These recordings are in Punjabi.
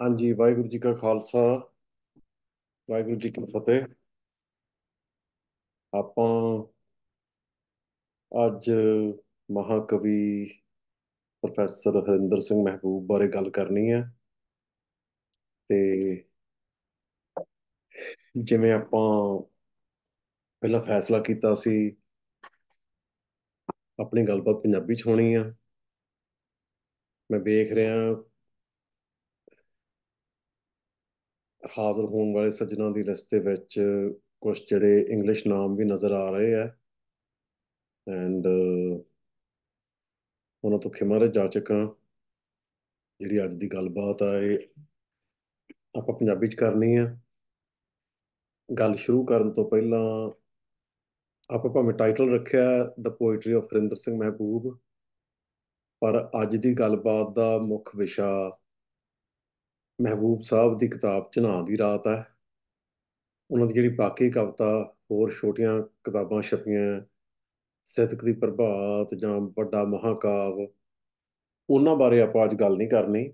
ਹਾਂਜੀ ਵਾਹਿਗੁਰੂ ਜੀ ਕਾ ਖਾਲਸਾ ਵਾਹਿਗੁਰੂ ਜੀ ਕੀ ਫਤਿਹ ਆਪਾਂ ਅੱਜ ਮਹਾਕਵੀ ਪ੍ਰੋਫੈਸਰ ਹਰਿੰਦਰ ਸਿੰਘ ਮਹਿਬੂਬ ਬਾਰੇ ਗੱਲ ਕਰਨੀ ਹੈ ਤੇ ਜਿਵੇਂ ਆਪਾਂ ਪਹਿਲਾਂ ਫੈਸਲਾ ਕੀਤਾ ਸੀ ਆਪਣੀ ਗੱਲਬਾਤ ਪੰਜਾਬੀ 'ਚ ਹੋਣੀ ਆ ਮੈਂ ਵੇਖ ਰਿਹਾ ਹਾਜ਼ਰ ਹੋਣ ਵਾਲੇ ਸੱਜਣਾ ਦੀ ਲਿਸਟ ਦੇ ਵਿੱਚ ਕੁਝ ਜਿਹੜੇ ਇੰਗਲਿਸ਼ ਨਾਮ ਵੀ ਨਜ਼ਰ ਆ ਰਹੇ ਆ ਐਂਡ ਉਹਨਾਂ ਤੋਂ ਜਾ ਜਾਚਕਾਂ ਜਿਹੜੀ ਅੱਜ ਦੀ ਗੱਲਬਾਤ ਆ ਇਹ ਆਪਾਂ ਪੰਜਾਬੀ ਚ ਕਰਨੀ ਆ ਗੱਲ ਸ਼ੁਰੂ ਕਰਨ ਤੋਂ ਪਹਿਲਾਂ ਆਪਾਂ ਭਾਵੇਂ ਟਾਈਟਲ ਰੱਖਿਆ the poetry of Harinder Singh Mehboob ਪਰ ਅੱਜ ਦੀ ਗੱਲਬਾਤ ਦਾ ਮੁੱਖ ਵਿਸ਼ਾ ਮਹਿਬੂਬ ਸਾਹਿਬ ਦੀ ਕਿਤਾਬ ਚਨਾ ਦੀ ਰਾਤ ਹੈ ਉਹਨਾਂ ਦੀ ਜਿਹੜੀ ਬਾਕੀ ਕਵਤਾ ਹੋਰ ਛੋਟੀਆਂ ਕਿਤਾਬਾਂ ਛਪੀਆਂ ਸਿੱਧਕ ਦੀ ਪ੍ਰਭਾਤ ਜਾਂ ਵੱਡਾ ਮਹਾਕਾਵ ਉਹਨਾਂ ਬਾਰੇ ਆਪਾਂ ਅੱਜ ਗੱਲ ਨਹੀਂ ਕਰਨੀ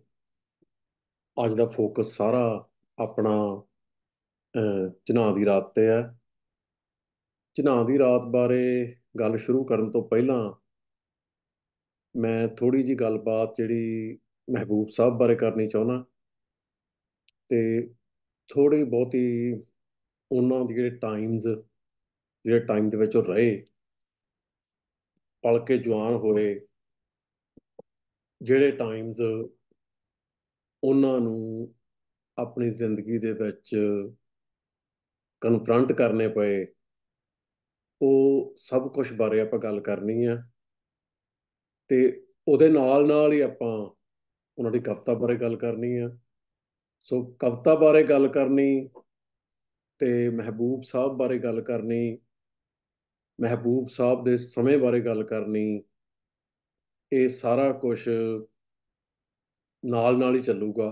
ਅੱਜ ਦਾ ਫੋਕਸ ਸਾਰਾ ਆਪਣਾ ਚਨਾ ਦੀ ਰਾਤ ਤੇ ਹੈ ਚਨਾ ਦੀ ਰਾਤ ਬਾਰੇ ਗੱਲ ਸ਼ੁਰੂ ਕਰਨ ਤੋਂ ਪਹਿਲਾਂ ਮੈਂ ਥੋੜੀ ਜੀ ਗੱਲਬਾਤ ਜਿਹੜੀ ਮਹਿਬੂਬ ਸਾਹਿਬ ਬਾਰੇ ਕਰਨੀ ਚਾਹੁੰਦਾ ਤੇ ਥੋੜੀ ਬਹੁਤੀ ਉਹਨਾਂ ਦੇ ਜਿਹੜੇ ਟਾਈਮਸ ਜਿਹੜੇ ਟਾਈਮ ਦੇ ਵਿੱਚ ਉਹ ਰਹੇ ਪਲਕੇ ਜਵਾਨ ਹੋਏ ਜਿਹੜੇ ਟਾਈਮਸ ਉਹਨਾਂ ਨੂੰ ਆਪਣੀ ਜ਼ਿੰਦਗੀ ਦੇ ਵਿੱਚ ਕਨਫਰੰਟ ਕਰਨੇ ਪਏ ਉਹ ਸਭ ਕੁਝ ਬਾਰੇ ਆਪਾਂ ਗੱਲ ਕਰਨੀ ਆ ਤੇ ਉਹਦੇ ਨਾਲ ਨਾਲ ਹੀ ਆਪਾਂ ਉਹਨਾਂ ਦੀ ਕਵਿਤਾ ਬਾਰੇ ਗੱਲ ਕਰਨੀ ਆ ਸੋ ਕਵਤਾ ਬਾਰੇ ਗੱਲ ਕਰਨੀ ਤੇ ਮਹਿਬੂਬ ਸਾਹਿਬ ਬਾਰੇ ਗੱਲ ਕਰਨੀ ਮਹਿਬੂਬ ਸਾਹਿਬ ਦੇ ਸਮੇਂ ਬਾਰੇ ਗੱਲ ਕਰਨੀ ਇਹ ਸਾਰਾ ਕੁਝ ਨਾਲ ਨਾਲ ਹੀ ਚੱਲੂਗਾ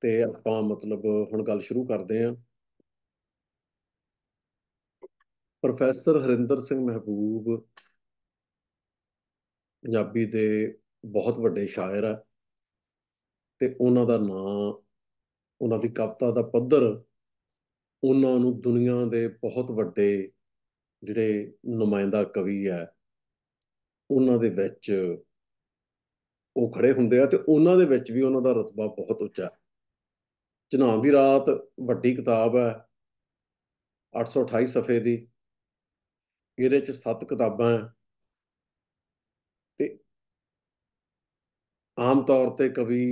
ਤੇ ਆਪਾਂ ਮਤਲਬ ਹੁਣ ਗੱਲ ਸ਼ੁਰੂ ਕਰਦੇ ਆਂ ਪ੍ਰੋਫੈਸਰ ਹਰਿੰਦਰ ਸਿੰਘ ਮਹਿਬੂਬ ਪੰਜਾਬੀ ਦੇ ਬਹੁਤ ਵੱਡੇ ਸ਼ਾਇਰ ਆ ਤੇ ਉਹਨਾਂ ਦਾ ਨਾਂ ਉਹਨਾਂ ਦੀ ਕਵਤਾ ਦਾ ਪੱਧਰ ਉਹਨਾਂ ਨੂੰ ਦੁਨੀਆ ਦੇ ਬਹੁਤ ਵੱਡੇ ਜਿਹੜੇ ਨੁਮਾਇੰਦਾ ਕਵੀ ਹੈ ਉਹਨਾਂ ਦੇ ਵਿੱਚ ਉਹ ਖੜੇ ਹੁੰਦੇ ਆ ਤੇ ਉਹਨਾਂ ਦੇ ਵਿੱਚ ਵੀ ਉਹਨਾਂ ਦਾ ਰਤਬਾ ਬਹੁਤ ਉੱਚਾ ਹੈ ਦੀ ਰਾਤ ਵੱਡੀ ਕਿਤਾਬ ਹੈ 828 ਸਫੇ ਦੀ ਇਹਦੇ ਚ ਸੱਤ ਕਿਤਾਬਾਂ ਹੈ ਤੇ ਆਮ ਤੌਰ ਤੇ ਕਵੀ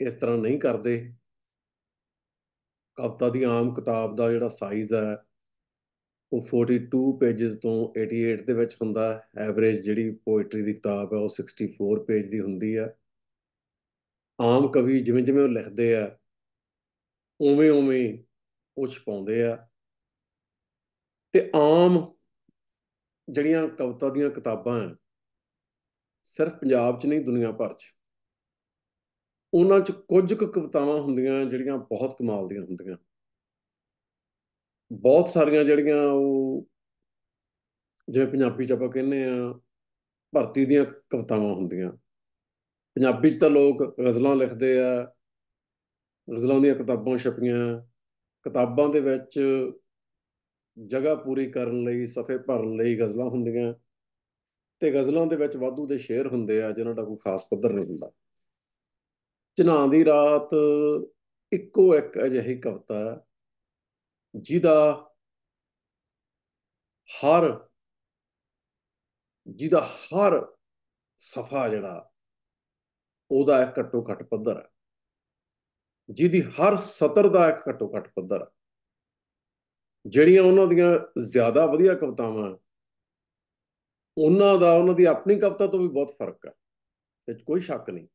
ਇਸ ਤਰ੍ਹਾਂ ਨਹੀਂ ਕਰਦੇ ਕਵਤਾ ਦੀ ਆਮ ਕਿਤਾਬ ਦਾ ਜਿਹੜਾ ਸਾਈਜ਼ ਹੈ ਉਹ 42 ਪੇजेस ਤੋਂ 88 ਦੇ ਵਿੱਚ ਹੁੰਦਾ ਹੈ ਐਵਰੇਜ ਜਿਹੜੀ ਪੋਇਟਰੀ ਦੀ ਕਿਤਾਬ ਹੈ ਉਹ 64 ਪੇਜ ਦੀ ਹੁੰਦੀ ਹੈ ਆਮ ਕਵੀ ਜਿਵੇਂ ਜਿਵੇਂ ਉਹ ਲਿਖਦੇ ਆ ਉਵੇਂ ਉਵੇਂ ਉਹ ਛਪਾਉਂਦੇ ਆ ਤੇ ਆਮ ਜਿਹੜੀਆਂ ਕਵਤਾ ਦੀਆਂ ਕਿਤਾਬਾਂ ਸਿਰਫ ਪੰਜਾਬ 'ਚ ਨਹੀਂ ਦੁਨੀਆ ਭਰ 'ਚ ਉਹਨਾਂ ਚ ਕੁਝ ਕੁ ਕਵਿਤਾਵਾਂ ਹੁੰਦੀਆਂ ਜਿਹੜੀਆਂ ਬਹੁਤ ਕਮਾਲ ਦੀਆਂ ਹੁੰਦੀਆਂ ਬਹੁਤ ਸਾਰੀਆਂ ਜਿਹੜੀਆਂ ਉਹ ਜਿਵੇਂ ਪੰਜਾਬੀ ਚ ਆਪਾਂ ਕਹਿੰਦੇ ਆ ਭਰਤੀ ਦੀਆਂ ਕਵਿਤਾਵਾਂ ਹੁੰਦੀਆਂ ਪੰਜਾਬੀ ਚ ਤਾਂ ਲੋਕ ਗਜ਼ਲਾਂ ਲਿਖਦੇ ਆ ਗਜ਼ਲਾਂ ਦੀਆਂ ਕਿਤਾਬਾਂ ਛਪੀਆਂ ਕਿਤਾਬਾਂ ਦੇ ਵਿੱਚ ਜਗ੍ਹਾ ਪੂਰੀ ਕਰਨ ਲਈ ਸਫੇ ਭਰਨ ਲਈ ਗਜ਼ਲਾਂ ਹੁੰਦੀਆਂ ਤੇ ਗਜ਼ਲਾਂ ਦੇ ਵਿੱਚ ਵਾਧੂ ਦੇ ਸ਼ੇਰ ਹੁੰਦੇ ਆ ਜਿਨ੍ਹਾਂ ਦਾ ਕੋਈ ਖਾਸ ਪੱਧਰ ਨਹੀਂ ਹੁੰਦਾ ਚਨਾਹ ਦੀ ਰਾਤ ਇੱਕੋ ਇੱਕ ਅਜਿਹੀ ਹੈ ਜਿਹਦਾ ਹਰ ਜਿਹਦਾ ਹਰ ਸਫਾ ਜਿਹੜਾ ਉਹਦਾ ਇੱਕ ਘਟੋ ਘਟ ਪੱਧਰ ਹੈ ਜਿਹਦੀ ਹਰ ਸਤਰ ਦਾ ਇੱਕ ਘਟੋ ਘਟ ਪੱਧਰ ਹੈ ਜਿਹੜੀਆਂ ਉਹਨਾਂ ਦੀਆਂ ਜ਼ਿਆਦਾ ਵਧੀਆ ਕਵਤਾਵਾਂ ਉਹਨਾਂ ਦਾ ਉਹਨਾਂ ਦੀ ਆਪਣੀ ਕਵਤਾ ਤੋਂ ਵੀ ਬਹੁਤ ਫਰਕ ਹੈ ਇਹ ਕੋਈ ਸ਼ੱਕ ਨਹੀਂ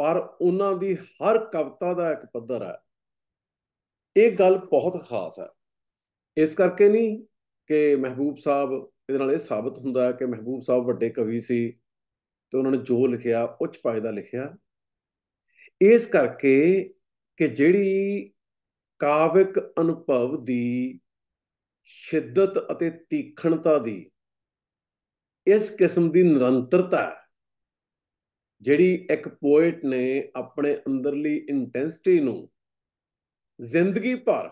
ਪਰ ਉਹਨਾਂ ਦੀ ਹਰ ਕਵਿਤਾ ਦਾ ਇੱਕ ਪੱਧਰ ਹੈ ਇਹ ਗੱਲ ਬਹੁਤ ਖਾਸ ਹੈ ਇਸ ਕਰਕੇ ਨਹੀਂ ਕਿ ਮਹਿਬੂਬ ਸਾਹਿਬ ਇਹਦੇ ਨਾਲ ਇਹ ਸਾਬਤ ਹੁੰਦਾ ਹੈ ਕਿ ਮਹਿਬੂਬ ਸਾਹਿਬ ਵੱਡੇ ਕਵੀ ਸੀ ਤੇ ਉਹਨਾਂ ਨੇ ਜੋ ਲਿਖਿਆ ਉੱਚ ਦਾ ਲਿਖਿਆ ਇਸ ਕਰਕੇ ਕਿ ਜਿਹੜੀ ਕਾਵਿਕ ਅਨੁਭਵ ਦੀ ਸ਼ਿੱਦਤ ਅਤੇ ਤੀਖਣਤਾ ਦੀ ਇਸ ਕਿਸਮ ਦੀ ਨਿਰੰਤਰਤਾ ਹੈ ਜਿਹੜੀ ਇੱਕ ਪੋਇਟ ਨੇ ਆਪਣੇ ਅੰਦਰਲੀ ਇੰਟੈਂਸਿਟੀ ਨੂੰ ਜ਼ਿੰਦਗੀ ਭਰ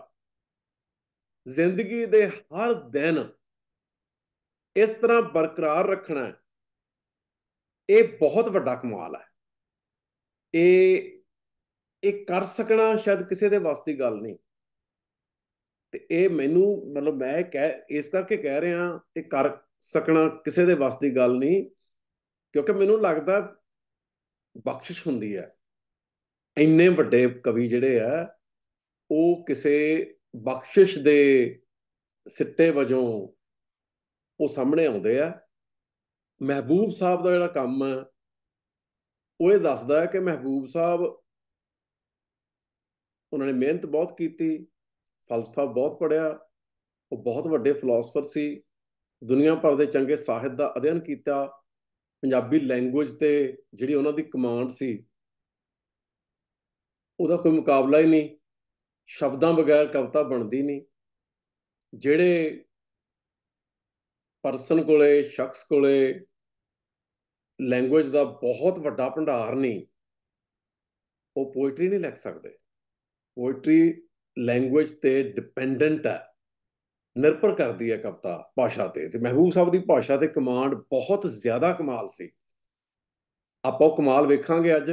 ਜ਼ਿੰਦਗੀ ਦੇ ਹਰ ਦਿਨ ਇਸ ਤਰ੍ਹਾਂ ਬਰਕਰਾਰ ਰੱਖਣਾ ਇਹ ਬਹੁਤ ਵੱਡਾ ਕਮਾਲ ਹੈ ਇਹ ਇਹ ਕਰ ਸਕਣਾ ਸ਼ਾਇਦ ਕਿਸੇ ਦੇ ਵਾਸਤੇ ਦੀ ਗੱਲ ਨਹੀਂ ਤੇ ਇਹ ਮੈਨੂੰ ਮਤਲਬ ਮੈਂ ਕਹਿ ਇਸ ਕਰਕੇ ਕਹਿ ਰਿਹਾ ਇਹ ਕਰ ਸਕਣਾ ਕਿਸੇ ਦੇ ਵਾਸਤੇ ਦੀ ਗੱਲ ਨਹੀਂ ਕਿਉਂਕਿ ਮੈਨੂੰ ਲੱਗਦਾ ਬਖਸ਼ਿਸ਼ ਹੁੰਦੀ ਹੈ ਇੰਨੇ ਵੱਡੇ ਕਵੀ ਜਿਹੜੇ ਆ ਉਹ ਕਿਸੇ ਬਖਸ਼ਿਸ਼ ਦੇ ਸਿੱਟੇ ਵਜੋਂ ਉਹ ਸਾਹਮਣੇ ਆਉਂਦੇ ਆ ਮਹਿਬੂਬ ਸਾਹਿਬ ਦਾ ਜਿਹੜਾ ਕੰਮ ਉਹ ਇਹ ਦੱਸਦਾ ਹੈ ਕਿ ਮਹਿਬੂਬ ਸਾਹਿਬ ਉਹਨਾਂ ਨੇ ਮਿਹਨਤ ਬਹੁਤ ਕੀਤੀ ਫਲਸਫਾ ਬਹੁਤ ਪੜਿਆ ਉਹ ਬਹੁਤ ਵੱਡੇ ਫਿਲਾਸਫਰ ਸੀ ਦੁਨੀਆ ਭਰ ਦੇ ਚੰਗੇ ਸਾਹਿਤ ਦਾ ਅਧਿਐਨ ਕੀਤਾ ਪੰਜਾਬੀ ਲੈਂਗੁਏਜ ਤੇ ਜਿਹੜੀ ਉਹਨਾਂ ਦੀ ਕਮਾਂਡ ਸੀ ਉਹਦਾ ਕੋਈ ਮੁਕਾਬਲਾ ਹੀ ਨਹੀਂ ਸ਼ਬਦਾਂ ਬਗੈਰ ਕਵਿਤਾ ਬਣਦੀ ਨਹੀਂ ਜਿਹੜੇ ਪਰਸਨ ਕੋਲੇ ਸ਼ਖਸ ਕੋਲੇ ਲੈਂਗੁਏਜ ਦਾ ਬਹੁਤ ਵੱਡਾ ਭੰਡਾਰ ਨਹੀਂ ਉਹ ਪੋਇਟਰੀ ਨਹੀਂ ਲਿਖ ਸਕਦੇ ਪੋਇਟਰੀ ਲੈਂਗੁਏਜ ਤੇ ਡਿਪੈਂਡੈਂਟ ਹੈ ਨਿਰਭਰ ਕਰਦੀ ਹੈ ਕਵਤਾ ਭਾਸ਼ਾ ਤੇ ਤੇ ਮਹਿਬੂਬ ਸਾਹਿਬ ਦੀ ਭਾਸ਼ਾ ਤੇ ਕਮਾਂਡ ਬਹੁਤ ਜ਼ਿਆਦਾ ਕਮਾਲ ਸੀ ਆਪਾਂ ਕਮਾਲ ਵੇਖਾਂਗੇ ਅੱਜ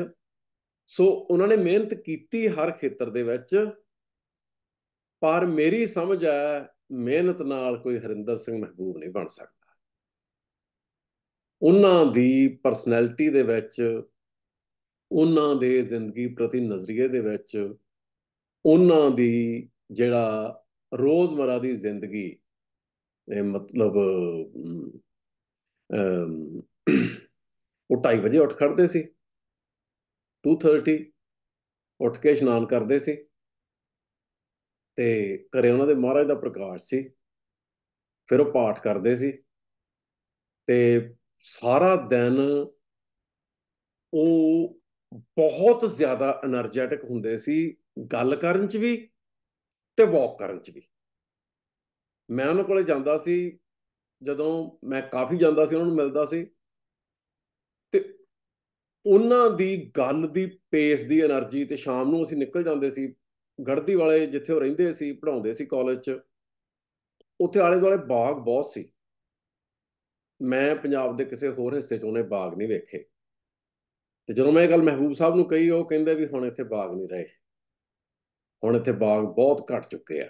ਸੋ ਉਹਨਾਂ ਨੇ ਮਿਹਨਤ ਕੀਤੀ ਹਰ ਖੇਤਰ ਦੇ ਵਿੱਚ ਪਰ ਮੇਰੀ ਸਮਝ ਹੈ ਮਿਹਨਤ ਨਾਲ ਕੋਈ ਹਰਿੰਦਰ ਸਿੰਘ ਮਹਿਬੂਬ ਨਹੀਂ ਬਣ ਸਕਦਾ ਉਹਨਾਂ ਦੀ ਪਰਸਨੈਲਿਟੀ ਦੇ ਵਿੱਚ ਉਹਨਾਂ ਦੇ ਜ਼ਿੰਦਗੀ ਪ੍ਰਤੀ ਨਜ਼ਰੀਏ ਦੇ ਵਿੱਚ ਉਹਨਾਂ ਦੀ ਜਿਹੜਾ ਰੋਜ਼ਮਰਾ ਦੀ ਜ਼ਿੰਦਗੀ ਇਹ ਮਤਲਬ ਉਹ 2:30 ਵਜੇ ਉੱਠ ਖੜਦੇ ਸੀ 2:30 ਉੱਠ ਕੇ ਇਸ਼ਨਾਨ ਕਰਦੇ ਸੀ ਤੇ ਘਰੇ ਉਹਨਾਂ ਦੇ ਮਹਾਰਾਜ ਦਾ ਪ੍ਰਕਾਸ਼ ਸੀ ਫਿਰ ਉਹ ਪਾਠ ਕਰਦੇ ਸੀ ਤੇ ਸਾਰਾ ਦਿਨ ਉਹ ਬਹੁਤ ਜ਼ਿਆਦਾ એનર્ਜੈਟਿਕ ਹੁੰਦੇ ਸੀ ਗੱਲ ਕਰਨ 'ਚ ਵੀ ਤੇ ਵਾਕ ਕਰਨ ਚ ਵੀ ਮੈਂ ਉਹਨਾਂ ਕੋਲੇ ਜਾਂਦਾ ਸੀ ਜਦੋਂ ਮੈਂ ਕਾਫੀ ਜਾਂਦਾ ਸੀ ਉਹਨਾਂ ਨੂੰ ਮਿਲਦਾ ਸੀ ਤੇ ਉਹਨਾਂ ਦੀ ਗੱਲ ਦੀ ਪੇਸ ਦੀ એનર્ਜੀ ਤੇ ਸ਼ਾਮ ਨੂੰ ਅਸੀਂ ਨਿਕਲ ਜਾਂਦੇ ਸੀ ਗੜਦੀ ਵਾਲੇ ਜਿੱਥੇ ਉਹ ਰਹਿੰਦੇ ਸੀ ਪੜਾਉਂਦੇ ਸੀ ਕਾਲਜ 'ਚ ਉੱਥੇ ਆਲੇ ਦੁਆਲੇ ਬਾਗ ਬਹੁਤ ਸੀ ਮੈਂ ਪੰਜਾਬ ਦੇ ਕਿਸੇ ਹੋਰ ਹਿੱਸੇ 'ਚ ਉਹਨੇ ਬਾਗ ਨਹੀਂ ਵੇਖੇ ਤੇ ਜਦੋਂ ਮੈਂ ਇਹ ਗੱਲ ਮਹਿਬੂਬ ਸਾਹਿਬ ਨੂੰ ਕਹੀ ਉਹ ਕਹਿੰਦੇ ਵੀ ਹੁਣ ਇੱਥੇ ਬਾਗ ਨਹੀਂ ਰਹੇ ਹੁਣ ਇੱਥੇ ਬਾਗ ਬਹੁਤ ਘਟ ਚੁੱਕੇ ਆ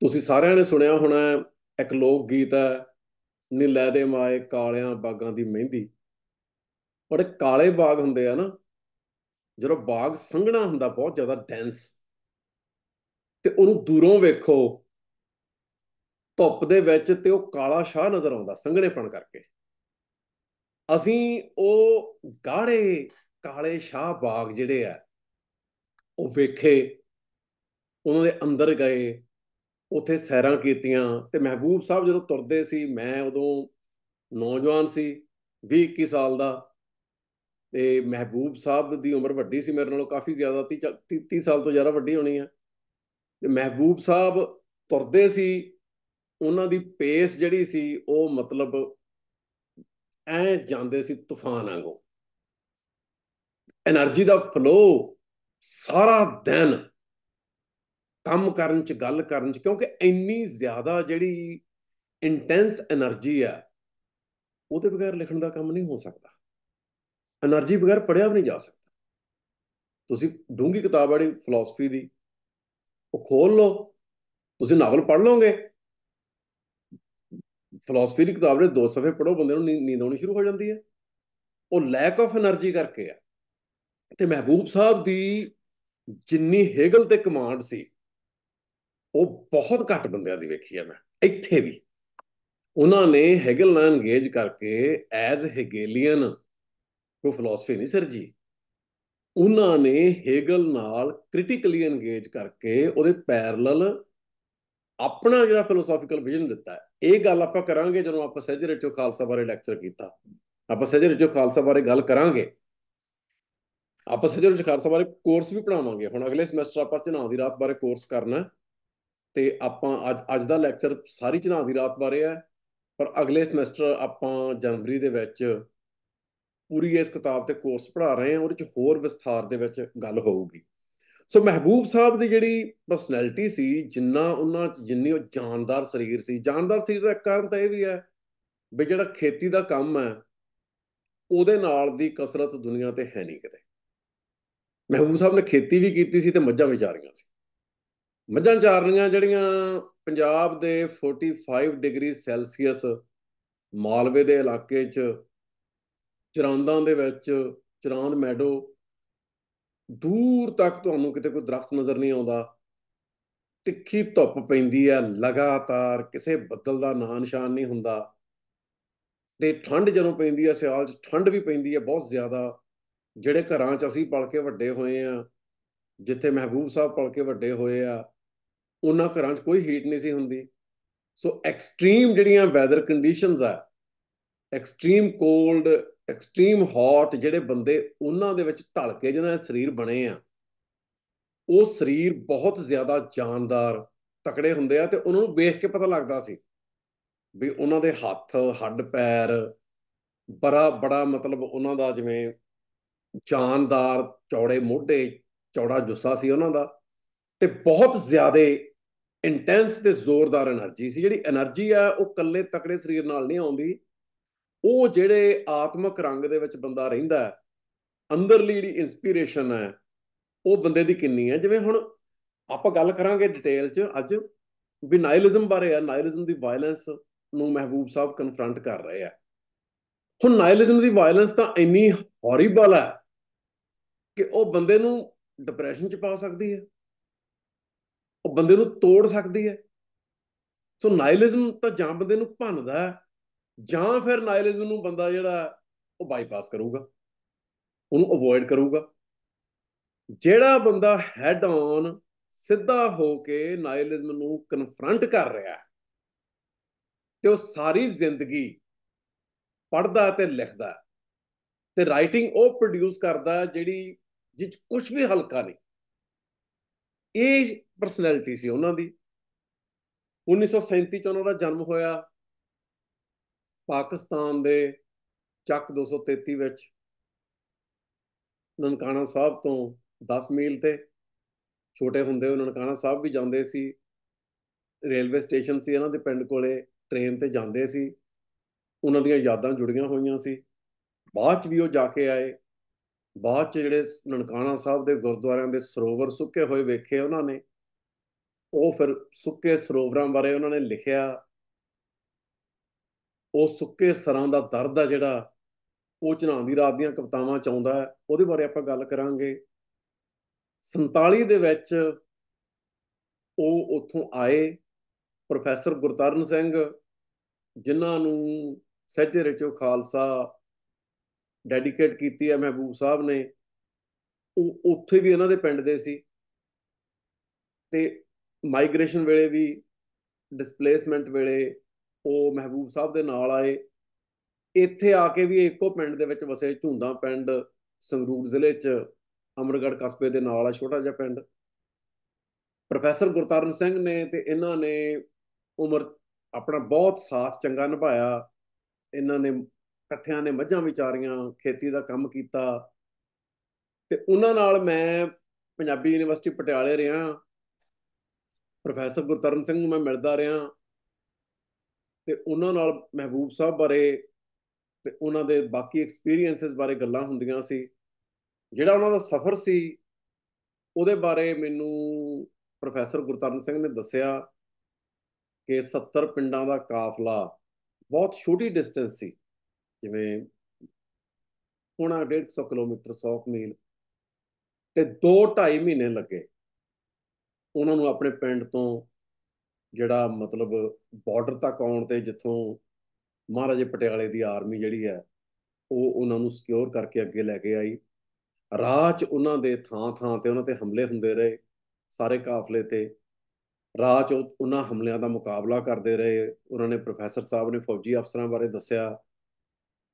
ਤੁਸੀਂ ਸਾਰਿਆਂ ਨੇ ਸੁਣਿਆ ਹੋਣਾ ਇੱਕ ਲੋਕ ਗੀਤ ਹੈ ਨੀ ਲੈ ਦੇ ਮਾਏ ਕਾਲਿਆਂ ਬਾਗਾਂ ਦੀ ਮਹਿੰਦੀ ਪਰ ਕਾਲੇ ਬਾਗ ਹੁੰਦੇ ਆ ਨਾ ਜਦੋਂ ਬਾਗ ਸੰਘਣਾ ਹੁੰਦਾ ਬਹੁਤ ਜ਼ਿਆਦਾ ਡੈਂਸ ਤੇ ਉਹਨੂੰ ਦੂਰੋਂ ਵੇਖੋ ਧੁੱਪ ਦੇ ਵਿੱਚ ਤੇ ਉਹ ਕਾਲਾ ਸ਼ਾਹ ਨਜ਼ਰ ਆਉਂਦਾ ਸੰਘਣੇਪਣ ਕਰਕੇ ਅਸੀਂ ਉਹ ਗਾੜੇ ਕਾਲੇ ਸ਼ਾਹ ਬਾਗ ਜਿਹੜੇ ਆ ਉਹ ਵੇਖੇ ਉਹਨਾਂ ਦੇ ਅੰਦਰ ਗਏ ਉਥੇ ਸੈਰਾਂ ਕੀਤੀਆਂ ਤੇ ਮਹਿਬੂਬ ਸਾਹਿਬ ਜਦੋਂ ਤੁਰਦੇ ਸੀ ਮੈਂ ਉਦੋਂ ਨੌਜਵਾਨ ਸੀ 20 21 ਸਾਲ ਦਾ ਤੇ ਮਹਿਬੂਬ ਸਾਹਿਬ ਦੀ ਉਮਰ ਵੱਡੀ ਸੀ ਮੇਰੇ ਨਾਲੋਂ ਕਾਫੀ ਜ਼ਿਆਦਾ 30 30 ਸਾਲ ਤੋਂ ਜ਼ਿਆਦਾ ਵੱਡੀ ਹੋਣੀ ਆ ਤੇ ਮਹਿਬੂਬ ਸਾਹਿਬ ਤੁਰਦੇ ਸੀ ਉਹਨਾਂ ਦੀ ਪੇਸ ਜਿਹੜੀ ਸੀ ਉਹ ਮਤਲਬ ਐ ਜਾਂਦੇ ਸੀ ਤੂਫਾਨ ਵਾਂਗੂ એનર્ਜੀ ਦਾ ਫਲੋ ਸਾਰਾ ਦਿਨ ਕੰਮ ਕਰਨ ਚ ਗੱਲ ਕਰਨ ਚ ਕਿਉਂਕਿ ਇੰਨੀ ਜ਼ਿਆਦਾ ਜਿਹੜੀ ਇੰਟੈਂਸ એનર્ਜੀ ਆ ਉਹਦੇ ਬਗੈਰ ਲਿਖਣ ਦਾ ਕੰਮ ਨਹੀਂ ਹੋ ਸਕਦਾ એનર્ਜੀ ਬਗੈਰ ਪੜਿਆ ਵੀ ਨਹੀਂ ਜਾ ਸਕਦਾ ਤੁਸੀਂ ਡੂੰਗੀ ਕਿਤਾਬ ਵਾਲੀ ਫਿਲਾਸਫੀ ਦੀ ਉਹ ਖੋਲ ਲਓ ਤੁਸੀਂ ਨਾਵਲ ਪੜ੍ਹ ਲਓਗੇ ਫਿਲਾਸਫੀ ਦੀ ਕਿਤਾਬ ਦੇ ਦੋ ਸਫੇ ਪੜੋ ਬੰਦੇ ਨੂੰ ਨੀਂਦ ਆਉਣੀ ਸ਼ੁਰੂ ਹੋ ਜਾਂਦੀ ਹੈ ਉਹ ਲੈਕ ਆਫ એનર્ਜੀ ਕਰਕੇ ਆ ਤੇ ਮਹਿਬੂਬ ਸਾਹਿਬ ਦੀ ਜਿੰਨੀ ਹੇਗਲ ਤੇ ਕਮਾਂਡ ਸੀ ਉਹ ਬਹੁਤ ਘੱਟ ਬੰਦਿਆਂ ਦੀ ਵੇਖੀ ਆ ਮੈਂ ਇੱਥੇ ਵੀ ਉਹਨਾਂ ਨੇ ਹੈਗਲ ਨਾਲ ਇੰਗੇਜ ਕਰਕੇ ਐਜ਼ ਹੈਗੇਲੀਅਨ ਕੋ ਫਿਲਾਸਫੀ ਨਹੀਂ ਸਰਜੀ ਉਹਨਾਂ ਨੇ ਹੇਗਲ ਨਾਲ ਕ੍ਰਿਟੀਕਲੀ ਇੰਗੇਜ ਕਰਕੇ ਉਹਦੇ ਪੈਰਲਲ ਆਪਣਾ ਜਿਹੜਾ ਫਿਲਾਸਫੀਕਲ ਵਿਜ਼ਨ ਦਿੱਤਾ ਇਹ ਗੱਲ ਆਪਾਂ ਕਰਾਂਗੇ ਜਦੋਂ ਆਪਾਂ ਸਹਿਜਰੇ ਖਾਲਸਾ ਬਾਰੇ ਲੈਕਚਰ ਕੀਤਾ ਆਪਾਂ ਸਹਿਜਰੇ ਖਾਲਸਾ ਬਾਰੇ ਗੱਲ ਕਰਾਂਗੇ ਆਪਾਂ ਸਜਰ ਵਿੱਚ ਸਭਾ ਬਾਰੇ ਕੋਰਸ ਵੀ ਪੜਾਵਾਂਗੇ ਹੁਣ ਅਗਲੇ ਸਮੈਸਟਰ ਆਪਾਂ ਚਨਾਵ ਦੀ ਰਾਤ ਬਾਰੇ ਕੋਰਸ ਕਰਨਾ ਤੇ ਆਪਾਂ ਅੱਜ ਅੱਜ ਦਾ ਲੈਕਚਰ ਸਾਰੀ ਚਨਾਵ ਦੀ ਰਾਤ ਬਾਰੇ ਹੈ ਪਰ ਅਗਲੇ ਸਮੈਸਟਰ ਆਪਾਂ ਜਨਵਰੀ ਦੇ ਵਿੱਚ ਪੂਰੀ ਇਸ ਕਿਤਾਬ ਤੇ ਕੋਰਸ ਪੜਾ ਰਹੇ ਹਾਂ ਉਹਦੇ ਵਿੱਚ ਹੋਰ ਵਿਸਥਾਰ ਦੇ ਵਿੱਚ ਗੱਲ ਹੋਊਗੀ ਸੋ ਮਹਿਬੂਬ ਸਾਹਿਬ ਦੀ ਜਿਹੜੀ ਪਰਸਨੈਲਿਟੀ ਸੀ ਜਿੰਨਾ ਉਹਨਾਂ ਜਿੰਨੀ ਉਹ ਜਾਨਦਾਰ ਸਰੀਰ ਸੀ ਜਾਨਦਾਰ ਸਰੀਰ ਦਾ ਕਾਰਨ ਤਾਂ ਇਹ ਵੀ ਹੈ ਵੀ ਜਿਹੜਾ ਖੇਤੀ ਦਾ ਕੰਮ ਹੈ ਉਹਦੇ ਨਾਲ ਦੀ ਕਸਰਤ ਦੁਨੀਆ ਤੇ ਹੈ ਨਹੀਂ ਕਿਤੇ ਮਹਿਬੂਬ ਸਾਹਿਬ ਨੇ ਖੇਤੀ ਵੀ ਕੀਤੀ ਸੀ ਤੇ ਮੱਝਾਂ ਵੀ ਚਾਰੀਆਂ ਸੀ ਮੱਝਾਂ ਚਾਰਨੀਆਂ ਜਿਹੜੀਆਂ ਪੰਜਾਬ ਦੇ 45 ਡਿਗਰੀ ਸੈਲਸੀਅਸ ਮਾਲਵੇ ਦੇ ਇਲਾਕੇ 'ਚ ਚਰਾਂਦਾਂ ਦੇ ਵਿੱਚ ਚਰਾਂਦ ਮੈਡੋ ਦੂਰ ਤੱਕ ਤੁਹਾਨੂੰ ਕਿਤੇ ਕੋਈ ਦਰਖਤ ਨਜ਼ਰ ਨਹੀਂ ਆਉਂਦਾ ਤਿੱਖੀ ਧੁੱਪ ਪੈਂਦੀ ਹੈ ਲਗਾਤਾਰ ਕਿਸੇ ਬੱਦਲ ਦਾ ਨਾਂ ਨਿਸ਼ਾਨ ਨਹੀਂ ਹੁੰਦਾ ਤੇ ਠੰਡ ਜਦੋਂ ਪੈਂਦੀ ਹੈ ਸਿਆਲ 'ਚ ਠੰਡ ਵੀ ਪੈਂਦੀ ਹੈ ਬਹੁਤ ਜ਼ਿਆਦਾ ਜਿਹੜੇ ਘਰਾਂ 'ਚ ਅਸੀਂ ਪਲ ਕੇ ਵੱਡੇ ਹੋਏ ਆ ਜਿੱਥੇ ਮਹਿਬੂਬ ਸਾਹਿਬ ਪਲ ਕੇ ਵੱਡੇ ਹੋਏ ਆ ਉਹਨਾਂ ਘਰਾਂ 'ਚ ਕੋਈ ਹੀਟ ਨਹੀਂ ਸੀ ਹੁੰਦੀ ਸੋ ਐਕਸਟ੍ਰੀਮ ਜਿਹੜੀਆਂ ਵੈਦਰ ਕੰਡੀਸ਼ਨਸ ਆ ਐਕਸਟ੍ਰੀਮ ਕੋਲਡ ਐਕਸਟ੍ਰੀਮ ਹੌਟ ਜਿਹੜੇ ਬੰਦੇ ਉਹਨਾਂ ਦੇ ਵਿੱਚ ਢਲ ਕੇ ਜਿਹਨਾਂ ਦੇ ਸਰੀਰ ਬਣੇ ਆ ਉਹ ਸਰੀਰ ਬਹੁਤ ਜ਼ਿਆਦਾ ਜਾਨਦਾਰ ਤਕੜੇ ਹੁੰਦੇ ਆ ਤੇ ਉਹਨਾਂ ਨੂੰ ਵੇਖ ਕੇ ਪਤਾ ਲੱਗਦਾ ਸੀ ਵੀ ਉਹਨਾਂ ਦੇ ਹੱਥ ਹੱਡ ਪੈਰ ਬੜਾ ਬੜਾ ਮਤਲਬ ਉਹਨਾਂ ਦਾ ਜਿਵੇਂ ਜਾਨਦਾਰ ਚੌੜੇ ਮੋਢੇ ਚੌੜਾ ਜੁੱਸਾ ਸੀ ਉਹਨਾਂ ਦਾ ਤੇ ਬਹੁਤ ਜ਼ਿਆਦੇ ਇੰਟੈਂਸ ਤੇ ਜ਼ੋਰਦਾਰ એનર્ਜੀ ਸੀ ਜਿਹੜੀ એનર્ਜੀ ਆ ਉਹ ਕੱਲੇ ਤਕੜੇ ਸਰੀਰ ਨਾਲ ਨਹੀਂ ਆਉਂਦੀ ਉਹ ਜਿਹੜੇ ਆਤਮਿਕ ਰੰਗ ਦੇ ਵਿੱਚ ਬੰਦਾ ਰਹਿੰਦਾ ਹੈ ਅੰਦਰਲੀ ਜਿਹੜੀ ਇਨਸਪੀਰੇਸ਼ਨ ਹੈ ਉਹ ਬੰਦੇ ਦੀ ਕਿੰਨੀ ਹੈ ਜਿਵੇਂ ਹੁਣ ਆਪਾਂ ਗੱਲ ਕਰਾਂਗੇ ਡਿਟੇਲ 'ਚ ਅੱਜ ਵੀ ਨਾਇਲਿਜ਼ਮ ਬਾਰੇ ਆ ਨਾਇਲਿਜ਼ਮ ਦੀ ਵਾਇਲੈਂਸ ਨੂੰ ਮਹਿਬੂਬ ਸਾਹਿਬ ਕਨਫਰੰਟ ਕਰ ਰਹੇ ਆ ਹੁਣ ਨਾਇਲਿਜ਼ਮ ਦੀ ਵਾਇਲੈਂਸ ਤਾਂ ਇੰਨੀ ਹੌਰੀਬਲ ਹੈ ਕਿ ਉਹ ਬੰਦੇ ਨੂੰ ਡਿਪਰੈਸ਼ਨ ਚ ਪਾ ਸਕਦੀ ਹੈ ਉਹ ਬੰਦੇ ਨੂੰ ਤੋੜ ਸਕਦੀ ਹੈ ਸੋ ਨਾਇਲਿਜ਼ਮ ਤਾਂ ਜਾਂ ਬੰਦੇ ਨੂੰ ਭੰਨਦਾ ਹੈ ਜਾਂ ਫਿਰ ਨਾਇਲਿਜ਼ਮ ਨੂੰ ਬੰਦਾ ਜਿਹੜਾ ਉਹ ਬਾਈਪਾਸ ਕਰੂਗਾ ਉਹਨੂੰ ਅਵੋਇਡ ਕਰੂਗਾ ਜਿਹੜਾ ਬੰਦਾ ਹੈਡ ਆਨ ਸਿੱਧਾ ਹੋ ਕੇ ਨਾਇਲਿਜ਼ਮ ਨੂੰ ਕਨਫਰੰਟ ਕਰ ਰਿਹਾ ਹੈ ਤੇ ਉਹ ਸਾਰੀ ਜ਼ਿੰਦਗੀ ਪੜਦਾ ਤੇ ਲਿਖਦਾ ਤੇ ਰਾਈਟਿੰਗ ਉਹ ਪ੍ਰੋਡਿਊਸ ਕਰਦਾ ਜਿਹੜੀ ਜਿੱਚ ਕੁਝ ਵੀ ਹਲਕਾ ਨਹੀਂ ਇਹ ਪਰਸਨੈਲਿਟੀ ਸੀ ਉਹਨਾਂ ਦੀ 1937 ਚ ਉਹਨਾਂ ਦਾ ਜਨਮ ਹੋਇਆ ਪਾਕਿਸਤਾਨ ਦੇ ਚੱਕ 233 ਵਿੱਚ ਨਨਕਾਣਾ ਸਾਹਿਬ ਤੋਂ 10 ਮੀਲ ਤੇ ਛੋਟੇ ਹੁੰਦੇ ਉਹ ਨਨਕਾਣਾ ਸਾਹਿਬ ਵੀ ਜਾਂਦੇ ਸੀ ਰੇਲਵੇ ਸਟੇਸ਼ਨ ਸੀ ਇਹਨਾਂ ਦੇ ਪਿੰਡ ਕੋਲੇ ਟ੍ਰੇਨ ਤੇ ਜਾਂਦੇ ਸੀ ਉਹਨਾਂ ਦੀਆਂ ਯਾਦਾਂ ਜੁੜੀਆਂ ਹੋਈਆਂ ਸੀ ਬਾਅਦ ਚ ਵੀ ਉਹ ਜਾ ਕੇ ਆਏ ਬਾਅਦ ਚ ਜਿਹੜੇ ਨਨਕਾਣਾ ਸਾਹਿਬ ਦੇ ਗੁਰਦੁਆਰਿਆਂ ਦੇ ਸਰੋਵਰ ਸੁੱਕੇ ਹੋਏ ਵੇਖੇ ਉਹਨਾਂ ਨੇ ਉਹ ਫਿਰ ਸੁੱਕੇ ਸਰੋਵਰਾਂ ਬਾਰੇ ਉਹਨਾਂ ਨੇ ਲਿਖਿਆ ਉਹ ਸੁੱਕੇ ਸਰਾਂ ਦਾ ਦਰਦ ਆ ਜਿਹੜਾ ਉਹ ਚਨਾਂ ਦੀ ਰਾਤ ਦੀਆਂ ਕਵਤਾਵਾਂ ਚ ਆਉਂਦਾ ਹੈ ਉਹਦੇ ਬਾਰੇ ਆਪਾਂ ਗੱਲ ਕਰਾਂਗੇ 47 ਦੇ ਵਿੱਚ ਉਹ ਉੱਥੋਂ ਆਏ ਪ੍ਰੋਫੈਸਰ ਗੁਰਤਰਨ ਸਿੰਘ ਜਿਨ੍ਹਾਂ ਨੂੰ ਸੱਚੇ ਰਚੋ ਖਾਲਸਾ ਡੈਡੀਕੇਟ ਕੀਤੀ ਹੈ ਮਹਿਬੂਬ ਸਾਹਿਬ ਨੇ ਉਹ ਉੱਥੇ ਵੀ ਇਹਨਾਂ ਦੇ ਪਿੰਡ ਦੇ ਸੀ ਤੇ ਮਾਈਗ੍ਰੇਸ਼ਨ ਵੇਲੇ ਵੀ ਡਿਸਪਲੇਸਮੈਂਟ ਵੇਲੇ ਉਹ ਮਹਿਬੂਬ ਸਾਹਿਬ ਦੇ ਨਾਲ ਆਏ ਇੱਥੇ ਆ ਕੇ ਵੀ ਇੱਕੋ ਪਿੰਡ ਦੇ ਵਿੱਚ ਵਸੇ ਝੁੰਦਾ ਪਿੰਡ ਸੰਗਰੂਰ ਜ਼ਿਲ੍ਹੇ 'ਚ ਅਮਰਗੜ ਕਸਬੇ ਦੇ ਨਾਲ ਆ ਛੋਟਾ ਜਿਹਾ ਪਿੰਡ ਪ੍ਰੋਫੈਸਰ ਗੁਰਤਾਰਨ ਸਿੰਘ ਨੇ ਤੇ ਇਹਨਾਂ ਨੇ ਉਮਰ ਆਪਣਾ ਬਹੁਤ ਸਾਥ ਚੰਗਾ ਨਿਭਾਇਆ ਇਹਨਾਂ ਨੇ ਇਕੱਠਿਆਂ ਨੇ ਮੱਝਾਂ ਵਿਚਾਰੀਆਂ ਖੇਤੀ ਦਾ ਕੰਮ ਕੀਤਾ ਤੇ ਉਹਨਾਂ ਨਾਲ ਮੈਂ ਪੰਜਾਬੀ ਯੂਨੀਵਰਸਿਟੀ ਪਟਿਆਲੇ ਰਿਹਾ ਪ੍ਰੋਫੈਸਰ ਗੁਰਤਰਨ ਸਿੰਘ ਨੂੰ ਮੈਂ ਮਿਲਦਾ ਰਿਹਾ ਤੇ ਉਹਨਾਂ ਨਾਲ ਮਹਿਬੂਬ ਸਾਹਿਬ ਬਾਰੇ ਤੇ ਉਹਨਾਂ ਦੇ ਬਾਕੀ ਐਕਸਪੀਰੀਐਂਸਸ ਬਾਰੇ ਗੱਲਾਂ ਹੁੰਦੀਆਂ ਸੀ ਜਿਹੜਾ ਉਹਨਾਂ ਦਾ ਸਫ਼ਰ ਸੀ ਉਹਦੇ ਬਾਰੇ ਮੈਨੂੰ ਪ੍ਰੋਫੈਸਰ ਗੁਰਤਰਨ ਸਿੰਘ ਨੇ ਦੱਸਿਆ ਕਿ 70 ਪਿੰਡਾਂ ਦਾ ਕਾਫਲਾ ਬਹੁਤ ਛੋਟੀ ਡਿਸਟੈਂਸ ਸੀ ਜਿਵੇਂ ਪੂਣਾ 150 ਕਿਲੋਮੀਟਰ 100 ਮੀਲ ਤੇ 2-2.5 ਮਹੀਨੇ ਲੱਗੇ ਉਹਨਾਂ ਨੂੰ ਆਪਣੇ ਪਿੰਡ ਤੋਂ ਜਿਹੜਾ ਮਤਲਬ ਬਾਰਡਰ ਤੱਕ ਆਉਣ ਤੇ ਜਿੱਥੋਂ ਮਹਾਰਾਜੇ ਪਟਿਆਲੇ ਦੀ ਆਰਮੀ ਜਿਹੜੀ ਹੈ ਉਹ ਉਹਨਾਂ ਨੂੰ ਸਿਕਿਉਰ ਕਰਕੇ ਅੱਗੇ ਲੈ ਕੇ ਆਈ ਰਾਹ 'ਚ ਉਹਨਾਂ ਦੇ ਥਾਂ-ਥਾਂ ਤੇ ਉਹਨਾਂ ਤੇ ਹਮਲੇ ਹੁੰਦੇ ਰਹੇ ਸਾਰੇ ਕਾਫਲੇ ਤੇ ਰਾਹ 'ਚ ਉਹਨਾਂ ਹਮਲਿਆਂ ਦਾ ਮੁਕਾਬਲਾ ਕਰਦੇ ਰਹੇ ਉਹਨਾਂ ਨੇ ਪ੍ਰੋਫੈਸਰ ਸਾਹਿਬ ਨੇ ਫੌਜੀ ਅਫਸਰਾਂ ਬਾਰੇ ਦੱਸਿਆ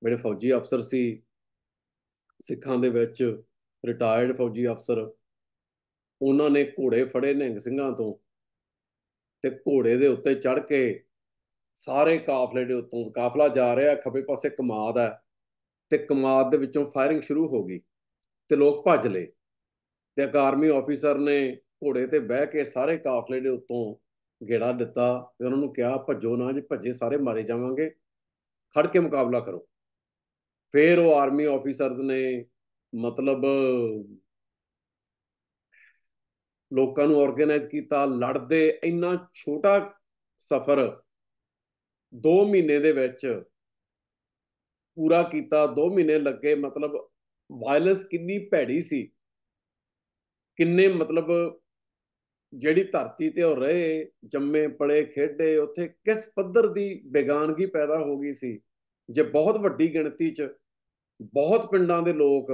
ਜਿਹੜੇ ਫੌਜੀ ਅਫਸਰ ਸੀ ਸਿੱਖਾਂ ਦੇ ਵਿੱਚ ਰਿਟਾਇਰਡ ਫੌਜੀ ਅਫਸਰ ਉਹਨਾਂ ਨੇ ਘੋੜੇ ਫੜੇ ਨਿਹੰਗ ਸਿੰਘਾਂ ਤੋਂ ਤੇ ਘੋੜੇ ਦੇ ਉੱਤੇ ਚੜ ਕੇ ਸਾਰੇ ਕਾਫਲੇ ਦੇ ਉੱਤੋਂ ਕਾਫਲਾ ਜਾ ਰਿਹਾ ਖੱਬੇ ਪਾਸੇ ਕਮਾਦ ਹੈ ਤੇ ਕਮਾਦ ਦੇ ਵਿੱਚੋਂ ਫਾਇਰਿੰਗ ਸ਼ੁਰੂ ਹੋ ਗਈ ਤੇ ਲੋਕ ਭੱਜ ਲਏ ਤੇ ਆਰਮੀ ਆਫੀਸਰ ਨੇ ਘੋੜੇ ਤੇ ਬਹਿ ਕੇ ਸਾਰੇ ਕਾਫਲੇ ਦੇ ਉੱਤੋਂ ਘੇੜਾ ਦਿੱਤਾ ਤੇ ਉਹਨਾਂ ਨੂੰ ਕਿਹਾ ਭੱਜੋ ਨਾ ਜੇ ਭੱਜੇ ਸਾਰੇ ਮਾਰੇ ਜਾਵਾਂਗੇ ਖੜ ਕੇ ਮੁਕਾਬਲਾ ਕਰੋ ਫਿਰ ਉਹ ਆਰਮੀ ਆਫੀਸਰਸ ਨੇ ਮਤਲਬ ਲੋਕਾਂ ਨੂੰ ਆਰਗੇਨਾਈਜ਼ ਕੀਤਾ ਲੜਦੇ ਇੰਨਾ ਛੋਟਾ ਸਫ਼ਰ 2 ਮਹੀਨੇ ਦੇ ਵਿੱਚ ਪੂਰਾ ਕੀਤਾ 2 ਮਹੀਨੇ ਲੱਗੇ ਮਤਲਬ ਵਾਇਲੈਂਸ ਕਿੰਨੀ ਭੈੜੀ ਸੀ ਕਿੰਨੇ ਮਤਲਬ ਜਿਹੜੀ ਧਰਤੀ ਤੇ ਹੋ ਰਹੇ ਜੰਮੇ ਪਲੇ ਖੇਡੇ ਉੱਥੇ ਕਿਸ ਪੱਧਰ ਦੀ ਬੇਗਾਨਗੀ ਪੈਦਾ ਹੋ ਗਈ ਸੀ ਜੇ ਬਹੁਤ ਵੱਡੀ ਗਿਣਤੀ 'ਚ ਬਹੁਤ ਪਿੰਡਾਂ ਦੇ ਲੋਕ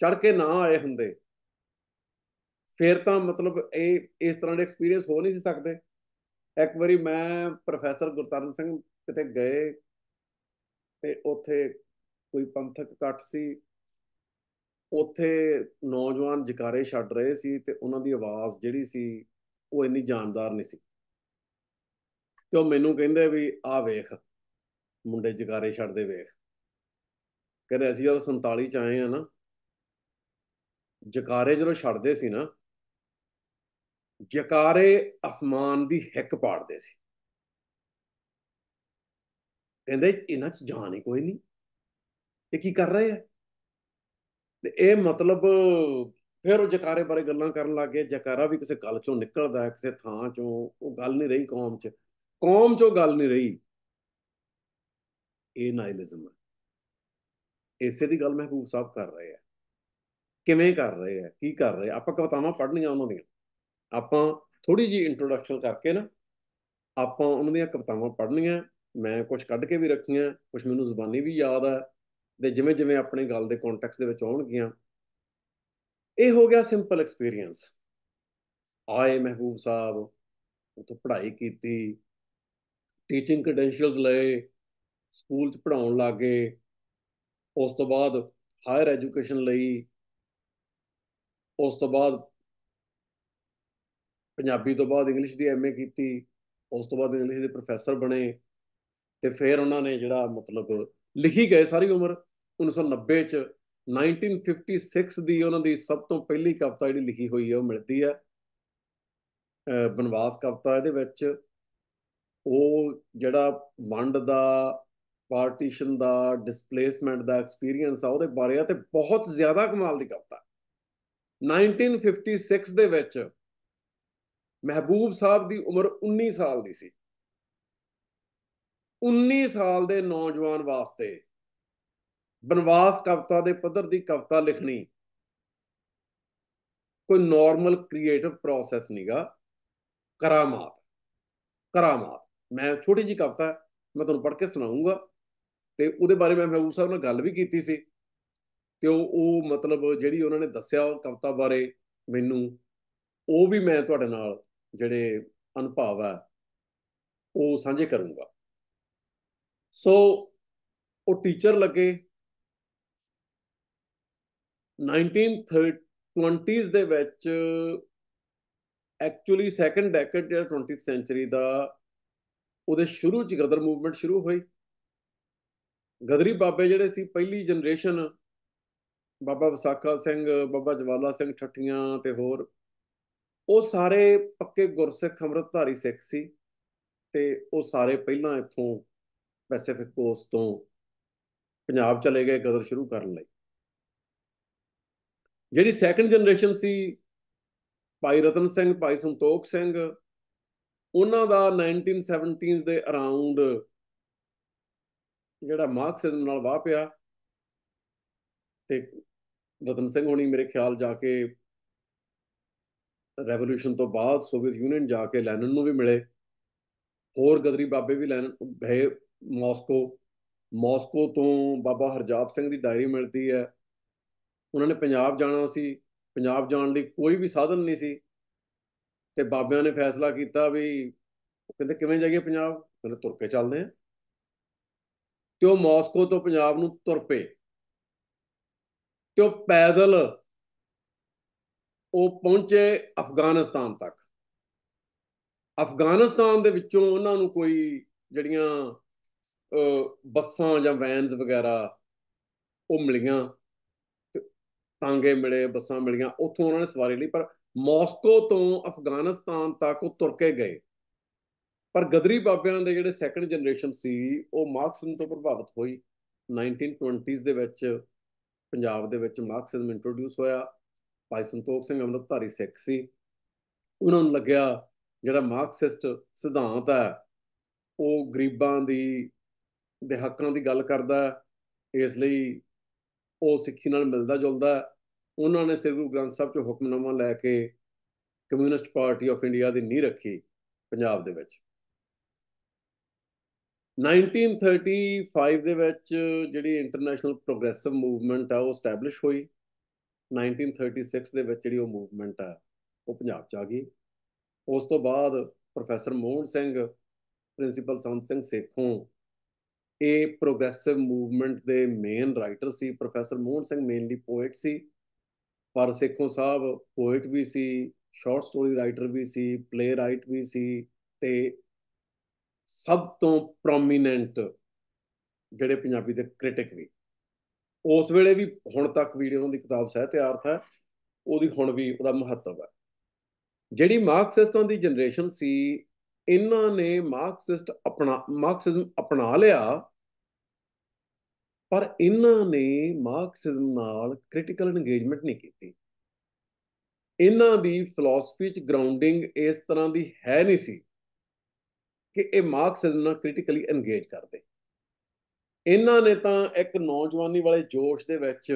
ਚੜ ਕੇ ਨਾ ਆਏ ਹੁੰਦੇ ਫਿਰ ਤਾਂ ਮਤਲਬ ਇਹ ਇਸ ਤਰ੍ਹਾਂ ਦੇ ਐਕਸਪੀਰੀਅੰਸ ਹੋ ਨਹੀਂ ਸੀ ਸਕਦੇ ਇੱਕ ਵਾਰੀ ਮੈਂ ਪ੍ਰੋਫੈਸਰ ਗੁਰਤਰਨ ਸਿੰਘ ਕਿਤੇ ਗਏ ਤੇ ਉੱਥੇ ਕੋਈ ਪੰਥਕ ਇਕੱਠ ਸੀ ਉੱਥੇ ਨੌਜਵਾਨ ਜਕਾਰੇ ਛੱਡ ਰਹੇ ਸੀ ਤੇ ਉਹਨਾਂ ਦੀ ਆਵਾਜ਼ ਜਿਹੜੀ ਸੀ ਉਹ ਇੰਨੀ ਜਾਨਦਾਰ ਨਹੀਂ ਸੀ ਤੇ ਉਹ ਮੈਨੂੰ ਕਹਿੰਦੇ ਵੀ ਆ ਵੇਖ ਮੁੰਡੇ ਜਕਾਰੇ ਛੱਡਦੇ ਵੇਖ ਕਹਿੰਦੇ ਅਸੀਂ ਉਹ 47 ਚ ਆਏ ਆ ਨਾ ਜਕਾਰੇ ਜਦੋਂ ਛੱਡਦੇ ਸੀ ਨਾ ਜਕਾਰੇ ਅਸਮਾਨ ਦੀ ਹਿੱਕ ਪਾੜਦੇ ਸੀ ਕਹਿੰਦੇ ਇਹਨਾਂ 'ਚ ਜਾਨ ਹੀ ਕੋਈ ਨਹੀਂ ਇਹ ਕੀ ਕਰ ਰਹੇ ਆ ਤੇ ਇਹ ਮਤਲਬ ਫਿਰ ਉਹ ਜਕਾਰੇ ਬਾਰੇ ਗੱਲਾਂ ਕਰਨ ਲੱਗੇ ਜਕਾਰਾ ਵੀ ਕਿਸੇ ਗੱਲ ਚੋਂ ਨਿਕਲਦਾ ਕਿਸੇ ਥਾਂ ਚੋਂ ਉਹ ਗੱਲ ਨਹੀਂ ਰਹੀ ਕੌਮ 'ਚ ਕੌਮ 'ਚੋਂ ਗੱਲ ਨਹੀਂ ਰਹੀ ਇਹ ਨਾਇਲਿਜ਼ਮ ਹੈ ਇਸੇ ਦੀ ਗੱਲ ਮਹਿਬੂਬ ਸਾਹਿਬ ਕਰ ਰਹੇ ਆ ਕਿਵੇਂ ਕਰ ਰਹੇ ਆ ਕੀ ਕਰ ਰਹੇ ਆਪਾਂ ਕਵਤਾਵਾਂ ਪੜ੍ਹਨੀਆਂ ਉਹਨਾਂ ਦੀਆਂ ਆਪਾਂ ਥੋੜੀ ਜੀ ਇੰਟਰੋਡਕਸ਼ਨ ਕਰਕੇ ਨਾ ਆਪਾਂ ਉਹਨਾਂ ਦੀਆਂ ਕਵਤਾਵਾਂ ਪੜ੍ਹਨੀਆਂ ਮੈਂ ਕੁਝ ਕੱਢ ਕੇ ਵੀ ਰੱਖੀਆਂ ਕੁਝ ਮੈਨੂੰ ਜ਼ੁਬਾਨੀ ਵੀ ਯਾਦ ਆ ਦੇ ਜਿਵੇਂ ਜਿਵੇਂ ਆਪਣੀ ਗੱਲ ਦੇ ਕੰਟੈਕਸਟ ਦੇ ਵਿੱਚ ਆਉਣਗੀਆਂ ਇਹ ਹੋ ਗਿਆ ਸਿੰਪਲ ਐਕਸਪੀਰੀਅੰਸ ਆਏ ਮਹਿਬੂਬ ਸਾਹਿਬ ਤੋਂ ਪੜ੍ਹਾਈ ਕੀਤੀ ਟੀਚਿੰਗ ਕ੍ਰੈਡੈਂਸ਼ੀਅਲਸ ਲਏ ਸਕੂਲ 'ਚ ਪੜਾਉਣ ਲੱਗੇ ਉਸ ਤੋਂ ਬਾਅਦ ਹਾਇਰ ਐਜੂਕੇਸ਼ਨ ਲਈ ਉਸ ਤੋਂ ਬਾਅਦ ਪੰਜਾਬੀ ਤੋਂ ਬਾਅਦ ਇੰਗਲਿਸ਼ ਦੀ ਐਮਏ ਕੀਤੀ ਉਸ ਤੋਂ ਬਾਅਦ ਇੰਗਲਿਸ਼ ਦੇ ਪ੍ਰੋਫੈਸਰ ਬਣੇ ਤੇ ਫਿਰ ਉਹਨਾਂ ਨੇ ਜਿਹੜਾ ਮਤਲਬ ਲਿਖੀ ਗਏ ਸਾਰੀ ਉਮਰ 1990 ਚ 1956 ਦੀ ਉਹਨਾਂ ਦੀ ਸਭ ਤੋਂ ਪਹਿਲੀ ਕਵਿਤਾ ਜਿਹੜੀ ਲਿਖੀ ਹੋਈ ਹੈ ਉਹ ਮਿਲਦੀ ਹੈ ਬਨਵਾਸ ਕਵਿਤਾ ਇਹਦੇ ਵਿੱਚ ਉਹ ਜਿਹੜਾ ਵੰਡ ਦਾ ਪਾਰਟੀਸ਼ਨ ਦਾ ਡਿਸਪਲੇਸਮੈਂਟ ਦਾ ਐਕਸਪੀਰੀਅੰਸ ਆ ਉਹਦੇ ਬਾਰੇ ਆ ਤੇ ਬਹੁਤ ਜ਼ਿਆਦਾ ਕਮਾਲ ਦੀ ਕਵਿਤਾ 1956 ਦੇ ਵਿੱਚ ਮਹਿਬੂਬ ਸਾਹਿਬ ਦੀ ਉਮਰ 19 ਸਾਲ ਦੀ ਸੀ 19 ਸਾਲ ਦੇ ਨੌਜਵਾਨ ਵਾਸਤੇ ਬਨਵਾਸ ਕਵਤਾ ਦੇ ਪੱਧਰ ਦੀ ਕਵਤਾ ਲਿਖਣੀ ਕੋਈ ਨਾਰਮਲ ਕ੍ਰੀਏਟਿਵ ਪ੍ਰੋਸੈਸ ਨਹੀਂਗਾ ਕਰਾਮਾਤ ਕਰਾਮਾਤ ਮੈਂ ਛੋਟੀ ਜੀ ਕਵਤਾ ਮੈਂ ਤੁਹਾਨੂੰ ਪੜ੍ਹ ਕੇ ਸੁਣਾਉਂਗਾ ਤੇ ਉਹਦੇ ਬਾਰੇ ਮੈਂ ਮਹਿਬੂਬ ਸਾਹਿਬ ਨਾਲ ਗੱਲ ਵੀ ਕੀਤੀ ਸੀ ਤੇ ਉਹ ਉਹ ਮਤਲਬ ਜਿਹੜੀ ਉਹਨਾਂ ਨੇ ਦੱਸਿਆ ਉਹ ਕਵਤਾ ਬਾਰੇ ਮੈਨੂੰ ਉਹ ਵੀ ਮੈਂ ਤੁਹਾਡੇ ਨਾਲ ਜਿਹੜੇ ਅਨੁਭਵ ਆ ਉਹ ਸਾਂਝੇ ਕਰੂੰਗਾ ਸੋ ਉਹ ਟੀਚਰ ਲੱਗੇ 1920s ਦੇ ਵਿੱਚ ਐਕਚੁਅਲੀ ਸੈਕੰਡ ਡੈਕੇਡ ਜਿਹੜਾ 20th ਸੈਂਚਰੀ ਦਾ ਉਹਦੇ ਸ਼ੁਰੂ ਚ ਗਦਰ ਮੂਵਮੈਂਟ ਸ਼ੁਰੂ ਹੋਈ ਗਦਰੀ ਬਾਬੇ ਜਿਹੜੇ ਸੀ ਪਹਿਲੀ ਜਨਰੇਸ਼ਨ ਬਾਬਾ ਵਿਸਾਖਾ ਸਿੰਘ ਬਾਬਾ ਜਵਾਲਾ ਸਿੰਘ ਠੱਠੀਆਂ ਤੇ ਹੋਰ ਉਹ ਸਾਰੇ ਪੱਕੇ ਗੁਰਸਿੱਖ ਅੰਮ੍ਰਿਤਧਾਰੀ ਸਿੱਖ ਸੀ ਤੇ ਉਹ ਸਾਰੇ ਪਹਿਲਾਂ ਇੱਥੋਂ ਪੈਸੀਫਿਕ ਕੋਸਟ ਤੋਂ ਪੰਜਾਬ ਚਲੇ ਗਏ ਗਦਰ ਸ਼ੁਰੂ ਕਰਨ ਲਈ ਜਿਹੜੀ ਸੈਕੰਡ ਜਨਰੇਸ਼ਨ ਸੀ ਭਾਈ ਰਤਨ ਸਿੰਘ ਭਾਈ ਸੰਤੋਖ ਸਿੰਘ ਉਹਨਾਂ ਦਾ 1970s ਦੇ ਅਰਾਊਂਡ ਜਿਹੜਾ ਮਾਰਕਸਿਜ਼ਮ ਨਾਲ ਵਾਹ ਪਿਆ ਤੇ ਰਤਨ ਸਿੰਘ ਹੋਣੀ ਮੇਰੇ ਖਿਆਲ ਜਾ ਕੇ ਰੈਵੋਲੂਸ਼ਨ ਤੋਂ ਬਾਅਦ ਸੋਵੀਅਤ ਯੂਨੀਅਨ ਜਾ ਕੇ ਲੈਨਨ ਨੂੰ ਵੀ ਮਿਲੇ ਹੋਰ ਗਦਰੀ ਬਾਬੇ ਵੀ ਲੈਨਨ ਭੇ ਮਾਸਕੋ ਮਾਸਕੋ ਤੋਂ ਬਾਬਾ ਹਰਜਾਬ ਸਿੰਘ ਦੀ ਡਾਇਰੀ ਮਿਲਦੀ ਹੈ ਉਹਨਾਂ ਨੇ ਪੰਜਾਬ ਜਾਣਾ ਸੀ ਪੰਜਾਬ ਜਾਣ ਲਈ ਕੋਈ ਵੀ ਸਾਧਨ ਨਹੀਂ ਸੀ ਤੇ ਬਾਬਿਆਂ ਨੇ ਫੈਸਲਾ ਕੀਤਾ ਵੀ ਕਹਿੰਦੇ ਕਿਵੇਂ ਜਾਈਏ ਪੰਜਾਬ ਕਹਿੰਦੇ ਤੁਰ ਕੇ ਚੱਲਦੇ ਆ ਤੇ ਉਹ ਮਾਸਕੋ ਤੋਂ ਪੰਜਾਬ ਨੂੰ ਤੁਰ ਪਏ ਤੇ ਉਹ ਪੈਦਲ ਉਹ ਪਹੁੰਚੇ ਅਫਗਾਨਿਸਤਾਨ ਤੱਕ ਅਫਗਾਨਿਸਤਾਨ ਦੇ ਵਿੱਚੋਂ ਉਹਨਾਂ ਨੂੰ ਕੋਈ ਜਿਹੜੀਆਂ ਬੱਸਾਂ ਜਾਂ ਵੈਨਸ ਵਗੈਰਾ ਉਹ ਮਿਲੀਆਂ ਤਾਂਗੇ ਮਿਲੇ ਬੱਸਾਂ ਮਿਲੀਆਂ ਉੱਥੋਂ ਉਹਨਾਂ ਨੇ ਸਵਾਰੀ ਲਈ ਪਰ ਮਾਸਕੋ ਤੋਂ ਅਫਗਾਨਿਸਤਾਨ ਤੱਕ ਉਹ ਤੁਰ ਕੇ ਗਏ ਪਰ ਗਦਰੀ ਬਾਬਿਆਂ ਦੇ ਜਿਹੜੇ ਸੈਕੰਡ ਜਨਰੇਸ਼ਨ ਸੀ ਉਹ ਮਾਰਕਸਨ ਤੋਂ ਪ੍ਰਭਾਵਿਤ ਹੋਈ 1920s ਦੇ ਵਿੱਚ ਪੰਜਾਬ ਦੇ ਵਿੱਚ ਮਾਰਕਸਿਜ਼ਮ ਇੰਟਰੋਡਿਊਸ ਹੋਇਆ ਭਾਈ ਸੰਤੋਖ ਸਿੰਘ ਅੰਮ੍ਰਿਤਧਾਰੀ ਸਿੱਖ ਸੀ ਉਹਨਾਂ ਨੂੰ ਲੱਗਿਆ ਜਿਹੜਾ ਮਾਰਕਸਿਸਟ ਸਿਧਾਂਤ ਹੈ ਉਹ ਗਰੀਬਾਂ ਦੀ ਦੇ ਹੱਕਾਂ ਦੀ ਗੱਲ ਕਰਦਾ ਇਸ ਲਈ ਉਹ ਸਿੱਖੀ ਨਾਲ ਮਿਲਦਾ ਜੁਲਦਾ ਉਹਨਾਂ ਨੇ ਸਿਰਫ ਗ੍ਰੰਥ ਸਾਹਿਬ ਚੋਂ ਹੁਕਮਨਾਮਾ ਲੈ ਕੇ ਕਮਿਊਨਿਸਟ ਪਾਰਟੀ ਆਫ ਇੰਡੀਆ ਦੀ ਨੀਂਹ ਰੱਖੀ ਪੰਜਾਬ ਦੇ ਵਿੱਚ 1935 ਦੇ ਵਿੱਚ ਜਿਹੜੀ ਇੰਟਰਨੈਸ਼ਨਲ ਪ੍ਰੋਗਰੈਸਿਵ ਮੂਵਮੈਂਟ ਆ ਉਹ ਸਟੈਬਲਿਸ਼ ਹੋਈ 1936 ਦੇ ਵਿੱਚ ਜਿਹੜੀ ਉਹ ਮੂਵਮੈਂਟ ਆ ਉਹ ਪੰਜਾਬ ਚ ਆ ਗਈ ਉਸ ਤੋਂ ਬਾਅਦ ਪ੍ਰੋਫੈਸਰ ਮੋਹਨ ਸਿੰਘ ਪ੍ਰਿੰਸੀਪਲ ਸੰਤ ਸਿੰਘ ਸੇਖੋਂ ਇਹ ਪ੍ਰੋਗਰੈਸਿਵ ਮੂਵਮੈਂਟ ਦੇ ਮੇਨ ਰਾਈਟਰ ਸੀ professor Mohan Singh mainly poet ਸੀ ਪਰ ਸੇਖੋਂ ਸਾਹਿਬ ਪੋਇਟ ਵੀ ਸੀ ਸ਼ਾਰਟ ਸਟੋਰੀ ਰਾਈਟਰ ਵੀ ਸੀ ਪਲੇ ਰਾਈਟ ਵੀ ਸੀ ਤੇ ਸਭ ਤੋਂ ਪ੍ਰੋਮਿਨੈਂਟ ਜਿਹੜੇ ਪੰਜਾਬੀ ਦੇ ਕ੍ਰਿਟਿਕ ਵੀ ਉਸ ਵੇਲੇ ਵੀ ਹੁਣ ਤੱਕ ਵੀਡੀਓ ਦੀ ਕਿਤਾਬ ਸਹਿਤ ਆਰਥ ਹੈ ਉਹਦੀ ਹੁਣ ਵੀ ਉਹਦਾ ਮਹੱਤਵ ਹੈ ਜਿਹੜੀ ਮਾਰਕਸਿਸਟਾਂ ਦੀ ਜਨਰੇਸ਼ਨ ਸੀ ਇਹਨਾਂ ਨੇ ਮਾਰਕਸਿਸਟ ਆਪਣਾ ਮਾਰਕਸਿਜ਼ਮ ਅਪਣਾ ਲਿਆ ਪਰ ਇਹਨਾਂ ਨੇ ਮਾਰਕਸਿਜ਼ਮ ਨਾਲ ਕ੍ਰਿਟੀਕਲ ਇੰਗੇਜਮੈਂਟ ਨਹੀਂ ਕੀਤੀ ਇਹਨਾਂ ਦੀ ਫਿਲਾਸਫੀ ਚ ਗਰਾਊਂਡਿੰਗ ਇਸ ਤਰ੍ਹਾਂ ਦੀ ਹੈ ਨਹੀਂ ਸੀ ਕਿ ਇਹ ਮਾਰਕਸਿਜ਼ਮ ਨਾਲ ਕ੍ਰਿਟੀਕਲੀ ਇੰਗੇਜ ਕਰਦੇ ਇਹਨਾਂ ਨੇ ਤਾਂ ਇੱਕ ਨੌਜਵਾਨੀ ਵਾਲੇ ਜੋਸ਼ ਦੇ ਵਿੱਚ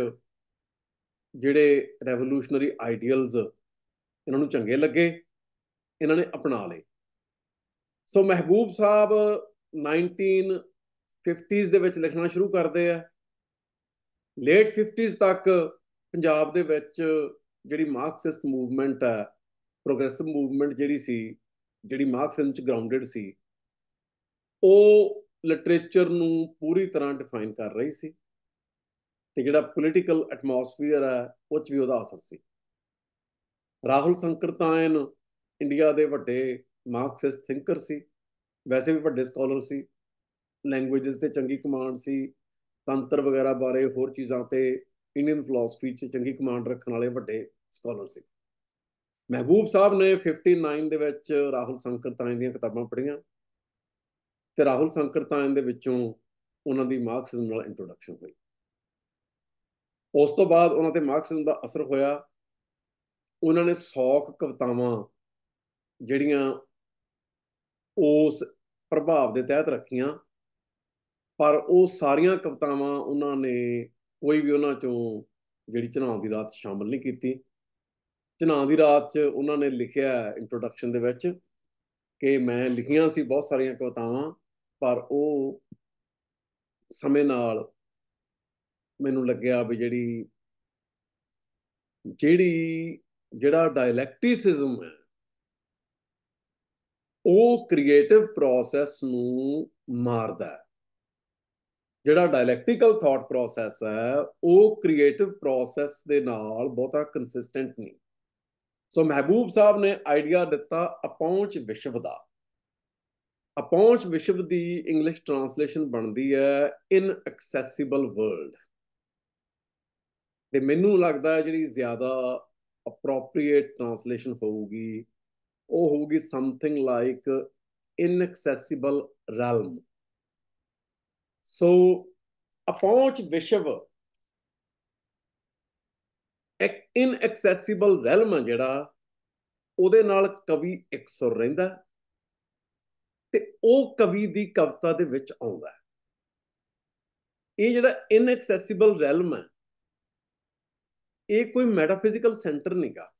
ਜਿਹੜੇ ਰੈਵੋਲੂਸ਼ਨਰੀ ਆਈਡੀਅਲਸ ਇਹਨਾਂ ਨੂੰ ਚੰਗੇ ਲੱਗੇ ਇਹਨਾਂ ਨੇ ਅਪਣਾ ਲਏ ਸੋ ਮਹਿਬੂਬ ਸਾਹਿਬ 1950s ਦੇ ਵਿੱਚ ਲਿਖਣਾ ਸ਼ੁਰੂ ਕਰਦੇ ਆ ਲੇਟ 50s ਤੱਕ ਪੰਜਾਬ ਦੇ ਵਿੱਚ ਜਿਹੜੀ ਮਾਰਕਸਿਸਟ ਮੂਵਮੈਂਟ ਆ ਪ੍ਰੋਗਰੈਸਿਵ ਮੂਵਮੈਂਟ ਜਿਹੜੀ ਸੀ ਜਿਹੜੀ ਮਾਰਕਸਿਜ਼ਮ ਚ ਗਰਾਊਂਡਡ ਸੀ ਉਹ ਲਿਟਰੇਚਰ ਨੂੰ ਪੂਰੀ ਤਰ੍ਹਾਂ ਡਿਫਾਈਨ ਕਰ ਰਹੀ ਸੀ ਤੇ ਜਿਹੜਾ ਪੋਲੀਟੀਕਲ ਐਟਮੋਸਫੀਅਰ ਆ ਉਹ ਚ ਵੀ ਉਹਦਾ ਅਸਰ ਸੀ ਰਾਹੁਲ ਸੰਕਰਤਾਇਨ ਇੰਡੀਆ ਦੇ ਵੱਡੇ ਮਾਰਕਸਿਸਟ ਥਿੰਕਰ ਸੀ ਵੈਸੇ ਵੀ ਵੱਡੇ ਸਕਾਲਰ ਸੀ ਲੈਂਗੁਏਜਸ ਤੇ ਚੰਗੀ ਕਮਾਂਡ ਸੀ ਤੰਤਰ ਵਗੈਰਾ ਬਾਰੇ ਹੋਰ ਚੀਜ਼ਾਂ ਤੇ ਇੰਡੀਅਨ ਫਿਲਾਸਫੀ 'ਚ ਚੰਗੀ ਕਮਾਂਡ ਰੱਖਣ ਵਾਲੇ ਵੱਡੇ ਸਕਾਲਰ ਸੀ ਮਹਿਬੂਬ ਸਾਹਿਬ ਨੇ 59 ਦੇ ਵਿੱਚ ਰਾਹੁਲ ਸ਼ੰਕਰ ਤਾਇਨ ਦੀਆਂ ਕਿਤਾਬਾਂ ਪੜ੍ਹੀਆਂ ਤੇ ਰਾਹੁਲ ਸ਼ੰਕਰ ਤਾਇਨ ਦੇ ਵਿੱਚੋਂ ਉਹਨਾਂ ਦੀ ਮਾਰਕਸਿਜ਼ਮ ਨਾਲ ਇੰਟਰੋਡਕਸ਼ਨ ਹੋਈ ਉਸ ਤੋਂ ਬਾਅਦ ਉਹਨਾਂ ਤੇ ਮਾਰਕਸਿਜ਼ਮ ਦਾ ਅਸਰ ਹੋਇਆ ਉਹਨਾਂ ਨੇ ਸੌਕ ਕਵਿਤਾਵਾਂ ਜਿਹੜੀਆਂ ਉਸ ਪ੍ਰਭਾਵ ਦੇ ਤਹਿਤ ਰੱਖੀਆਂ ਪਰ ਉਹ ਸਾਰੀਆਂ ਕਵਤਾਵਾਂ ਉਹਨਾਂ ਨੇ ਕੋਈ ਵੀ ਉਹਨਾਂ ਚੋਂ ਜਿਹੜੀ ਚਨਾਉ ਦੀ ਰਾਤ ਸ਼ਾਮਲ ਨਹੀਂ ਕੀਤੀ ਚਨਾਉ ਦੀ ਰਾਤ 'ਚ ਉਹਨਾਂ ਨੇ ਲਿਖਿਆ ਇੰਟਰੋਡਕਸ਼ਨ ਦੇ ਵਿੱਚ ਕਿ ਮੈਂ ਲਿਖੀਆਂ ਸੀ ਬਹੁਤ ਸਾਰੀਆਂ ਕਵਤਾਵਾਂ ਪਰ ਉਹ ਸਮੇਂ ਨਾਲ ਮੈਨੂੰ ਲੱਗਿਆ ਵੀ ਜਿਹੜੀ ਜਿਹੜੀ ਜਿਹੜਾ ਡਾਇਲੈਕਟਿਸਿਜ਼ਮ ਹੈ ਉਹ ਕ੍ਰੀਏਟਿਵ ਪ੍ਰੋਸੈਸ ਨੂੰ ਮਾਰਦਾ ਹੈ ਜਿਹੜਾ ਡਾਇਲੈਕਟੀਕਲ ਥਾਟ ਪ੍ਰੋਸੈਸ ਹੈ ਉਹ ਕ੍ਰੀਏਟਿਵ ਪ੍ਰੋਸੈਸ ਦੇ ਨਾਲ ਬਹੁਤਾ ਕੰਸਿਸਟੈਂਟ ਨਹੀਂ ਸੋ ਮਹਿਬੂਬ ਸਾਹਿਬ ਨੇ ਆਈਡੀਆ ਦਿੱਤਾ ਅਪਹੁੰਚ ਵਿਸ਼ਵ ਦਾ ਅਪਹੁੰਚ ਵਿਸ਼ਵ ਦੀ ਇੰਗਲਿਸ਼ ਟ੍ਰਾਂਸਲੇਸ਼ਨ ਬਣਦੀ ਹੈ ਇਨ ਐਕਸੈਸੀਬਲ ਵਰਲਡ ਤੇ ਮੈਨੂੰ ਲੱਗਦਾ ਹੈ ਜਿਹੜੀ ਜ਼ਿਆਦਾ ਅਪਰੋਪਰੀਏਟ ਟ੍ਰਾਂਸਲੇਸ਼ਨ ਹੋਊਗੀ ਉਹ ਹੋਊਗੀ ਸਮਥਿੰਗ ਲਾਈਕ ਇਨਐਕਸੈਸੀਬਲ ਰੈਲਮ ਸੋ ਅਪਹੁੰਚ ਵਿਸ਼ਵ ਇੱਕ ਇਨਐਕਸੈਸੀਬਲ ਰੈਲਮ ਆ ਜਿਹੜਾ ਉਹਦੇ ਨਾਲ ਕਵੀ ਇੱਕ ਸੁਰ ਰਹਿੰਦਾ ਤੇ ਉਹ ਕਵੀ ਦੀ ਕਵਿਤਾ ਦੇ ਵਿੱਚ ਆਉਂਦਾ ਇਹ ਜਿਹੜਾ ਇਨਐਕਸੈਸੀਬਲ ਰੈਲਮ ਹੈ ਇਹ ਕੋਈ ਮੈਟਾਫਿਜ਼ੀਕਲ ਸੈਂਟਰ ਨਹੀਂਗਾ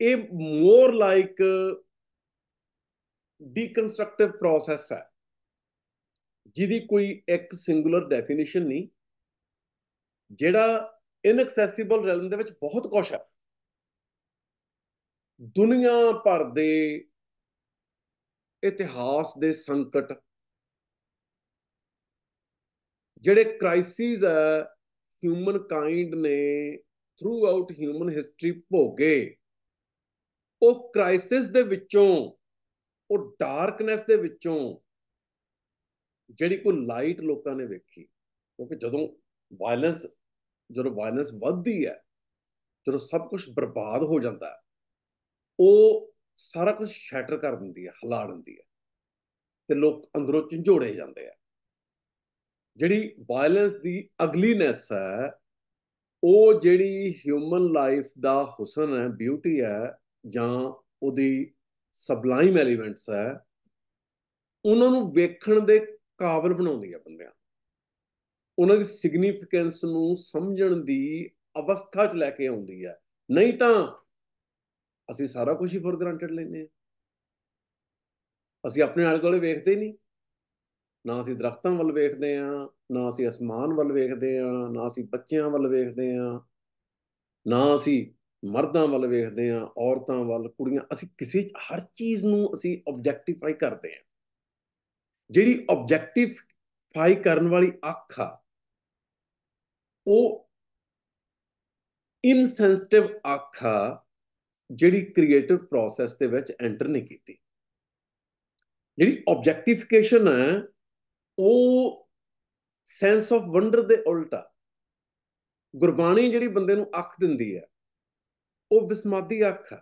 ਇਹ ਮੋਰ ਲਾਈਕ ਡੀਕਨਸਟਰਕਟਿਵ ਪ੍ਰੋਸੈਸ ਹੈ ਜਿਹਦੀ ਕੋਈ ਇੱਕ ਸਿੰਗੂਲਰ ਡੈਫੀਨੇਸ਼ਨ ਨਹੀਂ ਜਿਹੜਾ ਇਨਐਕਸੈਸੀਬਲ ਰੈਲਮ ਦੇ ਵਿੱਚ ਬਹੁਤ ਕੁਝ ਹੈ ਦੁਨੀਆ ਭਰ ਦੇ ਇਤਿਹਾਸ ਦੇ ਸੰਕਟ ਜਿਹੜੇ ਕ੍ਰਾਈਸਿਸ ਹੈ ਹਿਊਮਨ ਕਾਈਂਡ ਨੇ ਥਰੂ ਆਊਟ ਹਿਊਮਨ ਹਿਸਟਰੀ ਭੋਗੇ ਉਹ ਕ੍ਰਾਈਸਿਸ ਦੇ ਵਿੱਚੋਂ ਉਹ ਡਾਰਕਨੈਸ ਦੇ ਵਿੱਚੋਂ ਜਿਹੜੀ ਕੋਈ ਲਾਈਟ ਲੋਕਾਂ ਨੇ ਵੇਖੀ ਕਿਉਂਕਿ ਜਦੋਂ ਵਾਇਲੈਂਸ ਜਦੋਂ ਵਾਇਲੈਂਸ ਵੱਧਦੀ ਹੈ ਜਦੋਂ ਸਭ ਕੁਝ ਬਰਬਾਦ ਹੋ ਜਾਂਦਾ ਹੈ ਉਹ ਸਾਰਾ ਕੁਝ ਸ਼ੈਟਰ ਕਰ ਦਿੰਦੀ ਹੈ ਹਲਾ ਦਿੰਦੀ ਹੈ ਤੇ ਲੋਕ ਅੰਦਰੋਂ ਝੰਜੋੜੇ ਜਾਂਦੇ ਆ ਜਿਹੜੀ ਵਾਇਲੈਂਸ ਦੀ ਅਗਲੀਨੈਸ ਹੈ ਉਹ ਜਿਹੜੀ ਹਿਊਮਨ ਲਾਈਫ ਦਾ ਹੁਸਨ ਹੈ ਬਿਊਟੀ ਹੈ ਜਾਂ ਉਹਦੀ ਸਬਲਾਈਮ ਐਲੀਮੈਂਟਸ ਹੈ ਉਹਨਾਂ ਨੂੰ ਵੇਖਣ ਦੇ ਕਾਬਲ ਬਣਾਉਂਦੀ ਹੈ ਬੰਦਿਆਂ ਉਹਨਾਂ ਦੀ ਸਿਗਨੀਫੀਕੈਂਸ ਨੂੰ ਸਮਝਣ ਦੀ ਅਵਸਥਾ 'ਚ ਲੈ ਕੇ ਆਉਂਦੀ ਹੈ ਨਹੀਂ ਤਾਂ ਅਸੀਂ ਸਾਰਾ ਕੁਝ ਹੀ ਫੋਰ ਗ੍ਰਾਂਟਡ ਲੈਨੇ ਆ ਅਸੀਂ ਆਪਣੇ ਆਲੇ ਦੁਆਲੇ ਵੇਖਦੇ ਨਹੀਂ ਨਾ ਅਸੀਂ ਦਰਖਤਾਂ ਵੱਲ ਵੇਖਦੇ ਆ ਨਾ ਅਸੀਂ ਅਸਮਾਨ ਵੱਲ ਵੇਖਦੇ ਆ ਨਾ ਅਸੀਂ ਬੱਚਿਆਂ ਵੱਲ ਵੇਖਦੇ ਆ ਨਾ ਅਸੀਂ ਮਰਦਾਂ ਵੱਲ ਵੇਖਦੇ ਆ ਔਰਤਾਂ ਵੱਲ ਕੁੜੀਆਂ ਅਸੀਂ ਕਿਸੇ ਹਰ ਚੀਜ਼ ਨੂੰ ਅਸੀਂ ਆਬਜੈਕਟੀਫਾਈ ਕਰਦੇ ਆ ਜਿਹੜੀ ਆਬਜੈਕਟੀਫਾਈ ਕਰਨ ਵਾਲੀ ਅੱਖ ਆ ਉਹ ਇਨਸੈਂਸਿਟਿਵ ਅੱਖ ਆ ਜਿਹੜੀ ਕ੍ਰੀਏਟਿਵ ਪ੍ਰੋਸੈਸ ਦੇ ਵਿੱਚ ਐਂਟਰ ਨਹੀਂ ਕੀਤੀ ਜਿਹੜੀ ਆਬਜੈਕਟੀਫਿਕੇਸ਼ਨ ਹੈ ਉਹ ਸੈਂਸ ਆਫ ਵੰਡਰ ਦੇ ਉਲਟਾ ਗੁਰਬਾਣੀ ਜਿਹੜੀ ਬੰਦੇ ਨੂੰ ਅੱਖ ਦਿੰਦੀ ਹੈ ਉਹ ਵਿਸਮਾਦੀ ਅੱਖ ਹੈ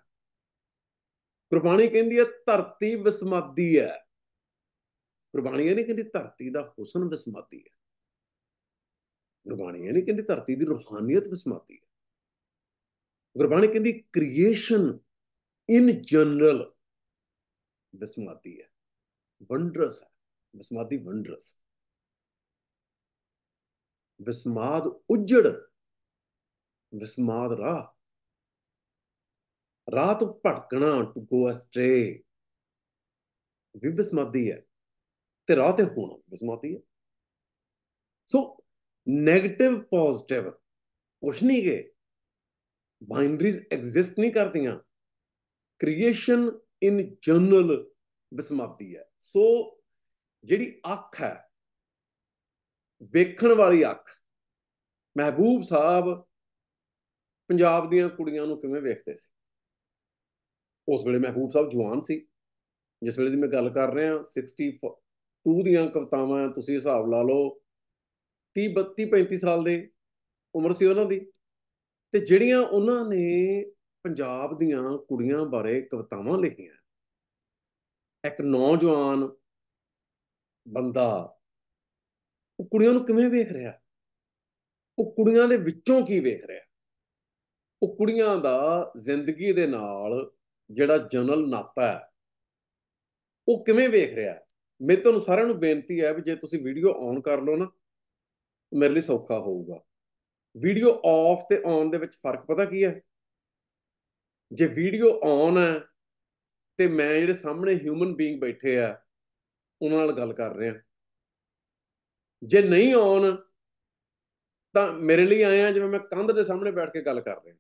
ਗੁਰਬਾਣੀ ਕਹਿੰਦੀ ਹੈ ਧਰਤੀ ਵਿਸਮਾਦੀ ਹੈ ਗੁਰਬਾਣੀ ਇਹ ਨਹੀਂ ਕਹਿੰਦੀ ਧਰਤੀ ਦਾ ਹੁਸਨ ਵਿਸਮਾਦੀ ਹੈ ਗੁਰਬਾਣੀ ਇਹ ਨਹੀਂ ਕਹਿੰਦੀ ਧਰਤੀ ਦੀ ਰੂਹਾਨੀਅਤ ਵਿਸਮਾਦੀ ਹੈ ਗੁਰਬਾਣੀ ਕਹਿੰਦੀ ਕ੍ਰੀਏਸ਼ਨ ਇਨ ਜਨਰਲ ਵਿਸਮਾਦੀ ਹੈ ਵੰਡਰਸ ਹੈ ਵਿਸਮਾਦੀ ਵੰਡਰਸ ਵਿਸਮਾਦ ਉਜੜ ਵਿਸਮਾਦ ਰਾਹ ਰਾਹ ਤੋਂ ਭਟਕਣਾ ਟੂ ਗੋ ਅਸਟ੍ਰੇ ਵਿਬਸਮਾਦੀ ਹੈ ਤੇ ਰਾਹ ਤੇ ਹੋਣਾ ਵਿਬਸਮਾਦੀ ਹੈ ਸੋ 네ਗੇਟਿਵ ਪੋਜ਼ਿਟਿਵ ਕੁਛ ਨਹੀਂ ਗਏ ਬਾਉਂਡਰੀਜ਼ ਐਗਜ਼ਿਸਟ ਨਹੀਂ ਕਰਦੀਆਂ ਕ੍ਰੀਏਸ਼ਨ ਇਨ ਜਨਰਲ ਵਿਸਮਾਪਤੀ ਹੈ ਸੋ ਜਿਹੜੀ ਅੱਖ ਹੈ ਵੇਖਣ ਵਾਲੀ ਅੱਖ ਮਹਿਬੂਬ ਸਾਹਿਬ ਪੰਜਾਬ ਦੀਆਂ ਕੁੜੀਆਂ ਨੂੰ ਕਿਵੇਂ ਵੇਖਦੇ ਸੀ ਉਸ ਵੇਲੇ ਮਹਿਬੂਬ ਸਾਹਿਬ ਜਵਾਨ ਸੀ ਜਿਸ ਵੇਲੇ ਦੀ ਮੈਂ ਗੱਲ ਕਰ ਰਿਹਾ 62 ਦੀਆਂ ਕਵਤਾਵਾਂ ਤੁਸੀਂ ਹਿਸਾਬ ਲਾ ਲਓ 30 32 35 ਸਾਲ ਦੇ ਉਮਰ ਸੀ ਉਹਨਾਂ ਦੀ ਤੇ ਜਿਹੜੀਆਂ ਉਹਨਾਂ ਨੇ ਪੰਜਾਬ ਦੀਆਂ ਕੁੜੀਆਂ ਬਾਰੇ ਕਵਤਾਵਾਂ ਲਿਖੀਆਂ ਇੱਕ ਨੌਜਵਾਨ ਬੰਦਾ ਉਹ ਕੁੜੀਆਂ ਨੂੰ ਕਿਵੇਂ ਵੇਖ ਰਿਹਾ ਉਹ ਕੁੜੀਆਂ ਦੇ ਵਿੱਚੋਂ ਕੀ ਵੇਖ ਰਿਹਾ ਉਹ ਕੁੜੀਆਂ ਦਾ ਜ਼ਿੰਦਗੀ ਦੇ ਨਾਲ ਜਿਹੜਾ ਜਨਰਲ ਨਾਤਾ ਹੈ ਉਹ ਕਿਵੇਂ ਵੇਖ ਰਿਹਾ ਮੇਰੇ ਤੁਹਾਨੂੰ ਸਾਰਿਆਂ ਨੂੰ ਬੇਨਤੀ ਹੈ ਵੀ ਜੇ ਤੁਸੀਂ ਵੀਡੀਓ ਆਨ ਕਰ ਲਓ ਨਾ ਮੇਰੇ ਲਈ ਸੌਖਾ ਹੋਊਗਾ ਵੀਡੀਓ ਆਫ ਤੇ ਆਨ ਦੇ ਵਿੱਚ ਫਰਕ ਪਤਾ ਕੀ ਹੈ ਜੇ ਵੀਡੀਓ ਆਨ ਹੈ ਤੇ ਮੈਂ ਜਿਹੜੇ ਸਾਹਮਣੇ ਹਿਊਮਨ ਬੀਇੰਗ ਬੈਠੇ ਆ ਉਹਨਾਂ ਨਾਲ ਗੱਲ ਕਰ ਰਿਹਾ ਜੇ ਨਹੀਂ ਔਨ ਤਾਂ ਮੇਰੇ ਲਈ ਆਇਆ ਜਿਵੇਂ ਮੈਂ ਕੰਧ ਦੇ ਸਾਹਮਣੇ ਬੈਠ ਕੇ ਗੱਲ ਕਰ ਰਿਹਾ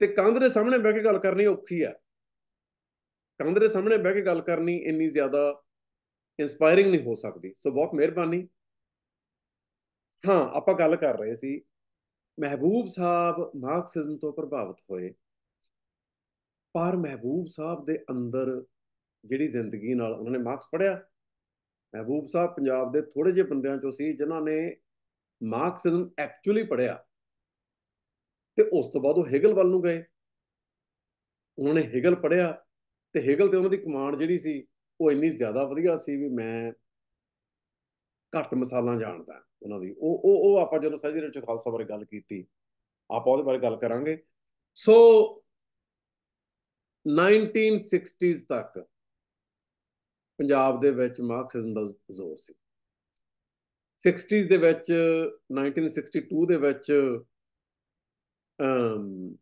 ਤੇ ਕੰਧ ਦੇ ਸਾਹਮਣੇ ਬਹਿ ਕੇ ਗੱਲ ਕਰਨੀ ਔਖੀ ਆ ਕੰਧ ਦੇ ਸਾਹਮਣੇ ਬਹਿ ਕੇ ਗੱਲ ਕਰਨੀ ਇੰਨੀ ਜ਼ਿਆਦਾ ਇਨਸਪਾਇਰਿੰਗ ਨਹੀਂ ਹੋ ਸਕਦੀ ਸੋ ਬਹੁਤ ਮਿਹਰਬਾਨੀ ਹਾਂ ਆਪਾਂ ਗੱਲ ਕਰ ਰਹੇ ਸੀ ਮਹਿਬੂਬ ਸਾਹਿਬ ਮਾਰਕਸਿਜ਼ਮ ਤੋਂ ਪ੍ਰਭਾਵਿਤ ਹੋਏ ਪਰ ਮਹਿਬੂਬ ਸਾਹਿਬ ਦੇ ਅੰਦਰ ਜਿਹੜੀ ਜ਼ਿੰਦਗੀ ਨਾਲ ਉਹਨਾਂ ਨੇ ਮਾਰਕਸ ਪੜਿਆ ਮਹਿਬੂਬ ਸਾਹਿਬ ਪੰਜਾਬ ਦੇ ਥੋੜੇ ਜਿਹੇ ਬੰਦਿਆਂ ਚੋਂ ਸੀ ਜਿਨ੍ਹਾਂ ਨੇ ਮਾਰਕਸਿਜ਼ਮ ਐਕਚੁਅਲੀ ਪੜਿਆ ਤੇ ਉਸ ਤੋਂ ਬਾਅਦ ਉਹ ਹੇਗਲ ਵੱਲ ਨੂੰ ਗਏ ਉਹਨਾਂ ਨੇ ਹੇਗਲ ਪੜਿਆ ਤੇ ਹੇਗਲ ਤੇ ਉਹਨਾਂ ਦੀ ਕਮਾਂਡ ਜਿਹੜੀ ਸੀ ਉਹ ਇੰਨੀ ਜ਼ਿਆਦਾ ਵਧੀਆ ਸੀ ਵੀ ਮੈਂ ਘੱਟ ਮਸਾਲਾ ਜਾਣਦਾ ਉਹਨਾਂ ਦੀ ਉਹ ਉਹ ਉਹ ਆਪਾਂ ਜਦੋਂ ਸਹਿਜੀ ਰਚ ਖਾਲਸਾ ਬਾਰੇ ਗੱਲ ਕੀਤੀ ਆਪਾਂ ਉਹਦੇ ਬਾਰੇ ਗੱਲ ਕਰਾਂਗੇ ਸੋ 1960s ਤੱਕ ਪੰਜਾਬ ਦੇ ਵਿੱਚ ਮਾਰਕਸਿਜ਼ਮ ਦਾ ਜ਼ੋਰ ਸੀ 60s ਦੇ ਵਿੱਚ 1962 ਦੇ ਵਿੱਚ ਅਮ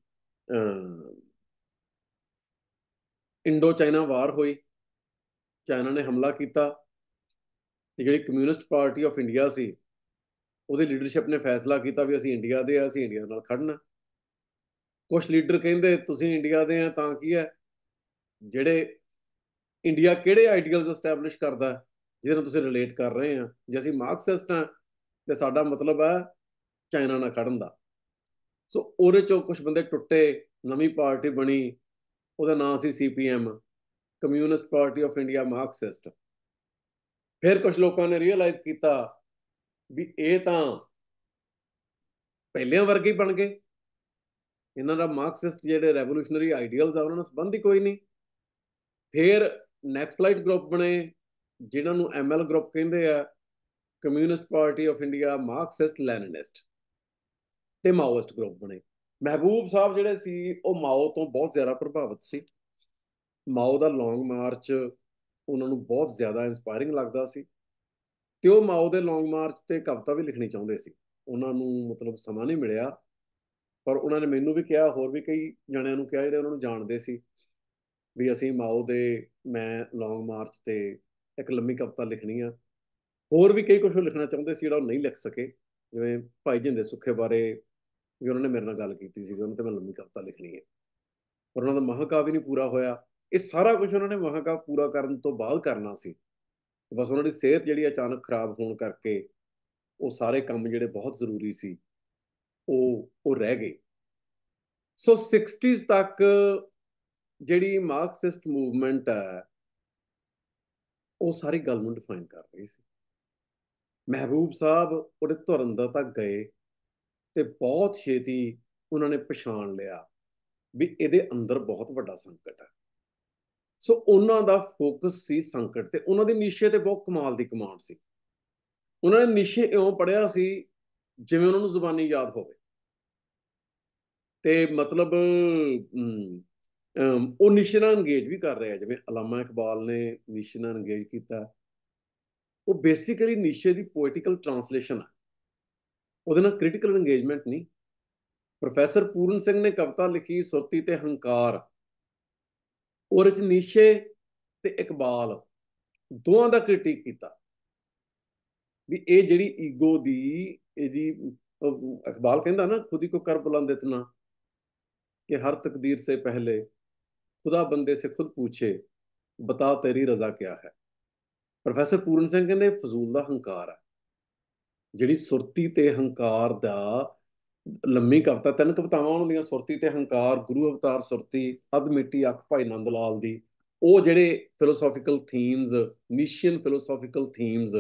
ਇੰਡੋ ਚਾਈਨਾ ਵਾਰ ਹੋਈ ਚਾਈਨਾ ਨੇ ਹਮਲਾ ਕੀਤਾ ਤੇ ਜਿਹੜੀ ਕਮਿਊਨਿਸਟ ਪਾਰਟੀ ਆਫ ਇੰਡੀਆ ਸੀ ਉਹਦੇ ਲੀਡਰਸ਼ਿਪ ਨੇ ਫੈਸਲਾ ਕੀਤਾ ਵੀ ਅਸੀਂ ਇੰਡੀਆ ਦੇ ਆ ਅਸੀਂ ਇੰਡੀਆ ਨਾਲ ਖੜਨਾ ਕੁਝ ਲੀਡਰ ਕਹਿੰਦੇ ਤੁਸੀਂ ਇੰਡੀਆ ਦੇ ਆ ਤਾਂ ਕੀ ਹੈ ਜਿਹੜੇ ਇੰਡੀਆ ਕਿਹੜੇ ਆਈਡੀਅਲਸ ਐਸਟੈਬਲਿਸ਼ ਕਰਦਾ ਜਿਹਦੇ ਨਾਲ ਤੁਸੀਂ ਰਿਲੇਟ ਕਰ ਰਹੇ ਆ ਜੇ ਅਸੀਂ ਮਾਰਕਸਿਸਟ ਆ ਤੇ ਸਾਡਾ ਮਤਲਬ ਹੈ ਚਾਈਨਾ ਨਾਲ ਖੜਨ ਦਾ ਸੋ ਉਹਦੇ ਚੋਂ ਕੁਝ ਬੰਦੇ ਟੁੱਟੇ ਨਵੀਂ ਪਾਰਟੀ ਬਣੀ ਉਹਦਾ ਨਾਮ ਸੀ CPM communist party of India Marxist ਫਿਰ ਕੁਝ ਲੋਕਾਂ ਨੇ ਰਿਅਲਾਈਜ਼ ਕੀਤਾ ਵੀ ਇਹ ਤਾਂ ਪਹਿਲਿਆਂ ਵਰਗੇ ਹੀ ਬਣ ਗਏ ਇਹਨਾਂ ਦਾ ਮਾਰਕਸਿਸਟ ਜਿਹੜੇ ਰੈਵੋਲੂਸ਼ਨਰੀ ਆਈਡੀਅਲਸ ਆ ਉਹਨਾਂ ਨਾਲ ਸੰਬੰਧ ਹੀ ਕੋਈ ਨਹੀਂ ਫਿਰ ਨੈਕਸਲਾਈਟ ਗਰੁੱਪ ਬਣੇ ਜਿਨ੍ਹਾਂ ਨੂੰ ਐਮਐਲ ਗਰੁੱਪ ਕਹਿੰਦੇ ਆ communist party of India Marxist Leninist ਤੇ ਮਾਓਇਸਟ ਗਰੁੱਪ ਬਣੇ ਮਹਿਬੂਬ ਸਾਹਿਬ ਜਿਹੜੇ ਸੀ ਉਹ ਮਾਓ ਤੋਂ ਬਹੁਤ ਜ਼ਿਆਦਾ ਪ੍ਰਭਾਵਿਤ ਸੀ ਮਾਓ ਦਾ ਲੌਂਗ ਮਾਰਚ ਉਹਨਾਂ ਨੂੰ ਬਹੁਤ ਜ਼ਿਆਦਾ ਇਨਸਪਾਇਰਿੰਗ ਲੱਗਦਾ ਸੀ ਤੇ ਉਹ ਮਾਓ ਦੇ ਲੌਂਗ ਮਾਰਚ ਤੇ ਕਵਿਤਾ ਵੀ ਲਿਖਣੀ ਚਾਹੁੰਦੇ ਸੀ ਉਹਨਾਂ ਨੂੰ ਮਤਲਬ ਸਮਾਂ ਨਹੀਂ ਮਿਲਿਆ ਪਰ ਉਹਨਾਂ ਨੇ ਮੈਨੂੰ ਵੀ ਕਿਹਾ ਹੋਰ ਵੀ ਕਈ ਜਣਿਆਂ ਨੂੰ ਕਿਹਾ ਜਿਹੜੇ ਉਹਨਾਂ ਨੂੰ ਜਾਣਦੇ ਸੀ ਵੀ ਅਸੀਂ ਮਾਓ ਦੇ ਮੈਂ ਲੌਂਗ ਮਾਰਚ ਤੇ ਇੱਕ ਲੰਮੀ ਕਵਿਤਾ ਲਿਖਣੀ ਆ ਹੋਰ ਵੀ ਕਈ ਕੁਝ ਲਿਖਣਾ ਚਾਹੁੰਦੇ ਸੀ ਜਿਹੜਾ ਉਹ ਨਹੀਂ ਲਿਖ ਸਕੇ ਜਿਵੇਂ ਭਾਈ ਜਿੰਦੇ ਸੁੱਖੇ ਬਾਰੇ ਵੀ ਉਹਨਾਂ ਨੇ ਮੇਰੇ ਨਾਲ ਗੱਲ ਕੀਤੀ ਸੀ ਉਹਨਾਂ ਤੇ ਮੈਂ ਲੰਮੀ ਕਵਿਤਾ ਲਿਖਣੀ ਹੈ ਪਰ ਉਹਨਾਂ ਦਾ ਮਹਾਕਾਵਿ ਨਹੀਂ ਪੂਰਾ ਹੋਇਆ ਇਹ ਸਾਰਾ ਕੁਝ ਉਹਨਾਂ ਨੇ ਮਹਾਕਾਵ ਪੂਰਾ ਕਰਨ ਤੋਂ ਬਾਅਦ ਕਰਨਾ ਸੀ ਬਸ ਉਹਨਾਂ ਦੀ ਸਿਹਤ ਜਿਹੜੀ ਅਚਾਨਕ ਖਰਾਬ ਹੋਣ ਕਰਕੇ ਉਹ ਸਾਰੇ ਕੰਮ ਜਿਹੜੇ ਬਹੁਤ ਜ਼ਰੂਰੀ ਸੀ ਉਹ ਉਹ ਰਹਿ ਗਏ ਸੋ 60s ਤੱਕ ਜਿਹੜੀ ਮਾਰਕਸਿਸਟ ਮੂਵਮੈਂਟ ਹੈ ਉਹ ਸਾਰੀ ਗੱਲ ਨੂੰ ਡਿਫਾਈਨ ਕਰ ਰਹੀ ਸੀ ਮਹਿਬੂਬ ਸਾਹਿਬ ਉਹਦੇ ਧੁਰਨ ਦਾ ਤੱਕ ਗਏ ਤੇ ਬਹੁਤ ਛੇਤੀ ਉਹਨਾਂ ਨੇ ਪਛਾਣ ਲਿਆ ਵੀ ਇਹਦੇ ਅੰਦਰ ਬਹੁਤ ਵੱਡਾ ਸੰਕਟ ਹੈ ਸੋ ਉਹਨਾਂ ਦਾ ਫੋਕਸ ਸੀ ਸੰਕਟ ਤੇ ਉਹਨਾਂ ਦੇ ਨਿਸ਼ੇ ਤੇ ਬਹੁਤ ਕਮਾਲ ਦੀ ਕਮਾਂਡ ਸੀ ਉਹਨਾਂ ਨੇ ਨਿਸ਼ੇ ਇਉਂ ਪੜਿਆ ਸੀ ਜਿਵੇਂ ਉਹਨਾਂ ਨੂੰ ਜ਼ੁਬਾਨੀ ਯਾਦ ਹੋਵੇ ਤੇ ਮਤਲਬ ਉਹ ਨਿਸ਼ੇ ਨਾਲ ਅੰਗੇਜ ਵੀ ਕਰ ਰਿਹਾ ਜਿਵੇਂ ਅਲਾਮਾ ਇਕਬਾਲ ਨੇ ਨਿਸ਼ੇ ਨਾਲ ਅੰਗੇਜ ਕੀਤਾ ਉਹ ਬੇਸਿਕਲੀ ਨਿਸ਼ੇ ਦੀ ਪੋਇਟਿਕਲ ਟ੍ਰਾਂਸਲੇਸ਼ਨ ਹੈ ਉਹਦੇ ਨਾਲ ਕ੍ਰਿਟੀਕਲ ਇੰਗੇਜਮੈਂਟ ਨਹੀਂ ਪ੍ਰੋਫੈਸਰ ਪੂਰਨ ਸਿੰਘ ਨੇ ਕਵਿਤਾ ਲਿਖੀ ਸੁਰਤੀ ਤੇ ਹੰਕਾਰ ਔਰ ਚ ਨੀਸ਼ੇ ਤੇ ਇਕਬਾਲ ਦੋਹਾਂ ਦਾ ਕ੍ਰਿਟਿਕ ਕੀਤਾ ਵੀ ਇਹ ਜਿਹੜੀ ਈਗੋ ਦੀ ਇਹਦੀ ਇਕਬਾਲ ਕਹਿੰਦਾ ਨਾ ਖੁਦੀ ਕੋ ਕਰ ਬੁਲੰਦ ਇਤਨਾ ਕਿ ਹਰ ਤਕਦੀਰ ਸੇ ਪਹਿਲੇ ਖੁਦਾ ਬੰਦੇ ਸੇ ਖੁਦ ਪੁੱਛੇ ਬਤਾ ਤੇਰੀ ਰਜ਼ਾ ਕਿਆ ਹੈ ਪ੍ਰੋਫੈਸਰ ਪੂਰਨ ਸਿੰਘ ਕਹਿੰਦੇ ਫਜ਼ੂਲ ਦਾ ਹੰਕਾਰ ਹੈ ਜਿਹੜੀ ਸੁਰਤੀ ਤੇ ਹੰਕਾਰ ਦਾ ਲੰਮੀ ਕਵਤਾ ਤਿੰਨ ਕਵਤਾਵਾਂ ਉਹਨਾਂ ਦੀਆਂ ਸੁਰਤੀ ਤੇ ਹੰਕਾਰ ਗੁਰੂ ਅਵਤਾਰ ਸੁਰਤੀ ਅਧ ਮਿੱਟੀ ਅੱਖ ਭਾਈ ਨੰਦ ਲਾਲ ਦੀ ਉਹ ਜਿਹੜੇ ਫਿਲੋਸੋਫੀਕਲ ਥੀਮਸ ਨੀਸ਼ੀਅਨ ਫਿਲੋਸੋਫੀਕਲ ਥੀਮਸ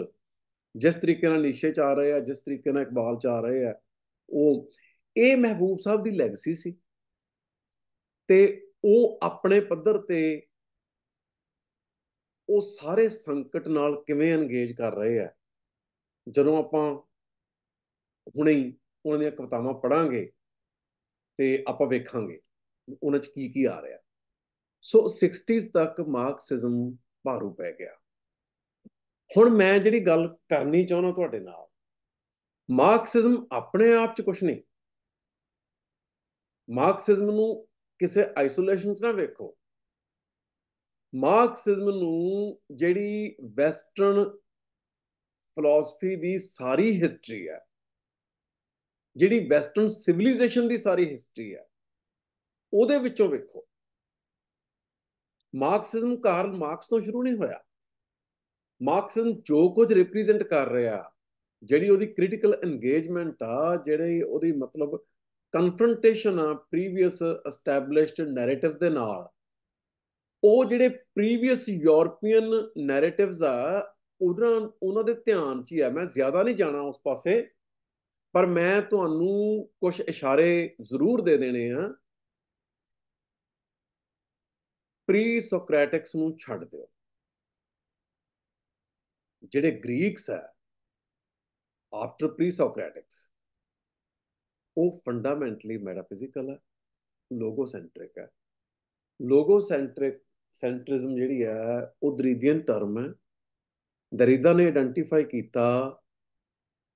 ਜਿਸ ਤਰੀਕੇ ਨਾਲ ਨੀਸ਼ੇ ਚ ਆ ਰਹੇ ਆ ਜਿਸ ਤਰੀਕੇ ਨਾਲ ਇਕਬਾਲ ਚ ਆ ਰਹੇ ਆ ਉਹ ਇਹ ਮਹਿਬੂਬ ਸਾਹਿਬ ਦੀ ਲੈਗਸੀ ਸੀ ਤੇ ਉਹ ਆਪਣੇ ਪੱਧਰ ਤੇ ਉਹ ਸਾਰੇ ਸੰਕਟ ਨਾਲ ਕਿਵੇਂ ਇੰਗੇਜ ਕਰ ਰਹੇ ਆ ਜਦੋਂ ਆਪਾਂ ਹੁਣੇ ਹੀ ਉਹਨਾਂ ਦੀਆਂ ਕਵਿਤਾਵਾਂ ਪੜਾਂਗੇ ਤੇ ਆਪਾਂ ਵੇਖਾਂਗੇ ਉਹਨਾਂ 'ਚ ਕੀ ਕੀ ਆ ਰਿਹਾ ਸੋ 60s ਤੱਕ ਮਾਰਕਸਿਜ਼ਮ ਭਾਰੂ ਪੈ ਗਿਆ ਹੁਣ ਮੈਂ ਜਿਹੜੀ ਗੱਲ ਕਰਨੀ ਚਾਹੁੰਦਾ ਤੁਹਾਡੇ ਨਾਲ ਮਾਰਕਸਿਜ਼ਮ ਆਪਣੇ ਆਪ 'ਚ ਕੁਝ ਨਹੀਂ ਮਾਰਕਸਿਜ਼ਮ ਨੂੰ ਕਿਸੇ ਆਈਸੋਲੇਸ਼ਨ 'ਚ ਨਾ ਵੇਖੋ ਮਾਰਕਸਿਜ਼ਮ ਨੂੰ ਜਿਹੜੀ ਵੈਸਟਰਨ ਫਿਲਾਸਫੀ ਦੀ ਸਾਰੀ ਹਿਸਟਰੀ ਹੈ ਜਿਹੜੀ ਵੈਸਟਰਨ ਸਿਵਲਾਈਜੇਸ਼ਨ ਦੀ ਸਾਰੀ ਹਿਸਟਰੀ ਹੈ ਉਹਦੇ ਵਿੱਚੋਂ ਵੇਖੋ ਮਾਰਕਸਿਜ਼ਮ ਕਾਰਲ ਮਾਰਕਸ ਤੋਂ ਸ਼ੁਰੂ ਨਹੀਂ ਹੋਇਆ ਮਾਰਕਸਿਜ਼ਮ ਜੋ ਕੁਝ ਰਿਪਰੈਜ਼ੈਂਟ ਕਰ ਰਿਹਾ ਜਿਹੜੀ ਉਹਦੀ ਕ੍ਰਿਟੀਕਲ ਇੰਗੇਜਮੈਂਟ ਆ ਜਿਹੜੇ ਉਹਦੀ ਮਤਲਬ ਕਨਫਰੰਟੇਸ਼ਨ ਆ ਪ੍ਰੀਵੀਅਸ ਐਸਟੈਬਲਿਸ਼ਡ ਨੈਰੇਟਿਵਸ ਦੇ ਨਾਲ ਉਹ ਜਿਹੜੇ ਪ੍ਰੀਵੀਅਸ ਯੂਰੋਪੀਅਨ ਨੈਰੇਟਿਵਸ ਆ ਉਹਨਾਂ ਉਹਨਾਂ ਦੇ ਧਿਆਨ 'ਚ ਹੀ ਆ ਮੈਂ ਜ਼ਿਆਦਾ ਨਹੀਂ ਜਾਣਾ ਉਸ ਪਾਸੇ ਪਰ ਮੈਂ ਤੁਹਾਨੂੰ ਕੁਝ ਇਸ਼ਾਰੇ ਜ਼ਰੂਰ ਦੇ ਦੇਣੇ ਆ ਪ੍ਰੀ ਸੋਕ੍ਰੈਟਿਕਸ ਨੂੰ ਛੱਡ ਦਿਓ ਜਿਹੜੇ ਗ੍ਰੀਕਸ ਆ ਆਫਟਰ ਪ੍ਰੀ ਸੋਕ੍ਰੈਟਿਕਸ ਉਹ ਫੰਡਾਮੈਂਟਲੀ ਮੈਟਾਫਿਜ਼ੀਕਲ ਹੈ ਲੋਗੋ ਸੈਂਟ੍ਰਿਕ ਹੈ ਲੋਗੋ ਸੈਂਟ੍ਰਿਕ ਸੈਂਟਰਿਜ਼ਮ ਜਿਹੜੀ ਹੈ ਉਹ ਦ੍ਰਿਦੀਅਨ ਟਰਮ ਹੈ ਦਰੀਦਾ ਨੇ ਆਇਡੈਂਟੀਫਾਈ ਕੀਤਾ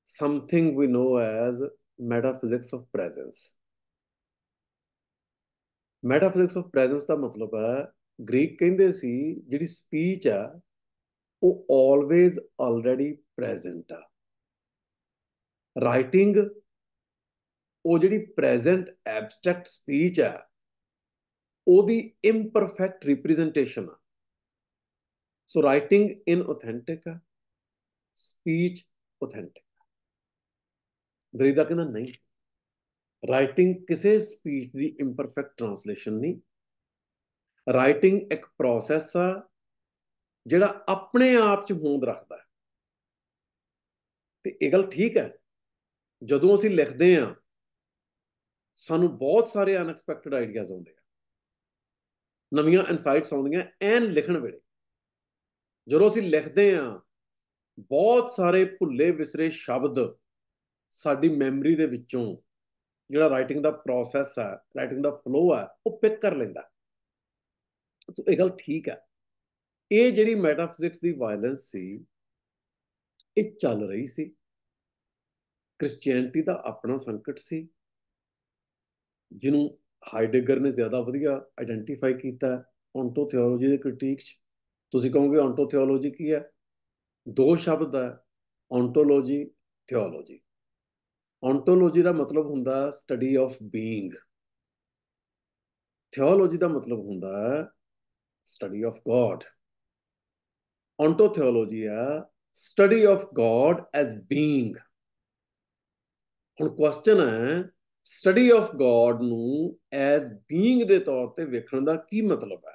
something we know as metaphysics of presence metaphysics of presence ਦਾ ਮਤਲਬ ਹੈ ਗ੍ਰੀਕ ਕਹਿੰਦੇ ਸੀ ਜਿਹੜੀ ਸਪੀਚ ਆ ਉਹ ਆਲਵੇਜ਼ ਆਲਰੇਡੀ ਪ੍ਰੈਜ਼ੈਂਟ ਆ ਰਾਈਟਿੰਗ ਉਹ ਜਿਹੜੀ ਪ੍ਰੈਜ਼ੈਂਟ ਐਬਸਟ੍ਰੈਕਟ ਸਪੀਚ ਆ ਉਹਦੀ ਇੰਪਰਫੈਕਟ ਰਿਪਰੈਜ਼ੈਂਟੇਸ਼ਨ ਆ ਰਾਈਟਿੰਗ ਇਨ ਆਥੈਂਟਿਕ ਆ ਸਪੀਚ ਆਥੈਂਟਿਕ ਦਰੀਦਾ ਕਹਿੰਦਾ ਨਹੀਂ ਰਾਈਟਿੰਗ ਕਿਸੇ ਸਪੀਚ ਦੀ ਇੰਪਰਫੈਕਟ ਟਰਾਂਸਲੇਸ਼ਨ ਨਹੀਂ ਰਾਈਟਿੰਗ ਇੱਕ ਪ੍ਰੋਸੈਸ ਆ ਜਿਹੜਾ ਆਪਣੇ ਆਪ ਚ ਹੋਂਦ ਰੱਖਦਾ ਹੈ ਤੇ ਇਹ ਗੱਲ ਠੀਕ ਹੈ ਜਦੋਂ ਅਸੀਂ ਲਿਖਦੇ ਆ ਸਾਨੂੰ ਬਹੁਤ ਸਾਰੇ ਅਨਐਕਸਪੈਕਟਡ ਆਈਡੀਆਜ਼ ਆਉਂਦੇ ਆ ਨਵੀਆਂ ਇਨਸਾਈਟਸ ਆਉਂਦੀਆਂ ਐਨ ਲਿਖਣ ਵੇਲੇ ਜਦੋਂ ਅਸੀਂ ਲਿਖਦੇ ਆ ਬਹੁਤ ਸਾਰੇ ਭੁੱਲੇ ਵਿਸਰੇ ਸ਼ਬਦ ਸਾਡੀ ਮੈਮਰੀ ਦੇ ਵਿੱਚੋਂ ਜਿਹੜਾ ਰਾਈਟਿੰਗ ਦਾ ਪ੍ਰੋਸੈਸ ਹੈ ਰਾਈਟਿੰਗ ਦਾ ਫਲੋ ਹੈ ਉਹ ਪਿਕ ਕਰ ਲੈਂਦਾ ਸੋ ਇਹ ਗੱਲ ਠੀਕ ਹੈ ਇਹ ਜਿਹੜੀ ਮੈਟਾਫਿਜ਼ਿਕਸ ਦੀ ਵਾਇਲੈਂਸ ਸੀ ਇਹ ਚੱਲ ਰਹੀ ਸੀ ਕ੍ਰਿਸਚੀਅਨਿਟੀ ਦਾ ਆਪਣਾ ਸੰਕਟ ਸੀ ਜਿਹਨੂੰ ਹਾਈਡਗਰ ਨੇ ਜ਼ਿਆਦਾ ਵਧੀਆ ਆਇਡੈਂਟੀਫਾਈ ਕੀਤਾ ਤੋਂ ਥਿਓਲੋਜੀ ਦੇ ਕ੍ਰਿਟਿਕਸ ਚ ਤੁਸੀਂ ਕਹੋਗੇ ਔਂਟੋ ਥਿਓਲੋਜੀ ਕੀ ਹੈ ਦੋ ਸ਼ਬਦ ਹੈ ਔਂਟੋਲੋਜੀ ਥਿਓਲੋਜੀ ਔਂਟੋਲੋਜੀ ਦਾ ਮਤਲਬ ਹੁੰਦਾ ਸਟੱਡੀ ਆਫ ਬੀਇੰਗ ਥਿਓਲੋਜੀ ਦਾ ਮਤਲਬ ਹੁੰਦਾ study of God ontotheology ਆ study of God as being ਹੁਣ ਕੁਐਸਚਨ ਹੈ ਸਟੱਡੀ ਆਫ ਗੋਡ ਨੂੰ ਐਸ ਬੀਇੰਗ ਦੇ ਤੌਰ ਤੇ ਵੇਖਣ ਦਾ ਕੀ ਮਤਲਬ ਹੈ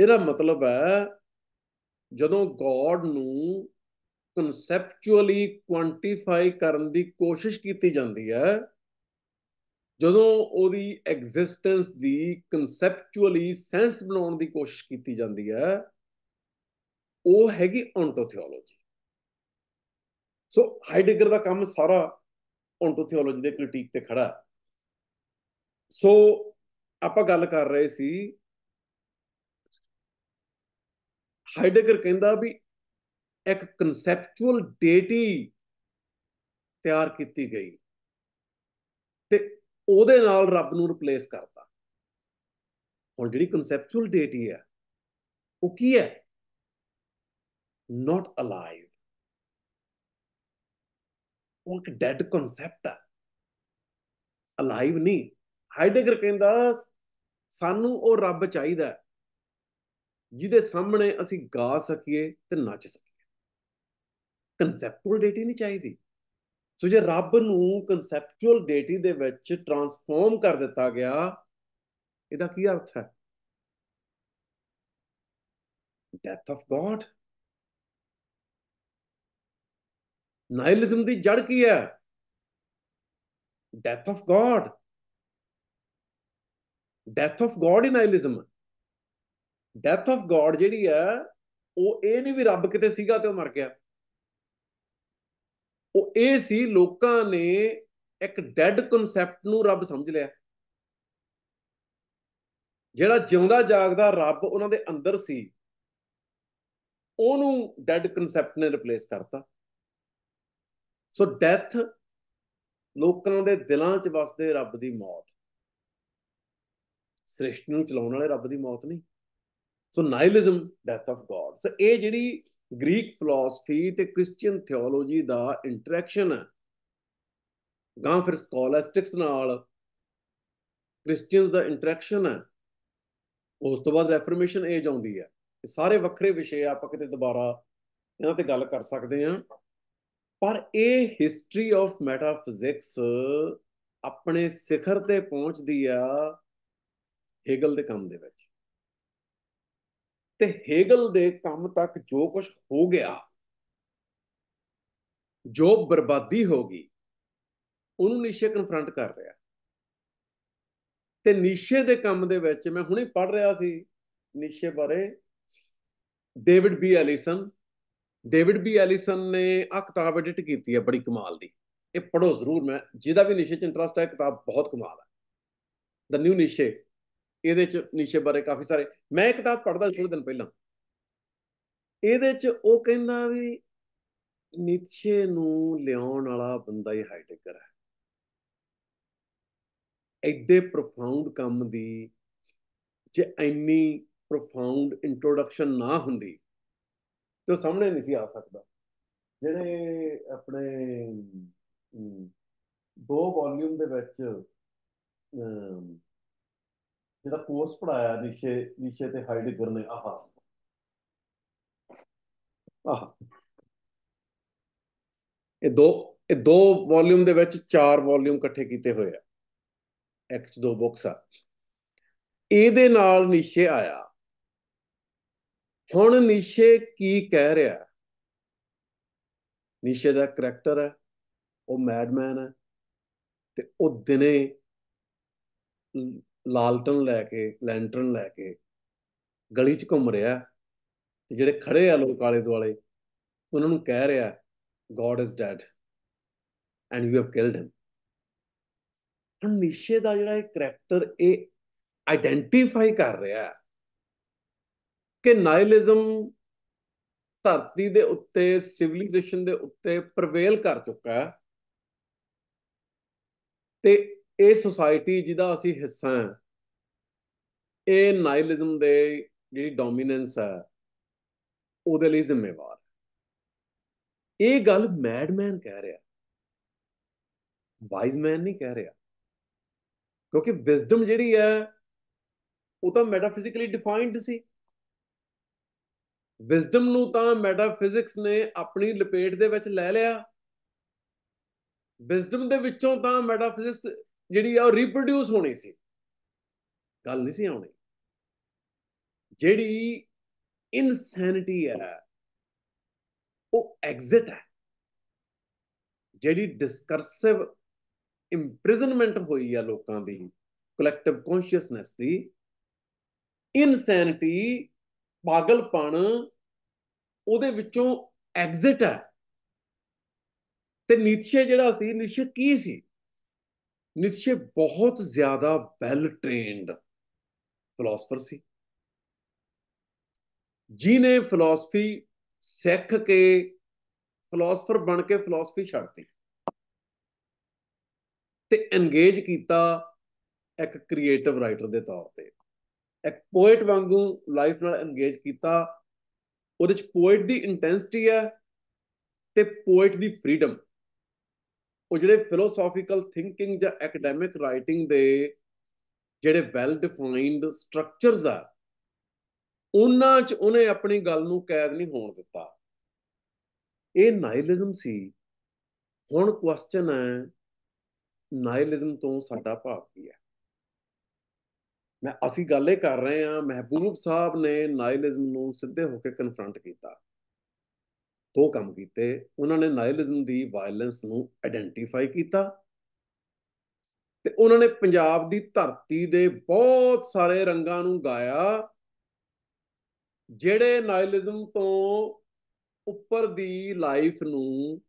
ਇਹਦਾ ਮਤਲਬ ਹੈ ਜਦੋਂ ਗੋਡ ਨੂੰ ਕਨਸੈਪਚੁਅਲੀ ਕੁਆਂਟੀਫਾਈ ਕਰਨ ਦੀ ਕੋਸ਼ਿਸ਼ ਕੀਤੀ ਜਾਂਦੀ ਹੈ ਜਦੋਂ ਉਹਦੀ ਐਗਜ਼ਿਸਟੈਂਸ ਦੀ ਕਨਸੈਪਚੁਅਲੀ ਸੈਂਸ ਬਣਾਉਣ ਦੀ ਕੋਸ਼ਿਸ਼ ਕੀਤੀ ਜਾਂਦੀ ਹੈ ਉਹ ਹੈਗੀ ਔਨਟੋਥੀਓਲੋਜੀ ਸੋ ਹਾਈਡਗਰ ਦਾ ਕੰਮ ਸਾਰਾ ਔਨਟੋਥੀਓਲੋਜੀ ਦੇ ਕ੍ਰਿਟਿਕ ਤੇ ਖੜਾ ਸੋ ਆਪਾਂ ਗੱਲ ਕਰ ਰਹੇ ਸੀ ਹਾਈਡੇਗਰ ਕਹਿੰਦਾ ਵੀ ਇੱਕ ਕਨਸੈਪਚੁਅਲ ਡੇਟੀ ਤਿਆਰ ਕੀਤੀ ਗਈ ਤੇ ਉਹਦੇ ਨਾਲ ਰੱਬ ਨੂੰ ਰਿਪਲੇਸ ਕਰਤਾ ਹੁਣ ਜਿਹੜੀ ਕਨਸੈਪਚੁਅਲ ਡੇਟੀ ਹੈ ਉਹ ਕੀ ਹੈ ਨਾਟ ਅਲਾਈਵ ਉਹ ਇੱਕ ਡੈਡ ਕਨਸੈਪਟ ਹੈ ਅਲਾਈਵ ਨਹੀਂ ਹਾਈਡੇਗਰ ਕਹਿੰਦਾ ਸਾਨੂੰ ਉਹ ਰੱਬ ਚਾਹੀਦਾ ਜਿਹਦੇ ਸਾਹਮਣੇ ਅਸੀਂ ਗਾ ਸਕੀਏ ਤੇ ਨੱਚ ਸਕੀਏ ਕਨਸੈਪਚੁਅਲ ਡੇਟੀ ਨਹੀਂ ਚਾਹੀਦੀ ਸੋ ਜੇ ਰੱਬ ਨੂੰ ਕਨਸੈਪਚੁਅਲ ਡੇਟੀ ਦੇ ਵਿੱਚ ਟਰਾਂਸਫਾਰਮ ਕਰ ਦਿੱਤਾ ਗਿਆ ਇਹਦਾ ਕੀ ਅਰਥ ਹੈ ਡੈਥ ਆਫ ਗੋਡ ਨਾਇਲਿਜ਼ਮ ਦੀ ਜੜ ਕੀ ਹੈ death of God death of God in nihilism ਹੈ ਡੈਥ ਆਫ ਗੋਡ ਜਿਹੜੀ ਆ ਉਹ ਇਹ ਨਹੀਂ ਵੀ ਰੱਬ ਕਿਤੇ ਸੀਗਾ ਤੇ ਉਹ ਮਰ ਗਿਆ ਉਹ ਇਹ ਸੀ ਲੋਕਾਂ ਨੇ ਇੱਕ ਡੈਡ ਕਨਸੈਪਟ ਨੂੰ ਰੱਬ ਸਮਝ ਲਿਆ ਜਿਹੜਾ ਜਿਉਂਦਾ ਜਾਗਦਾ ਰੱਬ ਉਹਨਾਂ ਦੇ ਅੰਦਰ ਸੀ ਉਹਨੂੰ ਡੈਡ ਕਨਸੈਪਟ ਨੇ ਰਿਪਲੇਸ ਕਰਤਾ ਸੋ ਡੈਥ ਲੋਕਾਂ ਦੇ ਦਿਲਾਂ 'ਚ ਵਸਦੇ ਰੱਬ ਦੀ ਮੌਤ ਸ੍ਰਿਸ਼ਟੀ ਨੂੰ ਚਲਾਉਣ ਵਾਲੇ ਰੱਬ ਦੀ ਮੌਤ ਨਹੀਂ so nihilism death of God so ਇਹ ਜਿਹੜੀ ਗ੍ਰੀਕ ਫਿਲਾਸਫੀ ਤੇ ਕ੍ਰਿਸਚੀਅਨ ਥਿਓਲੋਜੀ ਦਾ ਇੰਟਰੈਕਸ਼ਨ ਹੈ ਗਾਂ ਫਿਰ ਸਕਾਲਸਟਿਕਸ ਨਾਲ ਕ੍ਰਿਸਚੀਅਨਸ ਦਾ ਇੰਟਰੈਕਸ਼ਨ ਹੈ ਉਸ ਤੋਂ ਬਾਅਦ ਰੈਫਰਮੇਸ਼ਨ ਏਜ ਆਉਂਦੀ ਹੈ ਇਹ ਸਾਰੇ ਵੱਖਰੇ ਵਿਸ਼ੇ ਆਪਾਂ ਕਿਤੇ ਦੁਬਾਰਾ ਇਹਨਾਂ ਤੇ ਗੱਲ ਕਰ ਸਕਦੇ ਹਾਂ ਪਰ ਇਹ ਹਿਸਟਰੀ ਆਫ ਮੈਟਾਫਿਜ਼ਿਕਸ ਆਪਣੇ ਸਿਖਰ ਤੇ ਪਹੁੰਚਦੀ ਆ ਹੇਗਲ ਦੇ ਕੰਮ ਦੇ ਵਿੱਚ ਤੇ ਹੇਗਲ ਦੇ ਕੰਮ ਤੱਕ ਜੋ ਕੁਝ ਹੋ ਗਿਆ ਜੋ ਬਰਬਾਦੀ ਹੋ ਗਈ ਉਹਨੂੰ ਨੀਸ਼ੇ ਕਨਫਰੰਟ ਕਰ ਰਿਹਾ ਤੇ ਨੀਸ਼ੇ ਦੇ ਕੰਮ ਦੇ ਵਿੱਚ ਮੈਂ ਹੁਣੇ ਪੜ ਰਿਹਾ ਸੀ ਨੀਸ਼ੇ ਬਾਰੇ David B Allison David B Allison ਨੇ ਆ ਕਿਤਾਬ ਐਡਿਟ ਕੀਤੀ ਹੈ ਬੜੀ ਕਮਾਲ ਦੀ ਇਹ ਪੜੋ ਜ਼ਰੂਰ ਮੈਂ ਜਿਹਦਾ ਵੀ ਨੀਸ਼ੇ 'ਚ ਇੰਟਰਸਟ ਹੈ ਕਿਤਾਬ ਬਹੁਤ ਕਮਾਲ ਹੈ ਦ ਨਿਊ ਨੀਸ਼ੇ ਇਹਦੇ ਚ ਨੀਸ਼ੇ ਬਾਰੇ ਕਾਫੀ ਸਾਰੇ ਮੈਂ ਕਿਤਾਬ ਪੜ੍ਹਦਾ ਥੋੜੇ ਦਿਨ ਪਹਿਲਾਂ ਇਹਦੇ ਚ ਉਹ ਕਹਿੰਦਾ ਵੀ ਨੀਸ਼ੇ ਨੂੰ ਲਿਆਉਣ ਵਾਲਾ ਬੰਦਾ ਹੀ ਹਾਈਟੇਕਰ ਹੈ ਐਡੇ ਪ੍ਰੋਫਾਉਂਡ ਕੰਮ ਦੀ ਜੇ ਐਨੀ ਪ੍ਰੋਫਾਉਂਡ ਇੰਟਰੋਡਕਸ਼ਨ ਨਾ ਹੁੰਦੀ ਤੇ ਸਾਹਮਣੇ ਨਹੀਂ ਸੀ ਆ ਸਕਦਾ ਜਿਹੜੇ ਆਪਣੇ ਦੋ ਵੋਲਿਊਮ ਦੇ ਵਿੱਚ ਜਿਹੜਾ ਕੋਰਸ ਪੜਾਇਆ ਨੀਚੇ ਨੀਚੇ ਤੇ ਹਾਈਡਗਰ ਨੇ ਆਹਾ ਆਹ ਇਹ ਦੋ ਇਹ ਦੋ ਵੋਲਿਊਮ ਦੇ ਵਿੱਚ ਚਾਰ ਵੋਲਿਊਮ ਇਕੱਠੇ ਕੀਤੇ ਹੋਏ ਆ ਇੱਕ ਚ ਦੋ ਬੁੱਕਸ ਆ ਇਹਦੇ ਨਾਲ ਨੀਸ਼ੇ ਆਇਆ ਹੁਣ ਨੀਸ਼ੇ ਕੀ ਕਹਿ ਰਿਹਾ ਨੀਸ਼ੇ ਦਾ ਕੈਰੈਕਟਰ ਹੈ ਉਹ ਮੈਡਮੈਨ ਹੈ ਤੇ ਉਹ ਦਿਨੇ ਲਾਲਟਨ ਲੈ ਕੇ ਲੈਂਟਰਨ ਲੈ ਕੇ ਗਲੀ 'ਚ ਘੁੰਮ ਰਿਹਾ ਤੇ ਜਿਹੜੇ ਖੜੇ ਆ ਲੋਕ ਆਲੇ ਦੁਆਲੇ ਉਹਨਾਂ ਨੂੰ ਕਹਿ ਰਿਹਾ God is dead and you have killed him ਹੁਣ ਨਿਸ਼ੇ ਦਾ ਜਿਹੜਾ ਇਹ ਕੈਰੈਕਟਰ ਇਹ ਆਇਡੈਂਟੀਫਾਈ ਕਰ ਰਿਹਾ ਕਿ ਨਾਇਲਿਜ਼ਮ ਧਰਤੀ ਦੇ ਉੱਤੇ ਸਿਵਲਾਈਜੇਸ਼ਨ ਦੇ ਉੱਤੇ ਪ੍ਰਵੇਲ ਕਰ ਚੁੱਕਾ ਹੈ ਤੇ ਇਹ ਸੋਸਾਇਟੀ ਜਿਹਦਾ ਅਸੀਂ ਹਿੱਸਾ ਹਾਂ ਇਹ ਨਾਇਲਿਜ਼ਮ ਦੇ ਜਿਹੜੀ ਡੋਮੀਨੈਂਸ ਹੈ ਉਹਦੇ ਲਈ ਜ਼ਿੰਮੇਵਾਰ ਇਹ ਗੱਲ ਮੈਡਮੈਨ ਕਹਿ ਰਿਹਾ ਵਾਈਜ਼ ਮੈਨ ਨਹੀਂ ਕਹਿ ਰਿਹਾ ਕਿਉਂਕਿ ਵਿਜ਼ਡਮ ਜਿਹੜੀ ਹੈ ਉਹ ਤਾਂ ਮੈਟਾਫਿਜ਼ਿਕਲੀ ਡਿਫਾਈਨਡ ਸੀ ਵਿਜ਼ਡਮ ਨੂੰ ਤਾਂ ਮੈਟਾਫਿਜ਼ਿਕਸ ਨੇ ਆਪਣੀ ਲਪੇਟ ਦੇ ਵਿੱਚ ਲੈ ਲਿਆ ਵਿਜ਼ਡਮ ਦੇ ਵਿੱਚੋਂ ਤਾਂ ਮੈਟਾਫਿਜ਼ਿਕਸ ਜਿਹੜੀ ਆ ਉਹ ਰੀਪਰੋਡਿਊਸ ਹੋਣੀ ਸੀ ਗੱਲ ਨਹੀਂ ਸੀ ਆਉਣੀ ਜਿਹੜੀ ਇਨਸੈਨਿਟੀ ਹੈ ਉਹ ਐਗਜ਼ਿਟ ਹੈ ਜਿਹੜੀ ਡਿਸਕਰਸਿਵ ਇੰਪ੍ਰਿਜ਼ਨਮੈਂਟ ਹੋਈ ਆ ਲੋਕਾਂ ਦੀ ਕਲੈਕਟਿਵ ਕੌਨਸ਼ੀਅਸਨੈਸ ਦੀ ਇਨਸੈਨਿਟੀ ਪਾਗਲਪਣ ਉਹਦੇ ਵਿੱਚੋਂ ਐਗਜ਼ਿਟ ਹੈ ਤੇ ਨੀਤਸ਼ੇ ਜਿਹੜਾ ਸੀ ਨੀਤਸ਼ੇ ਕੀ ਸੀ ਨਿਸ਼ਚੇ ਬਹੁਤ ਜ਼ਿਆਦਾ ਵੈਲ ਟ੍ਰੇਨਡ ਫਿਲਾਸਫਰ ਸੀ ਜਿਨੇ ਫਿਲਾਸਫੀ ਸਿੱਖ ਕੇ ਫਿਲਾਸਫਰ ਬਣ ਕੇ ਫਿਲਾਸਫੀ ਛੱਡਤੀ ਤੇ ਇੰਗੇਜ ਕੀਤਾ ਇੱਕ ਕ੍ਰੀਏਟਿਵ ਰਾਈਟਰ ਦੇ ਤੌਰ ਤੇ ਇੱਕ ਪੋਇਟ ਵਾਂਗੂ ਲਾਈਫ ਨਾਲ ਇੰਗੇਜ ਕੀਤਾ ਉਹਦੇ ਚ ਪੋਇਟ ਦੀ ਇੰਟੈਂਸਿਟੀ ਹੈ ਤੇ ਪੋਇਟ ਦੀ ਫਰੀडम ਉਹ ਜਿਹੜੇ ਫਿਲੋਸੋਫੀਕਲ ਥਿੰਕਿੰਗ ਜਾਂ ਐਕਡੈਮਿਕ ਰਾਈਟਿੰਗ ਦੇ ਜਿਹੜੇ ਵੈਲ ਡਿਫਾਈਨਡ ਸਟਰਕਚਰਸ ਆ ਉਹਨਾਂ 'ਚ ਉਹਨੇ ਆਪਣੀ ਗੱਲ ਨੂੰ ਕੈਦ ਨਹੀਂ ਹੋਣ ਦਿੱਤਾ ਇਹ ਨਾਇਲਿਜ਼ਮ ਸੀ ਹੁਣ ਕੁਐਸਚਨ ਹੈ ਨਾਇਲਿਜ਼ਮ ਤੋਂ ਸਾਡਾ ਭਾਵ ਕੀ ਹੈ ਮੈਂ ਅਸੀਂ ਗੱਲ ਇਹ ਕਰ ਰਹੇ ਹਾਂ ਮਹਿਬੂਬ ਸਾਹਿਬ ਨੇ ਨਾਇਲਿਜ਼ਮ ਨੂੰ ਸਿੱਧੇ ਹੋ ਕੇ ਕਨਫਰੰਟ ਕੀਤਾ ਦੋ ਕੰਮ ਕੀਤੇ ਉਹਨਾਂ ਨੇ ਨਾਇਲਿਜ਼ਮ ਦੀ ਵਾਇਲੈਂਸ ਨੂੰ ਆਇਡੈਂਟੀਫਾਈ ਕੀਤਾ ਤੇ ਉਹਨਾਂ ਨੇ ਪੰਜਾਬ ਦੀ ਧਰਤੀ ਦੇ ਬਹੁਤ ਸਾਰੇ ਰੰਗਾਂ ਨੂੰ ਗਾਇਆ ਜਿਹੜੇ ਨਾਇਲਿਜ਼ਮ ਤੋਂ ਉੱਪਰ ਦੀ ਲਾਈਫ ਨੂੰ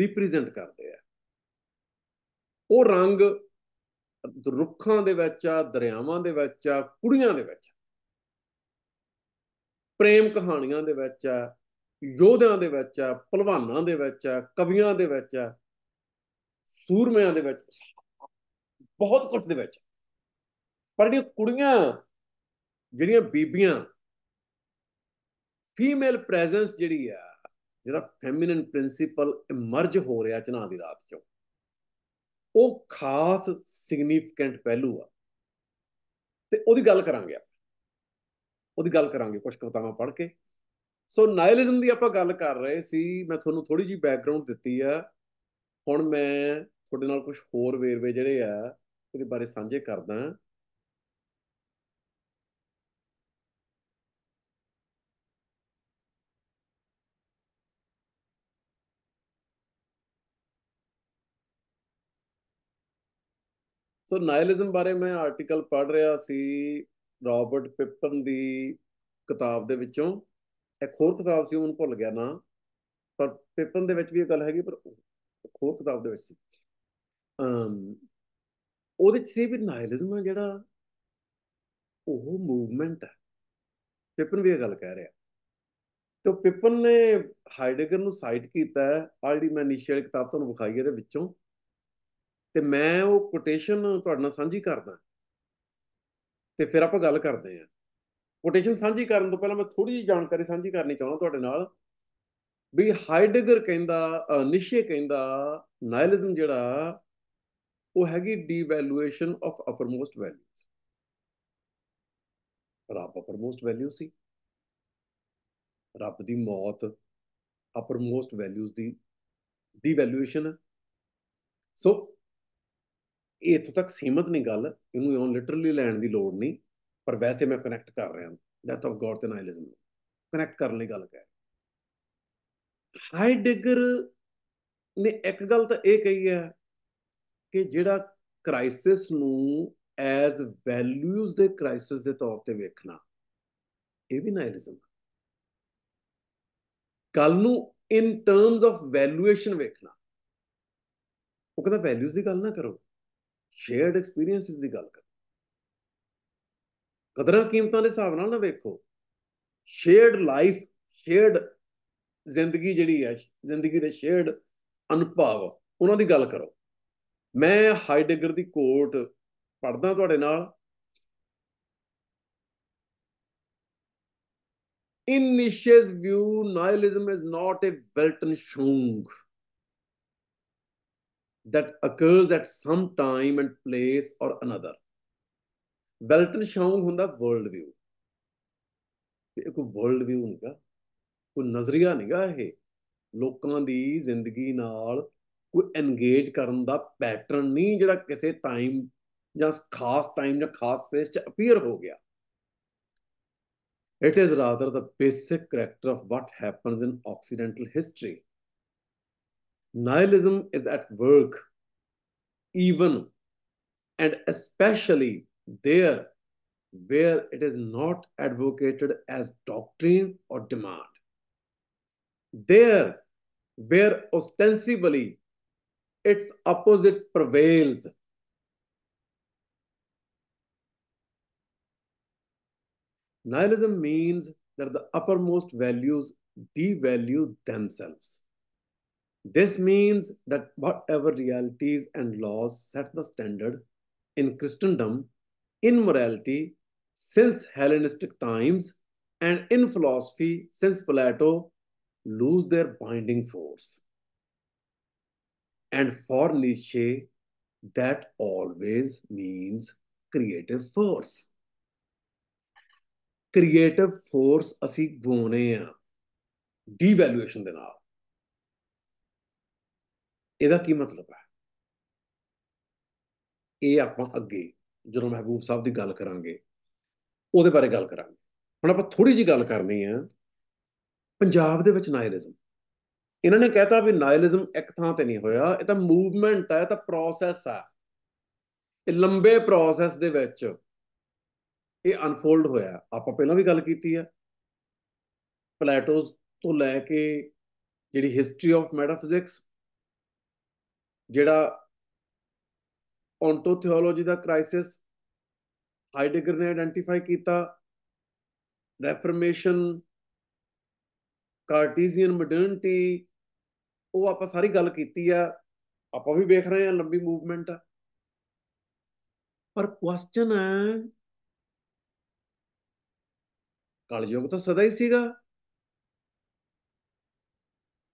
ਰਿਪਰੈਜ਼ੈਂਟ ਕਰਦੇ ਆ ਉਹ ਰੰਗ ਰੁੱਖਾਂ ਦੇ ਵਿੱਚ ਆ ਦਰਿਆਵਾਂ ਦੇ ਵਿੱਚ ਆ ਕੁੜੀਆਂ ਦੇ ਵਿੱਚ ਪ੍ਰੇਮ ਕਹਾਣੀਆਂ ਦੇ ਵਿੱਚ ਆ ਯੋਧਿਆਂ ਦੇ ਵਿੱਚ ਆ ਪਹਿਲਵਾਨਾਂ ਦੇ ਵਿੱਚ ਆ ਕਵੀਆਂ ਦੇ ਵਿੱਚ ਆ ਸੂਰਮਿਆਂ ਦੇ ਵਿੱਚ ਬਹੁਤ ਕੁਝ ਦੇ ਵਿੱਚ ਪਰ ਜਿਹੜੀਆਂ ਕੁੜੀਆਂ ਜਿਹੜੀਆਂ ਬੀਬੀਆਂ ਫੀਮੇਲ ਪ੍ਰੈਜ਼ੈਂਸ ਜਿਹੜੀ ਆ ਜਿਹੜਾ ਫੈਮਿਨਨ ਪ੍ਰਿੰਸੀਪਲ ਇਮਰਜ ਹੋ ਰਿਹਾ ਚਨਾ ਦੀ ਰਾਤ ਚੋਂ ਉਹ ਖਾਸ ਸਿਗਨੀਫੀਕੈਂਟ ਪਹਿਲੂ ਆ ਤੇ ਉਹਦੀ ਗੱਲ ਕਰਾਂਗੇ ਆਪਾਂ ਉਹਦੀ ਗੱਲ ਕਰਾਂਗੇ ਕੁਝ ਕਵਤਾਵਾਂ ਪੜ੍ਹ ਕੇ ਸੋ ਨਾਇਲਿਜ਼ਮ ਦੀ ਆਪਾਂ ਗੱਲ ਕਰ ਰਹੇ ਸੀ ਮੈਂ ਤੁਹਾਨੂੰ ਥੋੜੀ ਜੀ ਬੈਕਗ੍ਰਾਉਂਡ ਦਿੱਤੀ ਆ ਹੁਣ ਮੈਂ ਤੁਹਾਡੇ ਨਾਲ ਕੁਝ ਹੋਰ ਵੇਰਵੇ ਜਿਹੜੇ ਆ ਉਹਦੇ ਬਾਰੇ ਸਾਂਝੇ ਕਰਦਾ ਸੋ ਨਾਇਲਿਜ਼ਮ ਬਾਰੇ ਮੈਂ ਆਰਟੀਕਲ ਪੜ੍ਹ ਰਿਹਾ ਸੀ ਰਾਬਰਟ ਪਿਪਨ ਦੀ ਕਿਤਾਬ ਦੇ ਵਿੱਚੋਂ ਇੱਕ ਹੋਰ ਕਿਤਾਬ ਸੀ ਉਹਨੂੰ ਭੁੱਲ ਗਿਆ ਨਾ ਪਰ ਪੇਪਰ ਦੇ ਵਿੱਚ ਵੀ ਇਹ ਗੱਲ ਹੈਗੀ ਪਰ ਖੋਰ ਕਿਤਾਬ ਦੇ ਵਿੱਚ ਸੀ ਅਮ ਉਹਦੇ ਚ ਸੀ ਵੀ ਨਾਇਲਿਜ਼ਮ ਹੈ ਜਿਹੜਾ ਉਹ ਮੂਵਮੈਂਟ ਹੈ ਪਿਪਨ ਵੀ ਇਹ ਗੱਲ ਕਹਿ ਰਿਹਾ ਤੇ ਪਿਪਨ ਨੇ ਹਾਈਡਗਰ ਨੂੰ ਸਾਈਟ ਕੀਤਾ ਹੈ ਆਲਰੇਡੀ ਮੈਂ ਇਨੀਸ਼ੀਅਲ ਕਿਤਾਬ ਤੁਹਾਨੂੰ ਵਿਖਾਈ ਹੈ ਦੇ ਵਿੱਚੋਂ ਤੇ ਮੈਂ ਉਹ ਕੋਟੇਸ਼ਨ ਤੁਹਾਡੇ ਨਾਲ ਸਾਂਝੀ ਕਰਦਾ ਤੇ ਫਿਰ ਆਪਾਂ ਗੱਲ ਕਰਦੇ ਆਂ ਕੋਟੇਸ਼ਨ ਸਾਂਝੀ ਕਰਨ ਤੋਂ ਪਹਿਲਾਂ ਮੈਂ ਥੋੜੀ ਜਿਹੀ ਜਾਣਕਾਰੀ ਸਾਂਝੀ ਕਰਨੀ ਚਾਹੁੰਦਾ ਤੁਹਾਡੇ ਨਾਲ ਵੀ ਹਾਈਡਗਰ ਕਹਿੰਦਾ ਨਿਸ਼ੇ ਕਹਿੰਦਾ ਨਾਇਲਿਜ਼ਮ ਜਿਹੜਾ ਉਹ ਹੈਗੀ ਡੀਵੈਲੂਏਸ਼ਨ ਆਫ ਅਪਰਮੋਸਟ ਵੈਲਿਊਜ਼ ਰੱਬ ਅਪਰਮੋਸਟ ਵੈਲਿਊ ਸੀ ਰੱਬ ਦੀ ਮੌਤ ਅਪਰਮੋਸਟ ਵੈਲਿਊਜ਼ ਦੀ ਡੀਵੈਲੂਏਸ਼ਨ ਸੋ ਇਹ ਤੱਕ ਸੀਮਤ ਨਹੀਂ ਗੱਲ ਇਹਨੂੰ ਓਨ ਲਿਟਰਲੀ ਲੈਣ ਦੀ ਲੋੜ ਨਹੀਂ ਪਰ ਵੈਸੇ ਮੈਂ ਕਨੈਕਟ ਕਰ ਰਿਹਾ ਹਾਂ ਡੈਥ ਆਫ ਗੋਡ ਤੇ ਨਾਇਲਿਜ਼ਮ ਕਨੈਕਟ ਕਰਨ ਲਈ ਗੱਲ ਕਹਿ ਹਾਈਡਗਰ ਨੇ ਇੱਕ ਗੱਲ ਤਾਂ ਇਹ ਕਹੀ ਹੈ ਕਿ ਜਿਹੜਾ ਕ੍ਰਾਈਸਿਸ ਨੂੰ ਐਜ਼ ਵੈਲਿਊਜ਼ ਦੇ ਕ੍ਰਾਈਸਿਸ ਦੇ ਤੌਰ ਤੇ ਵੇਖਣਾ ਇਹ ਵੀ ਨਾਇਲਿਜ਼ਮ ਕੱਲ ਨੂੰ ਇਨ ਟਰਮਸ ਆਫ ਵੈਲਿਊਏਸ਼ਨ ਵੇਖਣਾ ਉਹ ਕਹਿੰਦਾ ਵੈਲਿਊਜ਼ ਦੀ ਗੱਲ ਨਾ ਕਰੋ ਸ਼ੇਅਰਡ ਐਕਸਪੀਰੀਐਂਸਸ ਦੀ ਗੱਲ ਕਰੋ ਕਦਰਾਂ ਕੀਮਤਾਂ ਦੇ ਹਿਸਾਬ ਨਾਲ ਨਾ ਵੇਖੋ ਸ਼ੇਅਰਡ ਲਾਈਫ ਸ਼ੇਅਰਡ ਜ਼ਿੰਦਗੀ ਜਿਹੜੀ ਹੈ ਜ਼ਿੰਦਗੀ ਦੇ ਸ਼ੇਅਰਡ ਅਨੁਭਵ ਉਹਨਾਂ ਦੀ ਗੱਲ ਕਰੋ ਮੈਂ ਹਾਈਡੈਗਰ ਦੀ ਕੋਟ ਪੜਦਾ ਤੁਹਾਡੇ ਨਾਲ ਇਨ ਨਿਸ਼ੇਸ view nihilism is not a weltanschauung that occurs at some time and place or another weltanschauung ਹੁੰਦਾ ਵਰਲਡ ਵਿਊ ਤੇ ਇਹ ਕੋਈ ਵਰਲਡ ਵਿਊ ਨਹੀਂਗਾ ਕੋਈ ਨਜ਼ਰੀਆ ਨਹੀਂਗਾ ਇਹ ਲੋਕਾਂ ਦੀ ਜ਼ਿੰਦਗੀ ਨਾਲ ਕੋਈ ਐਂਗੇਜ ਕਰਨ ਦਾ ਪੈਟਰਨ ਨਹੀਂ ਜਿਹੜਾ ਕਿਸੇ ਟਾਈਮ ਜਾਂ ਖਾਸ ਟਾਈਮ ਜਾਂ ਖਾਸ ਸਪੇਸ 'ਚ ਅਪੀਅਰ ਹੋ ਗਿਆ it is rather the basic character of what happens in occidental history nihilism is at work even and especially there where it is not advocated as doctrine or demand. There where ostensibly its opposite prevails. Nihilism means that the uppermost values devalue themselves. This means that whatever realities and laws set the standard in Christendom immorality since Hellenistic times and in philosophy since Plato lose their binding force. And for Nietzsche, that always means creative force. Creative force asik ਗਵਾਉਨੇ Devaluation ਡੀਵੈਲੂਏਸ਼ਨ ਦੇ ਨਾਲ ਇਹਦਾ ਕੀ ਮਤਲਬ ਹੈ ਇਹ ਆਪਾਂ ਅੱਗੇ ਜਦੋਂ ਮਹਿਬੂਬ ਸਾਹਿਬ ਦੀ ਗੱਲ ਕਰਾਂਗੇ ਉਹਦੇ ਬਾਰੇ ਗੱਲ ਕਰਾਂਗੇ ਹੁਣ ਆਪਾਂ ਥੋੜੀ ਜੀ ਗੱਲ ਕਰਨੀ ਆ ਪੰਜਾਬ ਦੇ ਵਿੱਚ ਨਾਇਲਿਜ਼ਮ ਇਹਨਾਂ ਨੇ ਕਹਿਤਾ ਵੀ ਨਾਇਲਿਜ਼ਮ ਇੱਕ ਥਾਂ ਤੇ ਨਹੀਂ ਹੋਇਆ ਇਹ ਤਾਂ ਮੂਵਮੈਂਟ ਹੈ ਇਹ ਤਾਂ ਪ੍ਰੋਸੈਸ ਆ ਇਹ ਲੰਬੇ ਪ੍ਰੋਸੈਸ ਦੇ ਵਿੱਚ ਇਹ ਅਨਫੋਲਡ ਹੋਇਆ ਆਪਾਂ ਪਹਿਲਾਂ ਵੀ ਗੱਲ ਕੀਤੀ ਆ ਪਲੇਟੋਸ ਤੋਂ ਲੈ ਕੇ ਜਿਹੜੀ ਹਿਸਟਰੀ ਆਫ ਮੈਟਾਫਿਜ਼ਿਕਸ ਜਿਹੜਾ ਥਿਓਲੋਜੀ ਦਾ ਕ੍ਰਾਈਸਿਸ ਹਾਈਡਗਰ ਨੇ ਆਇਡੈਂਟੀਫਾਈ ਕੀਤਾ ਰੈਫਰਮੇਸ਼ਨ ਕਾਰਟੀਜ਼ੀਅਨ ਮਾਡਰਨਿਟੀ ਉਹ ਆਪਾਂ ਸਾਰੀ ਗੱਲ ਕੀਤੀ ਆ ਆਪਾਂ ਵੀ ਵੇਖ ਰਹੇ ਆ ਲੰਬੀ ਮੂਵਮੈਂਟ ਆ ਪਰ ਕੁਐਸਚਨ ਹੈ ਕਲਯੁਗ ਤਾਂ ਸਦਾ ਹੀ ਸੀਗਾ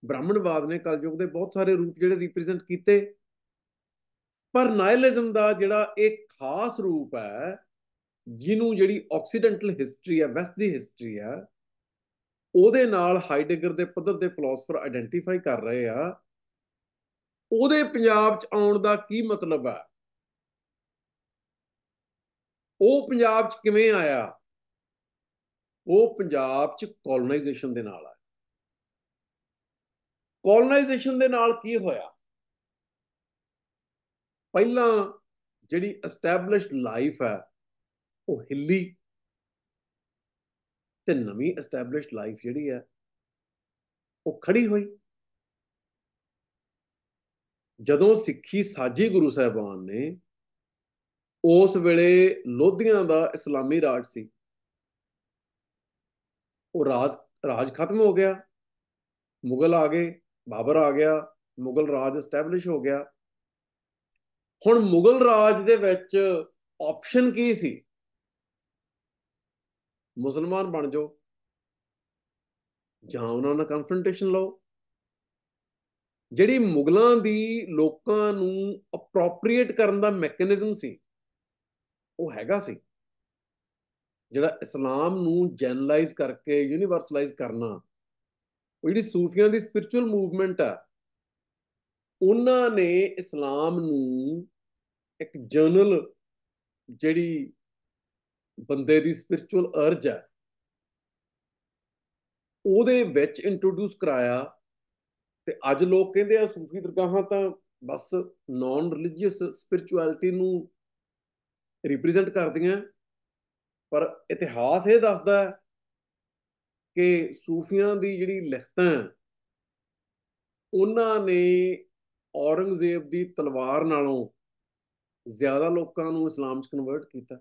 ਬ੍ਰਾਹਮਣਵਾਦ ਨੇ ਕਲਯੁਗ ਦੇ ਬਹੁਤ ਸਾਰੇ ਰੂਪ ਜਿਹੜੇ ਰਿਪਰੈਜ਼ੈਂਟ ਕੀਤੇ ਪਰ ਨਾਇਲਿਜ਼ਮ ਦਾ ਜਿਹੜਾ ਇੱਕ ਖਾਸ ਰੂਪ ਹੈ ਜਿਹਨੂੰ ਜਿਹੜੀ ਆਕਸੀਡੈਂਟਲ ਹਿਸਟਰੀ ਹੈ ਵੈਸਟ ਦੀ ਹਿਸਟਰੀ ਹੈ ਉਹਦੇ ਨਾਲ ਹਾਈਡੈਗਰ ਦੇ ਪੱਧਰ ਦੇ ਫਿਲਾਸਫਰ ਆਇਡੈਂਟੀਫਾਈ ਕਰ ਰਹੇ ਆ ਉਹਦੇ ਪੰਜਾਬ 'ਚ ਆਉਣ ਦਾ ਕੀ ਮਤਲਬ ਹੈ ਉਹ ਪੰਜਾਬ 'ਚ ਕਿਵੇਂ ਆਇਆ ਉਹ ਪੰਜਾਬ 'ਚ ਕੋਲੋਨਾਈਜੇਸ਼ਨ ਦੇ ਨਾਲ ਆਇਆ ਕੋਲੋਨਾਈਜੇਸ਼ਨ ਦੇ ਨਾਲ ਕੀ ਹੋਇਆ ਪਹਿਲਾਂ ਜਿਹੜੀ ਐਸਟੈਬਲਿਸ਼ਡ ਲਾਈਫ ਹੈ ਉਹ ਹਿੱਲੀ ਤੇ ਨਵੀਂ ਐਸਟੈਬਲਿਸ਼ਡ ਲਾਈਫ ਜਿਹੜੀ ਹੈ ਉਹ ਖੜੀ ਹੋਈ ਜਦੋਂ ਸਿੱਖੀ ਸਾਜੀ ਗੁਰੂ ਸਾਹਿਬਾਨ ਨੇ ਉਸ ਵੇਲੇ ਲੋਧੀਆਂ ਦਾ ਇਸਲਾਮੀ ਰਾਜ ਸੀ ਉਹ ਰਾਜ ਰਾਜ ਖਤਮ ਹੋ ਗਿਆ ਮੁਗਲ ਆ ਗਏ ਬਾਬਰ ਆ ਗਿਆ ਮੁਗਲ ਰਾਜ ਸਟੈਬਲਿਸ਼ ਹੋ ਗਿਆ ਹੁਣ ਮੁਗਲ ਰਾਜ ਦੇ ਵਿੱਚ ਆਪਸ਼ਨ ਕੀ ਸੀ ਮੁਸਲਮਾਨ ਬਣ ਜਾਓ ਜਾਂ ਉਹਨਾਂ ਨਾਲ ਕਨਫਰੰਟੇਸ਼ਨ ਲਓ ਜਿਹੜੀ ਮੁਗਲਾਂ ਦੀ ਲੋਕਾਂ ਨੂੰ ਅਪਰੋਪਰੀਏਟ ਕਰਨ ਦਾ ਮੈਕੈਨਿਜ਼ਮ ਸੀ ਉਹ ਹੈਗਾ ਸੀ ਜਿਹੜਾ ਇਸਲਾਮ ਨੂੰ ਜਨਰਲਾਈਜ਼ ਕਰਕੇ ਯੂਨੀਵਰਸਲਾਈਜ਼ ਕਰਨਾ ਉਹ ਜਿਹੜੀ ਸੂਫੀਆਂ ਦੀ ਸਪਿਰਚੁਅਲ ਮੂਵਮੈਂਟ ਆ ਉਹਨਾਂ ਨੇ ਇਸਲਾਮ ਨੂੰ ਇੱਕ ਜਰਨਲ ਜਿਹੜੀ ਬੰਦੇ ਦੀ ਸਪਿਰਚੁਅਲ ਅਰਜ ਹੈ ਉਹਦੇ ਵਿੱਚ ਇੰਟਰੋਡਿਊਸ ਕਰਾਇਆ ਤੇ ਅੱਜ ਲੋਕ ਕਹਿੰਦੇ ਆ ਸੂਫੀ ਦਰਗਾਹਾਂ ਤਾਂ ਬਸ ਨਾਨ ਰਿਲੀਜੀਅਸ ਸਪਿਰਚੁਅਲਿਟੀ ਨੂੰ ਰਿਪਰੈਜ਼ੈਂਟ ਕਰਦੀਆਂ ਪਰ ਇਤਿਹਾਸ ਇਹ ਦੱਸਦਾ ਹੈ ਕਿ ਸੂਫੀਆਂ ਦੀ ਜਿਹੜੀ ਲਿਖਤਾਂ ਉਹਨਾਂ ਨੇ ਔਰੰਗਜ਼ੇਬ ਦੀ ਤਲਵਾਰ ਨਾਲੋਂ ਜ਼ਿਆਦਾ ਲੋਕਾਂ ਨੂੰ ਇਸਲਾਮ 'ਚ ਕਨਵਰਟ ਕੀਤਾ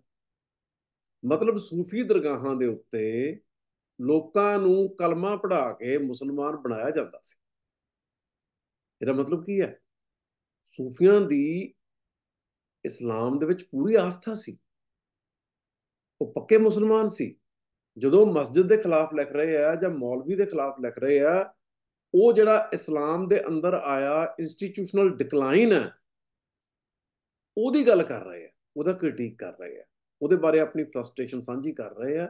ਮਤਲਬ ਸੂਫੀ ਦਰਗਾਹਾਂ ਦੇ ਉੱਤੇ ਲੋਕਾਂ ਨੂੰ ਕਲਮਾ ਪੜ੍ਹਾ ਕੇ ਮੁਸਲਮਾਨ ਬਣਾਇਆ ਜਾਂਦਾ ਸੀ ਇਹਦਾ ਮਤਲਬ ਕੀ ਹੈ ਸੂਫੀਆਂ ਦੀ ਇਸਲਾਮ ਦੇ ਵਿੱਚ ਪੂਰੀ ਆਸਥਾ ਸੀ ਉਹ ਪੱਕੇ ਮੁਸਲਮਾਨ ਸੀ ਜਦੋਂ ਮਸਜਿਦ ਦੇ ਖਿਲਾਫ ਲਿਖ ਰਹੇ ਆ ਜਾਂ ਮੌਲਵੀ ਦੇ ਖਿਲਾਫ ਲਿਖ ਰਹੇ ਆ ਉਹ ਜਿਹੜਾ ਇਸਲਾਮ ਦੇ ਅੰਦਰ ਆਇਆ ਇੰਸਟੀਟਿਊਸ਼ਨਲ ਡਿਕਲਾਈਨ ਹੈ ਉਹਦੀ ਗੱਲ ਕਰ ਰਹੇ ਆ ਉਹਦਾ ਕ੍ਰਿਟਿਕ ਕਰ ਰਹੇ ਆ ਉਹਦੇ ਬਾਰੇ ਆਪਣੀ ਫਰਸਟ੍ਰੇਸ਼ਨ ਸਾਂਝੀ ਕਰ ਰਹੇ ਆ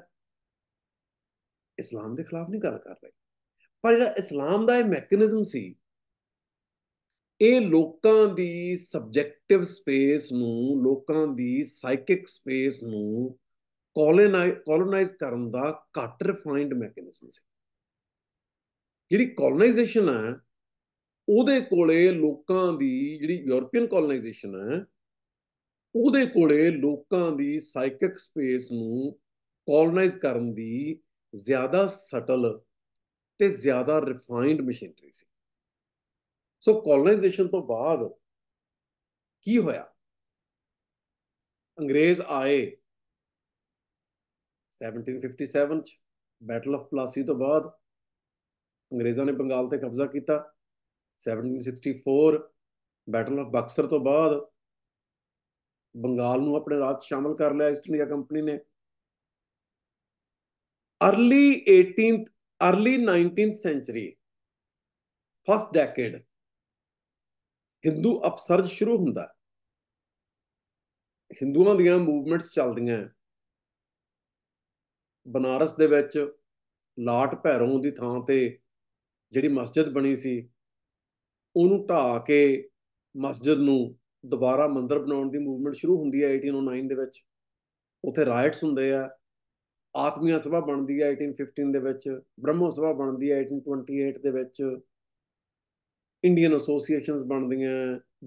ਇਸਲਾਮ ਦੇ ਖਿਲਾਫ ਨਹੀਂ ਗੱਲ ਕਰ ਰਹੇ ਪਰ ਜਿਹੜਾ ਇਸਲਾਮ ਦਾ ਇਹ ਮੈਕੈਨਿਜ਼ਮ ਸੀ ਇਹ ਲੋਕਾਂ ਦੀ ਸਬਜੈਕਟਿਵ ਸਪੇਸ ਨੂੰ ਲੋਕਾਂ ਦੀ ਸਾਈਕਿਕ ਸਪੇਸ ਨੂੰ ਕੋਲੋਨਾਈਜ਼ ਕਰਨ ਦਾ ਘੱਟ ਰਿਫਾਈਨਡ ਮੈਕੈਨਿਜ਼ਮ ਸੀ ਜਿਹੜੀ ਕਲੋਨਾਈਜੇਸ਼ਨ ਆ ਉਹਦੇ ਕੋਲੇ ਲੋਕਾਂ ਦੀ ਜਿਹੜੀ ਯੂਰੋਪੀਅਨ ਕਲੋਨਾਈਜੇਸ਼ਨ ਆ ਉਹਦੇ ਕੋਲੇ ਲੋਕਾਂ ਦੀ ਸਾਈਕਿਕ ਸਪੇਸ ਨੂੰ ਕਲੋਨਾਈਜ਼ ਕਰਨ ਦੀ ਜ਼ਿਆਦਾ ਸਟਲ ਤੇ ਜ਼ਿਆਦਾ ਰਿਫਾਈਨਡ ਮਸ਼ੀਨਰੀ ਸੀ ਸੋ ਕਲੋਨਾਈਜੇਸ਼ਨ ਤੋਂ ਬਾਅਦ ਕੀ ਹੋਇਆ ਅੰਗਰੇਜ਼ ਆਏ 1757 ਚ ਬੈਟਲ ਆਫ ਪਲਾਸੀ ਤੋਂ ਬਾਅਦ ਅੰਗਰੇਜ਼ਾਂ ਨੇ ਬੰਗਾਲ ਤੇ ਕਬਜ਼ਾ ਕੀਤਾ 1764 ਬੈਟਲ ਆਫ ਬਕਸਰ ਤੋਂ ਬਾਅਦ ਬੰਗਾਲ ਨੂੰ ਆਪਣੇ ਰਾਜ ਸ਼ਾਮਲ ਕਰ ਲਿਆ ਇਸਟ ਇੰਡੀਆ ਕੰਪਨੀ ਨੇ early 18th early 19th century first decade Hindu upsurges ਸ਼ੁਰੂ ਹੁੰਦਾ ਹਿੰਦੂਆਂ ਦੀਆਂ ਮੂਵਮੈਂਟਸ ਚੱਲਦੀਆਂ ਬਨਾਰਸ ਦੇ ਵਿੱਚ ਲਾਟ ਭੈਰੋਂ ਦੀ ਥਾਂ ਤੇ ਜਿਹੜੀ ਮਸਜਿਦ ਬਣੀ ਸੀ ਉਹਨੂੰ ਢਾ ਕੇ ਮਸਜਿਦ ਨੂੰ ਦੁਬਾਰਾ ਮੰਦਰ ਬਣਾਉਣ ਦੀ ਮੂਵਮੈਂਟ ਸ਼ੁਰੂ ਹੁੰਦੀ ਹੈ 1809 ਦੇ ਵਿੱਚ ਉੱਥੇ ਰਾਇਟਸ ਹੁੰਦੇ ਆ ਆਤਮੀਆ ਸਭਾ ਬਣਦੀ ਹੈ 1815 ਦੇ ਵਿੱਚ ਬ੍ਰਹਮੋ ਸਭਾ ਬਣਦੀ ਹੈ 1828 ਦੇ ਵਿੱਚ ਇੰਡੀਅਨ ਐਸੋਸੀਏਸ਼ਨਸ ਬਣਦੀਆਂ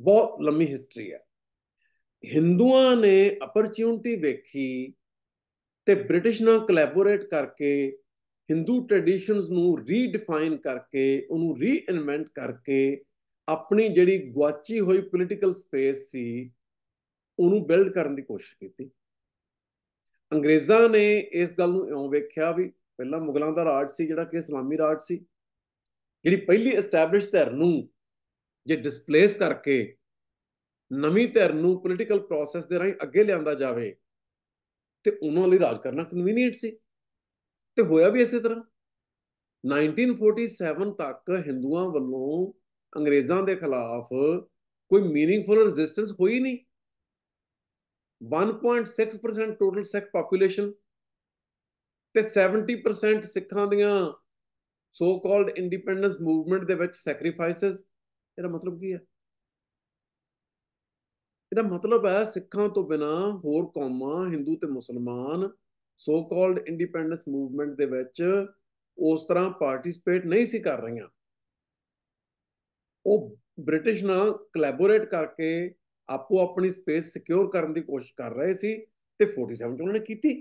ਬਹੁਤ ਲੰਮੀ ਹਿਸਟਰੀ ਹੈ ਹਿੰਦੂਆਂ ਨੇ ਅਪਰਚੂਨਿਟੀ ਵੇਖੀ ਤੇ ਬ੍ਰਿਟਿਸ਼ ਨਾਲ ਕੋਲੈਬੋਰੇਟ ਕਰਕੇ ਹਿੰਦੂ ਟ੍ਰੈਡੀਸ਼ਨਸ ਨੂੰ ਰੀਡਿਫਾਈਨ ਕਰਕੇ ਉਹਨੂੰ ਰੀਇਨਵੈਂਟ ਕਰਕੇ ਆਪਣੀ ਜਿਹੜੀ ਗਵਾਚੀ ਹੋਈ ਪੋਲਿਟੀਕਲ ਸਪੇਸ ਸੀ ਉਹਨੂੰ ਬਿਲਡ ਕਰਨ ਦੀ ਕੋਸ਼ਿਸ਼ ਕੀਤੀ ਅੰਗਰੇਜ਼ਾਂ ਨੇ ਇਸ ਗੱਲ ਨੂੰ ਇਉਂ ਵੇਖਿਆ ਵੀ ਪਹਿਲਾਂ ਮੁਗਲਾਂ ਦਾ ਰਾਜ ਸੀ ਜਿਹੜਾ ਕਿ ਇਸਲਾਮੀ ਰਾਜ ਸੀ ਜਿਹੜੀ ਪਹਿਲੀ ਐਸਟੈਬਲਿਸ਼ ਧਰ ਨੂੰ ਜੇ ਡਿਸਪਲੇਸ ਕਰਕੇ ਨਵੀਂ ਧਰ ਨੂੰ ਪੋਲਿਟੀਕਲ ਪ੍ਰੋਸੈਸ ਦੇ ਰਾਹੀਂ ਅੱਗੇ ਲਿਆਂਦਾ ਜਾਵੇ ਤੇ ਉਹਨਾਂ ਲਈ ਰਾਜ ਕਰਨਾ ਕਨਵੀਨੀਅੰਟ ਸੀ ਤੇ ਹੋਇਆ ਵੀ ਇਸੇ ਤਰ੍ਹਾਂ 1947 ਤੱਕ ਹਿੰਦੂਆਂ ਵੱਲੋਂ ਅੰਗਰੇਜ਼ਾਂ ਦੇ ਖਿਲਾਫ ਕੋਈ ਮੀਨਿੰਗਫੁਲ ਰੈਜ਼ਿਸਟੈਂਸ ਹੋਈ ਨਹੀਂ 1.6% ਟੋਟਲ ਸਿੱਖ ਪੋਪੂਲੇਸ਼ਨ ਤੇ 70% ਸਿੱਖਾਂ ਦੀਆਂ ਸੋ ਕਾਲਡ ਇੰਡੀਪੈਂਡੈਂਸ ਮੂਵਮੈਂਟ ਦੇ ਵਿੱਚ ਸੈਕਰੀਫਾਈਸਸ ਇਹਦਾ ਮਤਲਬ ਕੀ ਹੈ ਇਹਦਾ ਮਤਲਬ ਹੈ ਸਿੱਖਾਂ ਤੋਂ ਬਿਨਾ ਹੋਰ ਕੌਮਾਂ ਹਿੰਦੂ ਤੇ ਮੁਸਲਮਾਨ ਸੋ ਕਾਲਡ ਇੰਡੀਪੈਂਡੈਂਸ ਮੂਵਮੈਂਟ ਦੇ ਵਿੱਚ ਉਸ ਤਰ੍ਹਾਂ ਪਾਰਟਿਸਿਪੇਟ ਨਹੀਂ ਸੀ ਕਰ ਰਹੀਆਂ ਉਹ ਬ੍ਰਿਟਿਸ਼ ਨਾਲ ਕੋਲੈਬੋਰੇਟ ਕਰਕੇ ਆਪੋ ਆਪਣੀ ਸਪੇਸ ਸਿਕਿਉਰ ਕਰਨ ਦੀ ਕੋਸ਼ਿਸ਼ ਕਰ ਰਹੇ ਸੀ ਤੇ 47 ਚ ਉਹਨਾਂ ਨੇ ਕੀਤੀ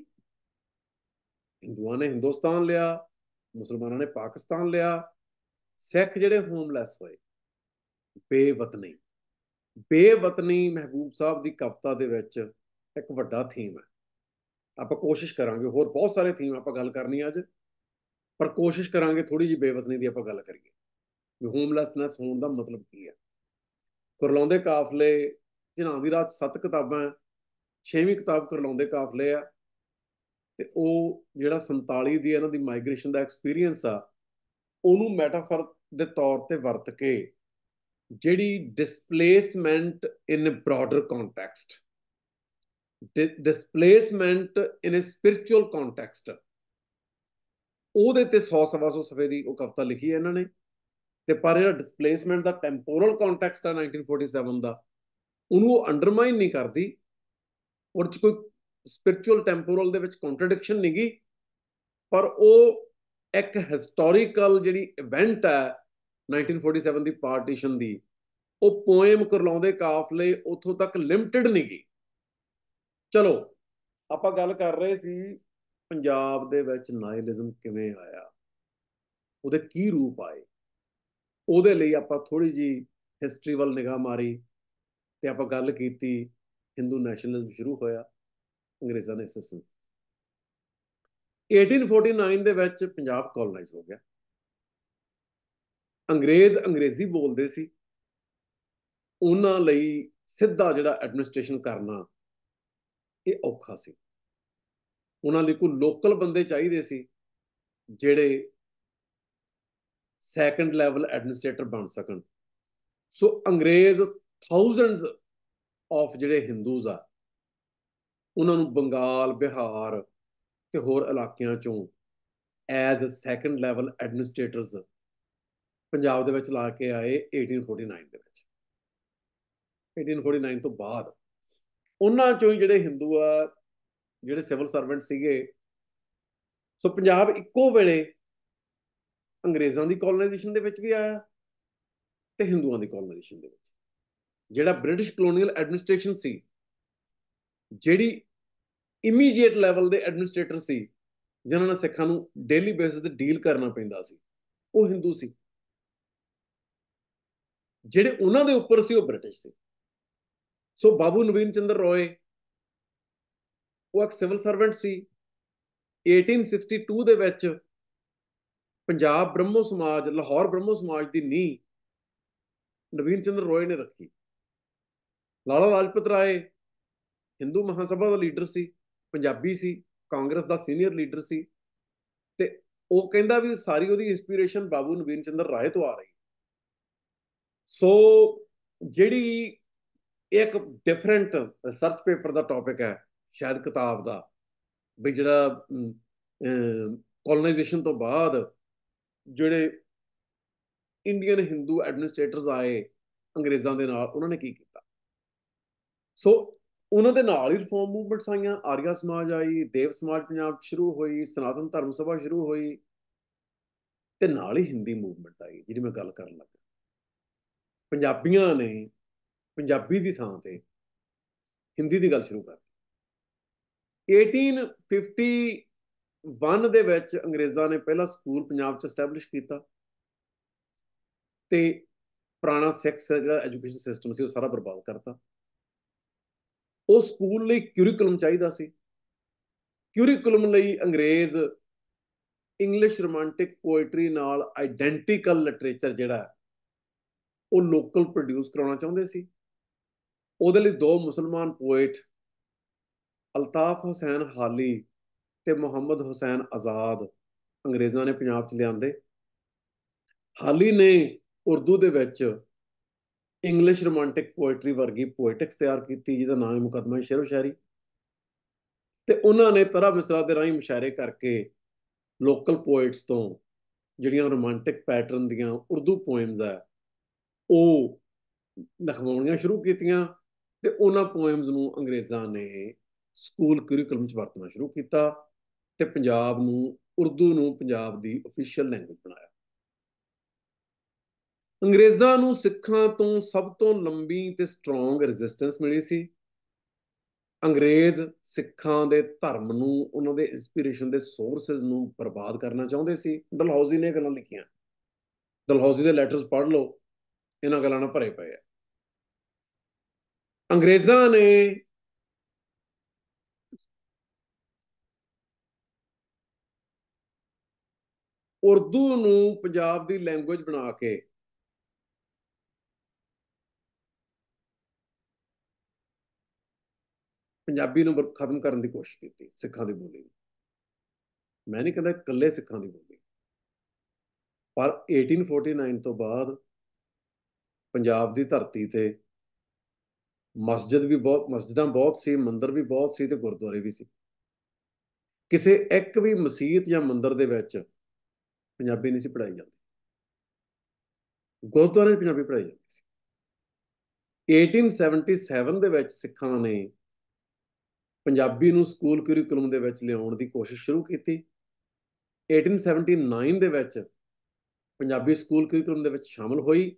ਹਿੰਦੂਆਂ ਨੇ ਹਿੰਦੁਸਤਾਨ ਲਿਆ ਮੁਸਲਮਾਨਾਂ ਨੇ ਪਾਕਿਸਤਾਨ ਲਿਆ ਸਿੱਖ ਜਿਹੜੇ ਹੋਮਲੈਸ ਹੋਏ ਬੇਵਤਨੀ ਬੇਵਤਨੀ ਮਹਿਬੂਬ ਸਾਹਿਬ ਦੀ ਕਵਿਤਾ ਦੇ ਵਿੱਚ ਇੱਕ ਵੱਡਾ ਥੀਮ ਹੈ ਆਪਾਂ ਕੋਸ਼ਿਸ਼ ਕਰਾਂਗੇ ਹੋਰ ਬਹੁਤ ਸਾਰੇ ਥੀਮ ਆਪਾਂ ਗੱਲ ਕਰਨੀ ਅੱਜ ਪਰ ਕੋਸ਼ਿਸ਼ ਕਰਾਂਗੇ ਥੋੜੀ ਜੀ ਬੇਵਤਨੀ ਦੀ ਆਪਾਂ ਗੱਲ ਕਰੀਏ ਵੀ ਹੋਮਲੈਸਨੈਸ ਹੋਣ ਦਾ ਮਤਲਬ ਕੀ ਹੈ ਕੁਰਲਾਉਂਦੇ ਕਾਫਲੇ ਜਿਨ੍ਹਾਂ ਦੀ ਰਾਤ ਸੱਤ ਕਿਤਾਬਾਂ ਛੇਵੀਂ ਕਿਤਾਬ ਕੁਰਲਾਉਂਦੇ ਕਾਫਲੇ ਆ ਤੇ ਉਹ ਜਿਹੜਾ 47 ਦੀ ਇਹਨਾਂ ਦੀ ਮਾਈਗ੍ਰੇਸ਼ਨ ਦਾ ਐਕਸਪੀਰੀਅੰਸ ਆ ਉਹਨੂੰ ਮੈਟਾਫਰ ਦੇ ਤੌਰ ਤੇ ਵਰਤ ਕੇ ਜਿਹੜੀ displacement in broader context displacement in a spiritual context ਉਹਦੇ ਤੇ 100 ਸਵਾ 100 ਸਫੇ ਦੀ ਉਹ ਕਵਿਤਾ ਲਿਖੀ ਹੈ ਇਹਨਾਂ ਨੇ ਤੇ ਪਰ ਇਹ ਡਿਸਪਲੇਸਮੈਂਟ ਦਾ ਟੈਂਪੋਰਲ ਕੰਟੈਕਸਟ ਆ 1947 ਦਾ ਉਹਨੂੰ ਉਹ ਅੰਡਰਮਾਈਨ ਨਹੀਂ ਕਰਦੀ ਔਰ ਚ ਕੋਈ ਸਪਿਰਚੁਅਲ ਟੈਂਪੋਰਲ ਦੇ ਵਿੱਚ ਕੰਟਰਡਿਕਸ਼ਨ ਨਹੀਂ ਗਈ ਪਰ ਉਹ ਇੱਕ ਹਿਸਟੋਰੀਕਲ ਜਿਹੜੀ ਇਵੈਂਟ ਹੈ 1947 ਦੀ ਪਾਰਟੀਸ਼ਨ ਦੀ ਉਹ ਪੋਇਮ ਕਰਲਾਉਂਦੇ ਕਾਫਲੇ ਉਥੋਂ ਤੱਕ ਲਿਮਟਿਡ ਨਹੀਂ ਗਈ ਚਲੋ ਆਪਾਂ ਗੱਲ ਕਰ ਰਹੇ ਸੀ ਪੰਜਾਬ ਦੇ ਵਿੱਚ ਨਾਇਲਿਜ਼ਮ ਕਿਵੇਂ ਆਇਆ ਉਹਦੇ ਕੀ ਰੂਪ ਆਏ ਉਹਦੇ ਲਈ ਆਪਾਂ ਥੋੜੀ ਜੀ ਹਿਸਟਰੀ ਵੱਲ ਨਿਗਾਹ ਮਾਰੀ ਤੇ ਆਪਾਂ ਗੱਲ ਕੀਤੀ ਹਿੰਦੂ ਨੈਸ਼ਨਲਿਜ਼ਮ ਸ਼ੁਰੂ ਹੋਇਆ ਅੰਗਰੇਜ਼ਾਂ ਦੇ ਸਿਸਟਮ 1849 ਦੇ ਵਿੱਚ ਪੰਜਾਬ ਕਲੋਨਾਈਜ਼ ਹੋ ਗਿਆ ਅੰਗਰੇਜ਼ ਅੰਗਰੇਜ਼ੀ ਬੋਲਦੇ ਸੀ ਉਹਨਾਂ ਲਈ ਸਿੱਧਾ ਜਿਹੜਾ ਐਡਮਿਨਿਸਟ੍ਰੇਸ਼ਨ ਕਰਨਾ ਇਹ ਔਖਾ ਸੀ ਉਹਨਾਂ ਲਈ ਕੋ ਲੋਕਲ ਬੰਦੇ ਚਾਹੀਦੇ ਸੀ ਜਿਹੜੇ ਸੈਕੰਡ ਲੈਵਲ ਐਡਮਿਨਿਸਟ੍ਰੇਟਰ ਬਣ ਸਕਣ ਸੋ ਅੰਗਰੇਜ਼ ਥਾਊਜ਼ੈਂਡਸ ਆਫ ਜਿਹੜੇ ਹਿੰਦੂਜ਼ ਆ ਉਹਨਾਂ ਨੂੰ ਬੰਗਾਲ ਬਿਹਾਰ ਤੇ ਹੋਰ ਇਲਾਕਿਆਂ ਚੋਂ as a second level administrators Punjab ਦੇ ਵਿੱਚ ਲਾ ਕੇ ਆਏ 1849 ਦੇ ਵਿੱਚ 1849 ਤੋਂ ਬਾਅਦ ਉਹਨਾਂ ਚੋਂ ਹੀ ਜਿਹੜੇ ਹਿੰਦੂ ਆ ਜਿਹੜੇ ਸਿਵਲ ਸਰਵੈਂਟ ਸੀਗੇ ਸੋ ਪੰਜਾਬ ਇੱਕੋ ਵੇਲੇ ਅੰਗਰੇਜ਼ਾਂ ਦੀ ਕਲੋਨਾਈਜੇਸ਼ਨ ਦੇ ਵਿੱਚ ਵੀ ਆਇਆ ਤੇ ਹਿੰਦੂਆਂ ਦੀ ਕਲੋਨਾਈਜੇਸ਼ਨ ਦੇ ਵਿੱਚ ਜਿਹੜਾ ਬ੍ਰਿਟਿਸ਼ ਕਲੋਨੀਅਲ ਐਡਮਿਨਿਸਟ੍ਰੇਸ਼ਨ ਸੀ ਜਿਹੜੀ ਇਮੀਡੀਏਟ ਲੈਵਲ ਦੇ ਐਡਮਿਨਿਸਟ੍ਰੇਟਰ ਸੀ ਜਿਨ੍ਹਾਂ ਨੇ ਸਿੱਖਾਂ ਨੂੰ ਡੇਲੀ ਬੇਸਿਸ ਤੇ ਡੀਲ ਕਰਨਾ ਪੈਂਦਾ ਸੀ ਉਹ ਹਿੰਦੂ ਸੀ ਜਿਹੜੇ ਉਹਨਾਂ ਦੇ ਉੱਪਰ ਸੀ ਉਹ ਬ੍ਰਿਟਿਸ਼ ਸੀ ਸੋ ਬਾਬੂ ਨਵੀਨ ਚੰਦਰ ਰੋਏ ਉਹ ਇੱਕ ਸਿਵਲ ਸਰਵੈਂਟ ਸੀ 1862 ਦੇ ਵਿੱਚ ਪੰਜਾਬ ਬ੍ਰਹਮੋ ਸਮਾਜ ਲਾਹੌਰ ਬ੍ਰਹਮੋ ਸਮਾਜ ਦੀ ਨੀਂਹ ਨਵੀਨ ਚੰਦਰ ਰੋਏ ਨੇ ਰੱਖੀ ਲਾਲਾ ਲਾਜਪਤ ਰਾਏ ਹਿੰਦੂ ਮਹਾਸਭਾ ਦਾ ਲੀਡਰ ਸੀ ਪੰਜਾਬੀ ਸੀ ਕਾਂਗਰਸ ਦਾ ਸੀਨੀਅਰ ਲੀਡਰ ਸੀ ਤੇ ਉਹ ਕਹਿੰਦਾ ਵੀ ਸਾਰੀ ਉਹਦੀ ਇਨਸਪੀਰੇਸ਼ਨ ਬਾਬੂ ਨਵੀਨ ਚੰਦਰ ਰਾਏ ਤੋਂ ਆ ਰਹੀ ਸੋ ਜਿਹੜੀ ਇੱਕ ਡਿਫਰੈਂਟ ਰਿਸਰਚ ਪੇਪਰ ਦਾ ਟੌਪਿਕ ਹੈ ਸ਼ਾਇਦ ਕਿਤਾਬ ਦਾ ਵੀ ਜਿਹੜਾ ਕਲੋਨਾਈਜੇਸ਼ਨ ਤੋਂ ਬਾਅਦ ਜਿਹੜੇ ਇੰਡੀਅਨ ਹਿੰਦੂ ਐਡਮਿਨਿਸਟ੍ਰੇਟਰਸ ਆਏ ਅੰਗਰੇਜ਼ਾਂ ਦੇ ਨਾਲ ਉਹਨਾਂ ਨੇ ਕੀ ਕੀਤਾ ਸੋ ਉਹਨਾਂ ਦੇ ਨਾਲ ਹੀ ਰਿਫਾਰਮ ਮੂਵਮੈਂਟਸ ਆਈਆਂ ਆਰੀਆ ਸਮਾਜ ਆਈ ਦੇਵ ਸਮਾਜ ਪੰਜਾਬ ਸ਼ੁਰੂ ਹੋਈ ਸਨਾਤਨ ਧਰਮ ਸਭਾ ਸ਼ੁਰੂ ਹੋਈ ਤੇ ਨਾਲ ਹੀ ਹਿੰਦੀ ਮੂਵਮੈਂਟ ਆਈ ਜਿਹਦੀ ਮੈਂ ਗੱਲ ਕਰਨ ਲੱਗਾ ਪੰਜਾਬੀਆਂ ਨੇ ਪੰਜਾਬੀ ਦੀ ਥਾਂ ਤੇ ਹਿੰਦੀ ਦੀ ਗੱਲ ਸ਼ੁਰੂ ਕਰ 1851 ਦੇ ਵਿੱਚ ਅੰਗਰੇਜ਼ਾਂ ਨੇ ਪਹਿਲਾ ਸਕੂਲ ਪੰਜਾਬ 'ਚ ਸਟੈਬਲਿਸ਼ ਕੀਤਾ ਤੇ ਪੁਰਾਣਾ ਸਿੱਖ ਜਿਹੜਾ ਐਜੂਕੇਸ਼ਨ ਸਿਸਟਮ ਸੀ ਉਹ ਸਾਰਾ ਬਰਬਾਦ ਕਰਤਾ ਉਹ ਸਕੂਲ ਲਈ ਕਿਉਰਿਕਲਮ ਚਾਹੀਦਾ ਸੀ ਕਿਉਰਿਕਲਮ ਲਈ ਅੰਗਰੇਜ਼ ਇੰਗਲਿਸ਼ ਰੋਮਾਂਟਿਕ ਪੋਇਟਰੀ ਨਾਲ ਆਇਡੈਂਟੀਕਲ ਲਿਟਰੇਚਰ ਜਿਹੜਾ ਉਹ ਲੋਕਲ ਪ੍ਰੋਡਿਊਸ ਕਰਾਉਣਾ ਚਾਹੁੰਦੇ ਸੀ ਉਹਦੇ ਲਈ ਦੋ ਮੁਸਲਮਾਨ ਪੋਇਟ ਅਲਤਾਫ ਹੁਸੈਨ ਹਾਲੀ ਤੇ ਮੁਹੰਮਦ ਹੁਸੈਨ ਆਜ਼ਾਦ ਅੰਗਰੇਜ਼ਾਂ ਨੇ ਪੰਜਾਬ 'ਚ ਲਿਆਂਦੇ ਹਾਲੀ ਨੇ ਉਰਦੂ ਦੇ ਵਿੱਚ ਇੰਗਲਿਸ਼ ਰੋਮਾਂਟਿਕ ਪੋਇਟਰੀ ਵਰਗੀ ਪੋਇਟਿਕਸ ਤਿਆਰ ਕੀਤੀ ਜਿਹਦਾ ਨਾਮ ਹੈ ਮੁਕਦਮਾ ਸ਼ੇਰ ਸ਼ਾਇਰੀ ਤੇ ਉਹਨਾਂ ਨੇ ਤਰ੍ਹਾਂ ਮਿਸਰਾ ਦੇ ਰਾਹੀਂ ਮੁਸ਼ਾਇਰੇ ਕਰਕੇ ਲੋਕਲ ਪੋਇਟਸ ਤੋਂ ਜਿਹੜੀਆਂ ਰੋਮਾਂਟਿਕ ਪੈਟਰਨ ਦੀਆਂ ਉਰਦੂ ਪੋਇਮਸ ਆ ਉਹ ਲਖਵਾਉਣੀਆਂ ਸ਼ੁਰੂ ਕੀਤੀਆਂ ਤੇ ਉਹਨਾਂ ਪੋਇਮਸ ਨੂੰ ਅੰਗਰੇਜ਼ਾਂ ਨੇ ਸਕੂਲ ਕਰਿਕੂਲਮ 'ਚ ਵਰਤਣਾ ਸ਼ੁਰੂ ਕੀਤਾ ਤੇ ਪੰਜਾਬ ਨੂੰ ਉਰਦੂ ਨੂੰ ਪੰਜਾਬ ਦੀ ਅਫੀਸ਼ੀਅਲ ਲੈਂਗੁਏਜ ਬਣਾਇਆ ਅੰਗਰੇਜ਼ਾਂ ਨੂੰ ਸਿੱਖਾਂ ਤੋਂ ਸਭ ਤੋਂ ਲੰਬੀ ਤੇ ਸਟਰੋਂਗ ਰੈਜ਼ਿਸਟੈਂਸ ਮਿਲੀ ਸੀ ਅੰਗਰੇਜ਼ ਸਿੱਖਾਂ ਦੇ ਧਰਮ ਨੂੰ ਉਹਨਾਂ ਦੇ ਇਨਸਪੀਰੇਸ਼ਨ ਦੇ ਸੋਰਸਸ ਨੂੰ ਬਰਬਾਦ ਕਰਨਾ ਚਾਹੁੰਦੇ ਸੀ ਡਲਹੌਜ਼ੀ ਨੇ ਗੱਲਾਂ ਲਿਖੀਆਂ ਡਲਹੌਜ਼ੀ ਦੇ ਲੈਟਰਸ ਪੜ੍ਹ ਲਓ ਇਹਨਾਂ ਗੱਲਾਂ ਨਾਲ ਭਰੇ ਪਏ ਆ ਅੰਗਰੇਜ਼ਾਂ ਨੇ ਉਰਦੂ ਨੂੰ ਪੰਜਾਬ ਦੀ ਲੈਂਗੁਏਜ ਬਣਾ ਕੇ ਪੰਜਾਬੀ ਨੂੰ ਖਤਮ ਕਰਨ ਦੀ ਕੋਸ਼ਿਸ਼ ਕੀਤੀ ਸਿੱਖਾਂ ਦੀ ਬੋਲੀ ਮੈਂ ਨਹੀਂ ਕਹਿੰਦਾ ਇਕੱਲੇ ਸਿੱਖਾਂ ਦੀ ਬੋਲੀ ਪਰ 1849 ਤੋਂ ਬਾਅਦ ਪੰਜਾਬ ਦੀ ਧਰਤੀ ਤੇ ਮਸਜਿਦ ਵੀ ਬਹੁਤ ਮਸਜਿਦਾਂ ਬਹੁਤ ਸੀ ਮੰਦਿਰ ਵੀ ਬਹੁਤ ਸੀ ਤੇ ਗੁਰਦੁਆਰੇ ਵੀ ਸੀ ਕਿਸੇ ਇੱਕ ਵੀ ਮਸਜਿਦ ਜਾਂ ਮੰਦਿਰ ਦੇ ਵਿੱਚ ਪੰਜਾਬੀ ਨਹੀਂ ਸੀ ਪੜਾਈ ਜਾਂਦੀ ਗੁਰਦੁਆਰੇ ਵਿੱਚ ਪੰਜਾਬੀ ਪੜਾਈ ਜਾਂਦੀ ਸੀ 1877 ਦੇ ਵਿੱਚ ਸਿੱਖਾਂ ਨੇ ਪੰਜਾਬੀ ਨੂੰ ਸਕੂਲ ਕਰਿਕੂਲਮ ਦੇ ਵਿੱਚ ਲਿਆਉਣ ਦੀ ਕੋਸ਼ਿਸ਼ ਸ਼ੁਰੂ ਕੀਤੀ 1879 ਦੇ ਵਿੱਚ ਪੰਜਾਬੀ ਸਕੂਲ ਕਰਿਕੂਲਮ ਦੇ ਵਿੱਚ ਸ਼ਾਮਲ ਹੋਈ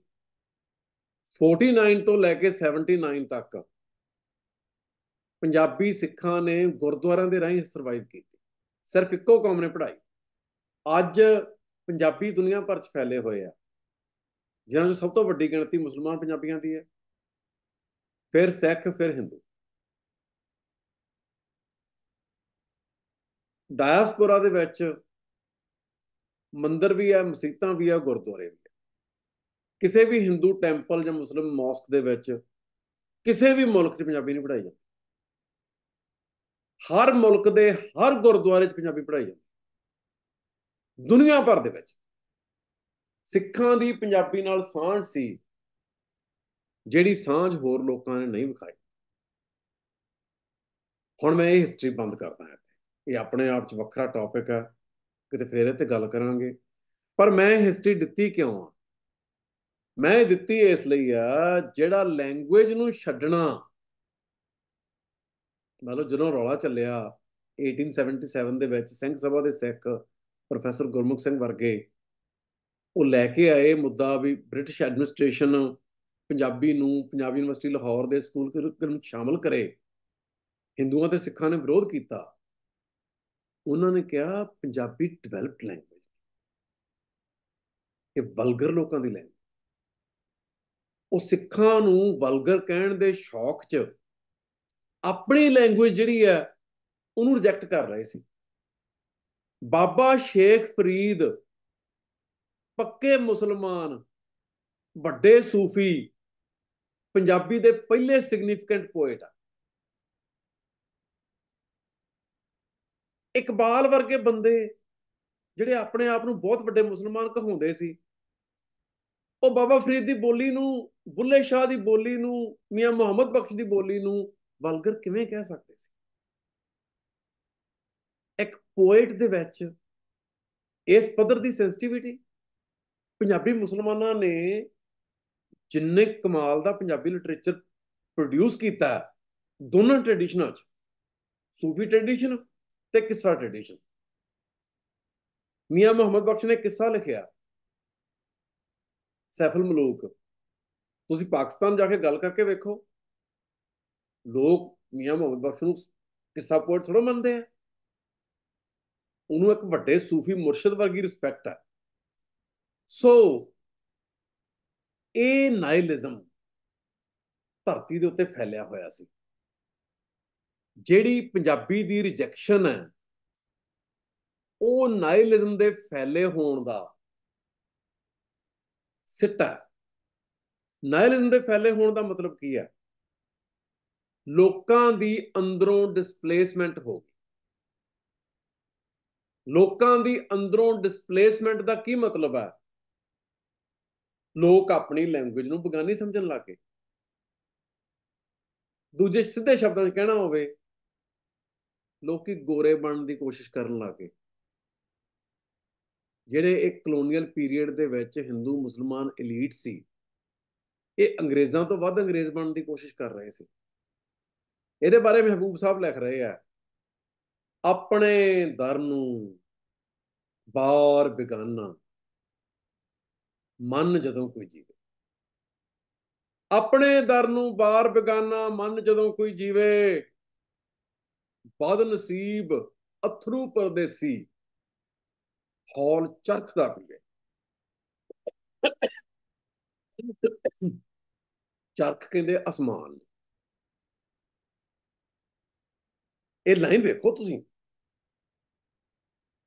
49 ਤੋਂ ਲੈ ਕੇ 79 ਤੱਕ ਪੰਜਾਬੀ ਸਿੱਖਾਂ ਨੇ ਗੁਰਦੁਆਰਿਆਂ ਦੇ ਰਾਹੀਂ ਸਰਵਾਈਵ ਕੀਤੀ ਸਿਰਫ ਇੱਕੋ ਕੌਮ ਨੇ ਪੜਾਈ ਅੱਜ ਪੰਜਾਬੀ ਦੁਨੀਆ ਭਰ 'ਚ ਫੈਲੇ ਹੋਏ ਆ ਜਿਨ੍ਹਾਂ 'ਚ ਸਭ ਤੋਂ ਵੱਡੀ ਗਿਣਤੀ ਮੁਸਲਮਾਨ ਪੰਜਾਬੀਆਂ ਦੀ ਹੈ ਫਿਰ ਸਿੱਖ ਫਿਰ ਹਿੰਦੂ ਡਾਇਸਪੋਰਾ ਦੇ ਵਿੱਚ ਮੰਦਰ ਵੀ ਆ ਮਸੀਤਾਂ ਵੀ ਆ ਗੁਰਦੁਆਰੇ ਵੀ ਕਿਸੇ ਵੀ ਹਿੰਦੂ ਟੈਂਪਲ ਜਾਂ ਮੁਸਲਮ mosque ਦੇ ਵਿੱਚ ਕਿਸੇ ਵੀ ਮੁਲਕ 'ਚ ਪੰਜਾਬੀ ਨਹੀਂ ਪੜਾਈ ਜਾਂਦੀ ਹਰ ਮੁਲਕ ਦੇ ਹਰ ਗੁਰਦੁਆਰੇ 'ਚ ਪੰਜਾਬੀ ਪੜਾਈ ਜਾਂਦੀ ਦੁਨੀਆ ਭਰ ਦੇ ਵਿੱਚ ਸਿੱਖਾਂ ਦੀ ਪੰਜਾਬੀ ਨਾਲ ਸਾਂਝ ਸੀ ਜਿਹੜੀ ਸਾਂਝ ਹੋਰ ਲੋਕਾਂ ਨੇ ਨਹੀਂ ਵਿਖਾਈ ਹੁਣ ਮੈਂ ਇਹ ਹਿਸਟਰੀ ਬੰਦ ਕਰਦਾ ਹਾਂ ਇਹ ਆਪਣੇ ਆਪ 'ਚ ਵੱਖਰਾ ਟੌਪਿਕ ਹੈ ਕਿਤੇ ਫੇਰ ਇਹ ਤੇ ਗੱਲ ਕਰਾਂਗੇ ਪਰ ਮੈਂ ਹਿਸਟਰੀ ਦਿੱਤੀ ਕਿਉਂ ਆ ਮੈਂ ਦਿੱਤੀ ਇਸ ਲਈ ਆ ਜਿਹੜਾ ਲੈਂਗੁਏਜ ਨੂੰ ਛੱਡਣਾ ਮੰਨ ਲਓ ਜਦੋਂ ਰੌਲਾ ਚੱਲਿਆ 1877 ਦੇ ਵਿੱਚ ਸਿੰਘ ਸਭਾ ਦੇ ਸਿੱਖ ਪ੍ਰੋਫੈਸਰ ਗੁਰਮੁਖ ਸਿੰਘ ਵਰਗੇ ਉਹ ਲੈ ਕੇ ਆਏ ਮੁੱਦਾ ਵੀ ਬ੍ਰਿਟਿਸ਼ ਐਡਮਿਨਿਸਟ੍ਰੇਸ਼ਨ ਪੰਜਾਬੀ ਨੂੰ ਪੰਜਾਬੀ ਯੂਨੀਵਰਸਿਟੀ ਲਾਹੌਰ ਦੇ ਸਕੂਲ ਕਰਮ ਸ਼ਾਮਲ ਕਰੇ ਹਿੰਦੂਆਂ ਤੇ ਸਿੱਖਾਂ ਨੇ ਵਿਰੋਧ ਕੀਤਾ ਉਹਨਾਂ ਨੇ ਕਿਹਾ ਪੰਜਾਬੀ ਡਿਵੈਲਪਡ ਲੈਂਗੁਏਜ ਇਹ ਬਲਗਰ ਲੋਕਾਂ ਦੀ ਲੈਂਗੁਏਜ ਉਹ ਸਿੱਖਾਂ ਨੂੰ ਵਲਗਰ ਕਹਿਣ ਦੇ ਸ਼ੌਕ 'ਚ ਆਪਣੀ ਲੈਂਗੁਏਜ ਜਿਹੜੀ ਹੈ ਉਹਨੂੰ ਰਿਜੈਕਟ ਕਰ ਰਹੇ ਸੀ ਬਾਬਾ ਸ਼ੇਖ ਫਰੀਦ ਪੱਕੇ ਮੁਸਲਮਾਨ ਵੱਡੇ ਸੂਫੀ ਪੰਜਾਬੀ ਦੇ ਪਹਿਲੇ ਸਿਗਨੀਫੀਕੈਂਟ ਪੋਇਟ ਆ ਇਕਬਾਲ ਵਰਗੇ ਬੰਦੇ ਜਿਹੜੇ ਆਪਣੇ ਆਪ ਨੂੰ ਬਹੁਤ ਵੱਡੇ ਮੁਸਲਮਾਨ ਕਹਾਉਂਦੇ ਸੀ ਉਹ ਬਾਬਾ ਫਰੀਦ ਦੀ ਬੋਲੀ ਨੂੰ ਬੁੱਲੇ ਸ਼ਾਹ ਦੀ ਬੋਲੀ ਨੂੰ ਮੀਆਂ ਮੁਹੰਮਦ ਬਖਸ਼ ਦੀ ਬੋਲੀ ਨੂੰ ਵਲਗਰ ਕਿਵੇਂ ਕਹਿ ਸਕਦੇ ਸੀ ਇੱਕ ਪੋਇਟ ਦੇ ਵਿੱਚ ਇਸ ਪੱਧਰ ਦੀ ਸੈਂਸਿਟੀਵਿਟੀ ਪੰਜਾਬੀ ਮੁਸਲਮਾਨਾਂ ਨੇ ਜਿੰਨੇ ਕਮਾਲ ਦਾ ਪੰਜਾਬੀ ਲਿਟਰੇਚਰ ਪ੍ਰੋਡਿਊਸ ਕੀਤਾ ਦੋਨਾਂ ਟ੍ਰੈਡੀਸ਼ਨਾਂ 'ਚ ਸੂਫੀ ਟ੍ਰੈਡੀਸ਼ਨ ਤੇ ਕਿੱਸਾ ਟ੍ਰੈਡੀਸ਼ਨ ਮੀਆਂ ਮੁਹੰਮਦ ਬਖਸ਼ ਨੇ ਕਿੱਸਾ ਲਿਖਿਆ ਸੈਫਲ ਮਲੂਕ ਤੁਸੀਂ ਪਾਕਿਸਤਾਨ ਜਾ ਕੇ ਗੱਲ ਕਰਕੇ ਵੇਖੋ ਲੋਕ ਮੀਆਂ ਮੁਹੰਮਦ ਬਖਸ਼ ਨੂੰ ਕਿ ਸਪੋਰਟ ਥੋੜਾ ਮੰਨਦੇ ਆ ਉਹਨੂੰ ਇੱਕ ਵੱਡੇ ਸੂਫੀ ਮੁਰਸ਼ਿਦ ਵਰਗੀ ਰਿਸਪੈਕਟ ਹੈ ਸੋ ਇਹ ਨਾਇਲਿਜ਼ਮ ਧਰਤੀ ਦੇ ਉੱਤੇ ਫੈਲਿਆ ਹੋਇਆ ਸੀ ਜਿਹੜੀ ਪੰਜਾਬੀ ਦੀ ਰਿਜੈਕਸ਼ਨ ਹੈ ਉਹ ਨਾਇਲਿਜ਼ਮ ਦੇ ਫੈਲੇ ਹੋਣ ਦਾ ਸਿੱਟਾ ਨਾਇਲਿਜ਼ਮ ਦੇ ਫੈਲੇ ਹੋਣ ਦਾ ਮਤਲਬ ਕੀ ਹੈ ਲੋਕਾਂ ਦੀ ਅੰਦਰੋਂ ਡਿਸਪਲੇਸਮੈਂਟ ਹੋ ਗਈ ਲੋਕਾਂ ਦੀ ਅੰਦਰੋਂ ਡਿਸਪਲੇਸਮੈਂਟ ਦਾ ਕੀ ਮਤਲਬ ਹੈ ਲੋਕ ਆਪਣੀ ਲੈਂਗੁਏਜ ਨੂੰ ਬਗਾਨੀ ਸਮਝਣ ਲੱਗੇ ਦੂਜੇ ਸਿੱਧੇ ਸ਼ਬਦਾਂ 'ਚ ਕਹਿਣਾ ਹੋਵੇ ਲੋਕੀ ਗੋਰੇ ਬਣਨ ਦੀ ਕੋਸ਼ਿਸ਼ ਕਰਨ ਲੱਗੇ ਜਿਹੜੇ ਇੱਕ ਕਲੋਨੀਅਲ ਪੀਰੀਅਡ ਦੇ ਵਿੱਚ ਹਿੰਦੂ ਮੁਸਲਮਾਨ 엘ੀਟ ਸੀ ਇਹ ਅੰਗਰੇਜ਼ਾਂ ਤੋਂ ਵੱਧ ਅੰਗਰੇਜ਼ ਬਣਨ ਦੀ ਕੋਸ਼ਿਸ਼ ਕਰ ਰਹੇ ਸੀ ਇਹਦੇ ਬਾਰੇ ਮਹਿਬੂਬ ਸਾਹਿਬ ਲਿਖ ਰਹੇ ਆ ਆਪਣੇ ਦਰ ਨੂੰ ਬਾਰ ਬਿਗਾਨਾ ਮਨ ਜਦੋਂ ਕੋਈ ਜੀਵੇ ਆਪਣੇ ਦਰ ਨੂੰ ਬਾਰ ਬਿਗਾਨਾ ਮਨ ਜਦੋਂ ਕੋਈ ਜੀਵੇ ਬਦ ਨਸੀਬ ਅਥਰੂ ਪਰਦੇਸੀ ਹੌਲ ਚਰਖ ਦਾ ਪੀਵੇ ਚਰਖ ਕਹਿੰਦੇ ਅਸਮਾਨ ਇਹ ਲਾਈਨ ਵੇਖੋ ਤੁਸੀਂ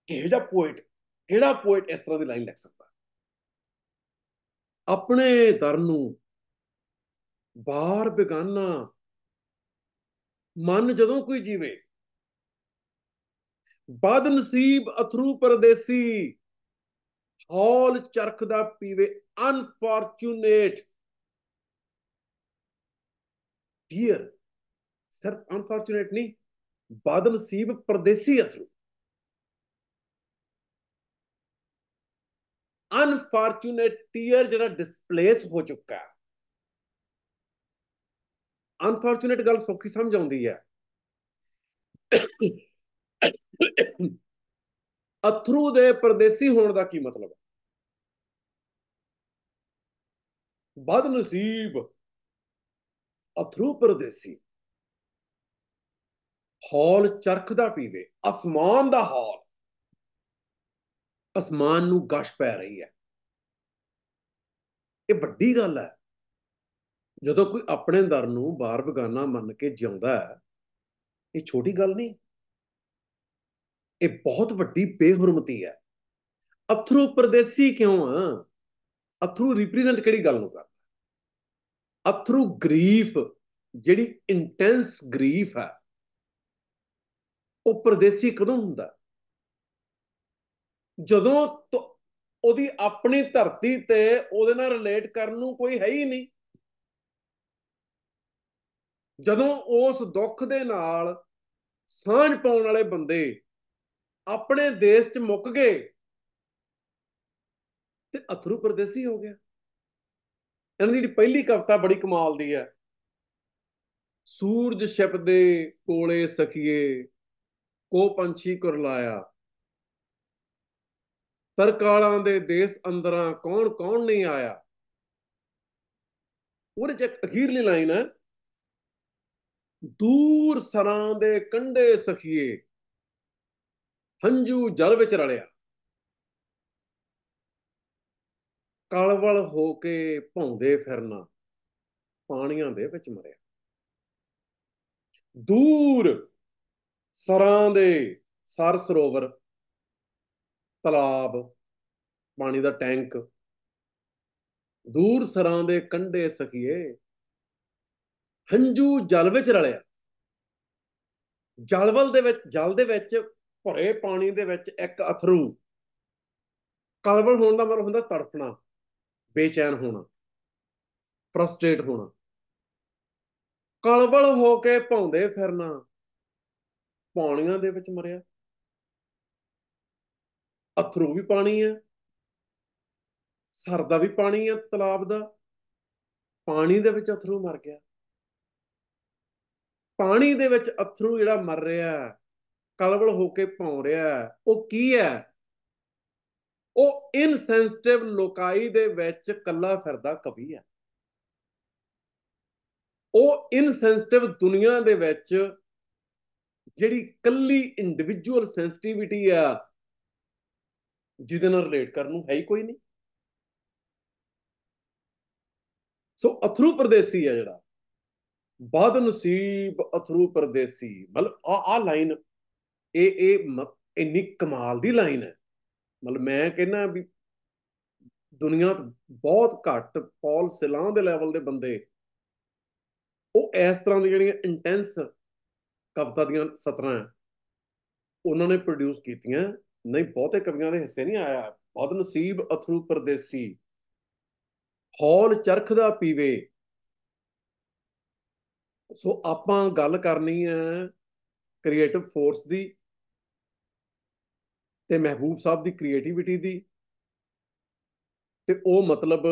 ਕਿਹੋ ਜਿਹਾ ਪੋਇਟ ਕਿਹੜਾ ਪੋਇਟ ਇਸ ਤਰ੍ਹਾਂ ਦੀ ਲਾਈਨ ਲਿਖ ਸਕਦਾ ਆਪਣੇ ਦਰ ਨੂੰ ਬਾਹਰ ਬੇਗਾਨਾ ਮਨ ਜਦੋਂ ਕੋਈ ਜੀਵੇ ਬਦ ਨਸੀਬ ਅਥਰੂ ਪਰਦੇਸੀ ਹੌਲ ਚਰਖ ਦਾ ਪੀਵੇ ਅਨਫੋਰਚੂਨੇਟ dear ਸਰ unfortunately ਬਾਦ ਨਸੀਬ ਪਰਦੇਸੀ ਅਥਰੂ ਅਨਫੋਰਚੂਨੇਟ ਟੀਅਰ ਜਿਹੜਾ ਡਿਸਪਲੇਸ ਹੋ ਚੁੱਕਾ ਹੈ ਅਨਫੋਰਚੂਨੇਟ ਗੱਲ ਸੌਖੀ ਸਮਝ ਆਉਂਦੀ ਹੈ ਅਥਰੂ ਦੇ ਪਰਦੇਸੀ ਹੋਣ ਦਾ ਕੀ ਮਤਲਬ ਹੈ ਬਦ ਨਸੀਬ ਅਥਰੂ ਪਰਦੇਸੀ ਹਾਲ ਚਰਖ ਦਾ ਪੀਵੇ ਅਸਮਾਨ ਦਾ ਹਾਲ ਅਸਮਾਨ ਨੂੰ ਗਸ਼ ਪੈ ਰਹੀ ਹੈ ਇਹ ਵੱਡੀ ਗੱਲ ਹੈ ਜਦੋਂ ਕੋਈ ਆਪਣੇ ਦਰ ਨੂੰ ਬਾਹਰ ਬਗਾਨਾ ਮੰਨ ਕੇ ਜਿਉਂਦਾ ਹੈ ਇਹ ਛੋਟੀ ਗੱਲ ਨਹੀਂ ਇਹ ਬਹੁਤ ਵੱਡੀ ਬੇਹਰਮਤੀ ਹੈ ਅਥਰੂ ਪਰਦੇਸੀ ਕਿਉਂ ਆ ਅਥਰੂ ਰਿਪਰੈਜ਼ੈਂਟ ਕਿਹੜੀ ਗੱਲ ਨੂੰ ਕਰ ਅਥਰੂ ਗਰੀਫ ਜਿਹੜੀ ਇੰਟੈਂਸ ਗਰੀਫ ਹੈ ਉਹ ਪਰਦੇਸੀ ਕਦੋਂ ਹੁੰਦਾ ਜਦੋਂ ਉਹਦੀ ਆਪਣੀ ਧਰਤੀ ਤੇ ਉਹਦੇ ਨਾਲ ਰਿਲੇਟ ਕਰਨ ਨੂੰ ਕੋਈ ਹੈ ਹੀ ਨਹੀਂ ਜਦੋਂ ਉਸ ਦੁੱਖ ਦੇ ਨਾਲ ਸਾਂਝ ਪਾਉਣ ਵਾਲੇ ਬੰਦੇ ਆਪਣੇ ਦੇਸ਼ 'ਚ ਮੁੱਕ ਗਏ ਤੇ ਅਥਰੂ ਪਰਦੇਸੀ ਹੋ ਗਿਆ ਇਹਨਾਂ ਦੀ ਜਿਹੜੀ ਪਹਿਲੀ ਕਵਿਤਾ ਬੜੀ ਕਮਾਲ ਦੀ ਹੈ ਸੂਰਜ ਛਿਪਦੇ ਕੋਲੇ ਸਖੀਏ ਕੋ ਪੰਛੀ ਕੁਰਲਾਇਆ ਤਰਕਾਲਾਂ ਦੇ ਦੇਸ ਅੰਦਰਾਂ ਕੌਣ ਕੌਣ ਨਹੀਂ ਆਇਆ ਉਹਦੇ ਚ ਅਖੀਰਲੀ ਲਾਈਨ ਹੈ ਦੂਰ ਸਰਾਂ ਦੇ ਕੰਡੇ ਸਖੀਏ ਹੰਝੂ ਜਲ ਵਿੱਚ ਰਲਿਆ ਕਲਵਲ ਹੋ ਕੇ ਭੌਂਦੇ ਫਿਰਨਾ ਪਾਣੀਆਂ ਦੇ ਵਿੱਚ ਮਰਿਆ ਦੂਰ ਸਰਾਂ ਦੇ ਸਰ ਸਰੋਵਰ ਤਲਾਬ ਪਾਣੀ ਦਾ ਟੈਂਕ ਦੂਰ ਸਰਾਂ ਦੇ ਕੰਢੇ ਸਖੀਏ ਹੰਝੂ ਜਲ ਵਿੱਚ ਰਲਿਆ ਜਲਵਲ ਦੇ ਵਿੱਚ ਜਲ ਦੇ ਵਿੱਚ ਭਰੇ ਪਾਣੀ ਦੇ ਵਿੱਚ ਇੱਕ ਅਥਰੂ ਕਲਵਲ ਹੋਣ ਦਾ ਮਤਲਬ ਹੁੰਦਾ ਤੜਫਣਾ ਬੇਚੈਨ ਹੋਣਾ ਫਰਸਟ੍ਰੇਟ ਹੋਣਾ ਕਲਬਲ ਹੋ ਕੇ ਪਾਉਂਦੇ ਫਿਰਨਾ ਪਾਣੀਆਂ ਦੇ ਵਿੱਚ ਮਰਿਆ ਅਥਰੂ ਵੀ ਪਾਣੀ ਆ ਸਰ ਦਾ ਵੀ ਪਾਣੀ ਆ ਤਲਾਬ ਦਾ ਪਾਣੀ ਦੇ ਵਿੱਚ ਅਥਰੂ ਮਰ ਗਿਆ ਪਾਣੀ ਦੇ ਵਿੱਚ ਅਥਰੂ ਜਿਹੜਾ ਮਰ ਰਿਹਾ ਕਲਬਲ ਹੋ ਕੇ ਪਾਉ ਰਿਹਾ ਉਹ ਕੀ ਹੈ ਉਹ ਇਨਸੈਂਸਿਟਿਵ ਲੋਕਾਈ ਦੇ ਵਿੱਚ ਕੱਲਾ ਫਿਰਦਾ ਕਵੀ ਹੈ ਉਹ ਇਨਸੈਂਸਿਟਿਵ ਦੁਨੀਆ ਦੇ ਵਿੱਚ ਜਿਹੜੀ ਕੱਲੀ ਇੰਡੀਵਿਜੂਅਲ ਸੈਂਸਿਟੀਵਿਟੀ ਆ ਜਿਹਦੇ ਨਾਲ ਰਿਲੇਟ ਕਰਨ ਨੂੰ ਹੈ ਹੀ ਕੋਈ ਨਹੀਂ ਸੋ ਅਥਰੂ ਪਰਦੇਸੀ ਆ ਜਿਹੜਾ ਬਾਦ ਨਸੀਬ ਅਥਰੂ ਪਰਦੇਸੀ ਮਤਲਬ ਆ ਆ ਲਾਈਨ ਇਹ ਇਹ ਇੰਨੀ ਕਮਾਲ ਦੀ ਲਾਈਨ ਹੈ ਮਤਲਬ ਮੈਂ ਕਹਿੰਨਾ ਵੀ ਦੁਨੀਆ ਤੋਂ ਬਹੁਤ ਘੱਟ ਪੌਲ ਸਿਲਾਂ ਦੇ ਲੈਵਲ ਦੇ ਬੰਦੇ ਉਹ ਇਸ ਤਰ੍ਹਾਂ ਦੀ ਜਿਹੜੀਆਂ ਇੰਟੈਂਸ ਕਵਿਤਾ ਦੀਆਂ ਸਤਰਾਂ ਉਹਨਾਂ ਨੇ ਪ੍ਰੋਡਿਊਸ ਕੀਤੀਆਂ ਨਹੀਂ ਬਹੁਤੇ ਕਵੀਆਂ ਦੇ ਹਿੱਸੇ ਨਹੀਂ ਆਇਆ ਬਹੁਤ ਨਸੀਬ ਅਥਰੂ ਪਰਦੇਸੀ ਹੌਲ ਚਰਖ ਦਾ ਪੀਵੇ ਸੋ ਆਪਾਂ ਗੱਲ ਕਰਨੀ ਹੈ ਕ੍ਰੀਏਟਿਵ ਫੋਰਸ ਦੀ ਤੇ ਮਹਿਬੂਬ ਸਾਹਿਬ ਦੀ ਕ੍ਰੀਏਟੀਵਿਟੀ ਦੀ ਤੇ ਉਹ ਮਤਲਬ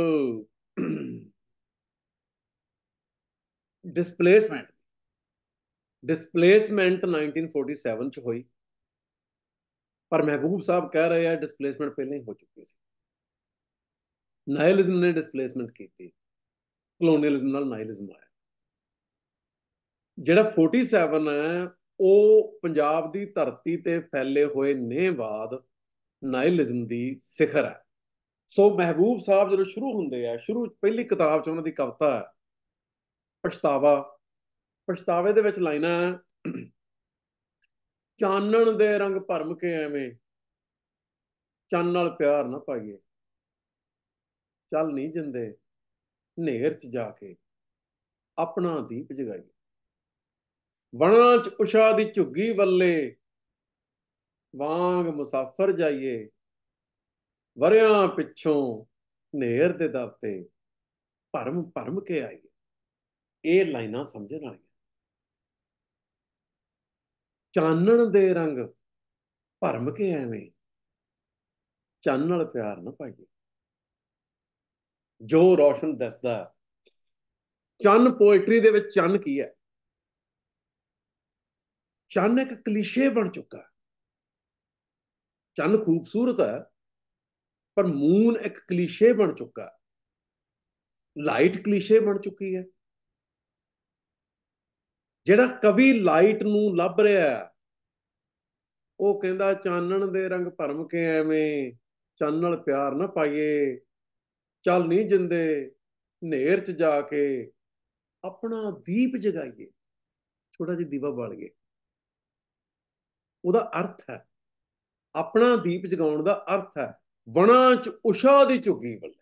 ਡਿਸਪਲੇਸਮੈਂਟ ਡਿਸਪਲੇਸਮੈਂਟ 1947 ਚ ਹੋਈ ਪਰ ਮਹਿਬੂਬ ਸਾਹਿਬ ਕਹਿ ਰਹੇ ਆ ਡਿਸਪਲੇਸਮੈਂਟ ਪਹਿਲਾਂ ਹੀ ਹੋ ਚੁੱਕੀ ਸੀ ਨਾਇਲਿਜ਼ਮ ਨੇ ਡਿਸਪਲੇਸਮੈਂਟ ਕੀਤੀ ਕਲੋਨੀਅਲਿਜ਼ਮ ਨਾਲ ਨਾਇਲਿਜ਼ਮ ਆਇਆ ਜਿਹੜਾ 47 ਹੈ ਉਹ ਪੰਜਾਬ ਦੀ ਧਰਤੀ ਤੇ ਫੈਲੇ ਹੋਏ ਨੇਵਾਦ ਨਾਇਲਿਜ਼ਮ ਦੀ ਸਿਖਰ ਹੈ ਸੋ ਮਹਿਬੂਬ ਸਾਹਿਬ ਜਦੋਂ ਸ਼ੁਰੂ ਹੁੰਦੇ ਆ ਸ਼ੁਰੂ ਪਹਿਲੀ ਕਿਤਾਬ ਚ ਉਹਨਾਂ ਦੀ ਕਵਿਤਾ ਹੈ ਪਛਤਾਵਾ ਪਛਤਾਵੇ ਦੇ ਵਿੱਚ ਲਾਈਨਾਂ ਚਾਨਣ ਦੇ ਰੰਗ ਭਰਮ ਕੇ ਐਵੇਂ ਚੰਨ ਨਾਲ ਪਿਆਰ ਨਾ ਪਾਈਏ ਚੱਲ ਨਹੀਂ ਜਿੰਦੇ ਨੇਰ ਚ ਜਾ ਕੇ ਆਪਣਾ ਦੀਪ ਜਗਾਈਏ ਵਣਾਂ ਚ ਉਸ਼ਾ ਦੀ ਝੁੱਗੀ ਵੱਲੇ ਵਾਂਗ ਮੁਸਾਫਰ ਜਾਈਏ ਵਰਿਆਂ ਪਿੱਛੋਂ ਨੇਰ ਦੇ ਦਬਤੇ ਭਰਮ ਭਰਮ ਕੇ ਆਈਏ ਇਹ ਲਾਈਨਾਂ ਸਮਝਣ ਵਾਲੀਆਂ ਚਾਨਣ ਦੇ ਰੰਗ ਭਰਮ ਕੇ ਐਵੇਂ ਚੰਨ ਨਾਲ ਪਿਆਰ ਨਾ ਪਾਈਏ ਜੋ ਰੋਸ਼ਨ ਦੱਸਦਾ ਚੰਨ ਪੋਇਟਰੀ ਦੇ ਵਿੱਚ ਚੰਨ ਕੀ ਹੈ ਚੰਨ ਇੱਕ ਕਲੀਸ਼ੇ ਬਣ ਚੁੱਕਾ ਚੰਨ ਖੂਬਸੂਰਤ ਹੈ ਪਰ ਮੂਨ ਇੱਕ ਕਲੀਸ਼ੇ ਬਣ ਚੁੱਕਾ ਲਾਈਟ ਕਲੀਸ਼ੇ ਬਣ ਚੁੱਕੀ ਹੈ ਜਿਹੜਾ ਕਵੀ ਲਾਈਟ ਨੂੰ ਲੱਭ ਰਿਹਾ ਉਹ ਕਹਿੰਦਾ ਚਾਨਣ ਦੇ ਰੰਗ ਭਰਮ ਕੇ ਐਵੇਂ ਚੰਨ ਨਾਲ ਪਿਆਰ ਨਾ ਪਾਈਏ ਚੱਲ ਨਹੀਂ ਜਿੰਦੇ ਹਨੇਰ 'ਚ ਜਾ ਕੇ ਆਪਣਾ ਦੀਪ ਜਗਾਈਏ ਛੋਟਾ ਜਿਹਾ ਦੀਵਾ ਬਾਲ ਗਏ ਉਹਦਾ ਅਰਥ ਹੈ ਆਪਣਾ ਦੀਪ ਜਗਾਉਣ ਦਾ ਅਰਥ ਹੈ ਵਣਾ ਚ ਉਸ਼ਾ ਦੀ ਝੁੱਗੀ ਬੱਲੇ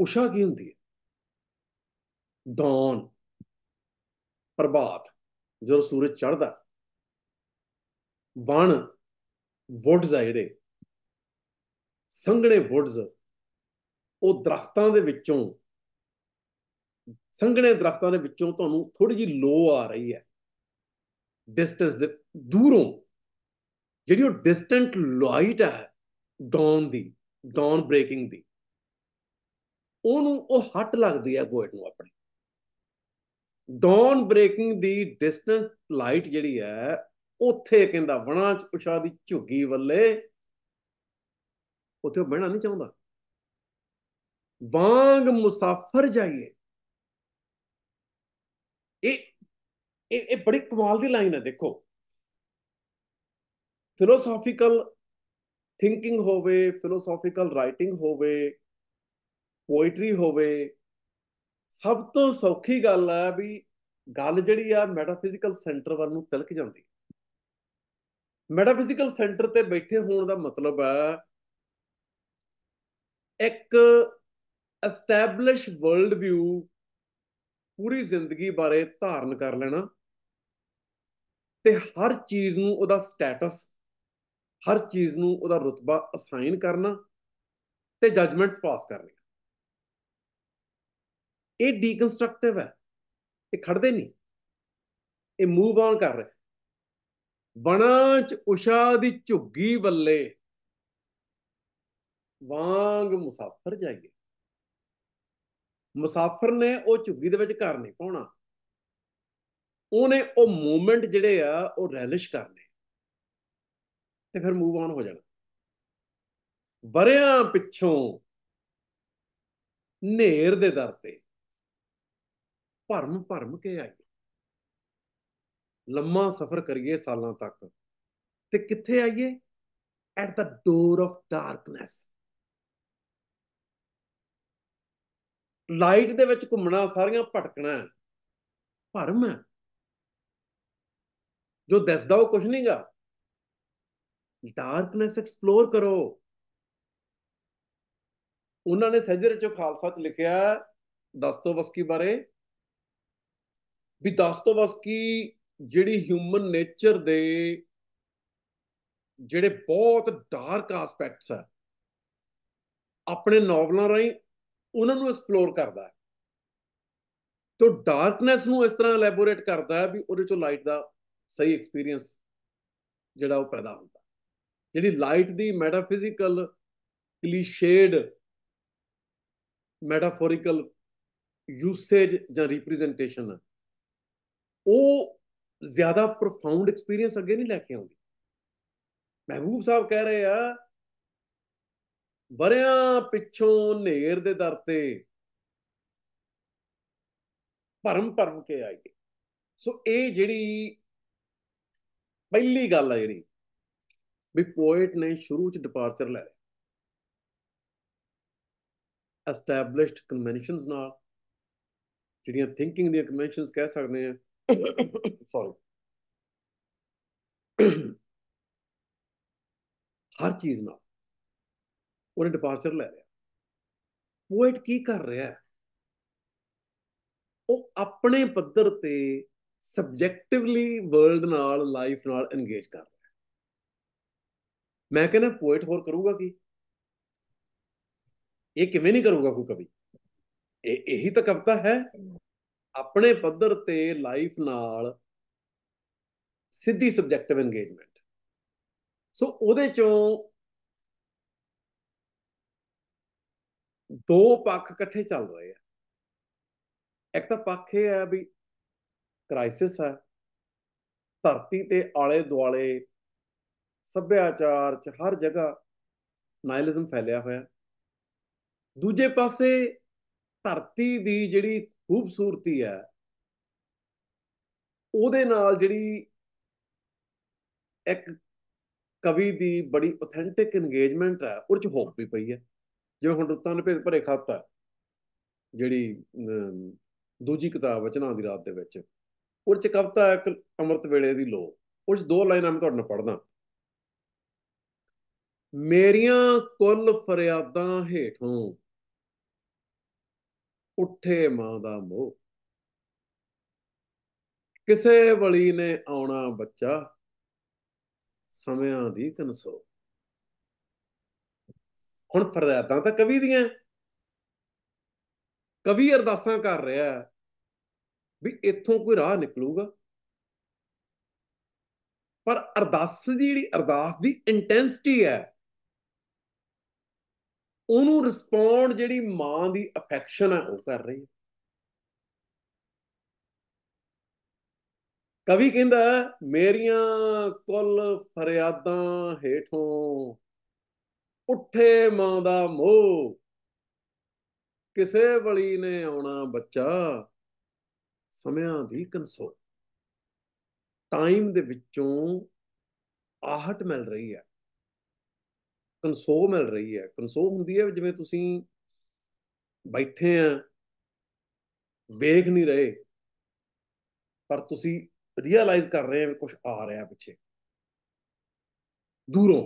ਉਸ਼ਾ ਕੀ ਹੁੰਦੀ ਹੈ ਦੌਨ ਪ੍ਰਭਾਤ ਜਦੋਂ ਸੂਰਜ ਚੜਦਾ ਵਣ ਵੁੱਡਸ ਆ ਜਿਹੜੇ ਸੰਘਣੇ ਵੁੱਡਸ ਉਹ ਦਰਖਤਾਂ ਦੇ ਵਿੱਚੋਂ ਸੰਘਣੇ ਦਰਖਤਾਂ ਦੇ ਵਿੱਚੋਂ ਤੁਹਾਨੂੰ ਥੋੜੀ ਜੀ ਲੋ ਆ ਰਹੀ ਹੈ ਡਿਸਟੈਂਸ ਦੇ ਦੂਰੋਂ ਜਿਹੜੀ ਉਹ ਡਿਸਟੈਂਟ ਲਾਈਟ ਹੈ ਡੌਨ ਦੀ ਡੌਨ ਬ੍ਰੇਕਿੰਗ ਦੀ ਉਹਨੂੰ ਉਹ ਹੱਟ ਲੱਗਦੀ ਹੈ ਬੋਇਡ ਨੂੰ ਆਪਣੀ ਡੌਨ ਬ੍ਰੇਕਿੰਗ ਦੀ ਡਿਸਟੈਂਸ ਲਾਈਟ ਜਿਹੜੀ ਹੈ ਉੱਥੇ ਕਹਿੰਦਾ ਵਣਾ ਚ ਉਸ਼ਾ ਦੀ ਝੁੱਗੀ ਵੱਲੇ ਉੱਥੇ ਉਹ ਬਹਿਣਾ ਨਹੀਂ ਚਾਹੁੰਦਾ ਵਾਂਗ ਮੁਸਾਫਰ ਜਾਈਏ ਇਹ ਇਹ ਇਹ ਬੜੀ ਕਮਾਲ ਦੀ ਲਾਈਨ ਹੈ ਦੇਖੋ ਫਿਲੋਸੋਫੀਕਲ ਥਿੰਕਿੰਗ ਹੋਵੇ ਫਿਲੋਸੋਫੀਕਲ ਰਾਈਟਿੰਗ ਹੋਵੇ ਪੋਇਟਰੀ ਹੋਵੇ ਸਭ ਤੋਂ ਸੌਖੀ ਗੱਲ ਆ ਵੀ ਗੱਲ ਜਿਹੜੀ ਆ ਮੈਟਾਫਿਜ਼ੀਕਲ ਸੈਂਟਰ ਵੱਲ ਨੂੰ ਤਿਲਕ ਜਾਂਦੀ ਮੈਟਾਫਿਜ਼ੀਕਲ ਸੈਂਟਰ ਤੇ ਬੈਠੇ ਹੋਣ ਦਾ ਮਤਲਬ ਆ ਇੱਕ ਐਸਟੈਬਲਿਸ਼ ਵਰਲਡ ਵਿਊ ਪੂਰੀ ਜ਼ਿੰਦਗੀ ਬਾਰੇ ਧਾਰਨ ਕਰ ਲੈਣਾ ਤੇ ਹਰ ਚੀਜ਼ ਨੂੰ ਉਹਦਾ ਸਟੇਟਸ ਹਰ ਚੀਜ਼ ਨੂੰ ਉਹਦਾ ਰਤਬਾ ਅਸਾਈਨ ਕਰਨਾ ਤੇ ਜਜਮੈਂਟਸ ਪਾਸ ਕਰਨੇ ਇਹ ਡੀਕਨਸਟਰਕਟਿਵ ਹੈ ਇਹ ਖੜਦੇ ਨਹੀਂ ਇਹ ਮੂਵ ਆਨ ਕਰ ਰਿਹਾ ਬਣਾ ਚ ਉਸ਼ਾ ਦੀ ਝੁੱਗੀ ਵੱਲੇ ਵਾਂਗ ਮੁਸਾਫਰ ਜਾਈਏ ਮੁਸਾਫਰ ਨੇ ਉਹ ਝੁੱਗੀ ਦੇ ਵਿੱਚ ਘਰ ਨਹੀਂ ਪਾਉਣਾ ਉਹਨੇ ਉਹ ਮੂਮੈਂਟ ਜਿਹੜੇ ਆ ਉਹ ਰੈਲਿਸ਼ ਕਰਨੇ ਤੇ ਫਿਰ ਮੂਵ ਆਨ ਹੋ ਜਾਣਾ ਵਰਿਆਂ ਪਿੱਛੋਂ ਨੇਰ ਦੇ ਦਰ ਤੇ ਭਰਮ ਭਰਮ ਕੇ ਆਈ ਲੰਮਾ ਸਫ਼ਰ ਕਰੀਏ ਸਾਲਾਂ ਤੱਕ ਤੇ ਕਿੱਥੇ ਆਈਏ at the door of darkness light ਦੇ ਵਿੱਚ ਘੁੰਮਣਾ ਸਾਰੀਆਂ ਭਟਕਣਾ ਭਰਮ ਹੈ ਜੋ ਦੱਸਦਾ ਉਹ ਕੁਝ ਨਹੀਂਗਾ ਡਾਰਕਨੈਸ ਐਕਸਪਲੋਰ ਕਰੋ ਉਹਨਾਂ ਨੇ ਸਹਿਜਰ ਚੋਂ ਖਾਲਸਾ ਚ ਲਿਖਿਆ ਦਸਤੋਵਸਕੀ ਬਾਰੇ ਵੀ ਦਸਤੋਵਸਕੀ ਜਿਹੜੀ ਹਿਊਮਨ ਨੇਚਰ ਦੇ ਜਿਹੜੇ ਬਹੁਤ ਡਾਰਕ ਐਸਪੈਕਟਸ ਆ ਆਪਣੇ ਨੋਵਲਾਂ ਰਾਹੀਂ ਉਹਨਾਂ ਨੂੰ ਐਕਸਪਲੋਰ ਕਰਦਾ ਹੈ ਤੋਂ ਡਾਰਕਨੈਸ ਨੂੰ ਇਸ ਤਰ੍ਹਾਂ ਐਲੈਬੋਰੇਟ ਕਰਦਾ ਹੈ ਵੀ ਉਹਦੇ ਚੋਂ ਲਾਈਟ ਦਾ ਸਹੀ ਐਕਸਪੀਰੀਅੰਸ ਜਿਹੜਾ ਉਹ ਪੈਦਾ ਹੁੰਦਾ ਜਿਹੜੀ ਲਾਈਟ ਦੀ ਮੈਟਾਫਿਜ਼ੀਕਲ ਕਲੀਸ਼ੇਡ ਮੈਟਾਫੋਰਿਕਲ ਯੂਸੇਜ ਜਾਂ ਰਿਪਰੈਜ਼ੈਂਟੇਸ਼ਨ ਉਹ ਜ਼ਿਆਦਾ ਪ੍ਰੋਫਾਉਂਡ ਐਕਸਪੀਰੀਅੰਸ ਅੱਗੇ ਨਹੀਂ ਲੈ ਕੇ ਆਉਂਦੀ ਮਹਿਬੂਬ ਸਾਹਿਬ ਕਹਿ ਰਹੇ ਆ ਬਰਿਆਂ ਪਿੱਛੋਂ ਨੇਰ ਦੇ ਦਰ ਤੇ ਭਰਮ ਭਰਮ ਕੇ ਆਈਏ ਸੋ ਇਹ ਜਿਹੜੀ ਪਹਿਲੀ ਗੱਲ ਆ ਜਿਹੜੀ ਵੀ ਪੋਇਟ ਨੇ ਸ਼ੁਰੂ ਚ ਡਿਪਾਰਚਰ ਲੈ ਐਸਟੈਬਲਿਸ਼ਡ ਕਨਵੈਨਸ਼ਨਸ ਨਾਲ ਜਿਹੜੀਆਂ ਥਿੰਕਿੰਗ ਦੀਆਂ ਕਨਵੈਨਸ਼ਨਸ ਕਹਿ ਸਕਦੇ ਆ ਸੌਰੀ ਹਰ ਚੀਜ਼ ਨਾਲ ਉਹਨੇ ਡਿਪਾਰਚਰ ਲੈ ਲਿਆ ਪੋਇਟ ਕੀ ਕਰ ਰਿਹਾ ਹੈ ਉਹ ਆਪਣੇ ਪੱਧਰ ਤੇ ਸਬਜੈਕਟਿਵਲੀ ਵਰਲਡ ਨਾਲ ਲਾਈਫ ਨਾਲ ਇੰਗੇਜ ਕਰ ਰਿਹਾ ਮੈਂ ਕਹਿੰਦਾ ਪੋਇਟ ਹੋਰ ਕਰੂਗਾ ਕੀ ਇਹ ਕਿਵੇਂ ਨਹੀਂ ਕਰੂਗਾ ਕੋਈ ਕਵੀ ਇਹ ਇਹੀ ਤਾਂ ਕਵਤਾ ਹੈ ਆਪਣੇ ਪੱਧਰ ਤੇ ਲਾਈਫ ਨਾਲ ਸਿੱਧੀ ਸਬਜੈਕਟਿਵ ਇੰਗੇਜਮੈਂਟ ਸੋ ਉਹਦੇ ਚੋਂ ਦੋ ਪੱਖ ਇਕੱਠੇ ਚੱਲ ਰਹੇ ਆ ਇੱਕ ਤਾਂ ਪੱਖ ਇਹ ਆ ਵੀ ਕ੍ਰਾਈਸਿਸ ਹੈ ਧਰਤੀ ਤੇ ਆਲੇ ਦੁਆਲੇ ਸੱਭਿਆਚਾਰ 'ਚ ਹਰ ਜਗ੍ਹਾ ਨਾਇਲਿਜ਼ਮ ਫੈਲਿਆ ਹੋਇਆ ਦੂਜੇ ਪਾਸੇ ਧਰਤੀ ਦੀ ਜਿਹੜੀ ਖੂਬਸੂਰਤੀ ਹੈ ਉਹਦੇ ਨਾਲ ਜਿਹੜੀ ਇੱਕ ਕਵੀ ਦੀ ਬੜੀ ਆਥੈਂਟਿਕ ਇੰਗੇਜਮੈਂਟ ਹੈ ਉਹ ਚ ਹੋਪ ਵੀ ਪਈ ਹੈ ਜਿਵੇਂ ਹੁਣ ਰੁੱਤਾਂ ਨੇ ਭੇਦ ਭਰੇ ਖਾਤਾ ਜਿਹੜੀ ਦੂਜੀ ਕਿਤਾਬ ਵਚਨਾਂ ਦੀ ਰਾਤ ਦੇ ਵਿੱਚ ਉਹ ਚ ਕਵਤਾ ਇੱਕ ਅੰਮ੍ਰਿਤ ਵੇਲੇ ਦੀ ਲੋ ਉਸ ਦੋ ਲਾਈਨਾਂ ਮੈਂ ਤੁਹਾਨੂੰ ਪੜਦਾ ਮੇਰੀਆਂ ਕੁੱਲ ਫਰਿਆਦਾਂ ਹੇਠੋਂ ਉੱਠੇ ਮਾਂ ਦਾ ਮੋਹ ਕਿਸੇ ਵਲੀ ਨੇ ਆਉਣਾ ਬੱਚਾ ਸਮਿਆਂ ਦੀ ਕਨਸੋ ਹੁਣ ਫਰਿਆਦਾਂ ਤਾਂ ਕਵੀ ਦੀਆਂ ਕਵੀ ਅਰਦਾਸਾਂ ਕਰ ਰਿਹਾ ਹੈ ਵੀ ਇੱਥੋਂ ਕੋਈ ਰਾਹ ਨਿਕਲੂਗਾ ਪਰ ਅਰਦਾਸ ਦੀ ਜਿਹੜੀ ਅਰਦਾਸ ਦੀ ਇੰਟੈਂਸਿਟੀ ਹੈ ਉਹਨੂੰ ਰਿਸਪੌਂਡ ਜਿਹੜੀ ਮਾਂ ਦੀ ਅਫੈਕਸ਼ਨ ਹੈ ਉਹ ਕਰ ਰਹੀ ਹੈ ਕਵੀ ਕਹਿੰਦਾ ਮੇਰੀਆਂ ਕੁੱਲ ਫਰਿਆਦਾਂ ਹੇਠੋਂ ਉੱਠੇ ਮਾਂ ਦਾ ਮੋਹ ਕਿਸੇ ਬਲੀ ਨੇ ਆਉਣਾ ਬੱਚਾ ਸਮਿਆਂ ਦੀ ਕੰਸੋਲ ਟਾਈਮ ਦੇ ਵਿੱਚੋਂ ਆਹਟ ਮਿਲ ਰਹੀ ਹੈ ਕੰਸੋਲ ਮਿਲ ਰਹੀ ਹੈ ਕੰਸੋਲ ਹੁੰਦੀ ਹੈ ਜਿਵੇਂ ਤੁਸੀਂ ਬੈਠੇ ਆ ਵੇਖ ਨਹੀਂ ਰਹੇ ਪਰ ਤੁਸੀਂ ਰੀਅਲਾਈਜ਼ ਕਰ ਰਹੇ ਹੋ ਕੁਝ ਆ ਰਿਹਾ ਪਿੱਛੇ ਦੂਰੋਂ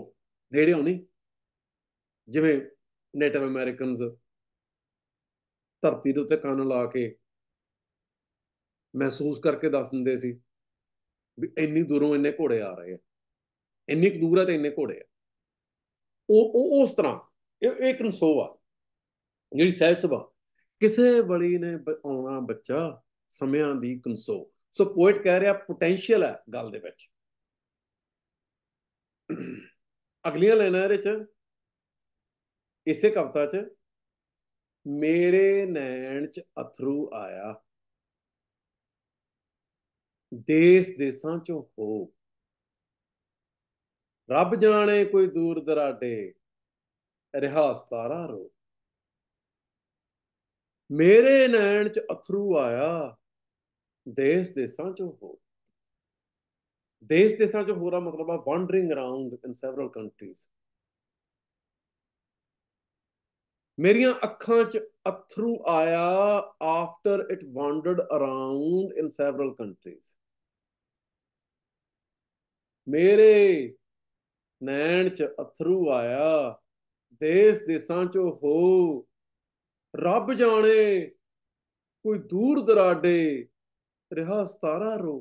ਨੇੜੇ ਨਹੀਂ ਜਿਵੇਂ ਨੇਟਿਵ ਅਮਰੀਕਨਸ ਧਰਤੀ ਦੇ ਉੱਤੇ ਕੰਨ ਲਾ ਕੇ ਮਹਿਸੂਸ ਕਰਕੇ ਦੱਸ ਦਿੰਦੇ ਸੀ ਵੀ ਇੰਨੀ ਦੂਰੋਂ ਇੰਨੇ ਘੋੜੇ ਆ ਰਹੇ ਆ ਇੰਨੀ ਦੂਰ ਆ ਤੇ ਇੰਨੇ ਘੋੜੇ ਆ ਉਹ ਉਹ ਉਸ ਤਰ੍ਹਾਂ ਇਹ ਇੱਕ ਨਸੋ ਆ ਜਿਹੜੀ ਸਹਿਜ ਸੁਭਾ ਕਿਸੇ ਵਲੀ ਨੇ ਆਉਣਾ ਬੱਚਾ ਸਮਿਆਂ ਦੀ ਕਨਸੋ ਸੋ ਪੋਇਟ ਕਹਿ ਰਿਹਾ ਪੋਟੈਂਸ਼ੀਅਲ ਹੈ ਗੱਲ ਦੇ ਵਿੱਚ ਅਗਲੀਆਂ ਲੈਣਾ ਇਹਦੇ ਚ ਇਸੇ ਕਵਤਾ ਚ ਮੇਰੇ ਨੈਣ ਚ ਅਥਰੂ ਆਇਆ ਦੇਸ ਦੇਸਾਂ ਚੋਂ ਹੋ ਰੱਬ ਜਾਣੇ ਕੋਈ ਦੂਰ ਦਰਾਡੇ ਰਿਹਾਸ ਤਾਰਾ ਰੋ ਮੇਰੇ ਨੈਣ ਚ ਅਥਰੂ ਆਇਆ ਦੇਸ ਦੇਸਾਂ ਚੋਂ ਹੋ ਦੇਸ ਦੇਸਾਂ ਚੋਂ ਹੋਰਾ ਮਤਲਬ ਆ wandering around in several countries ਮੇਰੀਆਂ ਅੱਖਾਂ 'ਚ ਅਥਰੂ ਆਇਆ after it wandered around in several countries ਮੇਰੇ ਨੈਣ ਚ ਅਥਰੂ ਆਇਆ ਦੇਸ ਦੇਸਾਂ ਚੋ ਹੋ ਰੱਬ ਜਾਣੇ ਕੋਈ ਦੂਰ ਦਰਾਡੇ ਰਿਹਾ ਸਤਾਰਾ ਰੋ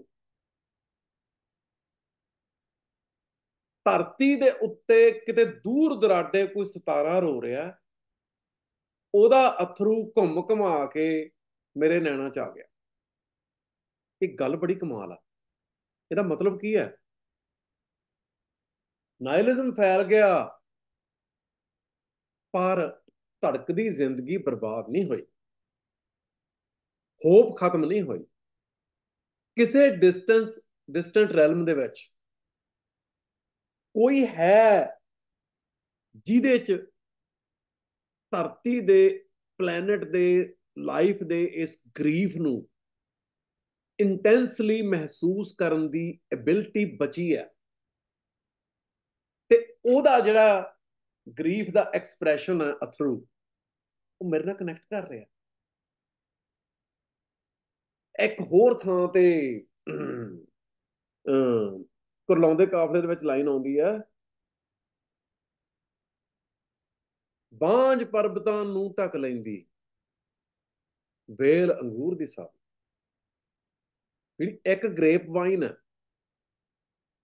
ਧਰਤੀ ਦੇ ਉੱਤੇ ਕਿਤੇ ਦੂਰ ਦਰਾਡੇ ਕੋਈ ਸਤਾਰਾ ਰੋ ਰਿਹਾ ਉਹਦਾ ਅਥਰੂ ਘੁੰਮ ਘਮਾ ਕੇ ਮੇਰੇ ਨੈਣਾ ਚ ਆ ਗਿਆ ਇਹ ਗੱਲ ਬੜੀ ਕਮਾਲ ਆ ਇਹਦਾ ਮਤਲਬ ਕੀ ਹੈ ਨਾਇਲਿਜ਼ਮ ਫੈਲ ਗਿਆ ਪਰ ਧੜਕਦੀ ਜ਼ਿੰਦਗੀ ਬਰਬਾਦ ਨਹੀਂ ਹੋਈ ਹੋਪ ਖਤਮ ਨਹੀਂ ਹੋਈ ਕਿਸੇ ਡਿਸਟੈਂਸ ਡਿਸਟੈਂਟ ਰੈਲਮ ਦੇ ਵਿੱਚ ਕੋਈ ਹੈ ਜਿਹਦੇ ਚ ਧਰਤੀ ਦੇ ਪਲੈਨਟ ਦੇ ਲਾਈਫ ਦੇ ਇਸ ਗਰੀਫ ਨੂੰ ਇੰਟੈਂਸਲੀ ਮਹਿਸੂਸ ਕਰਨ ਦੀ ਐਬਿਲਿਟੀ ਬਚੀ ਹੈ ਤੇ ਉਹਦਾ ਜਿਹੜਾ ਗਰੀਫ ਦਾ ਐਕਸਪ੍ਰੈਸ਼ਨ ਹੈ ਅਥਰੂ ਉਹ ਮੇਰੇ ਨਾਲ ਕਨੈਕਟ ਕਰ ਰਿਹਾ ਇੱਕ ਹੋਰ ਥਾਂ ਤੇ ਅ ਕੁਰਲਾਉਂਦੇ ਕਾਫਲੇ ਦੇ ਵਿੱਚ ਲਾਈਨ ਆਉਂਦੀ ਹੈ ਬਾਂਝ ਪਰਬਤਾਂ ਨੂੰ ਟੱਕ ਲੈਂਦੀ ਵੇਲ ਅੰਗੂਰ ਦੀ ਸਾਹ ਜਿਹੜੀ ਇੱਕ ਗ੍ਰੇਪ ਵਾਈਨ ਹੈ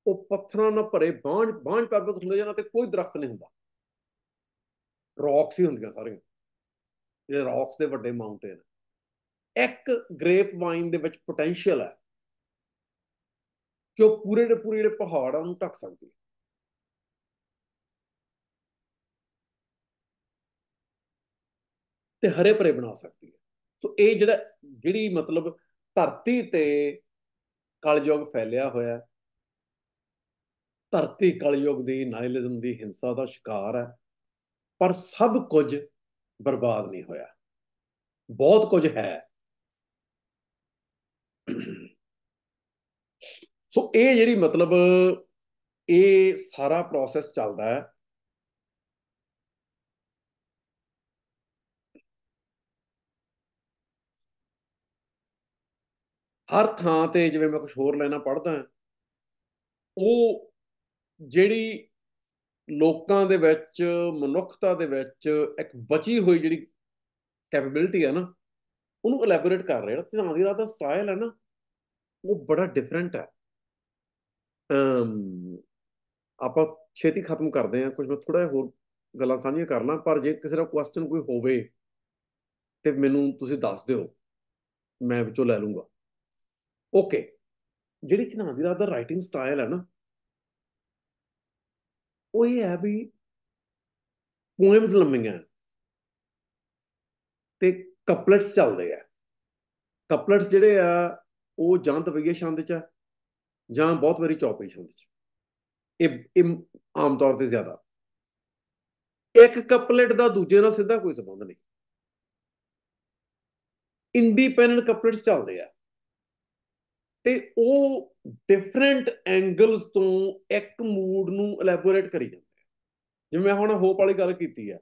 ਉਹ ਪੱਥਰਾਂ ਨਾਲ ਭਰੇ ਬਾਂਝ ਬਾਂਝ ਪਰਬਤ ਹੁੰਦੇ ਜਾਂ ਤੇ ਕੋਈ ਦਰਖਤ ਨਹੀਂ ਹੁੰਦਾ ਰੌਕਸ ਹੀ ਹੁੰਦੀਆਂ ਸਾਰੀਆਂ ਇਹ ਰੌਕਸ ਦੇ ਵੱਡੇ ਮਾਊਂਟੇਨ ਇੱਕ ਗ੍ਰੇਪ ਵਾਈਨ ਦੇ ਵਿੱਚ ਪੋਟੈਂਸ਼ੀਅਲ ਹੈ ਕਿ ਉਹ ਪੂਰੇ ਦੇ ਪੂਰੇ ਜਿਹੜੇ ਪਹਾੜਾਂ ਨੂੰ ਢੱਕ ਸਕਦੀ ਹੈ ਤੇ ਹਰੇ ਭਰੇ ਬਣਾ ਸਕਦੀ ਹੈ ਸੋ ਇਹ ਜਿਹੜਾ ਜਿਹੜੀ ਮਤਲਬ ਧਰਤੀ ਤੇ ਕਲਯੁਗ ਫੈਲਿਆ ਹੋਇਆ ਧਰਤੀ ਕਲਯੁਗ ਦੀ ਨਾਇਲਿਜ਼ਮ ਦੀ ਹਿੰਸਾ ਦਾ ਸ਼ਿਕਾਰ ਹੈ ਪਰ ਸਭ ਕੁਝ ਬਰਬਾਦ ਨਹੀਂ ਹੋਇਆ ਬਹੁਤ ਕੁਝ ਹੈ ਸੋ ਇਹ ਜਿਹੜੀ ਮਤਲਬ ਇਹ ਸਾਰਾ ਪ੍ਰੋਸੈਸ ਚੱਲਦਾ ਹੈ ਹਰ ਥਾਂ ਤੇ ਜਿਵੇਂ ਮੈਂ ਕੁਝ ਹੋਰ ਲੈਣਾ ਪੜਦਾ ਉਹ ਜਿਹੜੀ ਲੋਕਾਂ ਦੇ ਵਿੱਚ ਮਨੁੱਖਤਾ ਦੇ ਵਿੱਚ ਇੱਕ ਬਚੀ ਹੋਈ ਜਿਹੜੀ ਕੈਪੇਬਿਲਿਟੀ ਹੈ ਨਾ ਉਹਨੂੰ ਇਲੈਬੋਰੇਟ ਕਰ ਰਿਹਾ ਤੇ ਨਾਦੀ ਦਾ ਸਟਾਈਲ ਹੈ ਨਾ ਉਹ ਬੜਾ ਡਿਫਰੈਂਟ ਹੈ ਅਮ ਆਪਾਂ ਛੇਤੀ ਖਤਮ ਕਰਦੇ ਹਾਂ ਕੁਝ ਮੈਂ ਥੋੜਾ ਜਿਹਾ ਹੋਰ ਗੱਲਾਂ ਸਾਂਝੀਆਂ ਕਰ ਲਾਂ ਪਰ ਜੇ ਕਿਸੇ ਦਾ ਕੁਐਸਚਨ ਕੋਈ ਹੋਵੇ ਤੇ ਮੈਨੂੰ ਤੁਸੀਂ ਦੱਸ ਦਿਓ ਮੈਂ ਵਿੱਚੋਂ ਲੈ ਲੂੰਗਾ ਓਕੇ ਜਿਹੜੀ ਚਨਾਦੀ ਦਾ ਰਾਈਟਿੰਗ ਸਟਾਈਲ ਹੈ ਨਾ ਉਹ ਇਹ ਹੈ ਵੀ ਪੋਇਮਸ ਲੰਮੀਆਂ ਤੇ ਕਪਲਟਸ ਚੱਲਦੇ ਆ ਕਪਲਟਸ ਜਿਹੜੇ ਆ ਉਹ ਜਾਂ ਤਵਈਏ ਸ਼ੰਦ ਚ ਜਾਂ ਬਹੁਤ ਵਾਰੀ ਚੌਪੇ ਸ਼ੰਦ ਚ ਇਹ ਇਹ ਆਮ ਤੌਰ ਤੇ ਜ਼ਿਆਦਾ ਇੱਕ ਕਪਲਟ ਦਾ ਦੂਜੇ ਨਾਲ ਸਿੱਧਾ ਕੋਈ ਸਬੰਧ ਨਹੀਂ ਇੰਡੀਪੈਂਡੈਂਟ ਕਪਲਟਸ ਚੱਲਦੇ ਆ ਤੇ ਉਹ ਡਿਫਰੈਂਟ ਐਂਗਲਸ ਤੋਂ ਇੱਕ ਮੂਡ ਨੂੰ ਐਲੈਬੋਰੇਟ ਕਰੀ ਜਾਂਦੇ ਆ ਜਿਵੇਂ ਹੁਣ ਹੋਪ ਵਾਲੀ ਗੱਲ ਕੀਤੀ ਆ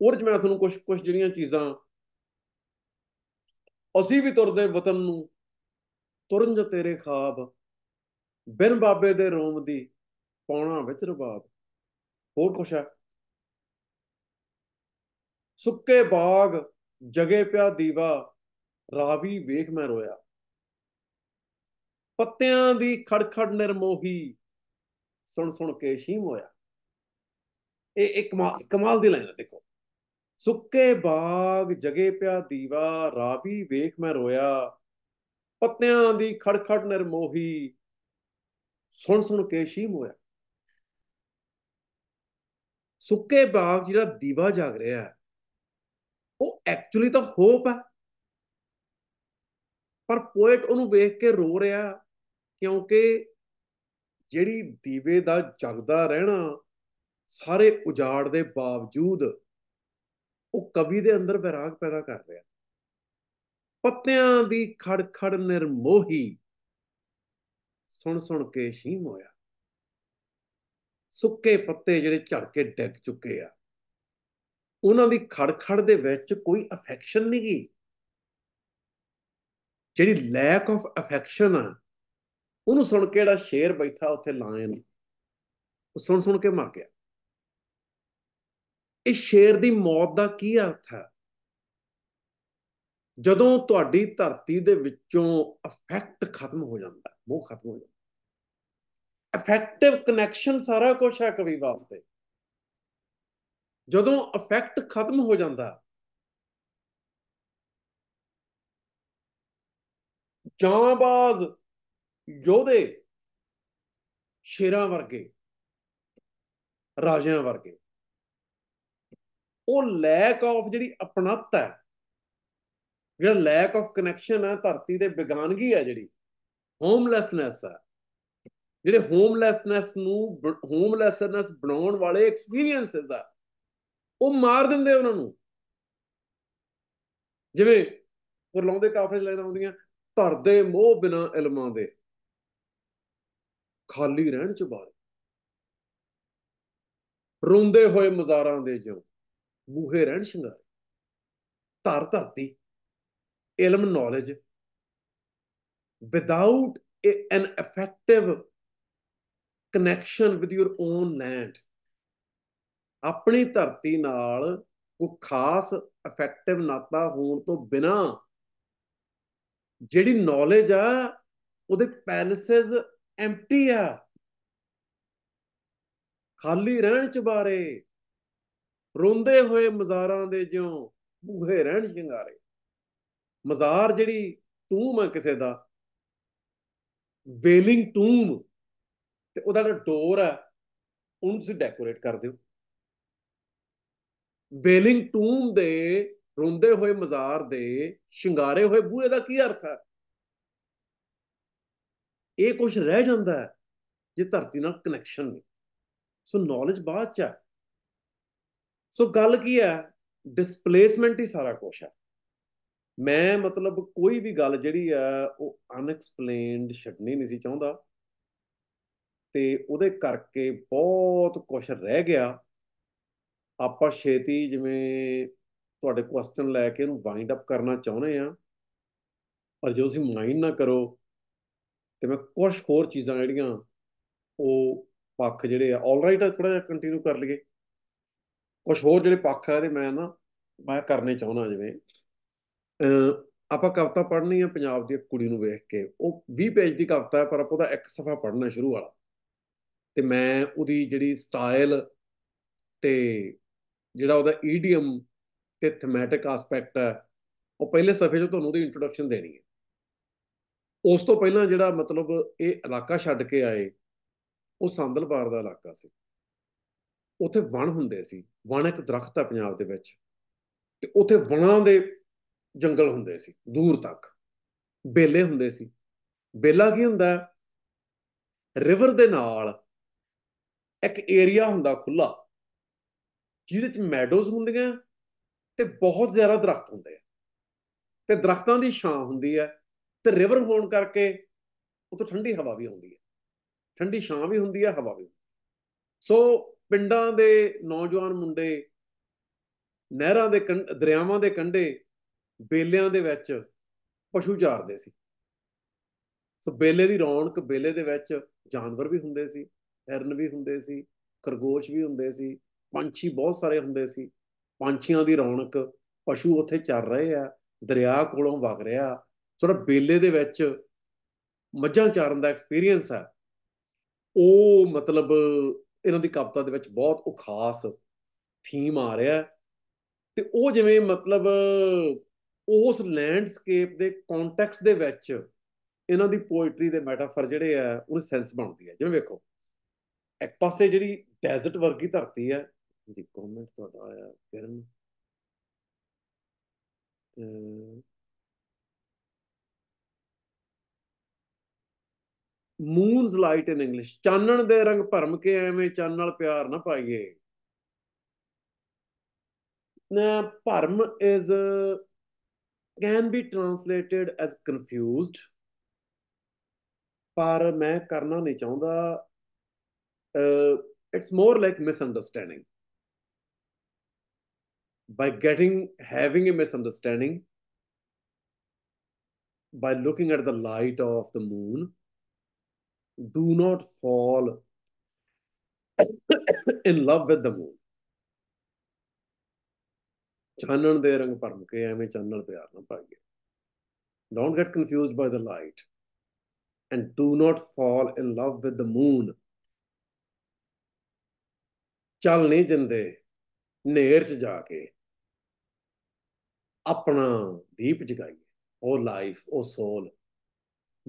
ਉਹਦੇ ਚ ਮੈਂ ਤੁਹਾਨੂੰ ਕੁਝ ਕੁਝ ਜਿਹੜੀਆਂ ਚੀਜ਼ਾਂ ਅਸੀਂ ਵੀ ਤੁਰਦੇ ਵਤਨ ਨੂੰ ਤੁਰਨ ਜ ਤੇਰੇ ਖਾਬ ਬਿਨ ਬਾਬੇ ਦੇ ਰੋਮ ਦੀ ਪੌਣਾ ਵਿੱਚ ਰਬਾਬ ਹੋਰ ਕੁਛ ਹੈ ਸੁੱਕੇ ਬਾਗ ਜਗੇ ਪਿਆ ਦੀਵਾ ਰਾਵੀ ਵੇਖ ਮੈਂ ਰੋਇਆ ਪੱਤਿਆਂ ਦੀ ਖੜਖੜ ਨਿਰਮੋਹੀ ਸੁਣ ਸੁਣ ਕੇ ਸ਼ੀਮ ਹੋਇਆ ਇਹ ਇੱਕ ਕਮਾਲ ਦੀ ਲਾਈਨ ਹੈ ਦੇਖੋ ਸੁੱਕੇ ਬਾਗ ਜਗੇ ਪਿਆ ਦੀਵਾ ਰਾਵੀ ਵੇਖ ਮੈਂ ਰੋਇਆ ਪੱਤਿਆਂ ਦੀ ਖੜਖੜ ਨਿਰਮੋਹੀ ਸੁਣ ਸੁਣ ਕੇ ਸ਼ੀਮ ਹੋਇਆ ਸੁੱਕੇ ਬਾਗ ਜਿਹੜਾ ਦੀਵਾ ਜਾਗ ਰਿਹਾ ਹੈ ਉਹ ਐਕਚੁਅਲੀ ਤਾਂ ਹੋਪ ਹੈ ਪਰ ਪੋਇਟ ਉਹਨੂੰ ਵੇਖ ਕੇ ਰੋ ਰਿਹਾ ਕਿਉਂਕਿ ਜਿਹੜੀ ਦੀਵੇ ਦਾ ਜਗਦਾ ਰਹਿਣਾ ਸਾਰੇ ਉਜਾੜ ਦੇ ਬਾਵਜੂਦ ਉਹ ਕਵੀ ਦੇ ਅੰਦਰ ਵਿਰਾਗ ਪੈਦਾ ਕਰ ਰਿਹਾ ਪੱਤਿਆਂ ਦੀ ਖੜਖੜ ਨਿਰਮੋਹੀ ਸੁਣ ਸੁਣ ਕੇ ਸ਼ੀਮ ਹੋਇਆ ਸੁੱਕੇ ਪੱਤੇ ਜਿਹੜੇ ਝੜ ਕੇ ਡਿੱਗ ਚੁੱਕੇ ਆ ਉਹਨਾਂ ਦੀ ਖੜਖੜ ਦੇ ਵਿੱਚ ਕੋਈ ਅਫੈਕਸ਼ਨ ਨਹੀਂ ਗਈ ਜਿਹੜੀ ਲੈਕ ਆਫ ਅਫੈਕਸ਼ਨ ਆ ਉਹਨੂੰ ਸੁਣ ਕੇ ਜਿਹੜਾ ਸ਼ੇਰ ਬੈਠਾ ਉੱਥੇ ਲਾਇਨ ਉਹ ਸੁਣ ਸੁਣ ਕੇ ਮਰ ਗਿਆ ਇਹ ਸ਼ੇਰ ਦੀ ਮੌਤ ਦਾ ਕੀ ਅਰਥ ਹੈ ਜਦੋਂ ਤੁਹਾਡੀ ਧਰਤੀ ਦੇ ਵਿੱਚੋਂ ਅਫੈਕਟ ਖਤਮ ਹੋ ਜਾਂਦਾ ਮੋਹ ਖਤਮ ਹੋ ਜਾਂਦਾ ਅਫੈਕਟਿਵ ਕਨੈਕਸ਼ਨ ਸਾਰਾ ਕੁਝ ਹੈ ਕਵੀ ਵਾਸਤੇ ਜਦੋਂ ਅਫੈਕਟ ਖਤਮ ਹੋ ਜਾਂਦਾ ਜਾਂਬਾਜ਼ ਯੋਧੇ ਸ਼ੇਰਾਂ ਵਰਗੇ ਰਾਜਿਆਂ ਵਰਗੇ ਉਹ ਲੈਕ ਆਫ ਜਿਹੜੀ ਅਪਣਤ ਹੈ ਜਿਹੜਾ ਲੈਕ ਆਫ ਕਨੈਕਸ਼ਨ ਹੈ ਧਰਤੀ ਦੇ ਬਿਗਾਨਗੀ ਹੈ ਜਿਹੜੀ ਹੋਮਲੈਸਨੈਸ ਹੈ ਜਿਹੜੇ ਹੋਮਲੈਸਨੈਸ ਨੂੰ ਹੋਮਲੈਸਨੈਸ ਬਣਾਉਣ ਵਾਲੇ ਐਕਸਪੀਰੀਐਂਸਸ ਆ ਉਹ ਮਾਰ ਦਿੰਦੇ ਉਹਨਾਂ ਨੂੰ ਜਿਵੇਂ ਪਰ ਲਾਉਂਦੇ ਕਾਫੇ ਲੈਣਾ ਹੁੰਦੀਆਂ ਧਰ ਦੇ ਮੋਹ ਬਿਨਾ ਇਲਮਾਂ ਦੇ ਖਾਲੀ ਰਹਿਣ ਚ ਬਾਰੇ ਰੋਂਦੇ ਹੋਏ ਮਜ਼ਾਰਾਂ ਦੇ ਜਿਉ ਮੂਹੇ ਰਹਿਣ ਸ਼ਿੰਗਾਰੇ ਧਰ ਧਰਤੀ ਇਲਮ knowledge without an effective connection with your own land ਆਪਣੀ ਧਰਤੀ ਨਾਲ ਕੋ ਖਾਸ ਇਫੈਕਟਿਵ ਨਾਤਾ ਹੋਣ ਤੋਂ ਬਿਨਾ ਜਿਹੜੀ ਨੌਲੇਜ ਆ ਉਹਦੇ ਪੈਲਸਸ ਐਮਟੀ ਆ ਖਾਲੀ ਰਹਿਣ ਚ ਬਾਰੇ ਰੋਂਦੇ ਹੋਏ ਮਜ਼ਾਰਾਂ ਦੇ ਜਿਉ ਬੂਹੇ ਰਹਿਣ ਸ਼ਿੰਗਾਰੇ ਮਜ਼ਾਰ ਜਿਹੜੀ ਟੂਮ ਆ ਕਿਸੇ ਦਾ ਵੇਲਿੰਗ ਟੂਮ ਤੇ ਉਹਦਾ ਜਿਹੜਾ ਡੋਰ ਆ ਉਹਨੂੰ ਤੁਸੀਂ ਡੈਕੋਰੇਟ ਕਰ ਦਿਓ ਵੇਲਿੰਗ ਟੂਮ ਦੇ ਰੋਂਦੇ ਹੋਏ ਮਜ਼ਾਰ ਦੇ ਸ਼ਿੰਗਾਰੇ ਹੋਏ ਬੂਹੇ ਦਾ ਕੀ ਅਰਥ ਹੈ ਇਹ ਕੁਝ ਰਹਿ ਜਾਂਦਾ ਹੈ ਜੇ ਧਰਤੀ ਨਾਲ ਕਨੈਕਸ਼ਨ ਨਹੀਂ ਸੋ ਨੌਲੇਜ ਬਾਅਦ ਚ ਹੈ ਸੋ ਗੱਲ ਕੀ ਹੈ ਡਿਸਪਲੇਸਮੈਂਟ ਹੀ ਸਾਰਾ ਕੁਝ ਹੈ ਮੈਂ ਮਤਲਬ ਕੋਈ ਵੀ ਗੱਲ ਜਿਹੜੀ ਆ ਉਹ ਅਨਐਕਸਪਲੇਨਡ ਛੱਡਣੀ ਨਹੀਂ ਸੀ ਚਾਹੁੰਦਾ ਤੇ ਉਹਦੇ ਕਰਕੇ ਬਹੁਤ ਕੁਝ ਰਹਿ ਗਿਆ ਆਪਾਂ ਛੇਤੀ ਜਿਵੇਂ ਤੁਹਾਡੇ ਕੁਐਸਚਨ ਲੈ ਕੇ ਇਹਨੂੰ ਵਾਈਂਡ ਅਪ ਕਰਨਾ ਚਾਹੁੰਦੇ ਆ ਪਰ ਜੇ ਤੁਸੀਂ ਮਾਈਂਡ ਨਾ ਕਰੋ ਤੇ ਮੈਂ ਕੁਝ ਹੋਰ ਚੀਜ਼ਾਂ ਜਿਹੜੀਆਂ ਉਹ ਪੱਖ ਜਿਹੜੇ ਆ ਆਲਰਾਈਟ ਥੋੜਾ ਜਿਹਾ ਕੰਟੀਨਿਊ ਕਰ ਲਈਏ ਕੁਝ ਹੋਰ ਜਿਹੜੇ ਪੱਖ ਆ ਦੇ ਮੈਂ ਨਾ ਮੈਂ ਕਰਨੇ ਚਾਹੁੰਦਾ ਜਿਵੇਂ ਆਪਾਂ ਕਵਿਤਾ ਪੜ੍ਹਨੀ ਆ ਪੰਜਾਬ ਦੀ ਕੁੜੀ ਨੂੰ ਵੇਖ ਕੇ ਉਹ 20 ਪੇਜ ਦੀ ਕਵਿਤਾ ਹੈ ਪਰ ਆਪਾਂ ਉਹਦਾ ਇੱਕ ਸਫਾ ਪੜ੍ਹਨਾ ਸ਼ੁਰੂ ਵਾਲਾ ਤੇ ਮੈਂ ਉਹਦੀ ਜਿਹੜੀ ਸਟਾਈਲ ਤੇ ਜਿਹੜਾ ਉਹਦਾ ਈਡੀਅਮ ਤੇ ਥੀਮੈਟਿਕ ਐਸਪੈਕਟ ਹੈ ਉਹ ਪਹਿਲੇ ਸਫੇ 'ਚ ਤੁਹਾਨੂੰ ਉਹਦੀ ਇੰਟਰੋਡਕਸ਼ਨ ਦੇਣੀ ਹੈ ਉਸ ਤੋਂ ਪਹਿਲਾਂ ਜਿਹੜਾ ਮਤਲਬ ਇਹ ਇਲਾਕਾ ਛੱਡ ਕੇ ਆਏ ਉਹ ਸੰਦਲਪਾਰ ਦਾ ਇਲਾਕਾ ਸੀ ਉੱਥੇ ਵਣ ਹੁੰਦੇ ਸੀ ਵਣ ਇੱਕ ਦਰਖਤ ਹੈ ਪੰਜਾਬ ਦੇ ਵਿੱਚ ਤੇ ਉੱਥੇ ਵਣਾਂ ਦੇ ਜੰਗਲ ਹੁੰਦੇ ਸੀ ਦੂਰ ਤੱਕ ਬੇਲੇ ਹੁੰਦੇ ਸੀ ਬੇਲਾ ਕੀ ਹੁੰਦਾ ਰਿਵਰ ਦੇ ਨਾਲ ਇੱਕ ਏਰੀਆ ਹੁੰਦਾ ਖੁੱਲਾ ਜਿਹਦੇ ਚ ਮੈਡੋਜ਼ ਹੁੰਦੀਆਂ ਤੇ ਬਹੁਤ ਜ਼ਿਆਦਾ ਦਰਖਤ ਹੁੰਦੇ ਆ ਤੇ ਦਰਖਤਾਂ ਦੀ ਛਾਂ ਹੁੰਦੀ ਹੈ ਤੇ ਰਿਵਰ ਹੋਣ ਕਰਕੇ ਉਤੋਂ ਠੰਡੀ ਹਵਾ ਵੀ ਆਉਂਦੀ ਹੈ ਠੰਡੀ ਛਾਂ ਵੀ ਹੁੰਦੀ ਹੈ ਹਵਾ ਵੀ ਸੋ ਪਿੰਡਾਂ ਦੇ ਨੌਜਵਾਨ ਮੁੰਡੇ ਨਹਿਰਾਂ ਦੇ ਦਰਿਆਵਾਂ ਦੇ ਕੰਢੇ ਬੇਲਿਆਂ ਦੇ ਵਿੱਚ ਪਸ਼ੂ ਚਾਰਦੇ ਸੀ ਸੋ ਬੇਲੇ ਦੀ ਰੌਣਕ ਬੇਲੇ ਦੇ ਵਿੱਚ ਜਾਨਵਰ ਵੀ ਹੁੰਦੇ ਸੀ ਹਿਰਨ ਵੀ ਹੁੰਦੇ ਸੀ ਖਰਗੋਸ਼ ਵੀ ਹੁੰਦੇ ਸੀ ਪੰਛੀ ਬਹੁਤ ਸਾਰੇ ਹੁੰਦੇ ਸੀ ਪੰਛੀਆਂ ਦੀ ਰੌਣਕ ਪਸ਼ੂ ਉੱਥੇ ਚੱਲ ਰਹੇ ਆ ਦਰਿਆ ਕੋਲੋਂ ਵਗ ਰਿਹਾ ਸੋ ਬੇਲੇ ਦੇ ਵਿੱਚ ਮੱਝਾਂ ਚਾਰਨ ਦਾ ਐਕਸਪੀਰੀਅੰਸ ਆ ਉਹ ਮਤਲਬ ਇਹਨਾਂ ਦੀ ਕਵਿਤਾ ਦੇ ਵਿੱਚ ਬਹੁਤ ਉਹ ਖਾਸ ਥੀਮ ਆ ਰਿਹਾ ਤੇ ਉਹ ਜਿਵੇਂ ਮਤਲਬ ਉਸ ਲੈਂਡਸਕੇਪ ਦੇ ਕੰਟੈਕਸਟ ਦੇ ਵਿੱਚ ਇਹਨਾਂ ਦੀ ਪੋਇਟਰੀ ਦੇ ਮੈਟਾਫਰ ਜਿਹੜੇ ਆ ਉਹਨੂੰ ਸੈਂਸ ਬਣਾਉਂਦੀ ਹੈ ਜਿਵੇਂ ਵੇਖੋ ਇੱਕ ਪਾਸੇ ਜਿਹੜੀ ਡੈਜ਼ਰਟ ਵਰਗੀ ਧਰਤੀ ਹੈ ਜੀ ਕਮੈਂਟ ਤੁਹਾਡਾ ਆਇਆ ਕਿਰਨ ਮੂਨਸ ਲਾਈਟ ਇਨ ਇੰਗਲਿਸ਼ ਚਾਨਣ ਦੇ ਰੰਗ ਭਰਮ ਕੇ ਐਵੇਂ ਚੰਨ ਨਾਲ ਪਿਆਰ ਨਾ ਪਾਈਏ ਨਾ ਭਰਮ is can be translated as confused ਪਰ ਮੈਂ ਕਰਨਾ ਨਹੀਂ ਚਾਹੁੰਦਾ it's more like misunderstanding by getting having a misunderstanding by looking at the light of the moon do not fall in love with the moon ਚਾਨਣ de rang parm ke aime channal pyar na ਪਾਈਏ don't get confused by the light and do not fall in love with the moon ਚੱਲ ਨਹੀਂ ਜਿੰਦੇ ਨੇਰ ਚ ਜਾ ਕੇ ਆਪਣਾ ਦੀਪ ਜਗਾਈਏ oh ਲਾਈਫ ਉਹ soul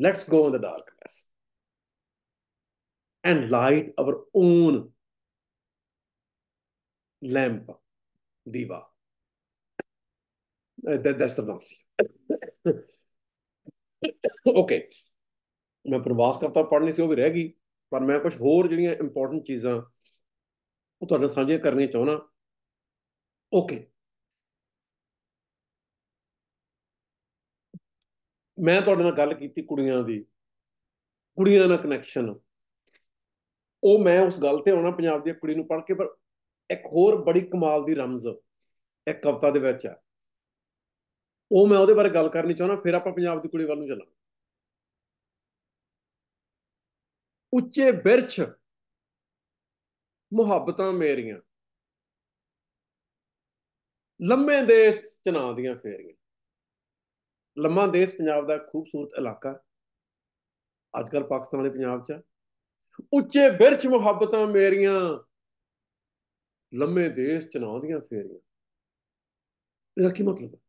let's go in the darkness and light our own lamp ਦੀਵਾ that that's the Nasi. Okay ਮੈਂ ਪ੍ਰਵਾਸ ਕਰਤਾ ਪੜ੍ਹਨੀ ਸੀ ਉਹ ਵੀ ਰਹਿ ਗਈ ਪਰ ਮੈਂ ਕੁਝ ਹੋਰ ਜਿਹੜੀਆਂ ਇੰਪੋਰਟੈਂਟ ਚੀਜ਼ਾਂ ਉਹ ਤੁਹਾਡੇ ਨਾਲ ਸਾਂਝੀਆਂ ਕਰਨੀਆਂ ਚਾਹਣਾ ਓਕੇ ਮੈਂ ਤੁਹਾਡੇ ਨਾਲ ਗੱਲ ਕੀਤੀ ਕੁੜੀਆਂ ਦੀ ਕੁੜੀਆਂ ਨਾਲ ਕਨੈਕਸ਼ਨ ਉਹ ਮੈਂ ਉਸ ਗੱਲ ਤੇ ਆਉਣਾ ਪੰਜਾਬ ਦੀ ਕੁੜੀ ਨੂੰ ਪੜ੍ਹ ਕੇ ਪਰ ਇੱਕ ਹੋਰ ਬੜੀ ਕਮਾਲ ਦੀ ਰਮਜ਼ ਇੱਕ ਕਵਤਾ ਦੇ ਵਿੱਚ ਆ ਉਹ ਮੈਂ ਉਹਦੇ ਬਾਰੇ ਗੱਲ ਕਰਨੀ ਚਾਹਣਾ ਫਿਰ ਆਪਾਂ ਪੰਜਾਬ ਦੀ ਕੁੜੀ ਵੱਲ ਨੂੰ ਚੱਲਾਂਗੇ ਉੱਚੇ ਬਿਰਛ ਮੁਹੱਬਤਾਂ ਮੇਰੀਆਂ ਲੰਮੇ ਦੇਸ ਚਨਾ ਦੀਆਂ ਫੇਰੀਆਂ ਲੰਮਾ ਦੇਸ ਪੰਜਾਬ ਦਾ ਖੂਬਸੂਰਤ ਇਲਾਕਾ ਅੱਜ ਕੱਲ ਪਾਕਿਸਤਾਨ ਦੇ ਪੰਜਾਬ 'ਚ ਆ ਉੱਚੇ ਬਿਰਚ ਮੁਹੱਬਤਾਂ ਮੇਰੀਆਂ ਲੰਮੇ ਦੇਸ ਚ ਨਾਉਂਦੀਆਂ ਫੇਰੀਆਂ ਇਹਦਾ ਕੀ ਮਤਲਬ ਹੈ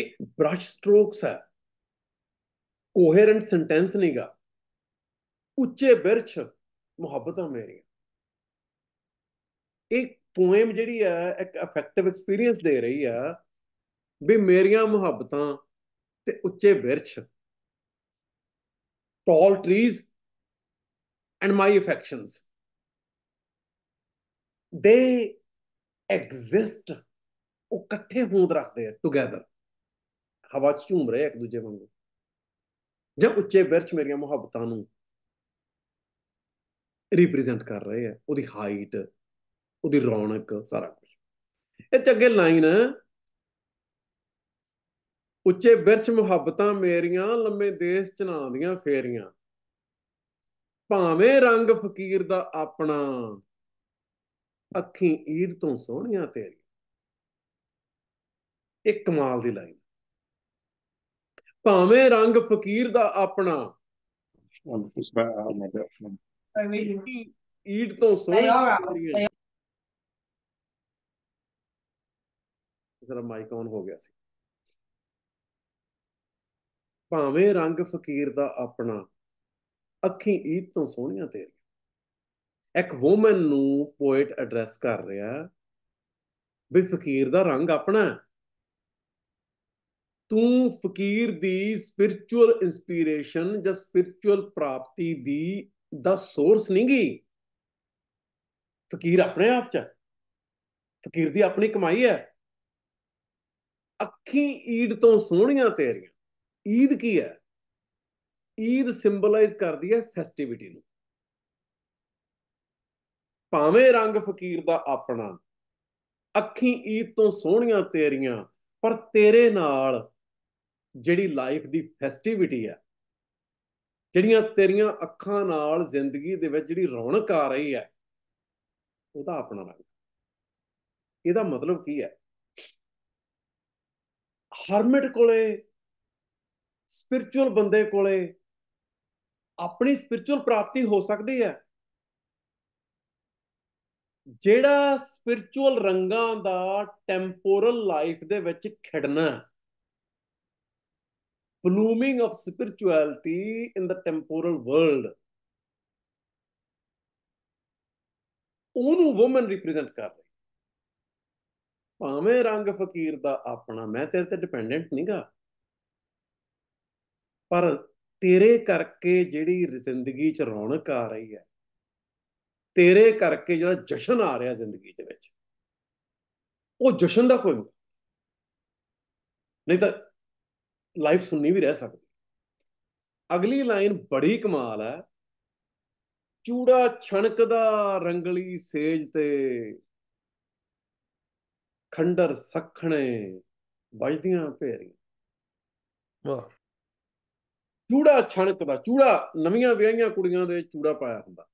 ਇੱਕ ਬ੍ਰਸ਼ ਸਟ੍ਰੋਕਸ ਹੈ ਕੋਹੇਰੈਂਟ ਸੈਂਟੈਂਸ ਨਹੀਂਗਾ ਉੱਚੇ ਬਿਰਛ ਮੁਹੱਬਤਾਂ ਮੇਰੀਆਂ ਇੱਕ ਪੋਇਮ ਜਿਹੜੀ ਆ ਇੱਕ ਅਫੈਕਟਿਵ ਐਕਸਪੀਰੀਅੰਸ ਦੇ ਰਹੀ ਆ ਵੀ ਮੇਰੀਆਂ ਮੁਹੱਬਤਾਂ ਤੇ ਉੱਚੇ ਬਿਰਛ tall trees, and my affections. They exist. ਉਹ ਇਕੱਠੇ ਹੋਂਦ ਰੱਖਦੇ ਆ ਟੁਗੇਦਰ ਹਵਾ 'ਚ ਝੂਮ ਰਹੇ ਇੱਕ ਦੂਜੇ ਵਾਂਗੂ ਜਾਂ ਉੱਚੇ ਬਿਰਚ ਮੇਰੀਆਂ ਮੁਹੱਬਤਾਂ ਨੂੰ ਰਿਪਰੈਜ਼ੈਂਟ ਕਰ ਰਹੇ ਆ ਉਹਦੀ ਹਾਈਟ ਉਹਦੀ ਰੌਣਕ ਸਾਰਾ ਕੁਝ ਇਹ ਚੱਗੇ ਲਾਈਨ ਉੱਚੇ ਵਿਰਚ ਮੁਹੱਬਤਾਂ ਮੇਰੀਆਂ ਲੰਮੇ ਦੇਸ਼ ਦੀਆਂ ਫੇਰੀਆਂ ਭਾਵੇਂ ਰੰਗ ਫਕੀਰ ਦਾ ਆਪਣਾ ਅੱਖੀਂ ਈਰ ਤੋਂ ਸੋਹਣੀਆਂ ਤੇਰੀ ਇੱਕ ਕਮਾਲ ਦੀ ਲਾਈਨ ਭਾਵੇਂ ਰੰਗ ਫਕੀਰ ਦਾ ਆਪਣਾ ਈਟ ਤੋਂ ਸੋਹਣੀਆਂ ਤੇਰੀ ਜਰਾ ਮਾਈਕ ਆਨ ਹੋ ਗਿਆ ਸੀ ਭਾਵੇਂ ਰੰਗ ਫਕੀਰ ਦਾ ਆਪਣਾ ਅੱਖੀ ਈਦ ਤੋਂ ਸੋਹਣੀਆਂ ਤੇਰੀਆਂ ਇੱਕ ਔਮਨ ਨੂੰ ਪੋਇਟ ਐਡਰੈਸ ਕਰ ਰਿਹਾ ਵੀ ਫਕੀਰ ਦਾ ਰੰਗ ਆਪਣਾ ਤੂੰ ਫਕੀਰ ਦੀ ਸਪਿਰਚੁਅਲ ਇਨਸਪੀਰੇਸ਼ਨ ਜਾਂ ਸਪਿਰਚੁਅਲ ਪ੍ਰਾਪਤੀ ਦੀ ਦਾ ਸੋਰਸ ਨਹੀਂ ਗਈ ਫਕੀਰ ਆਪਣੇ ਆਪ ਚ ਫਕੀਰ ਦੀ ਆਪਣੀ ਕਮਾਈ ਹੈ ਅੱਖੀ ਈਡ ਤੋਂ ਸੋਹਣੀਆਂ ਤੇਰੀਆਂ ਈਦ ਕੀ ਹੈ ਈਦ ਸਿੰਬਲਾਈਜ਼ ਕਰਦੀ ਹੈ ਫੈਸਟੀਵਿਟੀ ਨੂੰ ਭਾਵੇਂ ਰੰਗ ਫਕੀਰ ਦਾ ਆਪਣਾ ਅੱਖੀਂ ਈਦ ਤੋਂ ਸੋਹਣੀਆਂ ਤੇਰੀਆਂ ਪਰ ਤੇਰੇ ਨਾਲ ਜਿਹੜੀ ਲਾਈਫ ਦੀ ਫੈਸਟੀਵਿਟੀ ਹੈ ਜਿਹੜੀਆਂ ਤੇਰੀਆਂ ਅੱਖਾਂ ਨਾਲ ਜ਼ਿੰਦਗੀ ਦੇ ਵਿੱਚ ਜਿਹੜੀ ਰੌਣਕ ਆ ਰਹੀ ਹੈ ਉਹਦਾ ਆਪਣਾ ਰੰਗ ਇਹਦਾ ਮਤਲਬ ਕੀ ਹੈ ਹਰਮਿਟ ਕੋਲੇ ਸਪਿਰਚੁਅਲ ਬੰਦੇ ਕੋਲੇ ਆਪਣੀ ਸਪਿਰਚੁਅਲ ਪ੍ਰਾਪਤੀ ਹੋ ਸਕਦੀ ਹੈ ਜਿਹੜਾ ਸਪਿਰਚੁਅਲ ਰੰਗਾਂ ਦਾ ਟੈਂਪੋਰਲ ਲਾਈਫ ਦੇ ਵਿੱਚ ਖਿੜਨਾ blooming of spirituality in the temporal world ਉਹਨੂੰ ਔਮਨ ਰਿਪਰੈਜ਼ੈਂਟ ਕਰ ਰਹੀ ਭਾਵੇਂ ਰੰਗ ਫਕੀਰ ਦਾ ਆਪਣਾ ਮੈਂ ਤੇਰੇ ਤੇ ਡਿਪੈਂਡੈਂਟ ਨਹੀਂਗਾ ਪਰ ਤੇਰੇ ਕਰਕੇ ਜਿਹੜੀ ਜ਼ਿੰਦਗੀ 'ਚ ਰੌਣਕ ਆ ਰਹੀ ਹੈ ਤੇਰੇ ਕਰਕੇ ਜਿਹੜਾ ਜਸ਼ਨ ਆ ਰਿਹਾ ਜ਼ਿੰਦਗੀ ਦੇ ਵਿੱਚ ਉਹ ਜਸ਼ਨ ਦਾ ਕੋਈ ਨਹੀਂ ਤਾਂ ਲਾਈਫ ਸੁਣੀ ਵੀ ਰਹਿ ਸਕਦੀ ਅਗਲੀ ਲਾਈਨ ਬੜੀ ਕਮਾਲ ਹੈ ਚੂੜਾ ਛਣਕਦਾ ਰੰਗਲੀ ਸੇਜ ਤੇ ਖੰਡਰ ਸਖਣੇ ਵੱਜਦੀਆਂ ਭੇਰੀਆਂ ਵਾਹ ਚੂੜਾ ਛਣਕ ਦਾ ਚੂੜਾ ਨਵੀਆਂ ਵਿਆਹੀਆਂ ਕੁੜੀਆਂ ਦੇ ਚੂੜਾ ਪਾਇਆ ਹੁੰਦਾ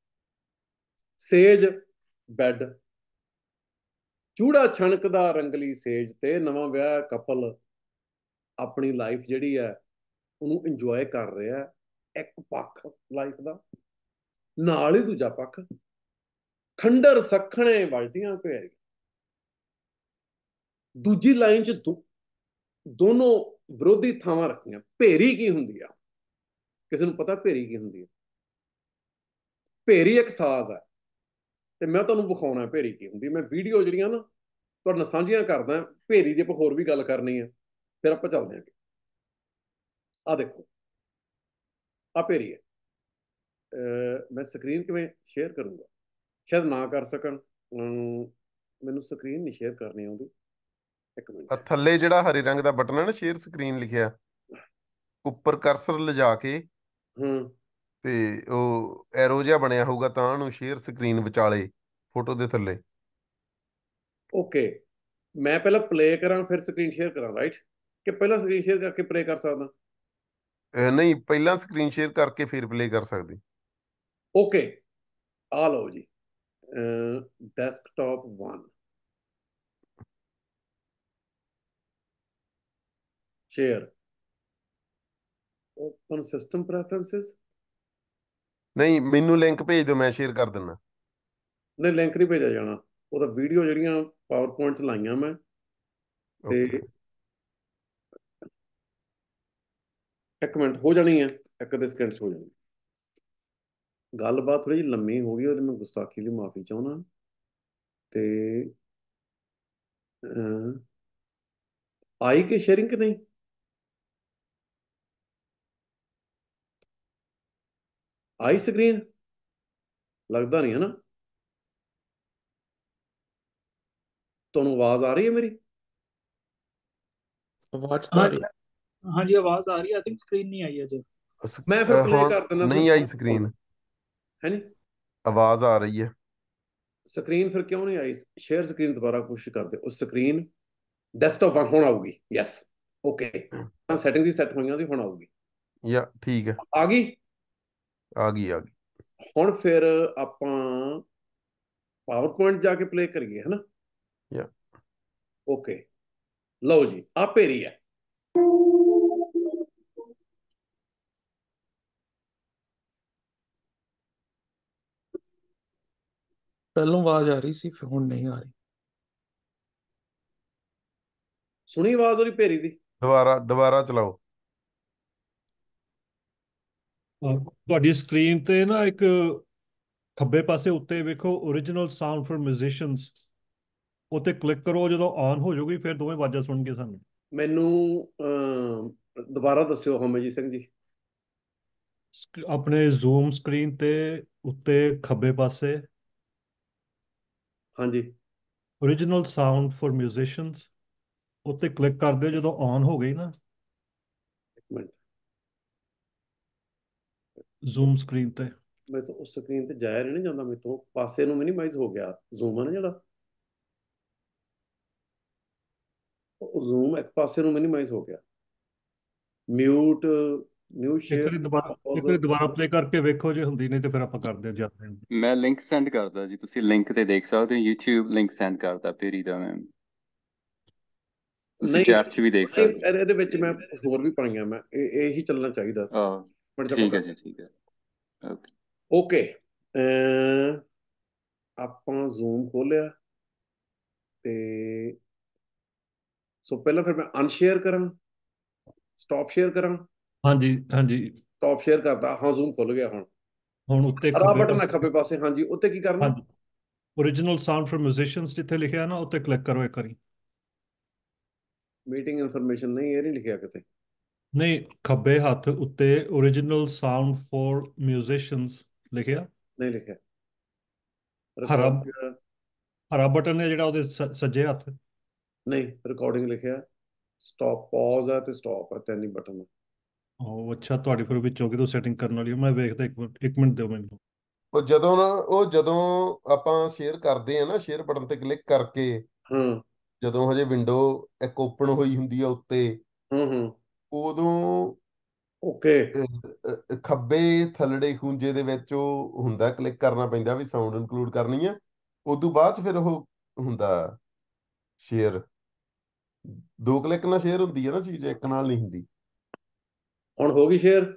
ਸੇਜ ਬੈੱਡ ਚੂੜਾ ਛਣਕ ਦਾ ਰੰਗਲੀ ਸੇਜ ਤੇ ਨਵਾਂ ਵਿਆਹ ਕਪਲ ਆਪਣੀ ਲਾਈਫ ਜਿਹੜੀ ਹੈ ਉਹਨੂੰ ਇੰਜੋਏ ਕਰ ਰਿਹਾ ਇੱਕ ਪੱਖ ਲਾਈਫ ਦਾ ਨਾਲ ਹੀ ਦੂਜਾ ਪੱਖ ਖੰਡਰ ਸਖਣੇ ਵਲਟੀਆਂ ਪੈ ਦੂਜੀ ਲਾਈਨ 'ਚ ਦੋਨੋਂ ਵਿਰੋਧੀ ਥਾਵਾਂ ਰੱਖੀਆਂ ਭੇਰੀ ਕੀ ਹੁੰਦੀ ਆ ਕਿਸੇ ਨੂੰ ਪਤਾ ਭੇਰੀ ਕੀ ਹੁੰਦੀ ਹੈ ਭੇਰੀ ਇੱਕ ਸਾਜ਼ ਹੈ ਤੇ ਮੈਂ ਤੁਹਾਨੂੰ ਵਿਖਾਉਣਾ ਭੇਰੀ ਕੀ ਹੁੰਦੀ ਮੈਂ ਵੀਡੀਓ ਜਿਹੜੀਆਂ ਨਾ ਤੁਹਾਨੂੰ ਸਾਂਝੀਆਂ ਕਰਦਾ ਭੇਰੀ ਦੇ ਆਪਾਂ ਹੋਰ ਵੀ ਗੱਲ ਕਰਨੀ ਹੈ ਫਿਰ ਆਪਾਂ ਚੱਲਦੇ ਹਾਂ ਆ ਦੇਖੋ ਆ ਭੇਰੀ ਹੈ ਮੈਂ ਸਕਰੀਨ ਕਿਵੇਂ ਸ਼ੇਅਰ ਕਰੂੰਗਾ ਸ਼ਾਇਦ ਨਾ ਕਰ ਸਕਣ ਮੈਨੂੰ ਸਕਰੀਨ ਨਹੀਂ ਸ਼ੇਅਰ ਕਰਨੀ ਆਉਂਦੀ ਇੱਕ ਮਿੰਟ ਥੱਲੇ ਜਿਹੜਾ ਹਰੇ ਰੰਗ ਦਾ ਬਟਨ ਹੈ ਨਾ ਸ਼ੇਅਰ ਸਕਰੀਨ ਲਿਖਿਆ ਉੱਪਰ ਕਰਸਰ ਲਿਜਾ ਕੇ ਹੂੰ ਤੇ ਉਹ ਐਰੋ ਜਿਹਾ ਬਣਿਆ ਹੋਊਗਾ ਤਾਂ ਉਹਨੂੰ ਸ਼ੇਅਰ ਸਕਰੀਨ ਵਿਚਾਲੇ ਫੋਟੋ ਦੇ ਥੱਲੇ ਓਕੇ ਮੈਂ ਪਹਿਲਾਂ ਪਲੇ ਕਰਾਂ ਫਿਰ ਸਕਰੀਨ ਸ਼ੇਅਰ ਕਰਾਂ ਰਾਈਟ ਕਿ ਪਹਿਲਾਂ ਸਕਰੀਨ ਸ਼ੇਅਰ ਕਰਕੇ ਪਲੇ ਕਰ ਸਕਦਾ ਨਹੀਂ ਪਹਿਲਾਂ ਸਕਰੀਨ ਸ਼ੇਅਰ ਕਰਕੇ ਫਿਰ ਪਲੇ ਕਰ ਸਕਦੇ ਓਕੇ ਆ ਲਓ ਜੀ ਡੈਸਕਟਾਪ 1 ਸ਼ੇਅਰ ਤੁਹਾਨੂੰ ਸਿਸਟਮ ਪ੍ਰੈਫਰੈਂਸਸ ਨਹੀਂ ਮੈਨੂੰ ਲਿੰਕ ਭੇਜ ਦਿਓ ਮੈਂ ਸ਼ੇਅਰ ਕਰ ਦਿੰਦਾ ਨਹੀਂ ਲਿੰਕ ਨਹੀਂ ਭੇਜਿਆ ਜਾਣਾ ਉਹ ਤਾਂ ਵੀਡੀਓ ਜਿਹੜੀਆਂ ਪਾਵਰ ਪੁਆਇੰਟਸ ਲਾਈਆਂ ਮੈਂ ਤੇ ਇੱਕ ਮਿੰਟ ਹੋ ਜਾਣੀ ਹੈ ਇੱਕ ਦੇ ਸਕਿੰਟਸ ਹੋ ਜਾਣੀ ਗੱਲਬਾਤ ਥੋੜੀ ਲੰਮੀ ਹੋ ਗਈ ਉਹਦੇ ਮੈਂ ਗੁਸਤਾਖੀ ਲਈ ਮਾਫੀ ਚਾਹੁੰਦਾ ਤੇ ਆਈ ਕਿ ਸ਼ੇਅਰਿੰਗ ਕਿ ਨਹੀਂ ਆਈ ਸਕਰੀਨ ਲੱਗਦਾ ਨਹੀਂ ਹੈ ਨਾ ਤੁਹਾਨੂੰ ਆਵਾਜ਼ ਆ ਰਹੀ ਹੈ ਮੇਰੀ ਆਵਾਜ਼ ਤਾਂ ਆ ਰਹੀ ਹੈ ਹਾਂਜੀ ਆਵਾਜ਼ ਆ ਰਹੀ ਹੈ ਆਈ ਥਿੰਕ ਸਕਰੀਨ ਨਹੀਂ ਆਈ ਅਜੇ ਮੈਂ ਫਿਰ ਪਲੇ ਕਰ ਦਿੰਦਾ ਨਹੀਂ ਆਈ ਸਕਰੀਨ ਹੈ ਨਹੀਂ ਆਵਾਜ਼ ਆ ਰਹੀ ਹੈ ਸਕਰੀਨ ਫਿਰ ਕਿਉਂ ਨਹੀਂ ਆਈ ਸ਼ੇਅਰ ਸਕਰੀਨ ਦੁਬਾਰਾ ਕੋਸ਼ਿਸ਼ ਕਰਦੇ ਉਸ ਸਕਰੀਨ ਡੈਸਕਟਾਪ ਵਾਂਗ ਹੁਣ ਆਊਗੀ ਯੈਸ ਓਕੇ ਤਾਂ ਸੈਟਿੰਗਸ ਹੀ ਸੈੱਟ ਹੋਈਆਂ ਉਹਦੀ ਹੁਣ ਆਊਗੀ ਯਾ ਠੀਕ ਹੈ ਆ ਗਈ ਆ ਗਈ ਆ ਗਈ ਹੁਣ ਫਿਰ ਆਪਾਂ ਪਾਵਰਪੁਆਇੰਟ ਜਾ ਕੇ ਪਲੇ ਕਰੀਏ ਹਨਾ ਯਾ ਓਕੇ ਲਓ ਜੀ ਆ ਰਹੀ ਹੈ ਪਹਿਲਾਂ ਆਵਾਜ਼ ਆ ਰਹੀ ਸੀ ਫਿਰ ਹੁਣ ਨਹੀਂ ਆ ਰਹੀ ਸੁਣੀ ਆਵਾਜ਼ ਉਹਦੀ ਭੇਰੀ ਦੀ ਦੁਬਾਰਾ ਦੁਬਾਰਾ ਚਲਾਓ ਤੁਹਾਡੀ ਸਕਰੀਨ ਤੇ ਨਾ ਇੱਕ ਖੱਬੇ ਪਾਸੇ ਉੱਤੇ ਵੇਖੋ origignal sound for musicians ਉੱਤੇ ਕਲਿੱਕ ਕਰੋ ਜਦੋਂ ਆਨ ਹੋ ਜਾਊਗੀ ਫਿਰ ਦੋਵੇਂ ਆਵਾਜ਼ਾਂ ਸੁਣਨਗੇ ਸਾਨੂੰ ਮੈਨੂੰ ਦੁਬਾਰਾ ਦੱਸਿਓ ਹਮੇਜੀਤ ਸਿੰਘ ਜੀ ਆਪਣੇ ਜ਼ੂਮ ਸਕਰੀਨ ਤੇ ਉੱਤੇ ਖੱਬੇ ਪਾਸੇ ਹਾਂਜੀ origignal sound for musicians ਉੱਤੇ ਕਲਿੱਕ ਕਰ ਦਿਓ ਜਦੋਂ ਆਨ ਹੋ ਗਈ ਨਾ ਇੱਕ ਮਿੰਟ ਜ਼ੂਮ ਸਕਰੀਨ ਤੇ ਮੈਂ ਤਾਂ ਉਸ ਸਕਰੀਨ ਤੇ ਜਾਇਰ ਨਹੀਂ ਜਾਂਦਾ ਮੈਂ ਤੋਂ ਪਾਸੇ ਨੂੰ ਮਿਨੀਮਾਈਜ਼ ਹੋ ਗਿਆ ਜ਼ੂਮ ਆ ਨਾ ਜਿਹੜਾ ਉਹ ਜ਼ੂਮ ਇੱਕ ਪਾਸੇ ਨੂੰ ਮਿਨੀਮਾਈਜ਼ ਹੋ ਗਿਆ ਮਿਊਟ ਨਿਊ ਸ਼ੇਅਰ ਇੱਕ ਵਾਰੀ ਦੁਬਾਰਾ ਇੱਕ ਵਾਰੀ ਦੁਬਾਰਾ ਪਲੇ ਕਰਕੇ ਵੇਖੋ ਜੇ ਹੁੰਦੀ ਨਹੀਂ ਤੇ ਫਿਰ ਆਪਾਂ ਕਰਦੇ ਜਾਂਦੇ ਹਾਂ ਮੈਂ ਲਿੰਕ ਸੈਂਡ ਕਰਦਾ ਜੀ ਤੁਸੀਂ ਲਿੰਕ ਤੇ ਦੇਖ ਸਕਦੇ ਹੋ YouTube ਲਿੰਕ ਸੈਂਡ ਕਰਦਾ ਪੇਰੀ ਦਾ ਮੈਂ ਨਹੀਂ ਚੈਟ ਵੀ ਦੇਖ ਸਕਦੇ ਇਹਦੇ ਵਿੱਚ ਮੈਂ ਹੋਰ ਵੀ ਪਾਈਆਂ ਮੈਂ ਇਹ ਇਹੀ ਚੱਲਣਾ ਚਾਹੀਦਾ ਹਾਂ ਠੀਕ ਹੈ ਜੀ ਠੀਕ ਹੈ ਓਕੇ ਓਕੇ ਆਪਾਂ ਜ਼ੂਮ ਖੋਲਿਆ ਤੇ ਸੋ ਪਹਿਲਾਂ ਫਿਰ ਮੈਂ ਅਨਸ਼ੇਅਰ ਕਰਾਂ ਸਟਾਪ ਸ਼ੇਅਰ ਕਰਾਂ ਹਾਂਜੀ ਹਾਂਜੀ ਸਟਾਪ ਸ਼ੇਅਰ ਕਰਦਾ ਹਾਂ ਜ਼ੂਮ ਖੁੱਲ ਗਿਆ ਹੁਣ ਹੁਣ ਉੱਤੇ ਖੱਬੇ ਬਟਨ ਹੈ ਖੱਬੇ ਪਾਸੇ ਹਾਂਜੀ ਉੱਤੇ ਕੀ ਕਰਨਾ ਹਾਂਜੀ origignal sound for musicians ਜਿੱਥੇ ਲਿਖਿਆ ਨਾ ਉੱਤੇ ਕਲਿੱਕ ਕਰੋ ਇੱਕ ਵਾਰੀ ਮੀਟਿੰਗ ਇਨਫੋਰਮੇਸ਼ਨ ਨਹੀਂ ਇਹ ਨਹੀਂ ਲਿਖਿਆ ਕਿਤੇ ਨਹੀਂ ਖੱਬੇ ਹੱਥ ਉੱਤੇ origignal sound for musicians ਲਿਖਿਆ ਨਹੀਂ ਲਿਖਿਆ ਹਰਾ ਹਰਾ ਬਟਨ ਹੈ ਜਿਹੜਾ ਉਹਦੇ ਸੱਜੇ ਹੱਥ ਨਹੀਂ ਰਿਕਾਰਡਿੰਗ ਲਿਖਿਆ ਸਟਾਪ ਪਾਜ਼ ਹੈ ਤੇ ਸਟਾਪ ਹੈ ਤੇ ਨਹੀਂ ਬਟਨ ਉਹ ਅੱਛਾ ਤੁਹਾਡੀ ਫਿਰ ਵਿੱਚੋਂ ਕਿਦੋਂ ਸੈਟਿੰਗ ਕਰਨ ਵਾਲੀ ਮੈਂ ਵੇਖਦਾ ਇੱਕ ਮਿੰਟ ਇੱਕ ਮਿੰਟ ਦਿਓ ਮੈਨੂੰ ਉਹ ਜਦੋਂ ਨਾ ਉਹ ਜਦੋਂ ਆਪਾਂ ਸ਼ੇਅਰ ਕਰਦੇ ਆ ਨਾ ਸ਼ੇਅਰ ਬਟਨ ਤੇ ਕਲਿੱਕ ਕਰਕੇ ਹੂੰ ਜਦੋਂ ਹਜੇ ਵਿੰਡੋ ਇੱਕ ਓਪਨ ਹੋਈ ਹੁੰਦੀ ਆ ਉੱਤੇ ਹੂੰ ਹੂੰ ਉਦੋਂ ਓਕੇ ਖੱਬੇ ਥੱਲੜੇ ਖੁੰਜੇ ਦੇ ਵਿੱਚ ਉਹ ਹੁੰਦਾ ਕਲਿੱਕ ਕਰਨਾ ਪੈਂਦਾ ਵੀ ਸਾਊਂਡ ਇਨਕਲੂਡ ਕਰਨੀ ਆ ਉਦੋਂ ਬਾਅਦ ਫਿਰ ਉਹ ਹੁੰਦਾ ਸ਼ੇਅਰ ਦੋ ਕਲਿੱਕ ਨਾਲ ਸ਼ੇਅਰ ਹੁੰਦੀ ਹੈ ਨਾ ਚੀਜ਼ ਇੱਕ ਨਾਲ ਨਹੀਂ ਹੁੰਦੀ ਹੁਣ ਹੋ ਗਈ ਸ਼ੇਅਰ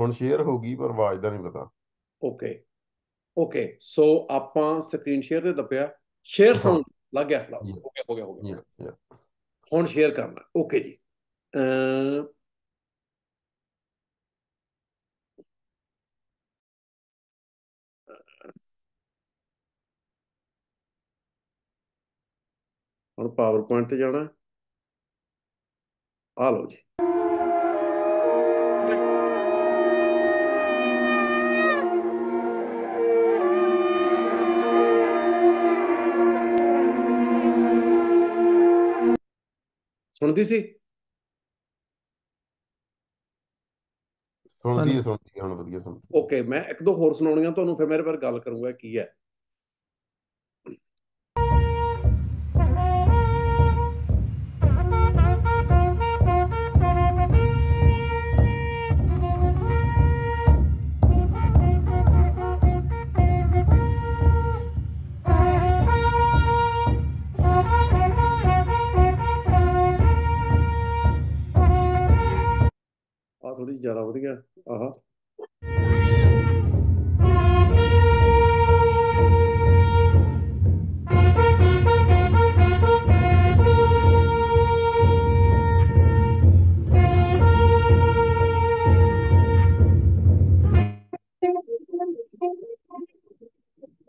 ਹੁਣ ਸ਼ੇਅਰ ਹੋ ਗਈ ਪਰ ਆਵਾਜ਼ ਦਾ ਨਹੀਂ ਪਤਾ ਓਕੇ ਓਕੇ ਸੋ ਆਪਾਂ ਸਕਰੀਨ ਸ਼ੇਅਰ ਤੇ ਦੱਬਿਆ ਸ਼ੇਅਰ ਸਾਊਂਡ ਲੱਗ ਗਿਆ ਹੋ ਗਿਆ ਹੋ ਗਿਆ ਹੁਣ ਸ਼ੇਅਰ ਕਰਨਾ ਓਕੇ ਜੀ ਹੁਣ ਹੁਣ ਪਾਵਰਪੁਆਇੰਟ ਤੇ ਜਾਣਾ ਆ ਲਓ ਜੀ ਸੁਣਦੀ ਸੀ ਸੁਣਦੀ ਸੁਣਦੀ ਹੁਣ ਵਧੀਆ ਸੁਣ ਓਕੇ ਮੈਂ ਇੱਕ ਦੋ ਹੋਰ ਸੁਣਾਉਣੀਆਂ ਤੁਹਾਨੂੰ ਫਿਰ ਮੇਰੇ ਪਰ ਗੱਲ ਕਰੂੰਗਾ ਕੀ ਹੈ ਥੋੜੀ ਜ਼ਿਆਦਾ ਵਧੀਆ ਗਿਆ ਆਹਾ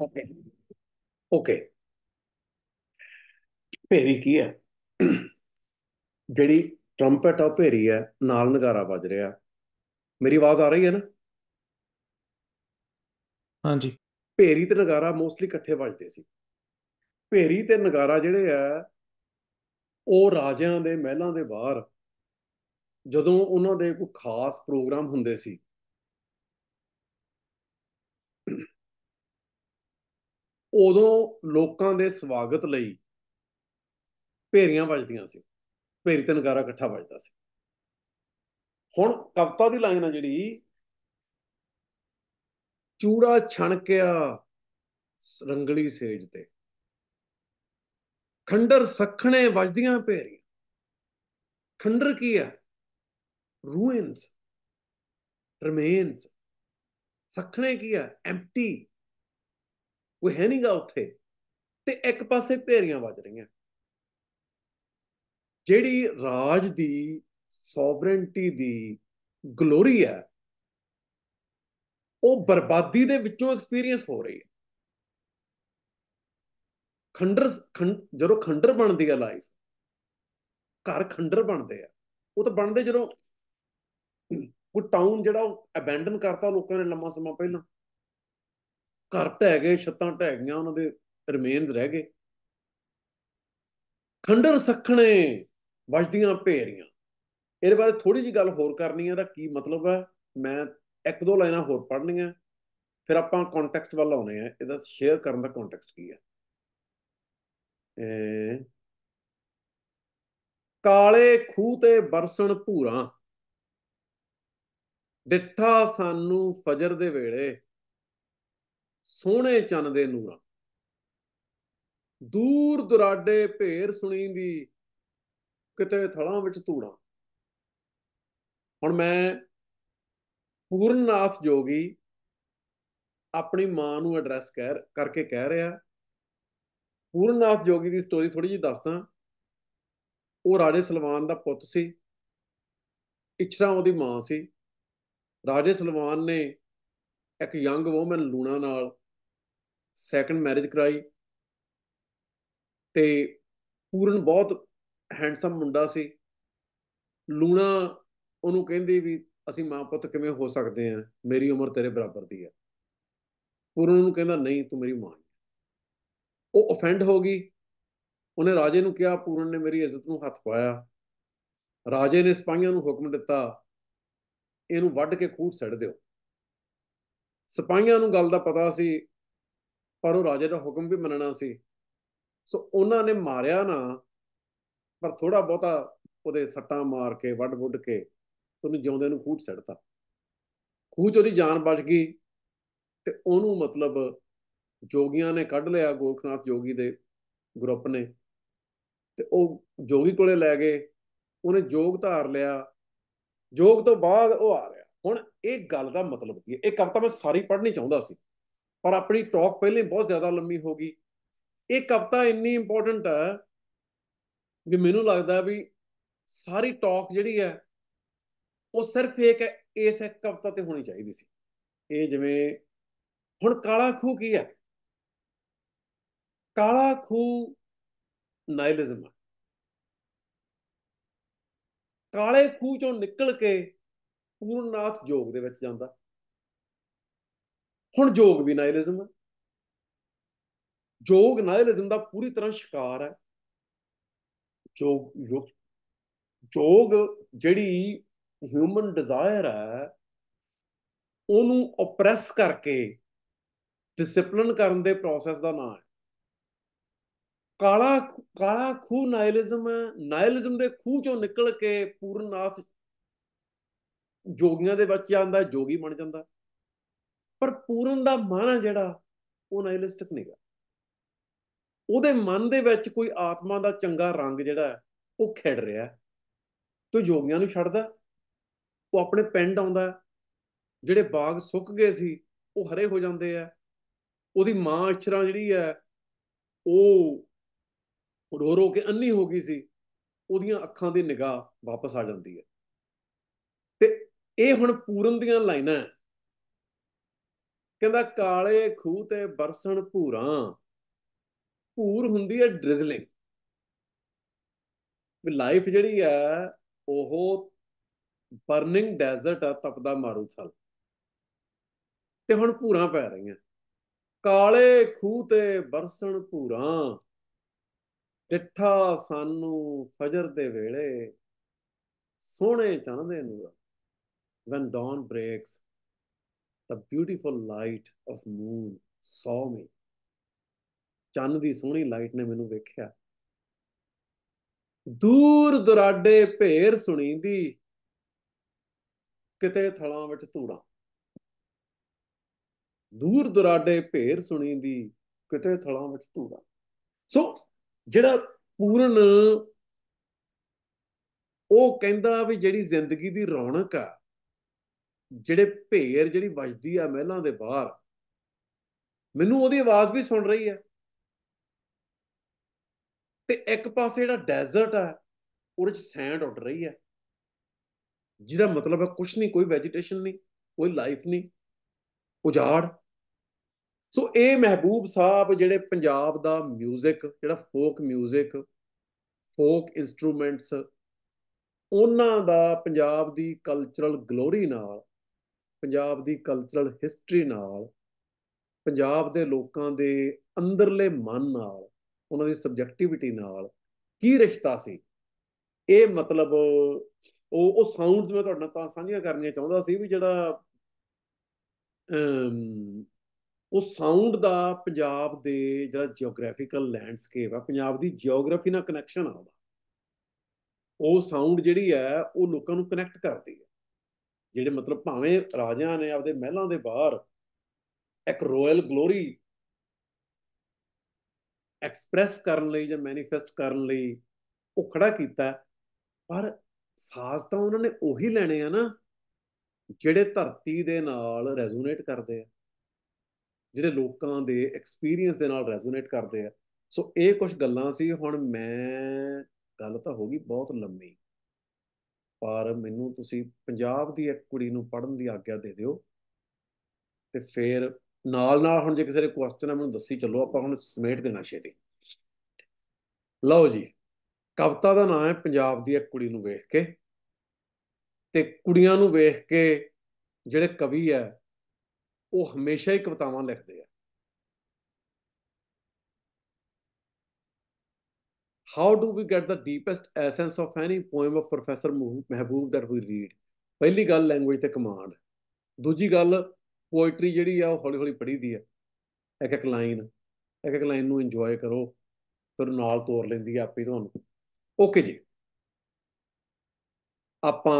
ਓਕੇ ਓਕੇ ਭੇਰੀ ਕੀ ਹੈ ਜਿਹੜੀ ਟਰੰਪਟ ਭੇਰੀ ਹੈ ਨਾਲ ਨਗਾਰਾ ਵੱਜ ਰਿਹਾ ਮੇਰੀ ਆਵਾਜ਼ ਆ ਰਹੀ ਹੈ ਨਾ ਹਾਂਜੀ ਭੇਰੀ ਤੇ ਨਗਾਰਾ ਮੋਸਟਲੀ ਇਕੱਠੇ ਵੱਜਦੇ ਸੀ ਭੇਰੀ ਤੇ ਨਗਾਰਾ ਜਿਹੜੇ ਆ ਉਹ ਰਾਜਿਆਂ ਦੇ ਮਹਿਲਾਂ ਦੇ ਬਾਹਰ ਜਦੋਂ ਉਹਨਾਂ ਦੇ ਕੋਈ ਖਾਸ ਪ੍ਰੋਗਰਾਮ ਹੁੰਦੇ ਸੀ ਉਦੋਂ ਲੋਕਾਂ ਦੇ ਸਵਾਗਤ ਲਈ ਭੇਰੀਆਂ ਵੱਜਦੀਆਂ ਸੀ ਭੇਰੀ ਤੇ ਨਗਾਰਾ ਇਕੱਠਾ ਵੱਜਦਾ ਸੀ ਹੁਣ ਕਵਤਾ ਦੀ ਲਾਈਨ ਆ ਜਿਹੜੀ ਚੂੜਾ ਛਣਕਿਆ ਰੰਗਲੀ ਸੇਜ ਤੇ ਖੰਡਰ ਸਖਣੇ ਵੱਜਦੀਆਂ ਭੇਰੀ ਖੰਡਰ ਕੀ ਆ ਰੂਇਨਸ ਰਿਮੇਨਸ ਸਖਣੇ ਕੀ ਆ ਐਮਪਟੀ ਕੋਈ ਹੈ ਨਹੀਂਗਾ ਉੱਥੇ ਤੇ ਇੱਕ ਪਾਸੇ ਭੇਰੀਆਂ ਵੱਜ ਰਹੀਆਂ ਜਿਹੜੀ ਰਾਜ ਦੀ ਸੋਵਰਨਟੀ ਦੀ ਗਲੋਰੀ ਹੈ ਉਹ ਬਰਬਾਦੀ ਦੇ ਵਿੱਚੋਂ ਐਕਸਪੀਰੀਅੰਸ ਹੋ ਰਹੀ ਹੈ ਖੰਡਰ ਜਦੋਂ ਖੰਡਰ ਬਣਦੀ ਹੈ ਲਾਈਫ ਘਰ ਖੰਡਰ ਬਣਦੇ ਆ ਉਹ ਤਾਂ ਬਣਦੇ ਜਦੋਂ ਉਹ ਟਾਊਨ ਜਿਹੜਾ ਉਹ ਅਬੈਂਡਨ ਕਰਤਾ ਲੋਕਾਂ ਨੇ ਲੰਮਾ ਸਮਾਂ ਪਹਿਲਾਂ ਘਰ ਢਹਿ ਗਏ ਛੱਤਾਂ ਢਹਿ ਗਈਆਂ ਉਹਨਾਂ ਦੇ ਰਿਮੇਨਸ ਰਹਿ ਗਏ ਖੰਡਰ ਸਖਣੇ ਵੱਜਦੀਆਂ ਭੇਰੀਆਂ ਇਹਦੇ ਬਾਰੇ ਥੋੜੀ ਜੀ ਗੱਲ ਹੋਰ ਕਰਨੀ ਹੈ ਦਾ ਕੀ ਮਤਲਬ ਹੈ ਮੈਂ ਇੱਕ ਦੋ ਲਾਈਨਾਂ ਹੋਰ ਪੜ੍ਹਨੀਆਂ ਫਿਰ ਆਪਾਂ ਕੰਟੈਕਸਟ ਵੱਲ ਆਉਨੇ ਆ ਇਹਦਾ ਸ਼ੇਅਰ ਕਰਨ ਦਾ ਕੰਟੈਕਸਟ ਕੀ ਹੈ ਕਾਲੇ ਖੂਹ ਤੇ ਬਰਸਣ ਭੂਰਾ ਡਿੱਠਾ ਸਾਨੂੰ ਫਜਰ ਦੇ ਵੇਲੇ ਸੋਹਣੇ ਚੰਨ ਦੇ ਨੂਰਾ ਦੂਰ ਦੁਰਾਡੇ ਭੇਰ ਸੁਣੀ ਦੀ ਕਿਤੇ ਥਲਾਂ ਵਿੱਚ ਧੂਣਾ ਹੁਣ ਮੈਂ ਪੂਰਨਨਾਥ ਜੋਗੀ ਆਪਣੀ ਮਾਂ ਨੂੰ ਐਡਰੈਸ ਕਰ ਕਰਕੇ ਕਹਿ ਰਿਹਾ ਪੂਰਨਨਾਥ ਜੋਗੀ ਦੀ ਸਟੋਰੀ ਥੋੜੀ ਜੀ ਦੱਸਦਾ ਉਹ ਰਾਜੇ ਸਲਵਾਨ ਦਾ ਪੁੱਤ ਸੀ ਇਛਰਾ ਉਹਦੀ ਮਾਂ ਸੀ ਰਾਜੇ ਸਲਵਾਨ ਨੇ ਇੱਕ ਯੰਗ ਔਮਨ ਲੂਣਾ ਨਾਲ ਸੈਕੰਡ ਮੈਰਿਜ ਕਰਾਈ ਤੇ ਪੂਰਨ ਬਹੁਤ ਹੈਂਡਸਮ ਮੁੰਡਾ ਸੀ ਲੂਣਾ ਉਹਨੂੰ ਕਹਿੰਦੀ ਵੀ ਅਸੀਂ ਮਾਂ ਪੁੱਤ ਕਿਵੇਂ ਹੋ ਸਕਦੇ ਆ ਮੇਰੀ ਉਮਰ ਤੇਰੇ ਬਰਾਬਰ ਦੀ ਹੈ ਪੂਰਨ ਨੂੰ ਕਹਿੰਦਾ ਨਹੀਂ ਤੂੰ ਮੇਰੀ ਮਾਂ ਹੈ ਉਹ ਅਫੈਂਡ ਹੋ ਗਈ ਉਹਨੇ ਰਾਜੇ ਨੂੰ ਕਿਹਾ ਪੂਰਨ ਨੇ ਮੇਰੀ ਇੱਜ਼ਤ ਨੂੰ ਹੱਥ ਪਾਇਆ ਰਾਜੇ ਨੇ ਸਿਪਾਹੀਆਂ ਨੂੰ ਹੁਕਮ ਦਿੱਤਾ ਇਹਨੂੰ ਵੱਢ ਕੇ ਖੂਹ ਸੜ ਦਿਓ ਸਿਪਾਹੀਆਂ ਨੂੰ ਗੱਲ ਦਾ ਪਤਾ ਸੀ ਪਰ ਉਹ ਰਾਜੇ ਦਾ ਹੁਕਮ ਵੀ ਮੰਨਣਾ ਸੀ ਸੋ ਉਹਨਾਂ ਨੇ ਮਾਰਿਆ ਨਾ ਪਰ ਥੋੜਾ ਬਹੁਤਾ ਉਹਦੇ ਸੱਟਾਂ ਮਾਰ ਕੇ ਵੱਡ-ਵੱਡ ਕੇ ਉਹਨੂੰ ਜਿਉਂਦੇ ਨੂੰ ਖੂਚ ਸੜਤਾ ਖੂਚ ਉਹਦੀ ਜਾਨ ਬਚ ਗਈ ਤੇ ਉਹਨੂੰ ਮਤਲਬ ਜੋਗੀਆਂ ਨੇ ਕੱਢ ਲਿਆ ਗੋਖਨਾਥ ਜੋਗੀ ਦੇ ਗਰੁੱਪ ਨੇ ਤੇ ਉਹ ਜੋਗੀ ਕੋਲੇ ਲੈ ਗਏ ਉਹਨੇ ਜੋਗ ਧਾਰ ਲਿਆ ਜੋਗ ਤੋਂ ਬਾਅਦ ਉਹ ਆ ਰਿਹਾ ਹੁਣ ਇਹ ਗੱਲ ਦਾ ਮਤਲਬ ਕੀ ਹੈ ਇਹ ਕਵਿਤਾ ਮੈਂ ਸਾਰੀ ਪੜ੍ਹਨੀ ਚਾਹੁੰਦਾ ਸੀ ਪਰ ਆਪਣੀ ਟਾਕ ਪਹਿਲੇ ਬਹੁਤ ਜ਼ਿਆਦਾ ਲੰਮੀ ਹੋ ਗਈ ਇਹ ਕਵਿਤਾ ਇੰਨੀ ਇੰਪੋਰਟੈਂਟ ਹੈ ਕਿ ਮੈਨੂੰ ਲੱਗਦਾ ਵੀ ਸਾਰੀ ਟਾਕ ਜਿਹੜੀ ਹੈ ਉਹ ਸਿਰਫ ਇੱਕ ਇਸ ਇੱਕ ਹਫਤਾ ਤੇ ਹੋਣੀ ਚਾਹੀਦੀ ਸੀ ਇਹ ਜਿਵੇਂ ਹੁਣ ਕਾਲਾ ਖੂ ਕੀ ਹੈ ਕਾਲਾ ਖੂ ਨਾਇਲਿਜ਼ਮ ਕਾਲੇ ਖੂ ਚੋਂ ਨਿਕਲ ਕੇ ਪੂਰਨਨਾਥ ਜੋਗ ਦੇ ਵਿੱਚ ਜਾਂਦਾ ਹੁਣ ਜੋਗ ਵੀ ਨਾਇਲਿਜ਼ਮ ਹੈ ਜੋਗ ਨਾਇਲਿਜ਼ਮ ਦਾ ਪੂਰੀ ਤਰ੍ਹਾਂ ਸ਼ਿਕਾਰ ਹੈ ਜੋਗ ਜੋਗ ਜਿਹੜੀ ਹਿਊਮਨ ਡਿਜ਼ਾਇਰ ਹੈ ਉਹਨੂੰ ਓਪਰੈਸ ਕਰਕੇ ਡਿਸਪਲਿਨ ਕਰਨ ਦੇ ਪ੍ਰੋਸੈਸ ਦਾ ਨਾਮ ਹੈ ਕਾਲਾ ਕਾਲਾ ਖੂ ਨਾਇਲਿਜ਼ਮ ਨਾਇਲਿਜ਼ਮ ਦੇ ਖੂ ਚੋਂ ਨਿਕਲ ਕੇ ਪੂਰਨਾਥ ਜੋਗੀਆਂ ਦੇ ਵਿੱਚ ਜਾਂਦਾ ਜੋਗੀ ਬਣ ਜਾਂਦਾ ਪਰ ਪੂਰਨ ਦਾ ਮਨ ਜਿਹੜਾ ਉਹ ਨਾਇਲਿਸਟਿਕ ਨਹੀਂਗਾ ਉਹਦੇ ਮਨ ਦੇ ਵਿੱਚ ਕੋਈ ਆਤਮਾ ਦਾ ਚੰਗਾ ਰੰਗ ਜਿਹੜਾ ਉਹ ਖੜ ਰਿਹਾ ਤੂੰ ਜੋਗੀਆਂ ਨੂੰ ਛੱਡਦਾ ਉਹ ਆਪਣੇ ਪਿੰਡ ਆਉਂਦਾ ਜਿਹੜੇ ਬਾਗ ਸੁੱਕ ਗਏ ਸੀ ਉਹ ਹਰੇ ਹੋ ਜਾਂਦੇ ਆ ਉਹਦੀ ਮਾਂ ਅਛਰਾ ਜਿਹੜੀ ਹੈ ਉਹ ਰੋ ਰੋ ਕੇ ਅੰਨੀ ਹੋ ਗਈ ਸੀ ਉਹਦੀਆਂ ਅੱਖਾਂ ਦੀ ਨਿਗਾਹ ਵਾਪਸ ਆ ਜਾਂਦੀ ਹੈ ਤੇ ਇਹ ਹੁਣ ਪੂਰਨ ਦੀਆਂ ਲਾਈਨਾਂ ਕਹਿੰਦਾ ਕਾਲੇ ਖੂਹ ਤੇ ਬਰਸਣ ਭੂਰਾ ਭੂਰ ਹੁੰਦੀ ਹੈ ਡ੍ਰਿਜ਼ਲਿੰਗ ਵੀ ਲਾਈਫ ਜਿਹੜੀ ਆ ਉਹ ਬਰਨਿੰਗ ਡੈਜ਼ਰਟ ਆ ਤਪਦਾ ਮਾਰੂਥਲ ਤੇ ਹੁਣ ਭੂਰਾਂ ਪੈ ਰਹੀਆਂ ਕਾਲੇ ਖੂਹ ਤੇ ਬਰਸਣ ਭੂਰਾਂ ਟਿੱਠਾ ਸਾਨੂੰ ਫਜਰ ਦੇ ਵੇਲੇ ਸੋਹਣੇ ਚੰਦੇ ਨੂੰ when dawn breaks the beautiful light of moon saw me ਚੰਨ ਦੀ ਸੋਹਣੀ ਲਾਈਟ ਨੇ ਮੈਨੂੰ ਵੇਖਿਆ ਦੂਰ ਦੁਰਾਡੇ ਭੇਰ ਸੁਣੀਂਦੀ ਕਿਤੇ ਥਲਾਂ ਵਿੱਚ ਧੂੜਾ ਦੂਰ ਦੁਰਾਡੇ ਭੇਰ ਸੁਣੀਂਦੀ ਕਿਤੇ ਥਲਾਂ ਵਿੱਚ ਧੂੜਾ ਸੋ ਜਿਹੜਾ ਪੂਰਨ ਉਹ ਕਹਿੰਦਾ ਵੀ ਜਿਹੜੀ ਜ਼ਿੰਦਗੀ ਦੀ ਰੌਣਕ ਆ ਜਿਹੜੇ ਭੇਰ ਜਿਹੜੀ ਵੱਜਦੀ ਆ ਮਹਿਲਾਂ ਦੇ ਬਾਹਰ ਮੈਨੂੰ ਉਹਦੀ ਆਵਾਜ਼ ਵੀ ਸੁਣ ਰਹੀ ਆ ਤੇ ਇੱਕ ਪਾਸੇ ਜਿਹੜਾ ਡੈਜ਼ਰਟ ਆ ਉਹਦੇ ਚ ਸੈਂਡ ਉੱਡ ਰਹੀ ਹੈ ਜਿਹਦਾ ਮਤਲਬ ਹੈ ਕੁਝ ਨਹੀਂ ਕੋਈ ਵੈਜੀਟੇਸ਼ਨ ਨਹੀਂ ਕੋਈ ਲਾਈਫ ਨਹੀਂ ਉਜਾੜ ਸੋ ਇਹ ਮਹਿਬੂਬ ਸਾਹਿਬ ਜਿਹੜੇ ਪੰਜਾਬ ਦਾ 뮤직 ਜਿਹੜਾ ਫੋਕ 뮤직 ਫੋਕ ਇਨਸਟਰੂਮੈਂਟਸ ਉਹਨਾਂ ਦਾ ਪੰਜਾਬ ਦੀ ਕਲਚਰਲ ਗਲੋਰੀ ਨਾਲ ਪੰਜਾਬ ਦੀ ਕਲਚਰਲ ਹਿਸਟਰੀ ਨਾਲ ਪੰਜਾਬ ਦੇ ਲੋਕਾਂ ਦੇ ਅੰਦਰਲੇ ਮਨ ਨਾਲ ਉਹਨਾਂ ਦੀ ਸਬਜੈਕਟਿਵਿਟੀ ਨਾਲ ਕੀ ਰਿਸ਼ਤਾ ਸੀ ਇਹ ਮਤਲਬ ਉਹ ਉਹ ਸਾਊਂਡਸ ਮੈਂ ਤੁਹਾਡੇ ਨਾਲ ਤਾਂ ਸਾਂਝੀਆਂ ਕਰਨੀਆਂ ਚਾਹੁੰਦਾ ਸੀ ਵੀ ਜਿਹੜਾ ਉਹ ਸਾਊਂਡ ਦਾ ਪੰਜਾਬ ਦੇ ਜਿਹੜਾ ਜੀਓਗ੍ਰਾਫੀਕਲ ਲੈਂਡਸਕੇਪ ਆ ਪੰਜਾਬ ਦੀ ਜੀਓਗ੍ਰਾਫੀ ਨਾਲ ਕਨੈਕਸ਼ਨ ਆ ਉਹਦਾ ਉਹ ਸਾਊਂਡ ਜਿਹੜੀ ਹੈ ਉਹ ਲੋਕਾਂ ਨੂੰ ਕਨੈਕਟ ਕਰਦੀ ਹੈ ਜਿਹੜੇ ਮਤਲਬ ਭਾਵੇਂ ਰਾਜਿਆਂ ਨੇ ਆਪਦੇ ਮਹਿਲਾਂ ਦੇ ਬਾਹਰ ਇੱਕ ਰਾਇਲ ਗਲੋਰੀ ਐਕਸਪ੍ਰੈਸ ਕਰਨ ਲਈ ਜਾਂ ਮੈਨੀਫੈਸਟ ਕਰਨ ਲਈ ਉਹ ਖੜਾ ਕੀਤਾ ਪਰ ਸਾਜ਼ ਤਾਂ ਉਹਨਾਂ ਨੇ ਉਹੀ ਲੈਣੇ ਆ ਨਾ ਜਿਹੜੇ ਧਰਤੀ ਦੇ ਨਾਲ ਰੈਜ਼ੋਨੇਟ ਕਰਦੇ ਆ ਜਿਹੜੇ ਲੋਕਾਂ ਦੇ ਐਕਸਪੀਰੀਅੰਸ ਦੇ ਨਾਲ ਰੈਜ਼ੋਨੇਟ ਕਰਦੇ ਆ ਸੋ ਇਹ ਕੁਝ ਗੱਲਾਂ ਸੀ ਹੁਣ ਮੈਂ ਗੱਲ ਤਾਂ ਹੋ ਗਈ ਬਹੁਤ ਲੰਮੀ ਪਰ ਮੈਨੂੰ ਤੁਸੀਂ ਪੰਜਾਬ ਦੀ ਇੱਕ ਕੁੜੀ ਨੂੰ ਪੜਨ ਦੀ ਆਗਿਆ ਦੇ ਦਿਓ ਤੇ ਫਿਰ ਨਾਲ ਨਾਲ ਹੁਣ ਜੇ ਕਿਸੇ ਦੇ ਕੁਐਸਚਨ ਹੈ ਮੈਨੂੰ ਦੱਸੀ ਚੱਲੋ ਆਪਾਂ ਹੁਣ ਸਮੇਟ ਦੇਣਾ ਛੇਤੀ ਲਓ ਜੀ ਕਵਤਾ ਦਾ ਨਾਮ ਹੈ ਪੰਜਾਬ ਦੀ ਇੱਕ ਕੁੜੀ ਨੂੰ ਵੇਖ ਕੇ ਤੇ ਕੁੜੀਆਂ ਨੂੰ ਵੇਖ ਕੇ ਜਿਹੜੇ ਕਵੀ ਹੈ ਉਹ ਹਮੇਸ਼ਾ ਹੀ ਕਵਤਾਵਾਂ ਲਿਖਦੇ ਆ how do we get the deepest essence of any poem of professor mehboob that we read ਪਹਿਲੀ ਗੱਲ ਲੈਂਗੁਏਜ ਤੇ ਕਮਾਂਡ ਦੂਜੀ ਗੱਲ ਪੋਇਟਰੀ ਜਿਹੜੀ ਆ ਉਹ ਹੌਲੀ ਹੌਲੀ ਪੜੀਦੀ ਆ ਇੱਕ ਇੱਕ ਲਾਈਨ ਇੱਕ ਇੱਕ ਲਾਈਨ ਨੂੰ ਇੰਜੋਏ ਕਰੋ ਫਿਰ ਨਾਲ ਤੋਰ ਲੈਂਦੀ ਆ ਆਪੇ ਤੁਹਾਨੂੰ ਓਕੇ ਜੀ ਆਪਾਂ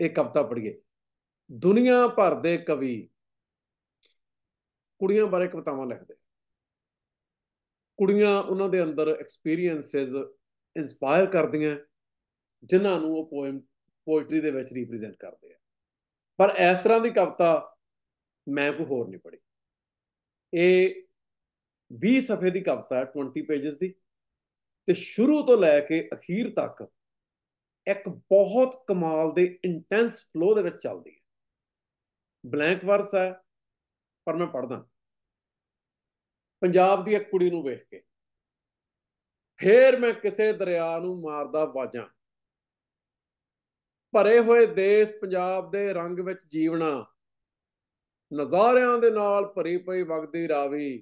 ਇਹ ਕਵਿਤਾ ਪੜ੍ਹੀਏ ਦੁਨੀਆ ਭਰ ਦੇ ਕਵੀ ਕੁੜੀਆਂ ਬਾਰੇ ਕਵਿਤਾਵਾਂ ਲਿਖਦੇ ਕੁੜੀਆਂ ਉਹਨਾਂ ਦੇ ਅੰਦਰ ਐਕਸਪੀਰੀਐਂਸਸ ਇਨਸਪਾਇਰ ਕਰਦੀਆਂ ਜਿਨ੍ਹਾਂ ਨੂੰ ਉਹ ਪੋਇਮ ਪੋਇਟਰੀ ਦੇ ਵਿੱਚ ਰਿਪਰੈਜ਼ੈਂਟ ਕਰਦੇ ਆ ਪਰ ਇਸ ਤਰ੍ਹਾਂ ਦੀ ਕਵਿਤਾ ਮੈਂ ਕੋਈ ਹੋਰ ਨਹੀਂ ਪੜ੍ਹੀ ਇਹ 20 ਸਫੇ ਦੀ ਕਵਿਤਾ 20 ਪੇजेस ਦੀ ਤੇ ਸ਼ੁਰੂ ਤੋਂ ਲੈ ਕੇ ਅਖੀਰ ਤੱਕ ਇੱਕ ਬਹੁਤ ਕਮਾਲ ਦੇ ਇੰਟੈਂਸ ਫਲੋ ਦੇ ਵਿੱਚ ਚੱਲਦੀ ਹੈ ਬਲੈਂਕ ਵਰਸ ਹੈ ਪਰ ਮੈਂ ਪੜਦਾ ਪੰਜਾਬ ਦੀ ਇੱਕ ਕੁੜੀ ਨੂੰ ਵੇਖ ਕੇ ਫੇਰ ਮੈਂ ਕਿਸੇ ਦਰਿਆ ਨੂੰ ਮਾਰਦਾ ਵਾਜਾਂ ਭਰੇ ਹੋਏ ਦੇਸ਼ ਪੰਜਾਬ ਦੇ ਰੰਗ ਵਿੱਚ ਜੀਵਣਾ ਨਜ਼ਾਰਿਆਂ ਦੇ ਨਾਲ ਭਰੀ ਪਈ ਵਗਦੀ ਰਾਵੀ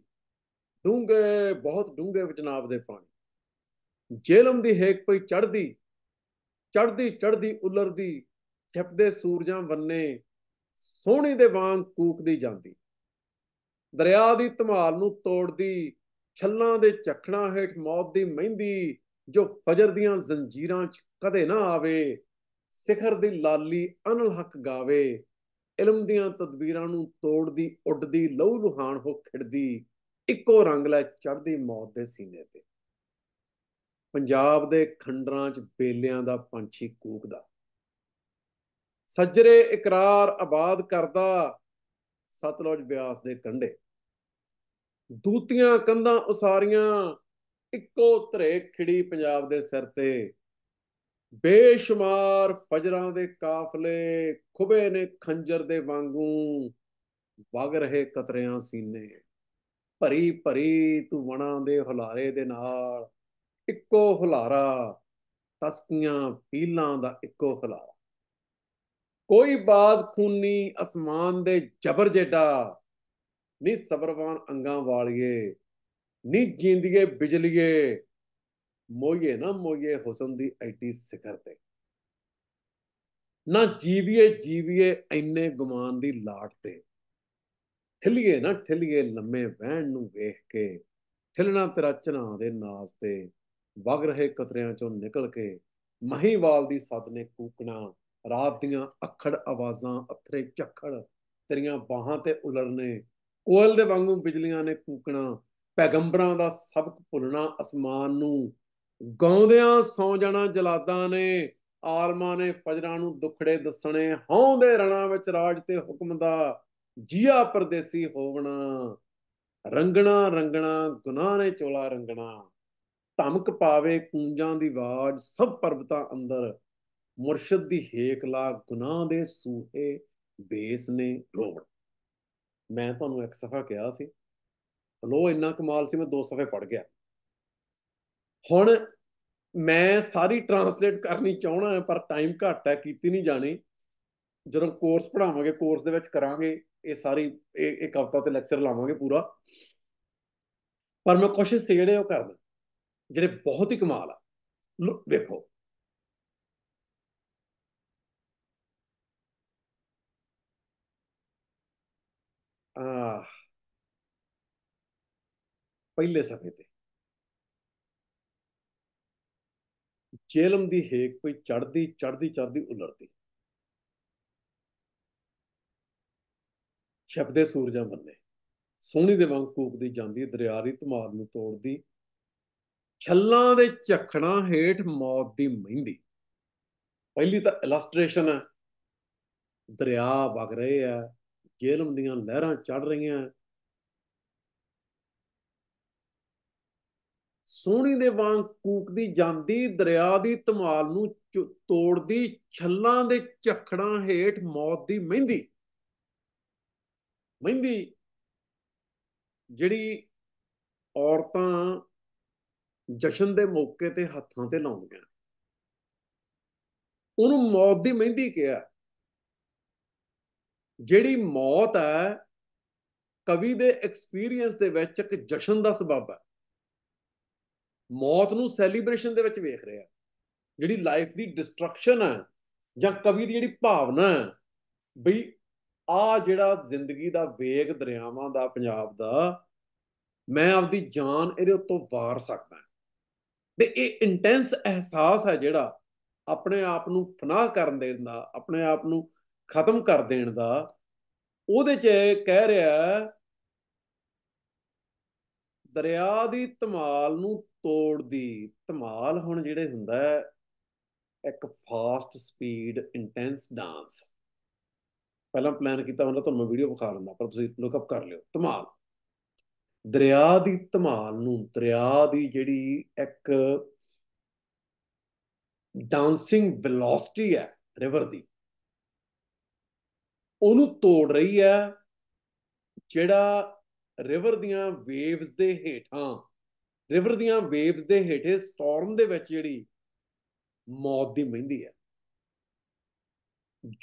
ਡੂੰਘੇ ਬਹੁਤ ਡੂੰਘੇ ਵਿੱਚ ਨਾਬ ਦੇ ਪਾਣੀ ਜੇਲਮ ਦੀ ਹੇਕ ਪਈ ਚੜਦੀ ਚੜਦੀ ਚੜਦੀ ਉਲਰਦੀ ਛਿਪਦੇ ਸੂਰਜਾਂ ਵੰਨੇ ਸੋਹਣੀ ਦੇ ਵਾਂਗ ਕੂਕਦੀ ਜਾਂਦੀ ਦਰਿਆ ਦੀ ਧਮਾਲ ਨੂੰ ਤੋੜਦੀ ਛੱਲਾਂ ਦੇ ਚੱਖਣਾ ਹੇਠ ਮੌਤ ਦੀ ਮਹਿੰਦੀ ਜੋ ਫਜਰ ਦੀਆਂ ਜ਼ੰਜੀਰਾਂ 'ਚ ਕਦੇ ਨਾ ਆਵੇ ਸਿਖਰ ਦੀ ਲਾਲੀ ਅਨਲ ਹੱਕ ਗਾਵੇ ਇਲਮ ਦੀਆਂ ਤਦਬੀਰਾਂ ਨੂੰ ਤੋੜਦੀ ਉੱਡਦੀ ਲਹੂ ਲੁਹਾਨ ਹੋ ਖਿੜਦੀ ਇੱਕੋ ਰੰਗ ਲੈ ਚੜਦੀ ਮੌਤ ਦੇ ਸੀਨੇ ਤੇ ਪੰਜਾਬ ਦੇ ਖੰਡਰਾਂ 'ਚ ਬੇਲਿਆਂ ਦਾ ਪੰਛੀ ਕੂਕਦਾ ਸੱਜਰੇ ਇਕਰਾਰ ਆਬਾਦ ਕਰਦਾ ਸਤਲੁਜ ਬਿਆਸ ਦੇ ਕੰਢੇ ਦੂਤੀਆਂ ਕੰਧਾਂ ਉਸਾਰੀਆਂ ਇੱਕੋ ਧਰੇ ਖਿੜੀ ਪੰਜਾਬ ਦੇ ਸਿਰ ਤੇ ਬੇਸ਼ੁਮਾਰ ਫਜਰਾਂ ਦੇ ਕਾਫਲੇ ਖੁਬੇ ਨੇ ਖੰਜਰ ਦੇ ਵਾਂਗੂ ਵਗ ਰਹੇ ਕਤਰਿਆਂ ਸੀਨੇ ਭਰੀ ਭਰੀ ਤੂੰ ਵਣਾ ਦੇ ਹੁਲਾਰੇ ਦੇ ਨਾਲ ਇੱਕੋ ਹੁਲਾਰਾ ਤਸਕੀਆਂ ਪੀਲਾਂ ਦਾ ਇੱਕੋ ਹੁਲਾਰਾ ਕੋਈ ਬਾਜ਼ ਖੂਨੀ ਅਸਮਾਨ ਦੇ ਜਬਰ ਜੇਡਾ ਨੀ ਸਬਰਵਾਨ ਅੰਗਾਂ ਵਾਲੀਏ ਨੀ ਜਿੰਦੀਏ ਬਿਜਲੀਏ ਮੋਏ ਨਾ ਮੋਏ ਹੁਸਨ ਦੀ ਐਡੀ ਸਿਖਰ ਤੇ ਨਾ ਜੀਵੀਏ ਜੀਵੀਏ ਐਨੇ ਗੁਮਾਨ ਦੀ ਲਾਟ ਤੇ ਠਿਲੀਏ ਨਾ ਠਿਲੀਏ ਲੰਮੇ ਵਹਿਣ ਨੂੰ ਵੇਖ ਕੇ ਠਿਲਣਾ ਤੇਰਾ ਚਨਾ ਦੇ ਨਾਸ ਤੇ ਵਗ ਰਹੇ ਕਤਰਿਆਂ ਚੋਂ ਨਿਕਲ ਕੇ ਮਹੀਵਾਲ ਦੀ ਸੱਦ ਨੇ ਕੂਕਣਾ ਰਾਤ ਦੀਆਂ ਅਖੜ ਆਵਾਜ਼ਾਂ ਅਥਰੇ ਝਖੜ ਤੇਰੀਆਂ ਬਾਹਾਂ ਤੇ ਉਲੜਨੇ ਕੋਇਲ ਦੇ ਵਾਂਗੂ ਬਿਜਲੀਆਂ ਨੇ ਕੂਕਣਾ ਪੈਗੰਬਰਾਂ ਦਾ ਸਬਕ ਭੁੱਲਣਾ ਅਸਮਾਨ ਨੂੰ ਗਾਉਂਦਿਆਂ ਸੌ ਜਾਣਾ ਜਲਾਦਾਂ ਨੇ ਆਲਮਾ ਨੇ ਫਜਰਾਂ ਨੂੰ ਦੁਖੜੇ ਦੱਸਣੇ ਹੌਂਦੇ ਰਣਾ ਵਿੱਚ ਰਾਜ ਤੇ ਹੁਕਮ ਦਾ ਜੀਆ ਪਰਦੇਸੀ ਹੋਵਣਾ ਰੰਗਣਾ ਰੰਗਣਾ ਗੁਨਾਹ ਨੇ ਚੋਲਾ ਰੰਗਣਾ ਧਮਕ ਪਾਵੇ ਕੂੰਜਾਂ ਦੀ ਆਵਾਜ਼ ਸਭ ਪਰਬਤਾਂ ਅੰਦਰ ਮੁਰਸ਼ਿਦ ਦੀ ਹੇਕ ਲਾ ਗੁਨਾਹ ਦੇ ਸੂਹੇ ਬੇਸ ਨੇ ਰੋਵਣ ਮੈਂ ਤੁਹਾਨੂੰ ਇੱਕ ਸਫਾ ਕਿਹਾ ਸੀ ਲੋ ਇੰਨਾ ਕਮਾਲ ਸੀ ਮੈਂ ਦੋ ਸਫੇ ਪੜ ਗਿਆ ਹੁਣ ਮੈਂ ਸਾਰੀ ਟਰਾਂਸਲੇਟ ਕਰਨੀ ਚਾਹਣਾ ਪਰ ਟਾਈਮ ਘੱਟ ਹੈ ਕੀਤੀ ਨਹੀਂ ਜਾਣੀ ਜਦੋਂ ਕੋਰਸ ਪੜਾਵਾਂਗੇ ਕੋਰਸ ਦੇ ਵਿੱਚ ਕਰਾਂਗੇ ਇਹ ਸਾਰੀ ਇਹ ਇੱਕ ਹਫਤਾ ਤੇ ਲੈਕਚਰ ਲਾਵਾਂਗੇ ਪੂਰਾ ਪਰ ਮੈਂ ਕੋਸ਼ਿਸ਼ ਜਿਹੜੇ ਉਹ ਕਰਦਾ ਜਿਹੜੇ ਬਹੁਤ ਹੀ ਕਮਾਲ ਆ ਵੇਖੋ ਆ ਪਹਿਲੇ ਸਫੇ ਤੇ ਚੇਲਮ ਦੀ ਹੇਕ ਕੋਈ ਚੜਦੀ ਚੜਦੀ ਚੜਦੀ ਉਲਰਦੀ ਛਪਦੇ ਸੂਰਜਾਂ ਬੰਨੇ ਸੋਹਣੀ ਦੇ ਵਾਂਗ ਕੂਕਦੀ ਜਾਂਦੀ ਦਰਿਆ ਦੀ ਧਮਾਰ ਨੂੰ ਤੋੜਦੀ ਛੱਲਾਂ ਦੇ ਝਖਣਾ ਹੇਠ ਮੌਤ ਦੀ ਮਹਿੰਦੀ ਪਹਿਲੀ ਤਾਂ ਇਲਸਟ੍ਰੇਸ਼ਨ ਹੈ ਦਰਿਆ ਵਗ ਰਹੇ ਆ ਜੇਲਮ ਦੀਆਂ ਲਹਿਰਾਂ ਚੜ ਰਹੀਆਂ ਸੋਹਣੀ ਦੇ ਵਾਂਗ ਕੂਕਦੀ ਜਾਂਦੀ ਦਰਿਆ ਦੀ ਧਮਾਲ ਨੂੰ ਤੋੜਦੀ ਛੱਲਾਂ ਦੇ ਝਖੜਾਂ ਹੇਠ ਮੌਤ ਦੀ ਮਹਿੰਦੀ ਮਹਿੰਦੀ ਜਿਹੜੀ ਔਰਤਾਂ ਜਸ਼ਨ ਦੇ ਮੌਕੇ ਤੇ ਹੱਥਾਂ ਤੇ ਲਾਉਂਦੀਆਂ ਉਹਨੂੰ ਮੌਤ ਦੀ ਮਹਿੰਦੀ ਕਿਹਾ ਜਿਹੜੀ ਮੌਤ ਹੈ ਕਵੀ ਦੇ ਐਕਸਪੀਰੀਅੰਸ ਦੇ ਵਿੱਚ ਇੱਕ ਜਸ਼ਨ ਦਾ ਸਬਬ ਹੈ ਮੌਤ ਨੂੰ ਸੈਲੀਬ੍ਰੇਸ਼ਨ ਦੇ ਵਿੱਚ ਵੇਖ ਰਿਹਾ ਜਿਹੜੀ ਲਾਈਫ ਦੀ ਡਿਸਟਰਕਸ਼ਨ ਹੈ ਜਾਂ ਕਵੀ ਦੀ ਜਿਹੜੀ ਭਾਵਨਾ ਹੈ ਬਈ ਆ ਜਿਹੜਾ ਜ਼ਿੰਦਗੀ ਦਾ ਵੇਗ ਦਰਿਆਵਾਂ ਦਾ ਪੰਜਾਬ ਦਾ ਮੈਂ ਆਪਦੀ ਜਾਨ ਇਹਦੇ ਉੱਤੋਂ ਵਾਰ ਸਕਦਾ ਤੇ ਇਹ ਇੰਟੈਂਸ ਅਹਿਸਾਸ ਹੈ ਜਿਹੜਾ ਆਪਣੇ ਆਪ ਨੂੰ ਫਨਾਹ ਕਰਨ ਦੇਣ ਦਾ ਆਪਣੇ ਆਪ ਨੂੰ ਖਤਮ ਕਰ ਦੇਣ ਦਾ ਉਹਦੇ 'ਚ ਕਹਿ ਰਿਹਾ ਦਰਿਆ ਦੀ ਧਮਾਲ ਨੂੰ ਤੋੜਦੀ ਧਮਾਲ ਹੁਣ ਜਿਹੜੇ ਹੁੰਦਾ ਹੈ ਇੱਕ ਫਾਸਟ ਸਪੀਡ ਇੰਟੈਂਸ ਡਾਂਸ ਪਹਿਲਾਂ ਪਲਾਨ ਕੀਤਾ ਹੁੰਦਾ ਤੁਹਾਨੂੰ ਵੀਡੀਓ ਵਿਖਾ ਲੰਦਾ ਪਰ ਤੁਸੀਂ ਲੁੱਕ ਅਪ ਕਰ ਲਿਓ ਧਮਾਲ ਦਰਿਆ ਦੀ ਧਮਾਲ ਨੂੰ ਦਰਿਆ ਦੀ ਜਿਹੜੀ ਇੱਕ ਡਾਂਸਿੰਗ ਵੈਲੋਸਿਟੀ ਹੈ ਰਿਵਰ ਦੀ ਉਹਨੂੰ ਤੋੜ ਰਹੀ ਹੈ ਜਿਹੜਾ ਰਿਵਰ ਦੀਆਂ ਵੇਵਸ ਦੇ ਹੇਠਾਂ ਰਿਵਰ ਦੀਆਂ ਵੇਵਸ ਦੇ ਹੇਠੇ ਸਟਾਰਮ ਦੇ ਵਿੱਚ ਜਿਹੜੀ ਮੌਤ ਦੀ ਮਹਿੰਦੀ ਹੈ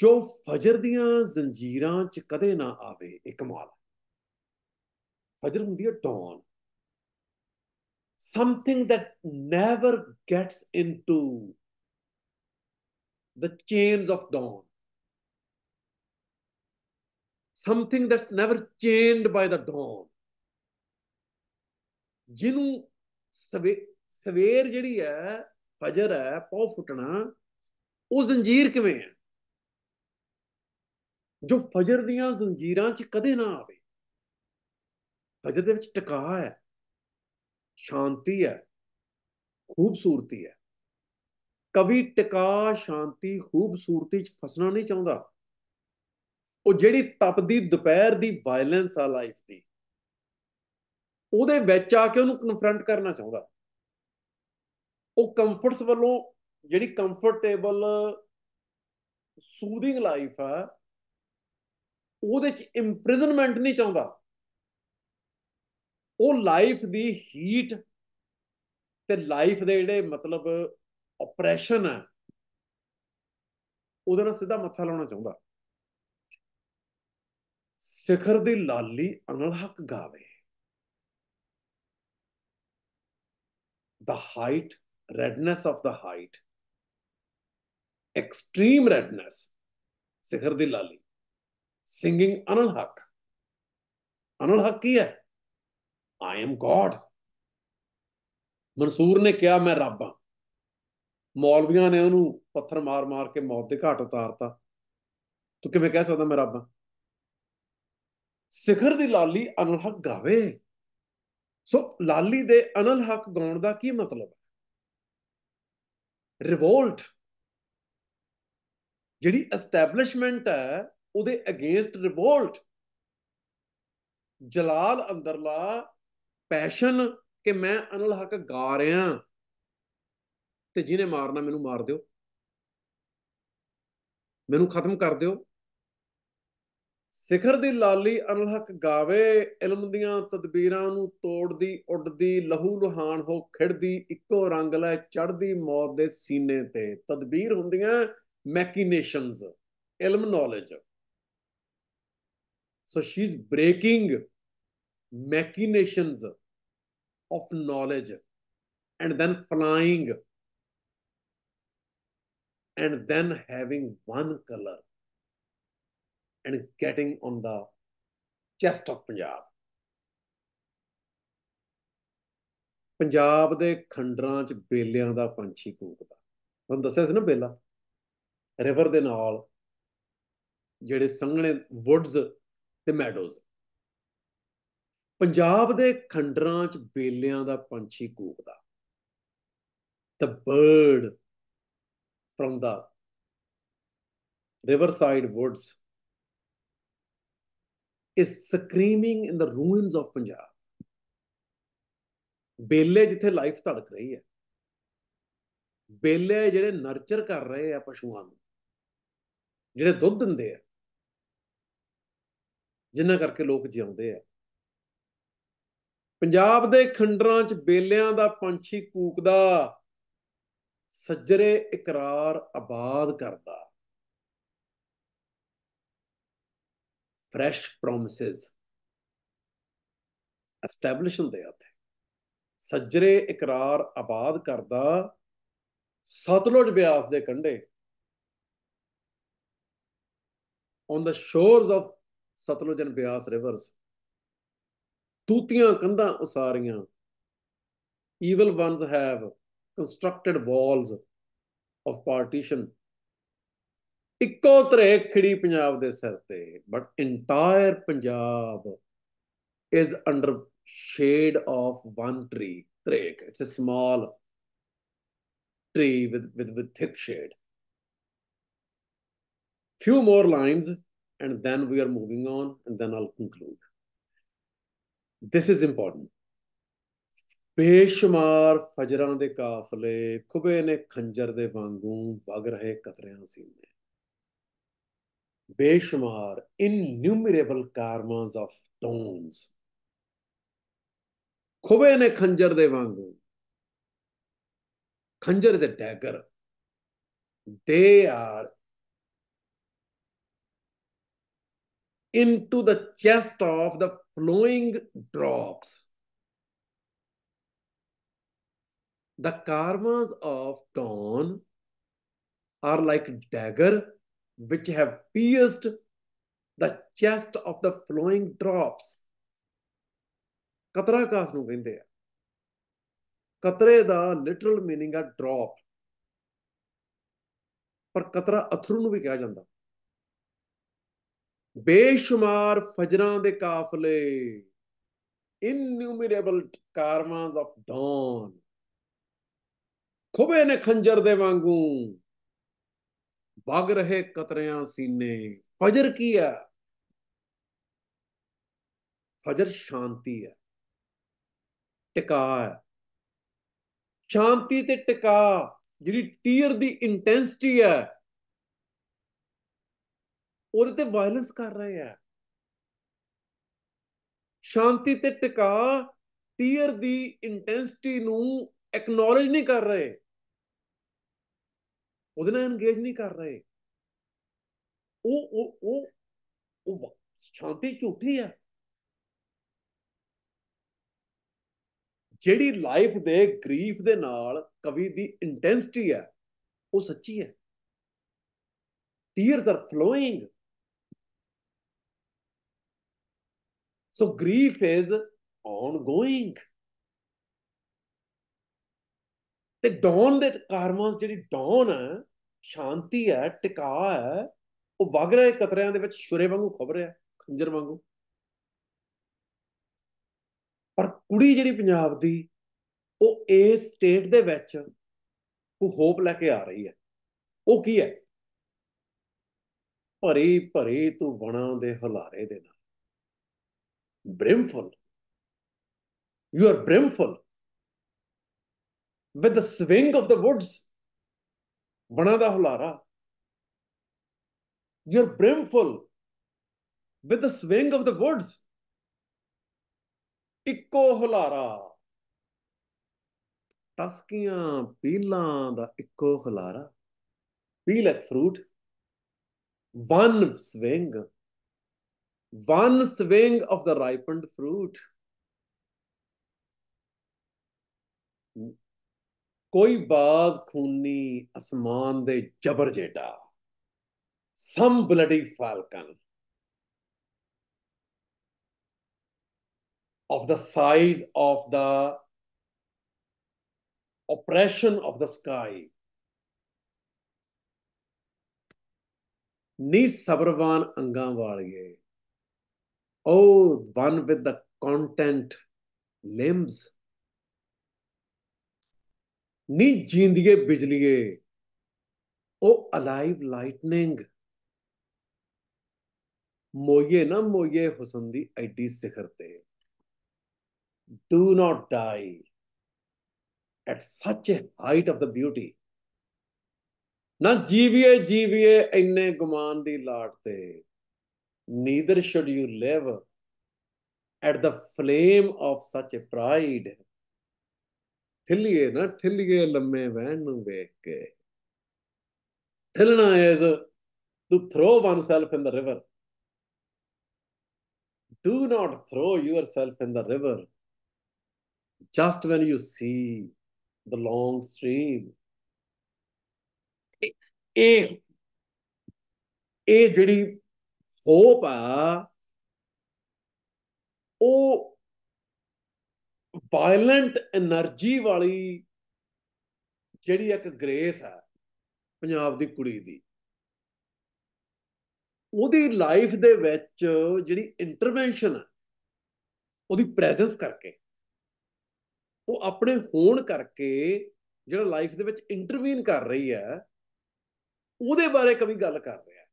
ਜੋ ਫਜਰ ਦੀਆਂ ਜ਼ੰਜੀਰਾਂ 'ਚ ਕਦੇ ਨਾ ਆਵੇ ਇੱਕ ਮਾਲ ਫਜਰ ਹੁੰਦੀ ਹੈ dawn something that never gets into the chains of dawn something that's never chained by the dawn ਜਿਹਨੂੰ ਸਵੇਰ ਜਿਹੜੀ ਹੈ ਫਜਰ ਹੈ ਪੌ ਫੁੱਟਣਾ ਉਹ ਜ਼ੰਜੀਰ ਕਿਵੇਂ ਹੈ ਜੋ ਫਜਰ ਦੀਆਂ ਜ਼ੰਜੀਰਾਂ 'ਚ ਕਦੇ ਨਾ ਆਵੇ ਫਜਰ ਦੇ ਵਿੱਚ ਟਿਕਾ ਹੈ ਸ਼ਾਂਤੀ ਹੈ ਖੂਬਸੂਰਤੀ ਹੈ ਕਵੀ ਟਿਕਾ ਸ਼ਾਂਤੀ ਖੂਬਸੂਰਤੀ 'ਚ ਫਸਣਾ ਨਹੀਂ ਚਾਹੁੰਦਾ ਉਹ ਜਿਹੜੀ ਤਪਦੀ ਦੁਪਹਿਰ ਦੀ ਵਾਇਲੈਂਸ ਆ ਲਾਈਫ ਦੀ ਉਹਦੇ ਵਿੱਚ ਆ ਕੇ ਉਹਨੂੰ ਕਨਫਰੰਟ ਕਰਨਾ ਚਾਹੁੰਦਾ ਉਹ ਕੰਫਰਟਸ ਵੱਲੋਂ ਜਿਹੜੀ ਕੰਫਰਟੇਬਲ ਸੂਦਿੰਗ ਲਾਈਫ ਆ ਉਹਦੇ ਚ ਇੰਪ੍ਰਿਜ਼ਨਮੈਂਟ ਨਹੀਂ ਚਾਹੁੰਦਾ ਉਹ ਲਾਈਫ ਦੀ ਹੀਟ ਤੇ ਲਾਈਫ ਦੇ ਜਿਹੜੇ ਮਤਲਬ ਆਪਰੇਸ਼ਨ ਆ ਉਹਦੇ ਨਾਲ ਸਿੱਧਾ ਮੱਥਾ ਲਾਉਣਾ ਚਾਹੁੰਦਾ ਸਿਖਰ ਦੀ ਲਾਲੀ ਅਨਲ ਹੱਕ ਗਾਵੇ ਦਾ height redness of the height extreme redness ਸਿਖਰ ਦੀ ਲਾਲੀ ਸਿੰਗਿੰਗ ਅਨਲ ਹੱਕ ਅਨਲ ਹੱਕ ਕੀ ਹੈ ਆਈ ਏਮ ਗੋਡ ਮਨਸੂਰ ਨੇ ਕਿਹਾ ਮੈਂ ਰੱਬ ਆ ਮੌਲਵੀਆਂ ਨੇ ਉਹਨੂੰ ਪੱਥਰ ਮਾਰ ਮਾਰ ਕੇ ਮੌਤ ਦੇ ਘਾਟ ਉਤਾਰਤਾ ਤੂੰ ਕਿਵੇਂ ਕਹਿ ਸਕਦਾ ਮੈਂ ਰੱਬ ਆ ਸਿਖਰ ਦੀ ਲਾਲੀ ਅਨਲ ਹੱਕ ਗਾਵੇ ਸੋ ਲਾਲੀ ਦੇ ਅਨਲ ਹੱਕ ਗਾਉਣ ਦਾ ਕੀ ਮਤਲਬ ਹੈ ਰਿਵੋਲਟ ਜਿਹੜੀ ਐਸਟੈਬਲਿਸ਼ਮੈਂਟ ਹੈ ਉਹਦੇ ਅਗੇਂਸਟ ਰਿਵੋਲਟ ਜਲਾਲ ਅੰਦਰਲਾ ਪੈਸ਼ਨ ਕਿ ਮੈਂ ਅਨਲ ਹੱਕ ਗਾ ਰਿਹਾ ਤੇ ਜਿਹਨੇ ਮਾਰਨਾ ਮੈਨੂੰ ਮਾਰ ਦਿਓ ਮੈਨੂੰ ਖਤਮ ਕਰ ਦਿਓ ਸਿਖਰ ਦੀ ਲਾਲੀ ਅਨਲਹਕ ਗਾਵੇ ਇਲਮ ਦੀਆਂ ਤਦਬੀਰਾਂ ਨੂੰ ਤੋੜਦੀ ਉੱਡਦੀ ਲਹੂ ਲੋਹਾਨ ਹੋ ਖਿੜਦੀ ਇੱਕੋ ਰੰਗ ਲੈ ਚੜਦੀ ਮੌਤ ਦੇ ਸੀਨੇ ਤੇ ਤਦਬੀਰ ਹੁੰਦੀਆਂ ਮੈਕੀਨੇਸ਼ਨਸ ਇਲਮ knowledge so she is breaking machinations of knowledge and then flying and then having one colour and getting on the chest of Punjab. Punjab ਦੇ ਖੰਡਰਾਂ 'ਚ ਬੇਲਿਆਂ ਦਾ ਪੰਛੀ ਕੂਕਦਾ ਤੁਹਾਨੂੰ ਦੱਸਿਆ ਸੀ ਨਾ ਬੇਲਾ ਰਿਵਰ ਦੇ ਨਾਲ ਜਿਹੜੇ ਸੰਘਣੇ ਵੁੱਡਸ ਤੇ ਮੈਡੋਜ਼ ਪੰਜਾਬ ਦੇ ਖੰਡਰਾਂ 'ਚ ਬੇਲਿਆਂ ਦਾ ਪੰਛੀ ਕੂਕਦਾ the bird from the riverside woods is screaming in the ruins of Punjab. ਬੇਲੇ ਜਿੱਥੇ ਲਾਈਫ ਧੜਕ ਰਹੀ ਹੈ ਬੇਲੇ ਜਿਹੜੇ ਨਰਚਰ ਕਰ ਰਹੇ ਆ ਪਸ਼ੂਆਂ ਨੂੰ ਜਿਹੜੇ ਦੁੱਧ ਦਿੰਦੇ ਆ ਜਿੰਨਾ ਕਰਕੇ ਲੋਕ ਜਿਉਂਦੇ ਆ ਪੰਜਾਬ ਦੇ ਖੰਡਰਾਂ 'ਚ ਬੇਲਿਆਂ ਦਾ ਪੰਛੀ ਕੂਕਦਾ ਸੱਜਰੇ ਇਕਰਾਰ ਆਬਾਦ ਕਰਦਾ ਫਰੈਸ਼ ਪ੍ਰੋਮਿਸਸ ਐਸਟੈਬਲਿਸ਼ ਹੁੰਦੇ ਆ ਉੱਥੇ ਸੱਜਰੇ ਇਕਰਾਰ ਆਬਾਦ ਕਰਦਾ ਸਤਲੁਜ ਬਿਆਸ ਦੇ ਕੰਢੇ on the shores of Sutlej and Beas rivers ਤੂਤੀਆਂ ਕੰਧਾਂ ਉਸਾਰੀਆਂ evil ones have constructed walls of partition ਇੱਕੋ ਤਰੇ ਖੜੀ ਪੰਜਾਬ ਦੇ ਸਿਰ ਤੇ but entire Punjab is under shade of one tree ਤਰੇਕ it's a small tree with with with thick shade few more lines and then we are moving on and then all conclude this is important ਬੇਸ਼ਮਾਰ ਫਜਰਾਂ ਦੇ ਕਾਫਲੇ ਖੁਬੇ ਨੇ ਖੰਜਰ ਦੇ ਵਾਂਗੂ ਵਗ ਰਹੇ ਕਤਰਿਆਂ ਸੀਨੇ Beshmar, innumerable karmas of thorns. Khobe ne khanjar de vangu. Khanjar is a dagger. They are into the chest of the flowing drops. The karmas of dawn are like dagger which have pierced the chest of the flowing drops ਕਤਰਾ ਕਾਸ ਨੂੰ ਕਹਿੰਦੇ ਆ ਕਤਰੇ ਦਾ ਲਿਟਰਲ मीनिंग ਆ ਡ੍ਰੌਪ ਪਰ ਕਤਰਾ ਅਥਰੂ ਨੂੰ ਵੀ ਕਿਹਾ ਜਾਂਦਾ ਬੇਸ਼ੁਮਾਰ ਫਜਰਾਂ ਦੇ ਕਾਫਲੇ ਇਨਨਿਊਮਰੇਬਲ ਕਾਰਵਾਂਸ ਆਫ ਡੌਨ ਖੁਬੇ ਨੇ ਖੰਜਰ ਦੇ ਵਾਂਗੂ ਵਗ ਰਹੇ ਕਤਰਿਆਂ ਸੀਨੇ ਫਜਰ ਕੀ ਆ ਫਜਰ ਸ਼ਾਂਤੀ ਆ ਟਿਕਾ ਆ ਸ਼ਾਂਤੀ ਤੇ ਟਿਕਾ ਜਿਹੜੀ ਟੀਅਰ ਦੀ ਇੰਟੈਂਸਿਟੀ ਆ ਉਹਦੇ ਤੇ ਵਾਇਲੈਂਸ ਕਰ ਰਹੇ ਆ ਸ਼ਾਂਤੀ ਤੇ ਟਿਕਾ ਟੀਅਰ ਦੀ ਇੰਟੈਂਸਿਟੀ ਨੂੰ ਐਕਨੋਲਜ ਨਹੀਂ ਕਰ ਰਹੇ ਉਹਦੇ ਨਾਲ ਇੰਗੇਜ ਨਹੀਂ ਕਰ ਰਹੇ ਉਹ ਉਹ ਉਹ ਉਹ ਸ਼ਾਂਤੀ ਝੂਠੀ ਆ ਜਿਹੜੀ ਲਾਈਫ ਦੇ ਗਰੀਫ ਦੇ ਨਾਲ ਕਵੀ ਦੀ ਇੰਟੈਂਸਿਟੀ ਹੈ ਉਹ ਸੱਚੀ ਹੈ are flowing so So is on ongoing. ਤੇ ਡੌਨ ਦੇ ਕਾਰਮਾਸ ਜਿਹੜੀ ਡੌਨ ਹੈ ਸ਼ਾਂਤੀ ਹੈ ਟਿਕਾ ਹੈ ਉਹ ਵਗ ਰਹੇ ਕਤਰਿਆਂ ਦੇ ਵਿੱਚ ਛੁਰੇ ਵਾਂਗੂ ਖੁੱਭ ਰਿਹਾ ਖੰਜਰ ਵਾਂਗੂ ਪਰ ਕੁੜੀ ਜਿਹੜੀ ਪੰਜਾਬ ਦੀ ਉਹ ਇਸ ਸਟੇਟ ਦੇ ਵਿੱਚ ਉਹ ਹੋਪ ਲੈ ਕੇ ਆ ਰਹੀ ਹੈ ਉਹ ਕੀ ਹੈ ਭਰੀ ਭਰੀ ਤੂੰ ਬਣਾ ਦੇ ਹਲਾਰੇ ਦੇ ਨਾਲ brimful you are brimful with the swing of the woods ਬਣਾ ਦਾ ਹੁਲਾਰਾ you are brimful with the swing of the woods ਇੱਕੋ ਹੁਲਾਰਾ ਟਸਕੀਆਂ ਪੀਲਾਂ ਦਾ ਇੱਕੋ ਹੁਲਾਰਾ ਪੀਲ ਇੱਕ fruit one swing one swing of the ripened fruit ਕੋਈ ਬਾਜ਼ ਖੂਨੀ ਅਸਮਾਨ ਦੇ ਜਬਰ ਜੇਟਾ some bloody falcon of the size of the operation of the sky ਨੀ ਸਬਰਵਾਨ ਅੰਗਾਂ ਵਾਲੀਏ ਓ one with the content limbs नी जींदिए बिजलिए ओ अलाइव लाइटनिंग मोये ना मोये हुसन दी एडी सिखर ते do not die at such a height of the beauty ना जीवीए जीविए इन्ने गुमान दी लाट ते neither should you live at the flame of such a pride ठिल्लिए ना ठिल्लिए लम्मे वैन वेख के Tilna is to throw oneself in the river. Do not throw yourself in the river. Just when you see the long stream. ਇਹ ਇਹ ਜਿਹੜੀ ਹੋਪ ਆ ਵਾਇਲੈਂਟ એનર્ਜੀ ਵਾਲੀ ਜਿਹੜੀ ਇੱਕ ਗ੍ਰੇਸ ਹੈ ਪੰਜਾਬ ਦੀ ਕੁੜੀ ਦੀ ਉਹਦੀ ਲਾਈਫ ਦੇ ਵਿੱਚ ਜਿਹੜੀ ਇੰਟਰਵੈਂਸ਼ਨ ਹੈ ਉਹਦੀ ਪ੍ਰੈਜ਼ੈਂਸ ਕਰਕੇ ਉਹ ਆਪਣੇ ਹੋਣ ਕਰਕੇ ਜਿਹੜਾ ਲਾਈਫ ਦੇ ਵਿੱਚ ਇੰਟਰਵੀਨ ਕਰ ਰਹੀ ਹੈ ਉਹਦੇ ਬਾਰੇ ਕਵੀ ਗੱਲ ਕਰ ਰਿਹਾ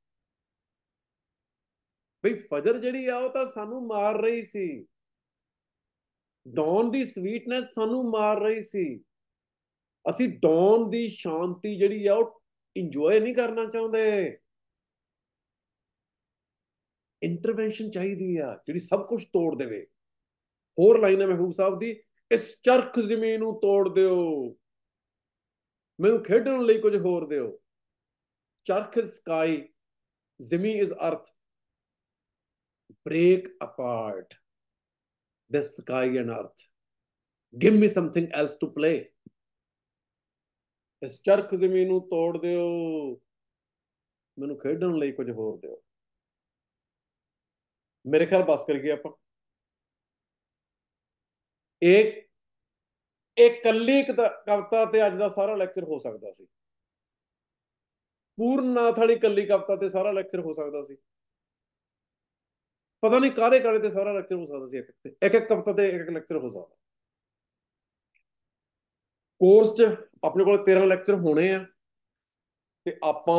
ਬਈ ਫਜਰ ਜਿਹੜੀ ਆ ਉਹ ਤਾਂ ਸਾਨੂੰ ਮਾਰ ਰਹੀ ਸੀ ਡੌਨ ਦੀ ਸਵੀਟਨੈਸ ਸਾਨੂੰ ਮਾਰ ਰਹੀ ਸੀ ਅਸੀਂ ਡੌਨ ਦੀ ਸ਼ਾਂਤੀ ਜਿਹੜੀ ਆ ਉਹ ਇੰਜੋਏ ਨਹੀਂ ਕਰਨਾ ਚਾਹੁੰਦੇ ਇੰਟਰਵੈਂਸ਼ਨ ਚਾਹੀਦੀ ਆ ਜਿਹੜੀ ਸਭ ਕੁਝ ਤੋੜ ਦੇਵੇ ਹੋਰ ਲਾਈਨ ਹੈ ਮਹਿਬੂਬ ਸਾਹਿਬ ਦੀ ਇਸ ਚਰਖ ਜ਼ਮੀਨ ਨੂੰ ਤੋੜ ਦਿਓ ਮੈਨੂੰ ਖੇਡਣ ਲਈ ਕੁਝ ਹੋਰ ਦਿਓ ਚਰਖ ਸਕਾਈ ਜ਼ਮੀਨ is earth break apart the sky and earth. Give me something else to play. ਇਸ ਚਰਖ ਜ਼ਮੀਨ ਨੂੰ ਤੋੜ ਦਿਓ ਮੈਨੂੰ ਖੇਡਣ ਲਈ ਕੁਝ ਹੋਰ ਦਿਓ ਮੇਰੇ ਖਿਆਲ ਬਸ ਕਰ ਗਏ ਆਪਾਂ ਇੱਕ ਇੱਕ ਕੱਲੀ ਕਵਿਤਾ ਤੇ ਅੱਜ ਦਾ ਸਾਰਾ ਲੈਕਚਰ ਹੋ ਸਕਦਾ ਸੀ ਪੂਰਨਾਥ ਵਾਲੀ ਕੱਲੀ ਕਵਿਤਾ ਤੇ ਸਾਰਾ ਲੈਕਚਰ ਹੋ ਸਕਦਾ ਸੀ ਪਤਾ ਨਹੀਂ ਕਾਰੇ ਕਾਰੇ ਤੇ ਸਾਰਾ ਲੈਕਚਰ ਹੋ ਸਕਦਾ ਸੀ ਇੱਕ ਤੇ ਇੱਕ ਇੱਕ ਹਫਤਾ ਤੇ ਇੱਕ ਇੱਕ ਲੈਕਚਰ ਹੋ ਸਕਦਾ ਕੋਰਸ 'ਚ ਆਪਣੇ ਕੋਲ 13 ਲੈਕਚਰ ਹੋਣੇ ਆ ਤੇ ਆਪਾਂ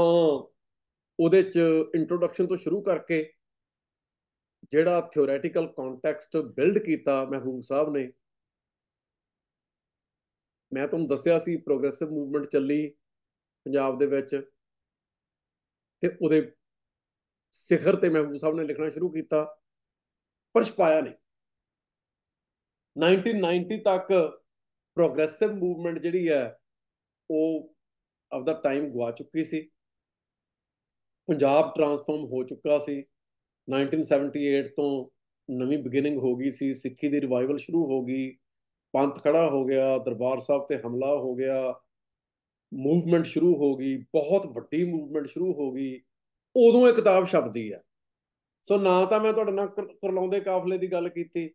ਉਹਦੇ 'ਚ ਇੰਟਰੋਡਕਸ਼ਨ ਤੋਂ ਸ਼ੁਰੂ ਕਰਕੇ ਜਿਹੜਾ ਥਿਓਰੈਟੀਕਲ ਕੰਟੈਕਸਟ ਬਿਲਡ ਕੀਤਾ ਮਹਿਬੂਬ ਸਾਹਿਬ ਨੇ ਮੈਂ ਤੁਹਾਨੂੰ ਦੱਸਿਆ ਸੀ ਪ੍ਰੋਗਰੈਸਿਵ ਮੂਵਮੈਂਟ ਚੱਲੀ ਪੰਜਾਬ ਦੇ ਵਿੱਚ ਤੇ ਉਹਦੇ ਸਿਖਰ ਤੇ ਮਹਿਬੂਬ ਸਾਹਿਬ ਨੇ ਲਿਖਣਾ ਸ਼ੁਰੂ ਕੀਤਾ ਪਰ ਛਪਾਇਆ ਨਹੀਂ 1990 ਤੱਕ ਪ੍ਰੋਗਰੈਸਿਵ ਮੂਵਮੈਂਟ ਜਿਹੜੀ ਹੈ ਉਹ ਆਫ ਦਾ ਟਾਈਮ ਗਵਾ ਚੁੱਕੀ ਸੀ ਪੰਜਾਬ ਟਰਾਂਸਫਾਰਮ ਹੋ ਚੁੱਕਾ ਸੀ 1978 ਤੋਂ ਨਵੀਂ ਬਿਗਨਿੰਗ ਹੋ ਗਈ ਸੀ ਸਿੱਖੀ ਦੀ ਰਿਵਾਈਵਲ ਸ਼ੁਰੂ ਹੋ ਗਈ ਪੰਥ ਖੜਾ ਹੋ ਗਿਆ ਦਰਬਾਰ ਸਾਹਿਬ ਤੇ ਹਮਲਾ ਹੋ ਗਿਆ ਮੂਵਮੈਂਟ ਸ਼ੁਰੂ ਹੋ ਗਈ ਬਹੁਤ ਵੱਡੀ ਮੂਵਮੈਂਟ ਸ਼ੁਰੂ ਹੋ ਗਈ ਉਦੋਂ ਇਹ ਕਿਤਾਬ ਛਪਦੀ ਆ ਸੋ ਨਾ ਤਾਂ ਮੈਂ ਤੁਹਾਡੇ ਨਾਲ ਕੁਰਲਾਉਂਦੇ ਕਾਫਲੇ ਦੀ ਗੱਲ ਕੀਤੀ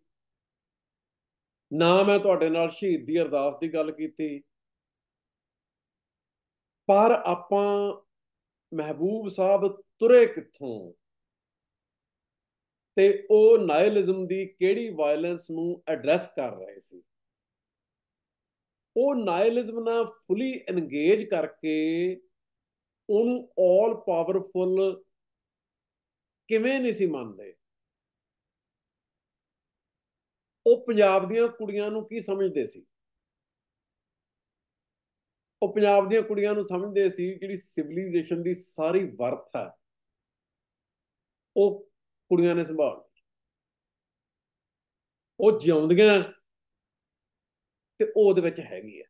ਨਾ ਮੈਂ ਤੁਹਾਡੇ ਨਾਲ ਸ਼ਹੀਦ ਦੀ ਅਰਦਾਸ ਦੀ ਗੱਲ ਕੀਤੀ ਪਰ ਆਪਾਂ ਮਹਿਬੂਬ ਸਾਹਿਬ ਤੁਰੇ ਕਿੱਥੋਂ ਤੇ ਉਹ ਨਾਇਲਿਜ਼ਮ ਦੀ ਕਿਹੜੀ ਵਾਇਲੈਂਸ ਨੂੰ ਐਡਰੈਸ ਕਰ ਰਹੇ ਸੀ ਉਹ ਨਾਇਲਿਜ਼ਮ ਨਾਲ ਫੁੱਲੀ ਇੰਗੇਜ ਕਰਕੇ ਉਹਨੂੰ 올 ਪਾਵਰਫੁਲ ਕਿਵੇਂ ਨਹੀਂ ਸੀ ਮੰਨਦੇ ਉਹ ਪੰਜਾਬ ਦੀਆਂ ਕੁੜੀਆਂ ਨੂੰ ਕੀ ਸਮਝਦੇ ਸੀ ਉਹ ਪੰਜਾਬ ਦੀਆਂ ਕੁੜੀਆਂ ਨੂੰ ਸਮਝਦੇ ਸੀ ਜਿਹੜੀ ਸਿਵਲਾਈਜੇਸ਼ਨ ਦੀ ਸਾਰੀ ਵਰਥ ਹੈ ਉਹ ਕੁੜੀਆਂ ਨੇ ਸੰਭਾਲ ਉਹ ਜਿਉਂਦੀਆਂ ਤੇ ਉਹ ਉਹਦੇ ਵਿੱਚ ਹੈਗੀ ਆ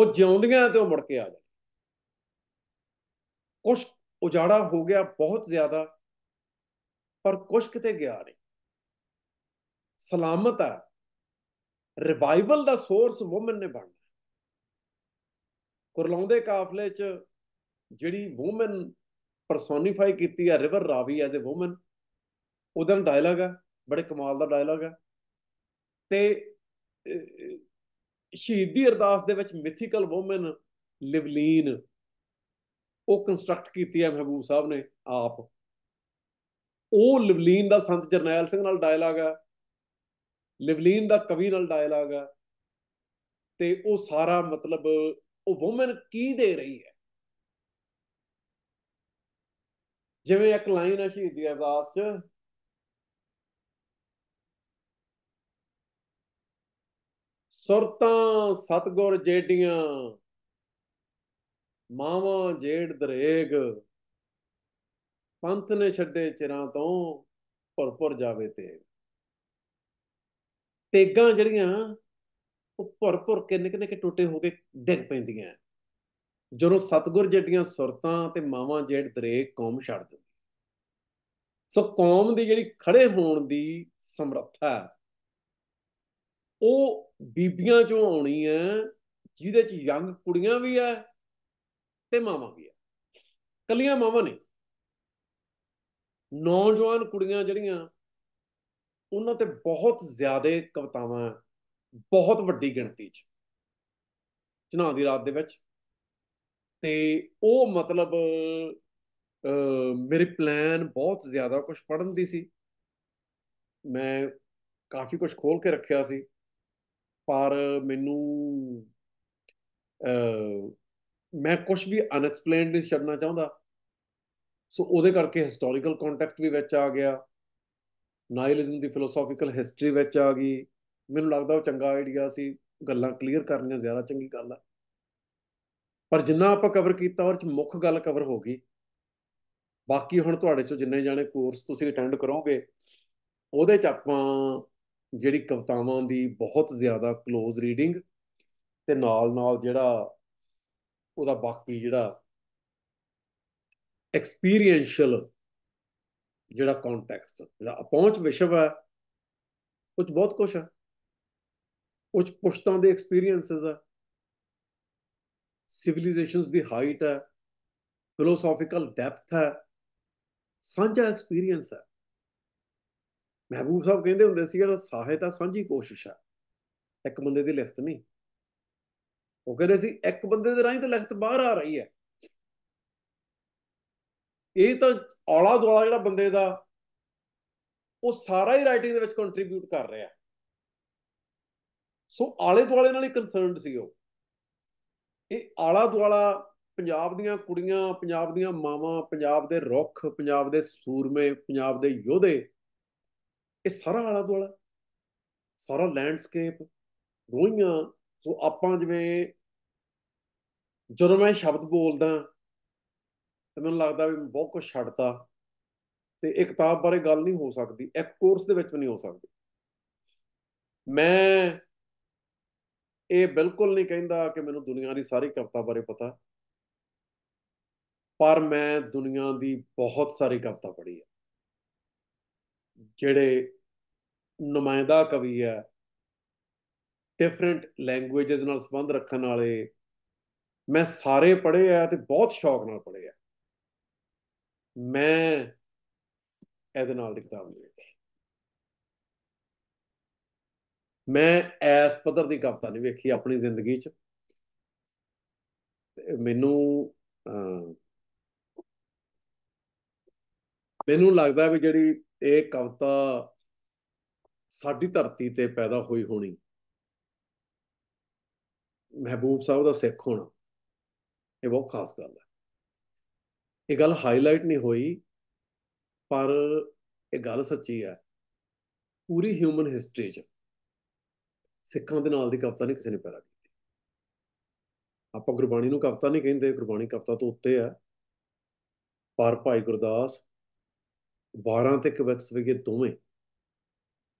ਉਹ ਜਿਉਂਦੀਆਂ ਤੇ ਉਹ ਮੁੜ ਕੇ ਆ ਜਾਂਦੀ ਕੁਛ ਉਜਾੜਾ ਹੋ ਗਿਆ ਬਹੁਤ ਜ਼ਿਆਦਾ ਪਰ ਕੁਛ ਕਿਤੇ ਗਿਆ ਨਹੀਂ ਸਲਾਮਤ ਹੈ ਰਿਵਾਈਵਲ ਦਾ ਸੋਰਸ ਔਮਨ ਨੇ ਬਣਨਾ ਕੁਰਲੌਂਦੇ ਕਾਫਲੇ 'ਚ ਜਿਹੜੀ ਔਮਨ ਪਰਸੋਨੀਫਾਈ ਕੀਤੀ ਹੈ river Ravi as a woman ਉਹਦਾ ਡਾਇਲੌਗ ਹੈ ਬੜੇ ਕਮਾਲ ਦਾ ਡਾਇਲੌਗ ਹੈ ਤੇ ਸ਼ਹੀਦੀ ਅਰਦਾਸ ਦੇ ਵਿੱਚ ਮਿਥੀਕਲ ਔਮਨ ਲਿਵਲੀਨ ਉਹ ਕੰਸਟਰਕਟ ਕੀਤੀ ਹੈ ਮਹਿਬੂਬ ਸਾਹਿਬ ਨੇ ਆਪ ਉਹ ਲਿਵਲੀਨ ਦਾ ਸੰਤ ਜਰਨੈਲ ਸਿੰਘ ਨਾਲ ਡਾਇਲੌਗ ਹੈ ਲਿਵਲੀਨ ਦਾ ਕਵੀ ਨਾਲ ਡਾਇਲੌਗ ਹੈ ਤੇ ਉਹ ਸਾਰਾ ਮਤਲਬ ਉਹ ਔਮਨ ਕੀ ਦੇ ਰਹੀ ਹੈ ਜਿਵੇਂ ਇੱਕ ਲਾਈਨ ਹੈ ਦੀ ਅਰਦਾਸ 'ਚ ਸੁਰਤਾਂ ਸਤਗੁਰ ਜੇਡੀਆਂ ਮਾਵਾ ਜੇੜ ਦਰੇਗ ਪੰਥ ਨੇ ਛੱਡੇ ਚਿਰਾਂ ਤੋਂ ਭਰਪੁਰ ਜਾਵੇ ਤੇ ਤੇਗਾਂ ਜਿਹੜੀਆਂ ਉਹ ਭਰਪੁਰ ਕਿੰਨੇ ਕਿੰਨੇ ਟੁੱਟੇ ਹੋ ਕੇ ਡਿੱਗ ਪੈਂਦੀਆਂ ਜਦੋਂ ਸਤਗੁਰ ਜਿਹੜੀਆਂ ਸੁਰਤਾਂ ਤੇ ਮਾਵਾ ਜੇੜ ਦਰੇਗ ਕੌਮ ਛੱਡ ਦਿੰਦੀ ਸੋ ਕੌਮ ਦੀ ਜਿਹੜੀ ਖੜੇ ਹੋਣ ਦੀ ਸਮਰੱਥਾ ਉਹ ਬੀਬੀਆਂ ਚੋਂ ਆਉਣੀ ਹੈ ਜਿਹਦੇ ਚ ਯੰਗ ਕੁੜੀਆਂ ਵੀ ਆ ਤੇ ਮਾਵਾਂ ਵੀ ਆ ਕੱਲੀਆਂ ਮਾਵਾਂ ਨੇ ਨੌਜਵਾਨ ਕੁੜੀਆਂ ਜਿਹੜੀਆਂ ਉਹਨਾਂ ਤੇ ਬਹੁਤ ਜ਼ਿਆਦਾ ਕਵਤਾਵਾਂ ਬਹੁਤ ਵੱਡੀ ਗਿਣਤੀ 'ਚ ਚਨਾਹ ਦੀ ਰਾਤ ਦੇ ਵਿੱਚ ਤੇ ਉਹ ਮਤਲਬ ਮੇਰੇ ਪਲਾਨ ਬਹੁਤ ਜ਼ਿਆਦਾ ਕੁਝ ਪੜਨ ਦੀ ਸੀ ਮੈਂ ਕਾਫੀ ਕੁਝ ਖੋਲ ਕੇ ਰੱਖਿਆ ਸੀ ਪਰ ਮੈਨੂੰ ਮੈਂ ਕੁਝ ਵੀ ਅਨਐਕਸਪਲੇਨਡ ਨਹੀਂ ਛੱਡਣਾ ਚਾਹੁੰਦਾ ਸੋ ਉਹਦੇ ਕਰਕੇ ਹਿਸਟੋਰੀਕਲ ਕੰਟੈਕਸਟ ਵੀ ਵਿੱਚ ਆ ਗਿਆ ਨਾਇਲਿਜ਼ਮ ਦੀ ਫਿਲਾਸੋਫੀਕਲ ਹਿਸਟਰੀ ਵਿੱਚ ਆ ਗਈ ਮੈਨੂੰ ਲੱਗਦਾ ਉਹ ਚੰਗਾ ਆਈਡੀਆ ਸੀ ਗੱਲਾਂ ਕਲੀਅਰ ਕਰਨੀਆਂ ਜ਼ਿਆਦਾ ਚੰਗੀ ਗੱਲ ਆ ਪਰ ਜਿੰਨਾ ਆਪਾਂ ਕਵਰ ਕੀਤਾ ਉਹ ਚ ਮੁੱਖ ਗੱਲ ਕਵਰ ਹੋ ਗਈ ਬਾਕੀ ਹੁਣ ਤੁਹਾਡੇ ਚੋਂ ਜਿੰਨੇ ਜਾਣੇ ਕੋਰਸ ਤੁਸੀਂ ਅਟੈਂਡ ਕਰੋਗੇ ਉਹਦੇ ਚ ਆਪਾਂ ਜਿਹੜੀ ਕਵਤਾਵਾਂ ਦੀ ਬਹੁਤ ਜ਼ਿਆਦਾ ক্লোਜ਼ ਰੀਡਿੰਗ ਤੇ ਨਾਲ ਨਾਲ ਜਿਹੜਾ ਉਹਦਾ ਬਾਕੀ ਜਿਹੜਾ ਐਕਸਪੀਰੀਐਂਸ਼ੀਅਲ ਜਿਹੜਾ ਕੰਟੈਕਸਟ ਜਿਹੜਾ ਪਹੁੰਚ ਵਿਸ਼ਵ ਹੈ ਉਹ ਬਹੁਤ ਕੁਝ ਹੈ ਉਹ ਪੁਸ਼ਤਾਂ ਦੇ ਐਕਸਪੀਰੀਐਂਸਸ ਹੈ ਸਿਵਲਾਈਜੇਸ਼ਨਸ ਦੀ ਹਾਈਟ ਹੈ ਫਿਲੋਸੋਫੀਕਲ ਡੈਪਥ ਹੈ ਸਾਂਝਾ ਐਕਸਪੀਰੀਐਂਸ ਹੈ ਮਹਿਬੂਬ ਸਾਹਿਬ ਕਹਿੰਦੇ ਹੁੰਦੇ ਸੀ ਜਿਹੜਾ ਸਾਹਿਤ ਆ ਸਾਂਝੀ ਕੋਸ਼ਿਸ਼ ਆ ਇੱਕ ਬੰਦੇ ਦੀ ਲਿਖਤ ਨਹੀਂ ਉਹ ਕਹਿੰਦੇ ਸੀ ਇੱਕ ਬੰਦੇ ਦੇ ਰਾਹੀਂ ਤਾਂ ਲਖਤ ਬਾਹਰ ਆ ਰਹੀ ਹੈ ਇਹ ਤਾਂ ਔਲਾ ਦੁਆਲਾ ਜਿਹੜਾ ਬੰਦੇ ਦਾ ਉਹ ਸਾਰਾ ਹੀ ਰਾਈਟਿੰਗ ਦੇ ਵਿੱਚ ਕੰਟਰੀਬਿਊਟ ਕਰ ਰਿਹਾ ਸੋ ਆਲੇ ਦੁਆਲੇ ਨਾਲ ਹੀ ਕਨਸਰਨਡ ਸੀ ਉਹ ਇਹ ਆਲਾ ਦੁਆਲਾ ਪੰਜਾਬ ਦੀਆਂ ਕੁੜੀਆਂ ਪੰਜਾਬ ਦੀਆਂ ਮਾਵਾਂ ਪੰਜਾਬ ਦੇ ਰੁੱਖ ਪੰਜਾਬ ਦੇ ਸੂਰਮੇ ਪੰਜਾਬ ਦੇ ਯੋਧੇ ਇਹ ਸਾਰਾ ਆਲਾ ਦੁਆਲਾ ਸਾਰਾ ਲੈਂਡਸਕੇਪ ਰੋਈਆਂ ਸੋ ਆਪਾਂ ਜਿਵੇਂ ਜਦੋਂ ਮੈਂ ਸ਼ਬਦ ਬੋਲਦਾ ਤੇ ਮੈਨੂੰ ਲੱਗਦਾ ਵੀ ਬਹੁਤ ਕੁਝ ਛੱਡਦਾ ਤੇ ਇਹ ਕਿਤਾਬ ਬਾਰੇ ਗੱਲ ਨਹੀਂ ਹੋ ਸਕਦੀ ਇੱਕ ਕੋਰਸ ਦੇ ਵਿੱਚ ਵੀ ਨਹੀਂ ਹੋ ਸਕਦੀ ਮੈਂ ਇਹ ਬਿਲਕੁਲ ਨਹੀਂ ਕਹਿੰਦਾ ਕਿ ਮੈਨੂੰ ਦੁਨੀਆ ਦੀ ਸਾਰੀ ਕਵਿਤਾ ਬਾਰੇ ਪਤਾ ਪਰ ਮੈਂ ਦੁਨੀਆ ਦੀ ਬਹੁਤ ਸਾਰੀ ਕਵਿਤਾ ਪੜ੍ਹੀ ਹੈ ਜਿਹੜੇ ਨੁਮਾਇੰਦਾ ਕਵੀ ਹੈ ਡਿਫਰੈਂਟ ਲੈਂਗੁਏਜਸ ਨਾਲ ਸੰਬੰਧ ਰੱਖਣ ਵਾਲੇ ਮੈਂ ਸਾਰੇ ਪੜ੍ਹੇ ਆ ਤੇ ਬਹੁਤ ਸ਼ੌਕ ਨਾਲ ਪੜ੍ਹੇ ਆ ਮੈਂ ਇਹਦੇ ਨਾਲ ਦੀ ਕਿਤਾਬ ਨਹੀਂ ਵੇਖੀ ਮੈਂ ਐਸ ਪੱਧਰ ਦੀ ਕਵਤਾ ਨਹੀਂ ਵੇਖੀ ਆਪਣੀ ਜ਼ਿੰਦਗੀ 'ਚ ਮੈਨੂੰ ਮੈਨੂੰ ਲੱਗਦਾ ਵੀ ਜਿਹੜੀ ਇਹ ਕਵਤਾ ਸਾਡੀ ਧਰਤੀ ਤੇ ਪੈਦਾ ਹੋਈ ਹੋਣੀ ਮਹਿਬੂਬ ਸਾਹਿਬ ਦਾ ਸਿੱਖ ਹੋਣਾ ਇਹ ਬਹੁਤ ਖਾਸ ਗੱਲ ਹੈ ਇਹ ਗੱਲ ਹਾਈਲਾਈਟ ਨਹੀਂ ਹੋਈ ਪਰ ਇਹ ਗੱਲ ਸੱਚੀ ਹੈ ਪੂਰੀ ਹਿਊਮਨ ਹਿਸਟਰੀ 'ਚ ਸਿੱਖਾਂ ਦੇ ਨਾਲ ਦੀ ਕਵਤਾ ਨਹੀਂ ਕਿਸੇ ਨੇ ਪੈਦਾ ਕੀਤੀ ਆਪਾਂ ਗੁਰਬਾਣੀ ਨੂੰ ਕਵਤਾ ਨਹੀਂ ਕਹਿੰਦੇ ਗੁਰਬਾਣੀ ਕਵਤਾ ਤੋਂ ਉੱਤੇ ਹੈ ਪਰ ਭਾਈ ਗੁਰਦਾਸ 12 ਤੇ ਕਵਿਤ ਵਗੇ ਦੋਵੇਂ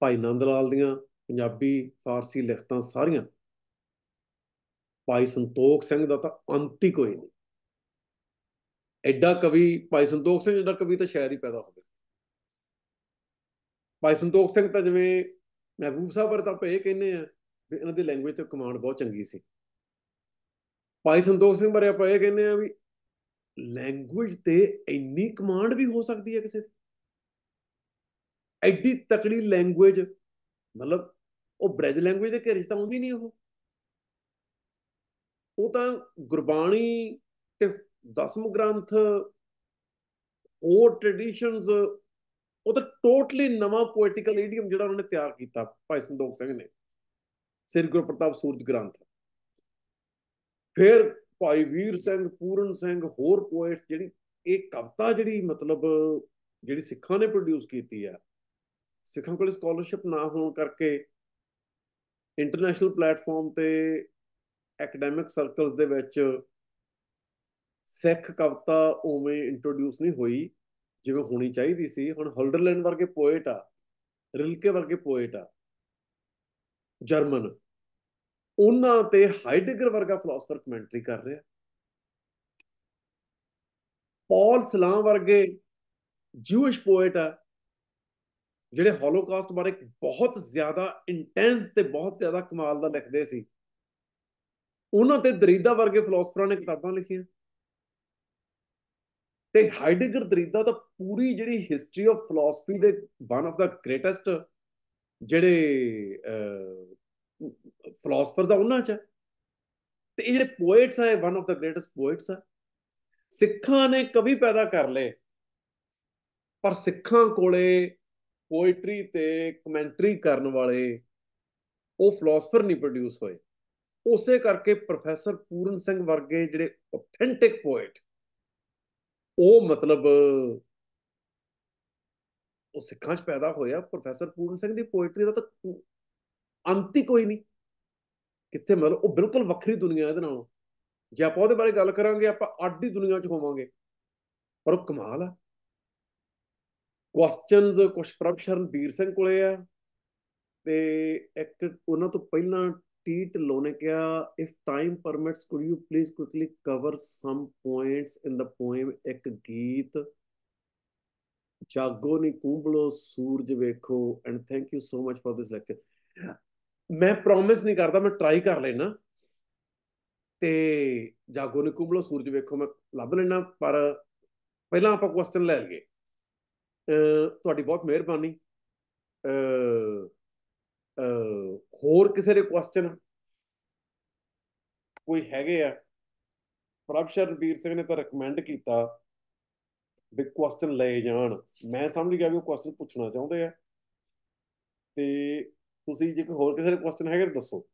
ਭਾਈ ਨੰਦ ਲਾਲ ਦੀਆਂ ਪੰਜਾਬੀ ਫਾਰਸੀ ਲਿਖਤਾਂ ਸਾਰੀਆਂ ਭਾਈ ਸੰਤੋਖ ਸਿੰਘ ਦਾ ਤਾਂ ਅੰਤ ਹੀ ਕੋਈ ਨਹੀਂ ਐਡਾ ਕਵੀ ਭਾਈ ਸੰਤੋਖ ਸਿੰਘ ਜਿਹੜਾ ਕਵੀ ਤਾਂ ਸ਼ਾਇਰ ਹੀ ਪੈਦਾ ਹੋਵੇ ਭਾਈ ਸੰਤੋਖ ਸਿੰਘ ਤਾਂ ਜਿਵੇਂ ਮਹਿਬੂਬ ਸਾਹਿਬ ਵਰ ਤਾਂ ਆਪਾਂ ਇਹ ਕਹਿੰਦੇ ਆ ਵੀ ਇਹਨਾਂ ਦੀ ਲੈਂਗੁਏਜ ਤੇ ਕਮਾਂਡ ਬਹੁਤ ਚੰਗੀ ਸੀ ਭਾਈ ਸੰਤੋਖ ਸਿੰਘ ਬਾਰੇ ਆਪਾਂ ਇਹ ਕਹਿੰਦੇ ਆ ਵੀ ਲੈਂਗੁਏਜ ਤੇ ਇੰਨੀ ਕਮਾਂਡ ਵੀ ਹੋ ਸਕਦੀ ਹੈ ਕਿਸੇ ਦੀ ਐਡੀ ਤਕੜੀ ਲੈਂਗੁਏਜ ਮਤਲਬ ਉਹ ਬ੍ਰਜ ਲੈਂਗੁਏਜ ਦੇ ਘੇਰੇ 'ਚ ਤਾਂ ਆਉਂਦੀ ਨਹੀਂ ਉਹ ਉਹ ਤਾਂ ਗੁਰਬਾਣੀ ਤੇ ਦਸਮ ਗ੍ਰੰਥ ਉਹ ਟ੍ਰੈਡੀਸ਼ਨਸ ਉਹ ਤਾਂ ਟੋਟਲੀ ਨਵਾਂ ਪੋਇਟਿਕਲ ਈਡੀਅਮ ਜਿਹੜਾ ਉਹਨਾਂ ਨੇ ਤਿਆਰ ਕੀਤਾ ਭਾਈ ਸੰਦੋਖ ਸਿੰਘ ਨੇ ਸ੍ਰੀ ਗੁਰੂ ਪ੍ਰਤਾਪ ਸੂਰਜ ਗ੍ਰੰਥ ਫਿਰ ਭਾਈ ਵੀਰ ਸਿੰਘ ਪੂਰਨ ਸਿੰਘ ਹੋਰ ਪੋਇਟਸ ਜਿਹੜੀ ਇਹ ਕਵਿਤਾ ਜਿਹੜੀ ਮਤਲਬ ਜਿਹੜੀ ਸਿੱਖਾਂ ਨੇ ਪ੍ਰੋਡਿਊਸ ਕੀਤੀ ਆ ਸਿੱਖਾਂ ਕੋਲ ਸਕਾਲਰਸ਼ਿਪ ਨਾ ਹੋਣ ਕਰਕੇ ਇੰਟਰਨੈਸ਼ਨਲ ਪਲੇਟਫਾਰਮ ਤੇ ਐਕੈਡੈਮਿਕ ਸਰਕਲਸ ਦੇ ਵਿੱਚ ਸਿੱਖ ਕਵਿਤਾ ਉਵੇਂ ਇੰਟਰੋਡਿਊਸ ਨਹੀਂ ਹੋਈ ਜਿਵੇਂ ਹੋਣੀ ਚਾਹੀਦੀ ਸੀ ਹੁਣ ਹਲਡਰਲੈਂਡ ਵਰਗੇ ਪੋਇਟ ਆ ਰਿਲਕੇ ਵਰਗੇ ਪੋਇਟ ਆ ਜਰਮਨ ਉਹਨਾਂ ਤੇ ਹਾਈਡਗਰ ਵਰਗਾ ਫਿਲਾਸਫਰ ਕਮੈਂਟਰੀ ਕਰ ਰਿਹਾ ਪੌਲ ਸਲਾਮ ਵਰਗੇ ਜੂਇਸ਼ ਪੋਇਟ ਆ ਜਿਹੜੇ ਹੋਲੋਕਾਸਟ ਬਾਰੇ ਬਹੁਤ ਜ਼ਿਆਦਾ ਇੰਟੈਂਸ ਤੇ ਬਹੁਤ ਜ਼ਿਆਦਾ ਕਮਾਲ ਦਾ ਲਿਖਦੇ ਸੀ ਉਹਨਾਂ ਤੇ ਦਰੀਦਾ ਵਰਗੇ ਫਿਲਾਸਫਰਾਂ ਨੇ ਕਿਤਾਬਾਂ ਲਿਖੀਆਂ ਤੇ ਹਾਈਡਗਰ ਦਰੀਦਾ ਤਾਂ ਪੂਰੀ ਜਿਹੜੀ ਹਿਸਟਰੀ ਆਫ ਫਿਲਾਸਫੀ ਦੇ ਵਨ ਆਫ ਦਾ ਗ੍ਰੇਟੈਸਟ ਜਿਹੜੇ ਫਿਲਾਸਫਰ ਦਾ ਉਹਨਾਂ ਚ ਤੇ ਇਹ ਜਿਹੜੇ ਪੋਇਟਸ ਆ one of the greatest poets ਆ ਸਿੱਖਾਂ ਨੇ ਕਵੀ ਪੈਦਾ ਕਰ ਲਏ ਪਰ ਸਿੱਖਾਂ ਕੋਲੇ ਪੋਇਟਰੀ ਤੇ ਕਮੈਂਟਰੀ ਕਰਨ ਵਾਲੇ ਉਹ ਫਿਲਾਸਫਰ ਨਹੀਂ ਪ੍ਰੋਡਿਊਸ ਹੋਏ ਉਸੇ ਕਰਕੇ ਪ੍ਰੋਫੈਸਰ ਪੂਰਨ ਸਿੰਘ ਵਰਗੇ ਜਿਹੜੇ ਆਥੈਂਟਿਕ ਪੋਇਟ ਉਹ ਮਤਲਬ ਉਹ ਸਿੱਖਾਂ 'ਚ ਪੈਦਾ ਹੋਇਆ ਪ੍ਰੋਫੈਸਰ ਪੂਰਨ ਸਿੰਘ ਦੀ ਪੋਇਟਰੀ ਦਾ ਤਾਂ ਅੰਤ ਹੀ ਕੋਈ ਨਹੀਂ ਕਿੱਥੇ ਮਤਲਬ ਉਹ ਬਿਲਕੁਲ ਵੱਖਰੀ ਦੁਨੀਆ ਇਹਦੇ ਨਾਲੋਂ ਜੇ ਆਪਾਂ ਉਹਦੇ ਬਾਰੇ ਗੱਲ ਕਰਾਂਗੇ ਆਪਾਂ ਆਡੀ ਦੁਨੀਆ 'ਚ ਹੋਵਾਂਗੇ ਪਰ ਉਹ ਕਮਾਲ ਆ ਕੁਐਸਚਨਸ ਕੁਸ਼ਪ੍ਰਭ ਸ਼ਰਨ ਵੀਰ ਸਿੰਘ ਕੋਲੇ ਆ ਤੇ ਇੱਕ ਉਹਨਾਂ ਤੋਂ ਪਹਿਲਾਂ Pete Lonekia, if time permits, could you please quickly cover some points in the poem Ek Geet, Jago Ni Kumblo Surj Vekho, and thank you so much for this lecture. ਮੈਂ ਪ੍ਰੋਮਿਸ ਨਹੀਂ ਕਰਦਾ ਮੈਂ ਟਰਾਈ ਕਰ ਲੈਣਾ ਤੇ ਜਾਗੋ ਨੇ ਕੁੰਬਲੋ ਸੂਰਜ ਵੇਖੋ ਮੈਂ ਲੱਭ ਲੈਣਾ ਪਰ ਪਹਿਲਾਂ ਆਪਾਂ ਕੁਐਸਚਨ ਲੈ ਲਈਏ ਤੁਹਾਡੀ ਬਹੁਤ ਮਿਹਰਬਾਨੀ ਅ ਹੋਰ ਕਿਸੇ ਦੇ ਕੁਐਸਚਨ ਕੋਈ ਹੈਗੇ ਆ ਪ੍ਰੋਫੈਸਰ ਵੀਰ ਸਿੰਘ ਨੇ ਤਾਂ ਰეკਮੈਂਡ ਕੀਤਾ ਵੀ ਕੁਐਸਚਨ ਲਏ ਜਾਣ ਮੈਂ ਸਮਝ ਗਿਆ ਵੀ ਉਹ ਕੁਐਸਚਨ ਪੁੱਛਣਾ ਚਾਹੁੰਦੇ ਆ ਤੇ ਤੁਸੀਂ ਜੇ ਕੋਈ ਹੋਰ ਕਿਸੇ ਦੇ ਕੁਐਸਚਨ ਹੈਗੇ ਦੱਸੋ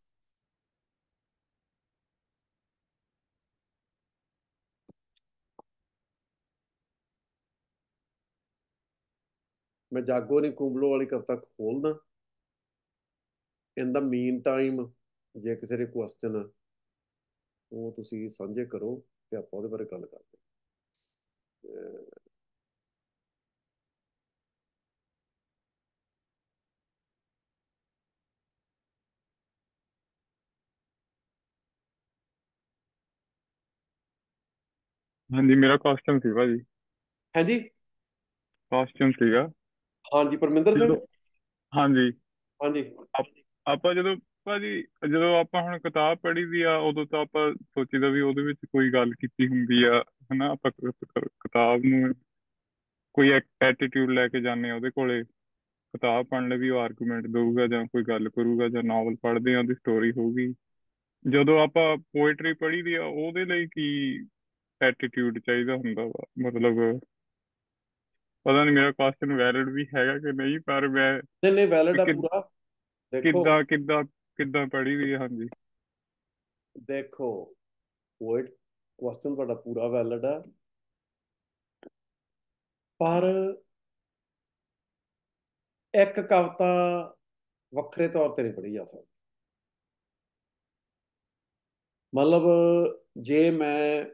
ਮੈਂ ਜਾਗੋ ਨਹੀਂ ਕੁੰਬਲੋ ਵਾਲੀ ਕਵਤਾ ਖੋਲਦਾ ਇਨ ਦਾ ਮੀਨ ਟਾਈਮ ਜੇ ਕਿਸੇ ਦੇ ਕੁਐਸਚਨ ਉਹ ਤੁਸੀਂ ਸਾਂਝੇ ਕਰੋ ਤੇ ਆਪਾਂ ਉਹਦੇ ਬਾਰੇ ਗੱਲ ਕਰਦੇ ਹਾਂ ਹਾਂਜੀ ਮੇਰਾ ਕਾਸਟਮ ਸੀ ਭਾਜੀ ਹਾਂਜੀ ਕਾਸਟਿਊਮ ਸੀਗਾ ਹਾਂਜੀ ਪਰਮਿੰਦਰ ਸਿੰਘ ਹਾਂਜੀ ਹਾਂਜੀ ਆਪਾਂ ਜਦੋਂ ਭਾਜੀ ਜਦੋਂ ਆਪਾਂ ਹੁਣ ਕਿਤਾਬ ਪੜ੍ਹੀ ਦੀ ਆ ਉਦੋਂ ਤਾਂ ਆਪਾਂ ਸੋਚੀਦਾ ਵੀ ਉਹਦੇ ਵਿੱਚ ਕੋਈ ਗੱਲ ਕੀਤੀ ਹੁੰਦੀ ਆ ਹਨਾ ਆਪਾਂ ਕਿਤਾਬ ਨੂੰ ਕੋਈ ਐਟੀਟਿਊਡ ਲੈ ਕੇ ਜਾਂਦੇ ਆ ਉਹਦੇ ਕੋਲੇ ਕਿਤਾਬ ਪੜ੍ਹਨ ਲਈ ਵੀ ਉਹ ਆਰਗੂਮੈਂਟ ਦੇਊਗਾ ਜਾਂ ਕੋਈ ਗੱਲ ਕਰੂਗਾ ਜਾਂ ਨਾਵਲ ਪੜ੍ਹਦੇ ਆ ਉਹਦੀ ਸਟੋਰੀ ਹੋਊਗੀ ਜਦੋਂ ਆਪਾਂ ਪੋਇਟਰੀ ਪੜ੍ਹੀ ਦੀ ਆ ਉਹਦੇ ਲਈ ਕੀ ਐਟੀਟਿਊਡ ਚਾਹੀਦਾ ਹੁੰਦਾ ਵਾ ਮਤਲਬ ਪਤਾ ਨਹੀਂ ਮੇਰਾ ਕੁਐਸਚਨ ਵੈਲਿਡ ਵੀ ਹੈਗਾ ਕਿ ਨਹੀਂ ਪਰ ਮੈਂ ਨਹੀਂ ਨਹੀਂ ਵੈਲਿਡ ਆ ਪੂਰਾ ਕਿੱਦਾਂ ਕਿੱਦਾਂ ਕਿੱਦਾਂ ਪੜੀ ਵੀ ਹਾਂਜੀ ਦੇਖੋ ਵਰਡ ਕੁਐਸਚਨ ਤੁਹਾਡਾ ਪੂਰਾ ਵੈਲਿਡ ਹੈ ਪਰ ਇੱਕ ਕਵਤਾ ਵੱਖਰੇ ਤੌਰ ਤੇ ਨਹੀਂ ਪੜੀ ਜਾ ਸਕਦੀ ਮਤਲਬ ਜੇ ਮੈਂ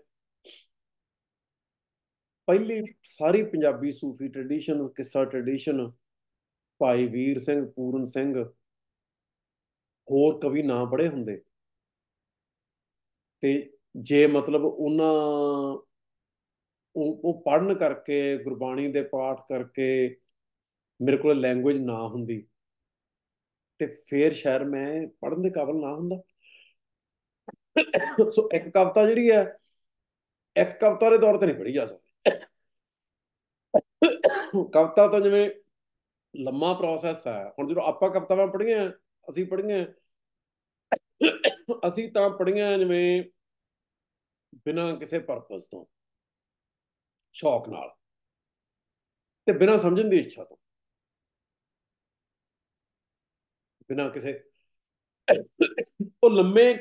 ਪਹਿਲੀ ਸਾਰੀ ਪੰਜਾਬੀ ਸੂਫੀ ਟ੍ਰੈਡੀਸ਼ਨ ਕਿੱਸਾ ਟ੍ਰੈਡੀਸ਼ਨ ਭਾਈ ਵੀਰ ਸਿੰਘ ਪੂਰਨ ਸਿੰਘ ਹੋਰ ਕਵੀ ਨਾ ਪੜੇ ਹੁੰਦੇ ਤੇ ਜੇ ਮਤਲਬ ਉਹਨਾਂ ਉਹ ਪੜਨ ਕਰਕੇ ਗੁਰਬਾਣੀ ਦੇ ਪਾਠ ਕਰਕੇ ਮੇਰੇ ਕੋਲ ਲੈਂਗੁਏਜ ਨਾ ਹੁੰਦੀ ਤੇ ਫੇਰ ਸ਼ਾਇਰ ਮੈਂ ਪੜਨ ਦੇ ਕਾਬਲ ਨਾ ਹੁੰਦਾ ਸੋ ਇੱਕ ਕਵਿਤਾ ਜਿਹੜੀ ਹੈ ਇੱਕ ਕਵਤਾ ਦੇ ਤੌਰ ਤੇ ਨਹੀਂ ਪੜੀ ਜਾ ਸਕਦੀ ਕਵਤਾ ਤਾਂ ਜਿਵੇਂ ਲੰਮਾ ਪ੍ਰੋਸੈਸ ਹੈ ਹੁਣ ਜਦੋਂ ਆਪਾਂ ਕਵਤਾਵਾਂ ਪੜ੍ਹੀਆਂ ਅਸੀਂ ਪੜ੍ਹੀਆਂ ਅਸੀਂ ਤਾਂ ਪੜੀਆਂ ਜਿਵੇਂ ਬਿਨਾਂ ਕਿਸੇ ਪਰਪਸ ਤੋਂ ਸ਼ੌਕ ਨਾਲ ਤੇ ਬਿਨਾਂ ਸਮਝਣ ਦੀ ਇੱਛਾ ਤੋਂ ਬਿਨਾਂ ਕਿਸੇ ਉਹ ਲੰਮੇ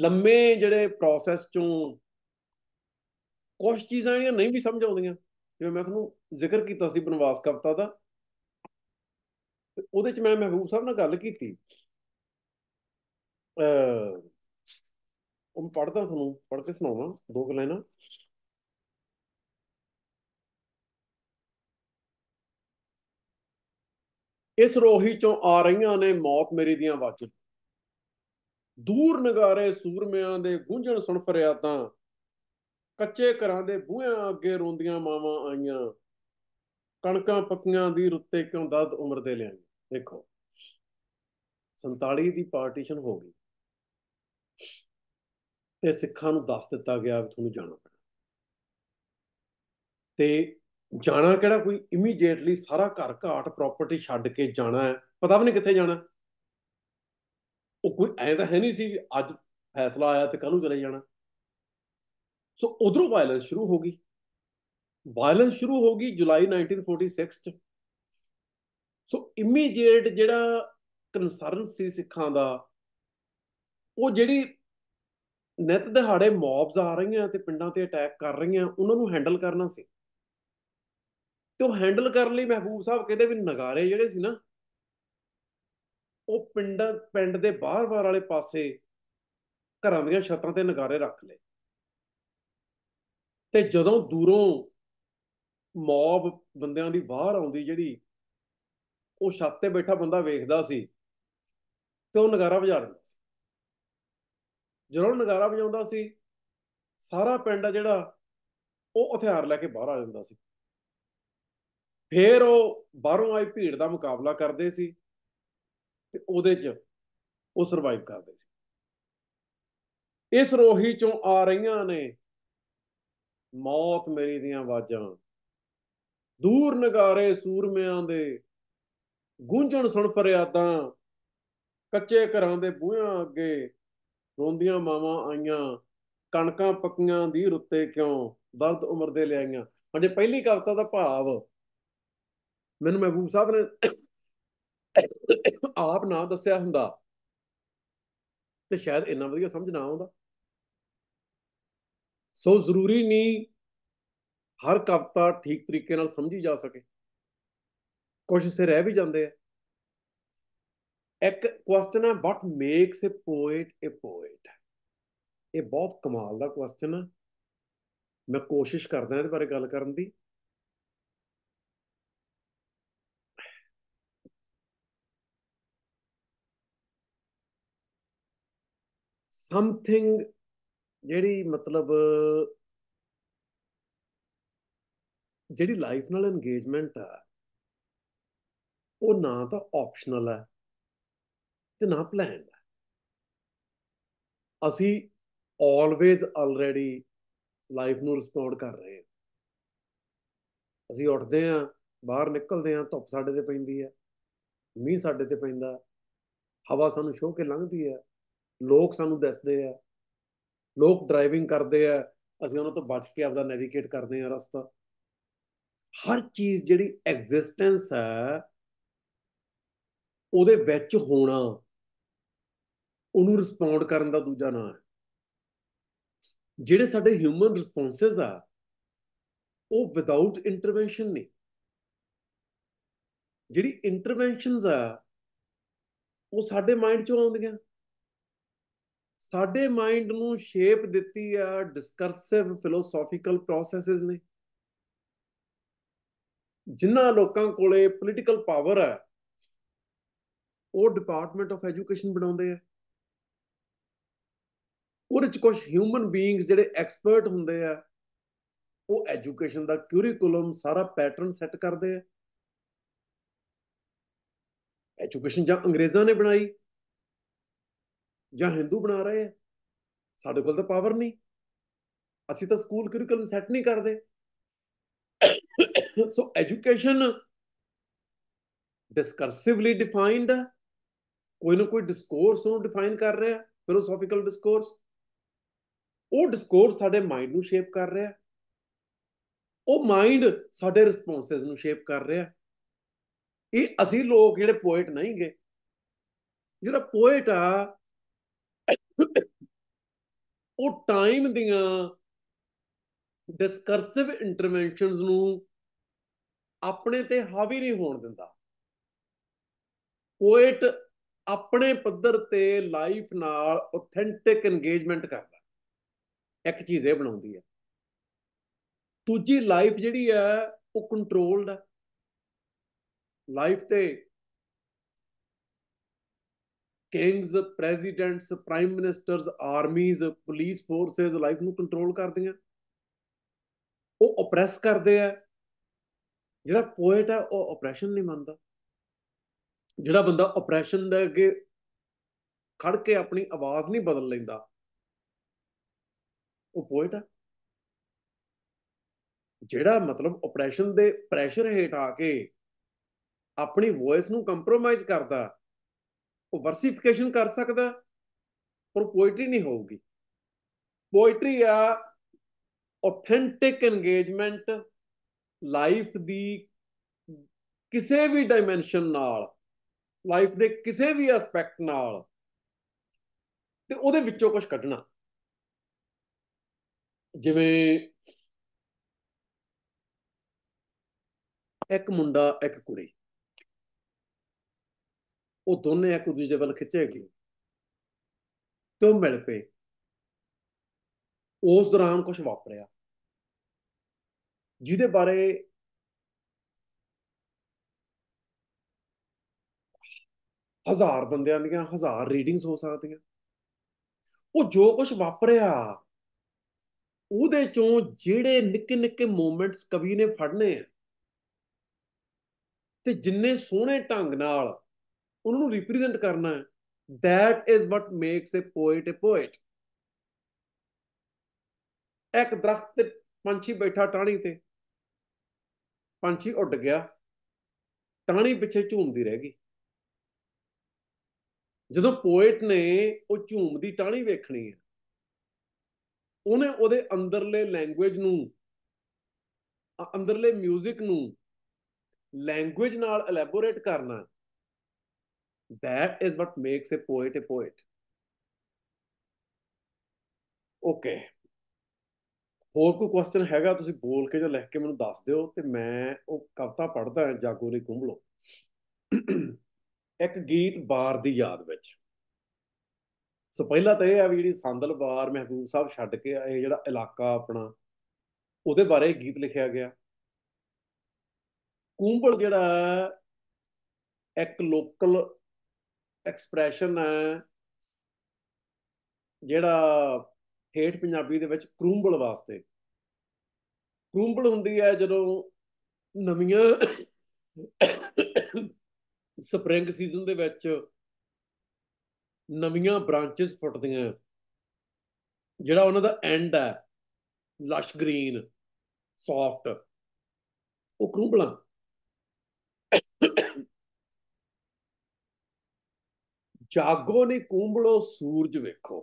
ਲੰਮੇ ਜਿਹੜੇ ਪ੍ਰੋਸੈਸ ਚੋਂ ਕੁਝ ਚੀਜ਼ਾਂ ਨਹੀਂ ਵੀ ਸਮਝ ਆਉਂਦੀਆਂ ਜਿਵੇਂ ਮੈਂ ਤੁਹਾਨੂੰ ਜ਼ਿਕਰ ਕੀਤਾ ਸੀ ਬਨਵਾਸ ਕਵਤਾ ਦਾ ਉਹਦੇ ਚ ਮੈਂ ਮਹਿਬੂਬ ਸਾਹਿਬ ਨਾਲ ਗੱਲ ਕੀਤੀ ਅ ਉਹ ਪੜਦਾ ਤੁਹਾਨੂੰ ਪੜ ਕੇ ਸੁਣਾਵਾਂ ਦੋ ਕੁ ਲਾਈਨਾਂ ਇਸ ਰੋਹੀ ਚੋਂ ਆ ਰਹੀਆਂ ਨੇ ਮੌਤ ਮੇਰੀ ਦੀਆਂ ਵਾਚ ਦੂਰ ਨਗਾਰੇ ਸੂਰਮਿਆਂ ਦੇ ਗੂੰਜਣ ਸੁਣ ਤਾਂ ਕੱਚੇ ਘਰਾਂ ਦੇ ਬੂਹਿਆਂ ਅੱਗੇ ਰੋਂਦੀਆਂ ਮਾਵਾਂ ਆਈਆਂ ਕਣਕਾਂ ਪੱਕੀਆਂ ਦੀ ਰੁੱਤੇ ਕਿਉਂ ਦਰਦ ਉਮਰ ਦੇ ਲਿਆਂ ਦੇਖੋ 47 ਦੀ ਪਾਰਟੀਸ਼ਨ ਹੋ ਗਈ ਤੇ ਸਿੱਖਾਂ ਨੂੰ ਦੱਸ ਦਿੱਤਾ ਗਿਆ ਕਿ ਤੁਹਾਨੂੰ ਜਾਣਾ ਪੈਣਾ ਤੇ ਜਾਣਾ ਕਿਹੜਾ ਕੋਈ ਇਮੀਡੀਏਟਲੀ ਸਾਰਾ ਘਰ ਘਾਟ ਪ੍ਰਾਪਰਟੀ ਛੱਡ ਕੇ ਜਾਣਾ ਹੈ ਪਤਾ ਵੀ ਨਹੀਂ ਕਿੱਥੇ ਜਾਣਾ ਉਹ ਕੋਈ ਐ ਤਾਂ ਹੈ ਨਹੀਂ ਸੀ ਅੱਜ ਫੈਸਲਾ ਆਇਆ ਤੇ ਕੱਲ ਨੂੰ ਚਲੇ ਜਾਣਾ ਸੋ ਉਧਰੋਂ ਵਾਇਲੈਂਸ ਸ਼ੁਰੂ ਹੋ ਗਈ ਵਾਇਲੈਂਸ ਸ਼ੁਰੂ ਹੋ ਗਈ ਜੁਲਾਈ 1946 ਚ ਸੋ ਇਮੀਡੀਏਟ ਜਿਹੜਾ ਕਨਸਰਨ ਸੀ ਸਿੱਖਾਂ ਦਾ ਉਹ ਜਿਹੜੀ ਨਿਤ ਦਿਹਾੜੇ ਮੌਬਸ ਆ ਰਹੀਆਂ ਤੇ ਪਿੰਡਾਂ ਤੇ ਅਟੈਕ ਕਰ ਰਹੀਆਂ ਉਹਨਾਂ ਨੂੰ ਹੈਂਡਲ ਕਰਨਾ ਸੀ ਤੇ ਉਹ ਹੈਂਡਲ ਕਰਨ ਲਈ ਮਹਿਬੂਬ ਸਾਹਿਬ ਕਹਿੰਦੇ ਵੀ ਨਗਾਰੇ ਜਿਹੜੇ ਸੀ ਨਾ ਉਹ ਪਿੰਡ ਪਿੰਡ ਦੇ ਬਾਹਰ-ਬਾਹਰ ਵਾਲੇ ਪਾਸੇ ਘਰਾਂ ਦੀਆਂ ਛੱਤਾਂ ਤੇ ਨਗਾਰੇ ਰੱਖ ਲਏ ਤੇ ਜਦੋਂ ਦੂਰੋਂ ਮੌਬ ਬੰਦਿਆਂ ਦੀ ਬਾਹਰ ਆਉਂਦੀ ਜਿਹੜੀ ਉਹ ਛੱਤ ਤੇ ਬੈਠਾ ਬੰਦਾ ਵੇਖਦਾ ਸੀ ਤੇ ਉਹ ਨਗਾਰਾ ਵਜਾ ਰਿਹਾ ਸੀ ਜਦੋਂ ਨਗਾਰਾ ਵਜਾਉਂਦਾ ਸੀ ਸਾਰਾ ਪਿੰਡ ਆ ਜਿਹੜਾ ਉਹ ਹਥਿਆਰ ਲੈ ਕੇ ਬਾਹਰ ਆ ਜਾਂਦਾ ਸੀ ਫੇਰ ਉਹ ਬਾਹਰੋਂ ਆਈ ਭੀੜ ਦਾ ਮੁਕਾਬਲਾ ਕਰਦੇ ਸੀ ਤੇ ਉਹਦੇ 'ਚ ਉਹ ਸਰਵਾਈਵ ਕਰਦੇ ਸੀ ਇਸ ਰੋਹੀ 'ਚੋਂ ਆ ਰਹੀਆਂ ਨੇ ਮੌਤ ਮੇਰੀ ਦੀਆਂ ਆਵਾਜ਼ਾਂ ਦੂਰ ਨਗਾਰੇ ਸੂਰਮਿਆਂ ਦੇ ਗੂੰਜਣ ਸੁਣ ਫਰਿਆਦਾਂ ਕੱਚੇ ਘਰਾਂ ਦੇ ਬੂਹਿਆਂ ਅੱਗੇ ਰੋਂਦੀਆਂ ਮਾਵਾਂ ਆਈਆਂ ਕਣਕਾਂ ਪੱਕੀਆਂ ਦੀ ਰੁੱਤੇ ਕਿਉਂ ਦਰਦ ਉਮਰ ਦੇ ਲਿਆਈਆਂ ਹਾਂਜੀ ਪਹਿਲੀ ਕਵਿਤਾ ਦਾ ਭਾਵ ਮੈਨੂੰ ਮਹਿਬੂਬ ਸਾਹਿਬ ਨੇ ਆਪ ਨਾ ਦੱਸਿਆ ਹੁੰਦਾ ਤੇ ਸ਼ਾਇਦ ਇੰਨਾ ਵਧੀਆ ਸਮਝ ਨਾ ਆਉਂਦਾ ਸੋ ਜ਼ਰੂਰੀ ਨਹੀਂ ਹਰ ਕਵਿਤਾ ਠੀਕ ਤਰੀਕੇ ਨਾਲ ਸਮਝੀ ਜਾ ਸਕੇ ਕੁਝ ਸੇ ਰਹਿ ਵੀ ਜਾਂਦੇ ਆ ਇੱਕ ਕੁਐਸਚਨ ਹੈ what makes a poet a poet ਇਹ ਬਹੁਤ ਕਮਾਲ ਦਾ ਕੁਐਸਚਨ ਹੈ ਮੈਂ ਕੋਸ਼ਿਸ਼ ਕਰਦਾ ਇਹਦੇ ਬਾਰੇ ਗੱਲ ਕਰਨ ਦੀ ਸਮਥਿੰਗ ਜਿਹੜੀ ਮਤਲਬ ਜਿਹੜੀ ਲਾਈਫ ਨਾਲ ਇੰਗੇਜਮੈਂਟ ਆ ਉਹ ਨਾ ਤਾਂ ਆਪਸ਼ਨਲ ਹੈ ਤੇ ਨਾ ਪਲਾਨ ਹੈ ਅਸੀਂ ਆਲਵੇਜ਼ ਆਲਰੇਡੀ ਲਾਈਫ ਨੂੰ ਰਿਸਪੌਂਡ ਕਰ ਰਹੇ ਹਾਂ ਅਸੀਂ ਉੱਠਦੇ ਹਾਂ ਬਾਹਰ ਨਿਕਲਦੇ ਹਾਂ ਧੁੱਪ ਸਾਡੇ ਤੇ ਪੈਂਦੀ ਹੈ ਮੀਂਹ ਸਾਡੇ ਤੇ ਪੈਂਦਾ ਹਵਾ ਸਾਨੂੰ ਛੋਹ ਕੇ ਲੰਘਦੀ ਹੈ ਲੋਕ ਸਾਨੂੰ ਦੱਸਦੇ ਆ ਲੋਕ ਡਰਾਈਵਿੰਗ ਕਰਦੇ ਆ ਅਸੀਂ ਉਹਨਾਂ ਤੋਂ ਬਚ ਕੇ ਆਪਦਾ ਨੈਵੀਗੇਟ ਕਰਦੇ ਆ ਰਸਤਾ ਹਰ ਚੀਜ਼ ਜਿਹੜੀ ਐਗਜ਼ਿਸਟੈਂਸ ਹੈ ਉਹਦੇ ਵਿੱਚ ਹੋਣਾ ਉਹਨੂੰ ਰਿਸਪੌਂਡ ਕਰਨ ਦਾ ਦੂਜਾ ਨਾਮ ਹੈ ਜਿਹੜੇ ਸਾਡੇ ਹਿਊਮਨ ਰਿਸਪੌਂਸਸ ਆ ਉਹ ਵਿਦਆਊਟ ਇੰਟਰਵੈਂਸ਼ਨ ਨੇ ਜਿਹੜੀ ਇੰਟਰਵੈਂਸ਼ਨਸ ਆ ਉਹ ਸਾਡੇ ਮਾਈਂਡ ਚੋਂ ਆਉਂਦੀਆਂ ਸਾਡੇ ਮਾਈਂਡ ਨੂੰ ਸ਼ੇਪ ਦਿੱਤੀ ਆ ਡਿਸਕਰਸਿਵ ਫਿਲੋਸੋਫੀਕਲ ਪ੍ਰੋਸੈਸਸ ਨੇ ਜਿਨ੍ਹਾਂ ਲੋਕਾਂ ਕੋਲੇ ਪੋਲੀਟੀਕਲ ਪਾਵਰ ਆ ਉਹ ਡਿਪਾਰਟਮੈਂਟ ਆਫ ਐਜੂਕੇਸ਼ਨ ਬਣਾਉਂਦੇ ਆ ਉਹਦੇ ਚ ਕੁਝ ਹਿਊਮਨ ਬੀਇੰਗਸ ਜਿਹੜੇ ਐਕਸਪਰਟ ਹੁੰਦੇ ਆ ਉਹ ਐਜੂਕੇਸ਼ਨ ਦਾ ਕਿਉਰੀਕੁਲਮ ਸਾਰਾ ਪੈਟਰਨ ਸੈੱਟ ਕਰਦੇ ਆ ਐਜੂਕੇਸ਼ਨ ਜਾਂ ਅੰਗਰੇਜ਼ਾਂ ਨੇ ਬਣਾਈ ਜਾਂ ਹਿੰਦੂ ਬਣਾ ਰਹੇ ਆ ਸਾਡੇ ਕੋਲ ਤਾਂ ਪਾਵਰ ਨਹੀਂ ਅਸੀਂ ਤਾਂ ਸਕੂਲ ਕਿਉਰੀਕੁਲਮ ਸੈੱਟ ਨਹੀਂ ਕਰਦੇ ਸੋ ਐਜੂਕੇਸ਼ਨ ਡਿਸਕਰਸਿਵਲੀ ਡਿਫਾਈਨਡ ਹੈ ਕੋਈ ਨਾ ਕੋਈ ਡਿਸਕੋਰਸ ਨੂੰ ਡਿਫਾਈਨ ਕਰ ਰਿਹਾ ਫਿਲੋਸੋਫੀਕਲ ਡਿਸਕੋਰਸ ਉਹ ਡਿਸਕੋਰਸ ਸਾਡੇ ਮਾਈਂਡ ਨੂੰ ਸ਼ੇਪ ਕਰ ਰਿਹਾ ਉਹ ਮਾਈਂਡ ਸਾਡੇ ਰਿਸਪੌਂਸਸ ਨੂੰ ਸ਼ੇਪ ਕਰ ਰਿਹਾ ਇਹ ਅਸੀਂ ਲੋਕ ਜਿਹੜੇ ਪੋਇਟ ਨਹੀਂਗੇ ਜਿਹੜਾ ਪੋਇਟ ਆ ਉਹ ਟਾਈਮ ਦੀਆਂ ਡਿਸਕਰਸਿਵ ਇੰਟਰਵੈਂਸ਼ਨਸ ਨੂੰ ਆਪਣੇ ਤੇ ਹਾਵੀ ਨਹੀਂ ਹੋਣ ਦਿੰਦਾ ਪੋਇਟ ਆਪਣੇ ਪੱਧਰ ਤੇ ਲਾਈਫ ਨਾਲ ਆਥੈਂਟਿਕ ਇੰਗੇਜਮੈਂਟ ਕਰਦਾ ਇੱਕ ਚੀਜ਼ ਇਹ ਬਣਾਉਂਦੀ ਹੈ ਦੂਜੀ ਲਾਈਫ ਜਿਹੜੀ ਹੈ ਉਹ ਕੰਟਰੋਲਡ ਹੈ ਲਾਈਫ ਤੇ kings presidents prime ministers armies police forces life ਨੂੰ ਕੰਟਰੋਲ ਕਰਦੀਆਂ ਉਹ ਆਪਰੈਸ ਕਰਦੇ ਆ ਜਿਹੜਾ ਪੋਇਟ ਹੈ ਉਹ ਆਪਰੇਸ਼ਨ ਨਹੀਂ ਮੰਨਦਾ ਜਿਹੜਾ ਬੰਦਾ ਆਪਰੇਸ਼ਨ ਦੇ ਅੱਗੇ ਖੜ ਕੇ ਆਪਣੀ ਆਵਾਜ਼ ਨਹੀਂ ਬਦਲ ਲੈਂਦਾ ਉਹ ਪੋਇਟ ਹੈ ਜਿਹੜਾ ਮਤਲਬ ਆਪਰੇਸ਼ਨ ਦੇ ਪ੍ਰੈਸ਼ਰ ਹੇਠ ਆ ਕੇ ਆਪਣੀ ਵੌਇਸ ਨੂੰ ਕੰਪਰੋਮਾਈਜ਼ ਕਰਦਾ ਉਹ ਵਰਸੀਫਿਕੇਸ਼ਨ ਕਰ ਸਕਦਾ ਪਰ ਪੋਇਟਰੀ ਨਹੀਂ ਹੋਊਗੀ ਪੋਇਟਰੀ ਆ ਆਥੈਂਟਿਕ ਇੰਗੇਜਮੈਂਟ ਲਾਈਫ ਦੀ ਕਿਸੇ ਵੀ ਡਾਈਮੈਂਸ਼ਨ ਨਾਲ ਲਾਈਫ ਦੇ ਕਿਸੇ ਵੀ ਐਸਪੈਕਟ ਨਾਲ ਤੇ ਉਹਦੇ ਵਿੱਚੋਂ ਕੁਝ ਕੱਢਣਾ ਜਿਵੇਂ ਇੱਕ ਮੁੰਡਾ ਇੱਕ ਕੁੜੀ ਉਹ ਦੋਨੇ ਇੱਕ ਦੂਜੇ ਵੱਲ ਖਿੱਚੇ ਗਏ ਤੋਂ ਮਿਲ ਪਏ ਉਸ ਦੌਰਾਨ ਕੁਝ ਵਾਪਰਿਆ ਜਿਹਦੇ ਬਾਰੇ ਹਜ਼ਾਰ ਬੰਦਿਆਂ ਦੀਆਂ ਹਜ਼ਾਰ ਰੀਡਿੰਗਸ ਹੋ ਸਕਦੀਆਂ ਉਹ ਜੋ ਕੁਝ ਵਾਪਰਿਆ ਉਹਦੇ ਚੋਂ ਜਿਹੜੇ ਨਿੱਕੇ ਨਿੱਕੇ ਮੂਮੈਂਟਸ ਕਵੀ ਨੇ ਫੜਨੇ ਆ ਤੇ ਜਿੰਨੇ ਸੋਹਣੇ ਢੰਗ ਨਾਲ ਉਹਨਾਂ ਨੂੰ ਰਿਪਰੈਜ਼ੈਂਟ ਕਰਨਾ ਹੈ that is what makes a poet a poet ਇੱਕ ਦਰਖਤ ਤੇ ਪੰਛੀ ਬੈਠਾ ਟਾਣੀ ਤੇ ਪੰਛੀ ਉੱਡ ਗਿਆ ਟਾਣੀ ਪਿੱਛੇ ਝੂਮਦੀ ਰਹਿ ਗਈ ਜਦੋਂ ਪੋਇਟ ਨੇ ਉਹ ਝੂਮ ਦੀ ਟਾਣੀ ਵੇਖਣੀ ਹੈ ਉਹਨੇ ਉਹਦੇ ਅੰਦਰਲੇ ਲੈਂਗੁਏਜ ਨੂੰ ਅੰਦਰਲੇ 뮤직 ਨੂੰ ਲੈਂਗੁਏਜ ਨਾਲ ਐਲੈਬੋਰੇਟ ਕਰਨਾ that is what makes a poet a poet okay ਹੋਰ ਕੋਈ ਕੁਐਸਚਨ ਹੈਗਾ ਤੁਸੀਂ ਬੋਲ ਕੇ ਜਾਂ ਲਿਖ ਕੇ ਮੈਨੂੰ ਦੱਸ ਦਿਓ ਤੇ ਮੈਂ ਉਹ ਕਵਿਤਾ ਪੜ੍ਹਦਾ ਜਾਗੋ ਲਈ ਕੁੰਭਲੋ ਇੱਕ ਗੀਤ ਬਾਰ ਦੀ ਯਾਦ ਵਿੱਚ ਸੋ ਪਹਿਲਾ ਤਾਂ ਇਹ ਆ ਵੀ ਜਿਹੜੀ ਸੰਦਲ ਬਾਰ ਮਹਿਬੂਬ ਸਾਹਿਬ ਛੱਡ ਕੇ ਆਏ ਜਿਹੜਾ ਇਲਾਕਾ ਆਪਣਾ ਉਹਦੇ ਬਾਰੇ ਗੀਤ ਲਿਖਿਆ ਗਿਆ ਕੂੰਬਲ ਜਿਹੜਾ ਇੱਕ ਲੋਕਲ ਐਕਸਪ੍ਰੈਸ਼ਨ ਹੈ ਜਿਹੜਾ ਠੇਠ ਪੰਜਾਬੀ ਦੇ ਵਿੱਚ ਕੂੰਬਲ ਵਾਸਤੇ ਕੂੰਬਲ ਹੁੰਦੀ ਹੈ ਜਦੋਂ ਨਵੀਆਂ ਸਪਰਿੰਗ ਸੀਜ਼ਨ ਦੇ ਵਿੱਚ ਨਵੀਆਂ ਬ੍ਰਾਂਚਸ ਫੁੱਟਦੀਆਂ ਜਿਹੜਾ ਉਹਨਾਂ ਦਾ ਐਂਡ ਹੈ ਲਸ਼ ਗ੍ਰੀਨ ਸੌਫਟ ਉਹ ਕਰੂਬਲਾਂ ਜਾਗੋ ਨੇ ਕੂੰਬਲੋ ਸੂਰਜ ਵੇਖੋ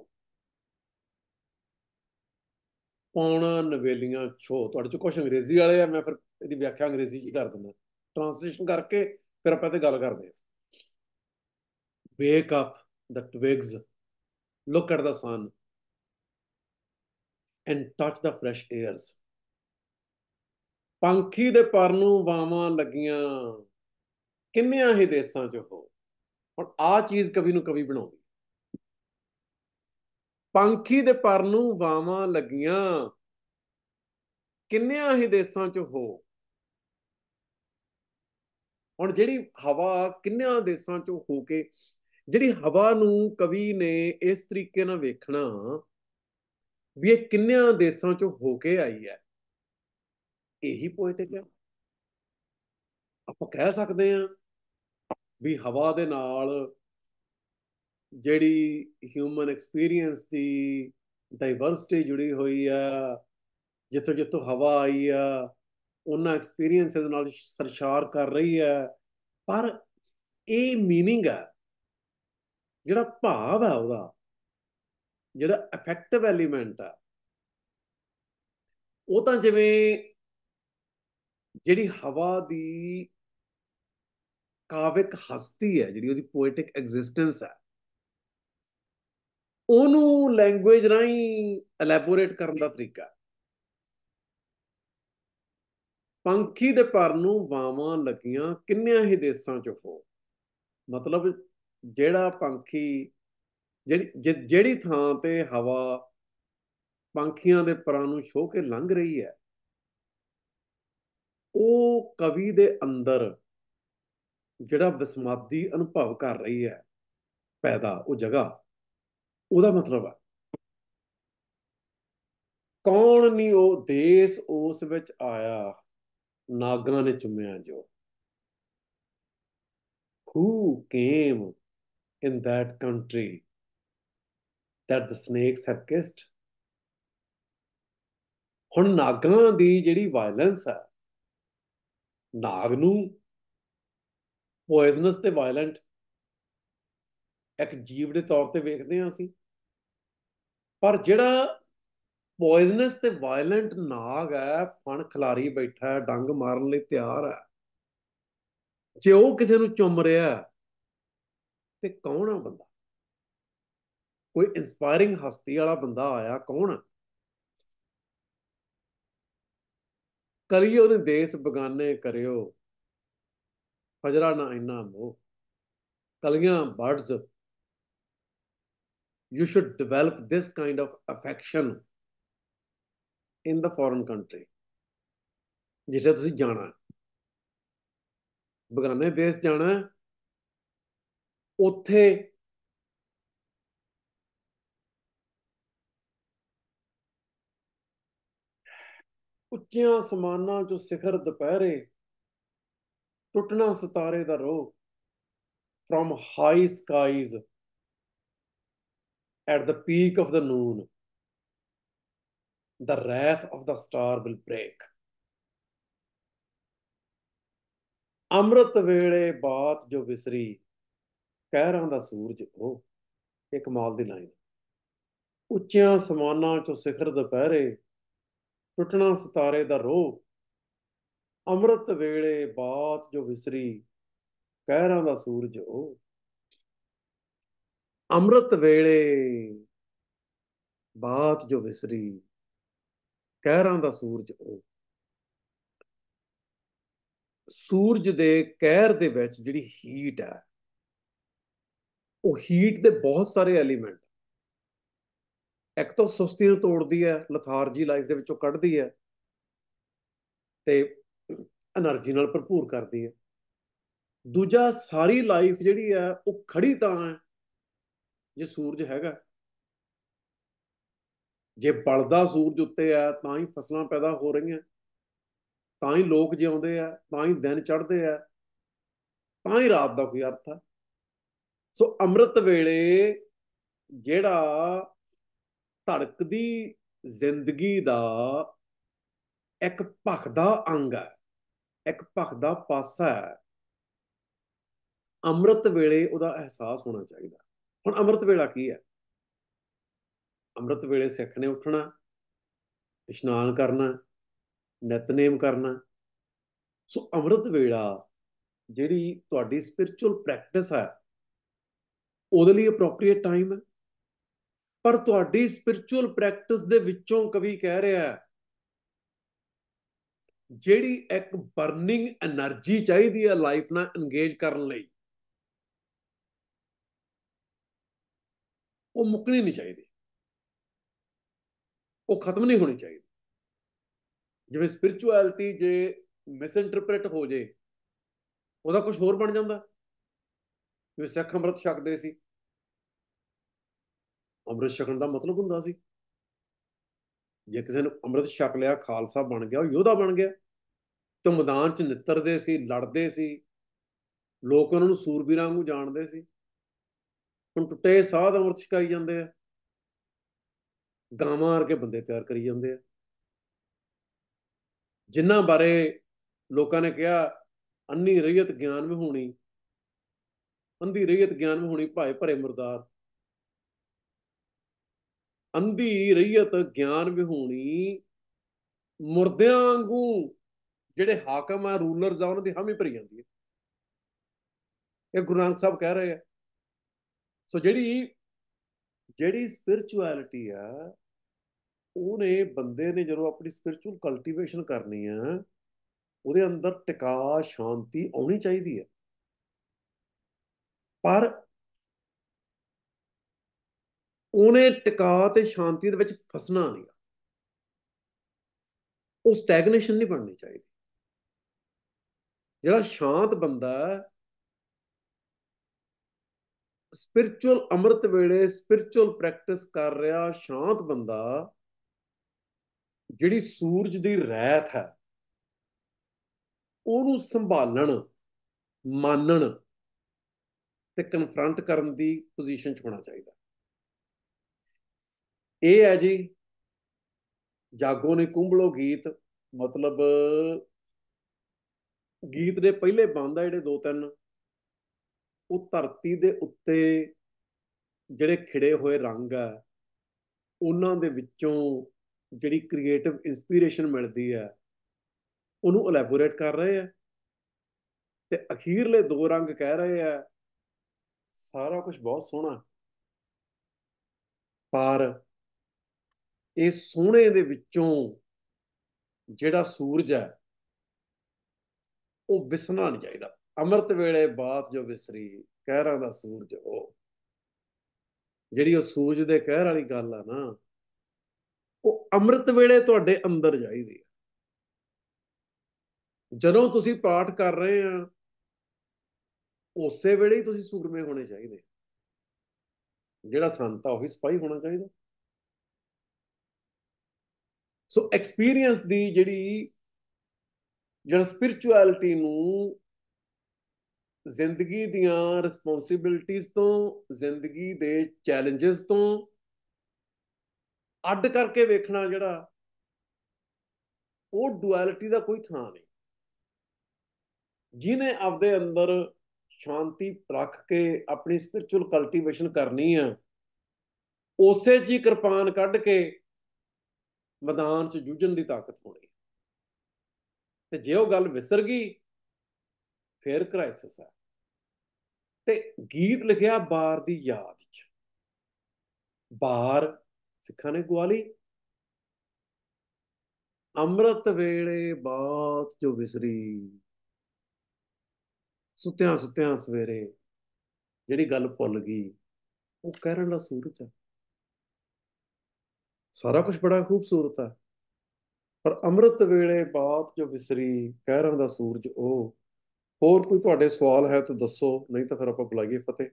ਪੌਣਾ ਨਵੇਲੀਆਂ ਛੋ ਤੁਹਾਡੇ ਚ ਕੁਝ ਅੰਗਰੇਜ਼ੀ ਵਾਲੇ ਆ ਮੈਂ ਫਿਰ ਇਹਦੀ ਵਿਆਖਿਆ ਅੰਗਰੇਜ਼ੀ ਚ ਕਰ ਦਿੰਦਾ ਟ੍ਰਾਂਸਲੇਸ਼ਨ ਕਰਕੇ ਫਿਰ ਆਪਾਂ ਤੇ ਗੱਲ ਕਰਦੇ ਹਾਂ wake up the twigs look at the sun and touch the fresh airs ਪੰਖੀ ਦੇ ਪਰ ਨੂੰ ਬਾਵਾਂ ਲੱਗੀਆਂ ਕਿੰਨਿਆਂ ਹੀ ਦੇਸਾਂ ਚ ਹੋ ਹੁਣ ਆ ਚੀਜ਼ ਕਵੀ ਨੂੰ ਕਵੀ ਬਣਾਉਂਦੀ ਪੰਖੀ ਦੇ ਪਰ ਨੂੰ ਬਾਵਾਂ ਲੱਗੀਆਂ ਕਿੰਨਿਆਂ ਹੀ ਦੇਸਾਂ ਚ ਹੋ ਹੁਣ ਜਿਹੜੀ ਹਵਾ ਕਿੰਨਿਆਂ ਦੇਸ਼ਾਂ ਚੋਂ ਹੋ ਕੇ ਜਿਹੜੀ ਹਵਾ ਨੂੰ ਕਵੀ ਨੇ ਇਸ ਤਰੀਕੇ ਨਾਲ ਵੇਖਣਾ ਵੀ ਇਹ ਕਿੰਨਿਆਂ ਦੇਸ਼ਾਂ ਚੋਂ ਹੋ ਕੇ ਆਈ ਹੈ ਇਹੀ ਪੋਇਟਿਕ ਹੈ ਆਪਾਂ ਕਹਿ ਸਕਦੇ ਆ ਵੀ ਹਵਾ ਦੇ ਨਾਲ ਜਿਹੜੀ ਹਿਊਮਨ ਐਕਸਪੀਰੀਅੰਸ ਦੀ ਡਾਈਵਰਸਿਟੀ ਜੁੜੀ ਹੋਈ ਆ ਜਿੱਥੋਂ ਜਿੱਥੋਂ ਹਵਾ ਆਈ ਆ ਉਹਨਾਂ ਐਕਸਪੀਰੀਅੰਸਸ ਨਾਲ ਸਰਸ਼ਾਰ ਕਰ ਰਹੀ ਹੈ ਪਰ ਇਹ मीनिंग ਹੈ ਜਿਹੜਾ ਭਾਵ ਹੈ ਉਹਦਾ ਜਿਹੜਾ ਇਫੈਕਟਿਵ ਐਲੀਮੈਂਟ ਆ ਉਹ ਤਾਂ ਜਿਵੇਂ ਜਿਹੜੀ ਹਵਾ ਦੀ ਕਾਵਿਕ ਹਸਤੀ ਹੈ ਜਿਹੜੀ ਉਹਦੀ ਪੋਇਟਿਕ ਐਗਜ਼ਿਸਟੈਂਸ ਹੈ ਉਹਨੂੰ ਲੈਂਗੁਏਜ ਰਾਹੀਂ ਐਲੈਬੋਰੇਟ ਕਰਨ ਦਾ ਤਰੀਕਾ ਪੰਖੀ ਦੇ ਪਰ ਨੂੰ ਬਾਵਾਂ ਲੱਗੀਆਂ ਕਿੰਨਿਆਂ ਹੀ ਦੇਸਾਂ ਚ ਹੋ ਮਤਲਬ ਜਿਹੜਾ ਪੰਖੀ ਜਿਹੜੀ ਜਿਹੜੀ ਥਾਂ ਤੇ ਹਵਾ ਪੰਖੀਆਂ ਦੇ ਪਰਾਂ ਨੂੰ ਛੋ ਕੇ ਲੰਘ ਰਹੀ ਹੈ ਉਹ ਕਵੀ ਦੇ ਅੰਦਰ ਜਿਹੜਾ ਵਿਸਮਾਦੀ ਅਨੁਭਵ ਕਰ ਰਹੀ ਹੈ ਪੈਦਾ ਉਹ ਜਗ੍ਹਾ ਉਹਦਾ ਮਤਲਬ ਹੈ ਕੌਣ ਨਹੀਂ ਉਹ ਦੇਸ ਉਸ ਵਿੱਚ ਆਇਆ ਨਾਗਾਂ ਨੇ ਚੁੰਮਿਆ ਜੋ ਖੂ came in that country that the snakes have kissed ਹੁਣ ਨਾਗਾਂ ਦੀ ਜਿਹੜੀ ਵਾਇਲੈਂਸ ਹੈ ਨਾਗ ਨੂੰ ਪੋਇਜ਼ਨਸ ਤੇ ਵਾਇਲੈਂਟ ਇੱਕ ਜੀਵ ਦੇ ਤੌਰ ਤੇ ਵੇਖਦੇ ਹਾਂ ਅਸੀਂ ਪਰ ਜਿਹੜਾ ਪੋਇਜ਼ਨਸ ਤੇ ਵਾਇਲੈਂਟ ਨਾਗ ਹੈ ਫਣ ਖਿਲਾਰੀ ਬੈਠਾ ਹੈ ਡੰਗ ਮਾਰਨ ਲਈ ਤਿਆਰ ਹੈ ਜੇ ਉਹ ਕਿਸੇ ਨੂੰ ਚੁੰਮ ਰਿਹਾ ਤੇ ਕੌਣ ਆ ਬੰਦਾ ਕੋਈ ਇਨਸਪਾਇਰਿੰਗ ਹਸਤੀ ਵਾਲਾ ਬੰਦਾ ਆਇਆ ਕੌਣ ਆ ਕਲਿਓ ਨੇ ਦੇਸ ਬਗਾਨੇ ਕਰਿਓ ਫਜਰਾ ਨਾ ਇਨਾ ਮੋ ਕਲੀਆਂ birds you should develop this kind of affection in the foreign country ਜਿੱਥੇ ਤੁਸੀਂ ਜਾਣਾ ਬਗਾਨੇ ਦੇਸ਼ ਜਾਣਾ ਉੱਥੇ ਉੱਚੀਆਂ ਸਮਾਨਾਂ ਚੋਂ ਸਿਖਰ ਦੁਪਹਿਰੇ ਟੁੱਟਣਾ ਸਿਤਾਰੇ ਦਾ ਰੋਹ from high skies at the peak of the noon the wrath of the star will break. ਅੰਮ੍ਰਿਤ ਵੇਲੇ ਬਾਤ ਜੋ ਵਿਸਰੀ ਕਹਿਰਾਂ ਦਾ ਸੂਰਜ ਉਹ ਇਹ ਕਮਾਲ ਦੀ ਲਾਈਨ ਉੱਚਿਆਂ ਸਮਾਨਾਂ ਚੋਂ ਸਿਖਰ ਦੁਪਹਿਰੇ ਟੁੱਟਣਾ ਸਿਤਾਰੇ ਦਾ ਰੋਹ ਅੰਮ੍ਰਿਤ ਵੇਲੇ ਬਾਤ ਜੋ ਵਿਸਰੀ ਕਹਿਰਾਂ ਦਾ ਸੂਰਜ ਉਹ ਅੰਮ੍ਰਿਤ ਵੇਲੇ ਬਾਤ ਜੋ ਵਿਸਰੀ ਕਹਿਰਾਂ ਦਾ ਸੂਰਜ ਉਹ ਸੂਰਜ ਦੇ ਕਹਿਰ ਦੇ ਵਿੱਚ ਜਿਹੜੀ ਹੀਟ ਹੈ ਉਹ ਹੀਟ ਦੇ ਬਹੁਤ ਸਾਰੇ ਐਲੀਮੈਂਟ ਇੱਕ ਤਾਂ ਸੁਸਤੀ ਨੂੰ ਤੋੜਦੀ ਹੈ ਲਥਾਰਜੀ ਲਾਈਫ ਦੇ ਵਿੱਚੋਂ ਕੱਢਦੀ ਹੈ ਤੇ એનર્ਜੀ ਨਾਲ ਭਰਪੂਰ ਕਰਦੀ ਹੈ ਦੂਜਾ ਸਾਰੀ ਲਾਈਫ ਜਿਹੜੀ ਹੈ ਉਹ ਖੜੀ ਤਾਂ ਹੈ ਜੇ ਸੂਰਜ ਹੈਗਾ ਜੇ ਬਲਦਾ ਸੂਰਜ ਉੱਤੇ ਆ ਤਾਂ ਹੀ ਫਸਲਾਂ ਪੈਦਾ ਹੋ ਰਹੀਆਂ ਤਾਂ ਹੀ ਲੋਕ ਜਿਉਂਦੇ ਆ ਤਾਂ ਹੀ ਦਿਨ ਚੜ੍ਹਦੇ ਆ ਤਾਂ ਹੀ ਰਾਤ ਦਾ ਕੋਈ ਅਰਥ ਆ ਸੋ ਅੰਮ੍ਰਿਤ ਵੇਲੇ ਜਿਹੜਾ ਧੜਕਦੀ ਜ਼ਿੰਦਗੀ ਦਾ ਇੱਕ ਭਖਦਾ ਅੰਗ ਹੈ ਇੱਕ ਭਖਦਾ ਪਾਸਾ ਹੈ ਅੰਮ੍ਰਿਤ ਵੇਲੇ ਉਹਦਾ ਅਹਿਸਾਸ ਹੋਣਾ ਚਾਹੀਦਾ ਹੁਣ ਅੰਮ੍ਰਿਤ ਵੇਲਾ ਕੀ ਹੈ ਅੰਮ੍ਰਿਤ ਵੇਲੇ ਸਿੱਖ ਨੇ ਉੱਠਣਾ ਇਸ਼ਨਾਨ ਕਰਨਾ ਨਿਤਨੇਮ ਕਰਨਾ ਸੋ ਅੰਮ੍ਰਿਤ ਵੇਲਾ ਜਿਹੜੀ ਤੁਹਾਡੀ ਸਪਿਰਚੁਅਲ ਪ੍ਰੈਕਟਿਸ ਹੈ ਉਹਦੇ ਲਈ ਅਪਰੋਪਰੀਏਟ ਟਾਈਮ ਹੈ ਪਰ ਤੁਹਾਡੀ ਸਪਿਰਚੁਅਲ ਪ੍ਰੈਕਟਿਸ ਦੇ ਵਿੱਚੋਂ ਕਵੀ ਕਹਿ ਰਿਹਾ ਹੈ ਜਿਹੜੀ ਇੱਕ ਬਰਨਿੰਗ એનર્ਜੀ ਚਾਹੀਦੀ ਹੈ ਲਾਈਫ ਨਾਲ ਇੰਗੇਜ ਕਰਨ ਲਈ ਉਹ ਮੁੱਕਣੀ ਨਹੀਂ ਚਾਹੀਦੀ ਉਹ ਖਤਮ ਨਹੀਂ ਹੋਣੀ ਚਾਹੀਦੀ ਜਿਵੇਂ ਸਪਿਰਚੁਅਲਿਟੀ ਜੇ ਮਿਸ ਇੰਟਰਪ੍ਰੀਟ ਹੋ ਜੇ ਉਹਦਾ ਕੁਝ ਹੋਰ ਬਣ ਜਾਂਦਾ ਜਿਵੇਂ ਸਿੱਖ ਅੰਮ੍ਰਿਤ ਛਕਦੇ ਸੀ ਅੰਮ੍ਰਿਤ ਛਕਣ ਦਾ ਮਤਲਬ ਹੁੰਦਾ ਸੀ ਜੇ ਕਿਸੇ ਨੂੰ ਅੰਮ੍ਰਿਤ ਛਕ ਲਿਆ ਖਾਲਸਾ ਬਣ ਗਿਆ ਉਹ ਯੋਧਾ ਬਣ ਗਿਆ ਤੇ ਮੈਦਾਨ 'ਚ ਨਿੱਤਰਦੇ ਸੀ ਲੜਦੇ ਸੀ ਲੋਕ ਉਹਨਾਂ ਨੂੰ ਸੂਰਬੀਰਾਂ ਨੂੰ ਜਾਣਦੇ ਸੀ ਹੁਣ ਟੁੱਟੇ ਸਾਧ ਅੰਮ੍ਰਿਤ ਛਕਾਈ ਜਾਂਦੇ ਆ ਗਾਵਾਂ ਵਰਗੇ ਬੰਦੇ ਤਿਆਰ ਕਰੀ ਜਾਂਦੇ ਆ ਜਿਨ੍ਹਾਂ ਬਾਰੇ ਲੋਕਾਂ ਨੇ ਕਿਹਾ ਅੰਨੀ ਰਈਅਤ ਗਿਆਨ ਵਿੱਚ ਹੋਣੀ ਅੰਧੀ ਰਈਅਤ ਗਿਆਨ ਵਿੱਚ ਹੋਣੀ ਭਾਏ ਭਰੇ ਮਰਦਾਰ ਅੰਧੀ ਰਈਅਤ ਗਿਆਨ ਵਿੱਚ ਹੋਣੀ ਮੁਰਦਿਆਂ ਵਾਂਗੂ ਜਿਹੜੇ ਹਾਕਮ ਆ ਰੂਲਰਸ ਆ ਉਹਨਾਂ ਦੀ ਹਾਮੀ ਭਰੀ ਜਾਂਦੀ ਹੈ ਇਹ ਗੁਰੂ ਨਾਨਕ ਸਾਹਿਬ ਕਹਿ ਰਹੇ ਆ ਸੋ ਜਿਹੜੀ ਜਿਹੜੀ ਸਪਿਰਚੁਅਲਿਟੀ ਆ ਉਹਨੇ ਬੰਦੇ ਨੇ ਜਦੋਂ ਆਪਣੀ ਸਪਿਰਚੁਅਲ ਕਲਟੀਵੇਸ਼ਨ ਕਰਨੀ ਆ ਉਹਦੇ ਅੰਦਰ ਟਿਕਾ ਸ਼ਾਂਤੀ ਆਉਣੀ ਚਾਹੀਦੀ ਆ ਪਰ ਉਹਨੇ ਟਿਕਾ ਤੇ ਸ਼ਾਂਤੀ ਦੇ ਵਿੱਚ ਫਸਣਾ ਨਹੀਂ ਉਹ ਸਟੈਗਨੇਸ਼ਨ ਨਹੀਂ ਬਣਨੀ ਚਾਹੀਦੀ ਜਿਹੜਾ ਸ਼ਾਂਤ ਬੰਦਾ ਸਪਿਰਚੁਅਲ ਅੰਮ੍ਰਿਤ ਵੇਲੇ ਸਪਿਰਚੁਅਲ ਪ੍ਰੈਕਟਿਸ ਕਰ ਰਿਹਾ ਸ਼ਾਂਤ ਬੰਦਾ ਜਿਹੜੀ ਸੂਰਜ ਦੀ ਰਹਿਤ ਹੈ ਉਹਨੂੰ ਸੰਭਾਲਣ ਮਾਨਣ ਤੇ ਕਨਫਰੰਟ ਕਰਨ ਦੀ ਪੋਜੀਸ਼ਨ 'ਚ ਹੋਣਾ ਚਾਹੀਦਾ ਇਹ ਹੈ ਜੀ ਜਾਗੋ ਨੇ ਕੁੰਭਲੋ ਗੀਤ ਮਤਲਬ ਗੀਤ ਦੇ ਪਹਿਲੇ ਬੰਦ ਆ ਜਿਹੜੇ ਦੋ ਤਿੰਨ ਉਹ ਧਰਤੀ ਦੇ ਉੱਤੇ ਜਿਹੜੇ ਖਿੜੇ ਹੋਏ ਰੰਗ ਆ ਉਹਨਾਂ ਦੇ ਵਿੱਚੋਂ ਜਿਹੜੀ ਕ੍ਰੀਏਟਿਵ ਇਨਸਪੀਰੇਸ਼ਨ ਮਿਲਦੀ ਆ ਉਹਨੂੰ ਇਲੈਬੋਰੇਟ ਕਰ ਰਹੇ ਆ ਤੇ ਅਖੀਰਲੇ ਦੋ ਰੰਗ ਕਹਿ ਰਹੇ ਆ ਸਾਰਾ ਕੁਝ ਬਹੁਤ ਸੋਹਣਾ ਪਰ ਇਹ ਸੋਹਣੇ ਦੇ ਵਿੱਚੋਂ ਜਿਹੜਾ ਸੂਰਜ ਹੈ ਉਹ ਵਿਸਣਾ ਨਹੀਂ ਚਾਹੀਦਾ ਅੰਮ੍ਰਿਤ ਵੇਲੇ ਬਾਤ ਜੋ ਵਿਸਰੀ ਕਹਿਰਾਂ ਦਾ ਸੂਰਜ ਉਹ ਜਿਹੜੀ ਉਹ ਸੂਰਜ ਦੇ ਕਹਿਰ ਵਾਲੀ ਗੱਲ ਆ ਨਾ ਉਹ ਅੰਮ੍ਰਿਤ ਵੇਲੇ ਤੁਹਾਡੇ ਅੰਦਰ ਜਾਈਦੀ ਹੈ ਜਦੋਂ ਤੁਸੀਂ ਪਾਠ ਕਰ ਰਹੇ ਆ ਉਸੇ ਵੇਲੇ ਹੀ ਤੁਸੀਂ ਸੂਰਮੇ ਹੋਣੇ ਚਾਹੀਦੇ ਜਿਹੜਾ ਸੰਤ ਆ ਉਹੀ ਸਪਾਈ ਹੋਣਾ ਚਾਹੀਦਾ ਸੋ ਐਕਸਪੀਰੀਅੰਸ ਦੀ ਜਿਹੜੀ ਜਿਹੜਾ ਸਪਿਰਚੁਅਲਿਟੀ ਨੂੰ ਜ਼ਿੰਦਗੀ ਦੀਆਂ ਰਿਸਪੌਂਸਿਬਿਲਟੀਆਂ ਤੋਂ ਜ਼ਿੰਦਗੀ ਦੇ ਚੈਲੰਜਸ ਤੋਂ ਅੱਡ ਕਰਕੇ ਵੇਖਣਾ ਜਿਹੜਾ ਉਹ ਡੁਐਲਿਟੀ ਦਾ ਕੋਈ ਥਾਂ ਨਹੀਂ ਜਿਨੇ ਆਪਦੇ ਅੰਦਰ ਸ਼ਾਂਤੀ ਰੱਖ ਕੇ ਆਪਣੀ ਸਪਿਰਚੁਅਲ ਕਲਟੀਵੇਸ਼ਨ ਕਰਨੀ ਆ ਉਸੇ ਜੀ ਕਿਰਪਾਨ ਕੱਢ ਕੇ ਮੈਦਾਨ 'ਚ ਜੂਝਣ ਦੀ ਤਾਕਤ ਹੋਣੀ ਤੇ ਜੇ ਉਹ ਗੱਲ ਵਿਸਰ ਗਈ ਫੇਰ ਕ੍ਰਾਈਸਿਸ ਆ ਤੇ ਗੀਤ ਲਿਖਿਆ ਬਾਰ ਦੀ ਯਾਦ ਵਿੱਚ ਬਾਰ ਸਿੱਖਾਂ ਨੇ ਗਵਾਲੀ ਅੰਮ੍ਰਿਤ ਵੇਲੇ ਬਾਤ ਜੋ ਵਿਸਰੀ ਸੁੱਤਿਆਂ ਸੁੱਤਿਆਂ ਸਵੇਰੇ ਜਿਹੜੀ ਗੱਲ ਭੁੱਲ ਗਈ ਉਹ ਕਹਿਣ ਦਾ ਸੂਰਜ ਆ ਸਾਰਾ ਕੁਝ ਬੜਾ ਖੂਬਸੂਰਤ ਆ ਪਰ ਅੰਮ੍ਰਿਤ ਵੇਲੇ ਬਾਤ ਜੋ ਵਿਸਰੀ ਕਹਿਰਾਂ ਦਾ ਸੂਰਜ ਉਹ ਹੋਰ ਕੋਈ ਤੁਹਾਡੇ ਸਵਾਲ ਹੈ ਤਾਂ ਦੱਸੋ ਨਹੀਂ ਤਾਂ ਫਿਰ ਆਪਾਂ ਬੁਲਾਈਏ ਫਤਿਹ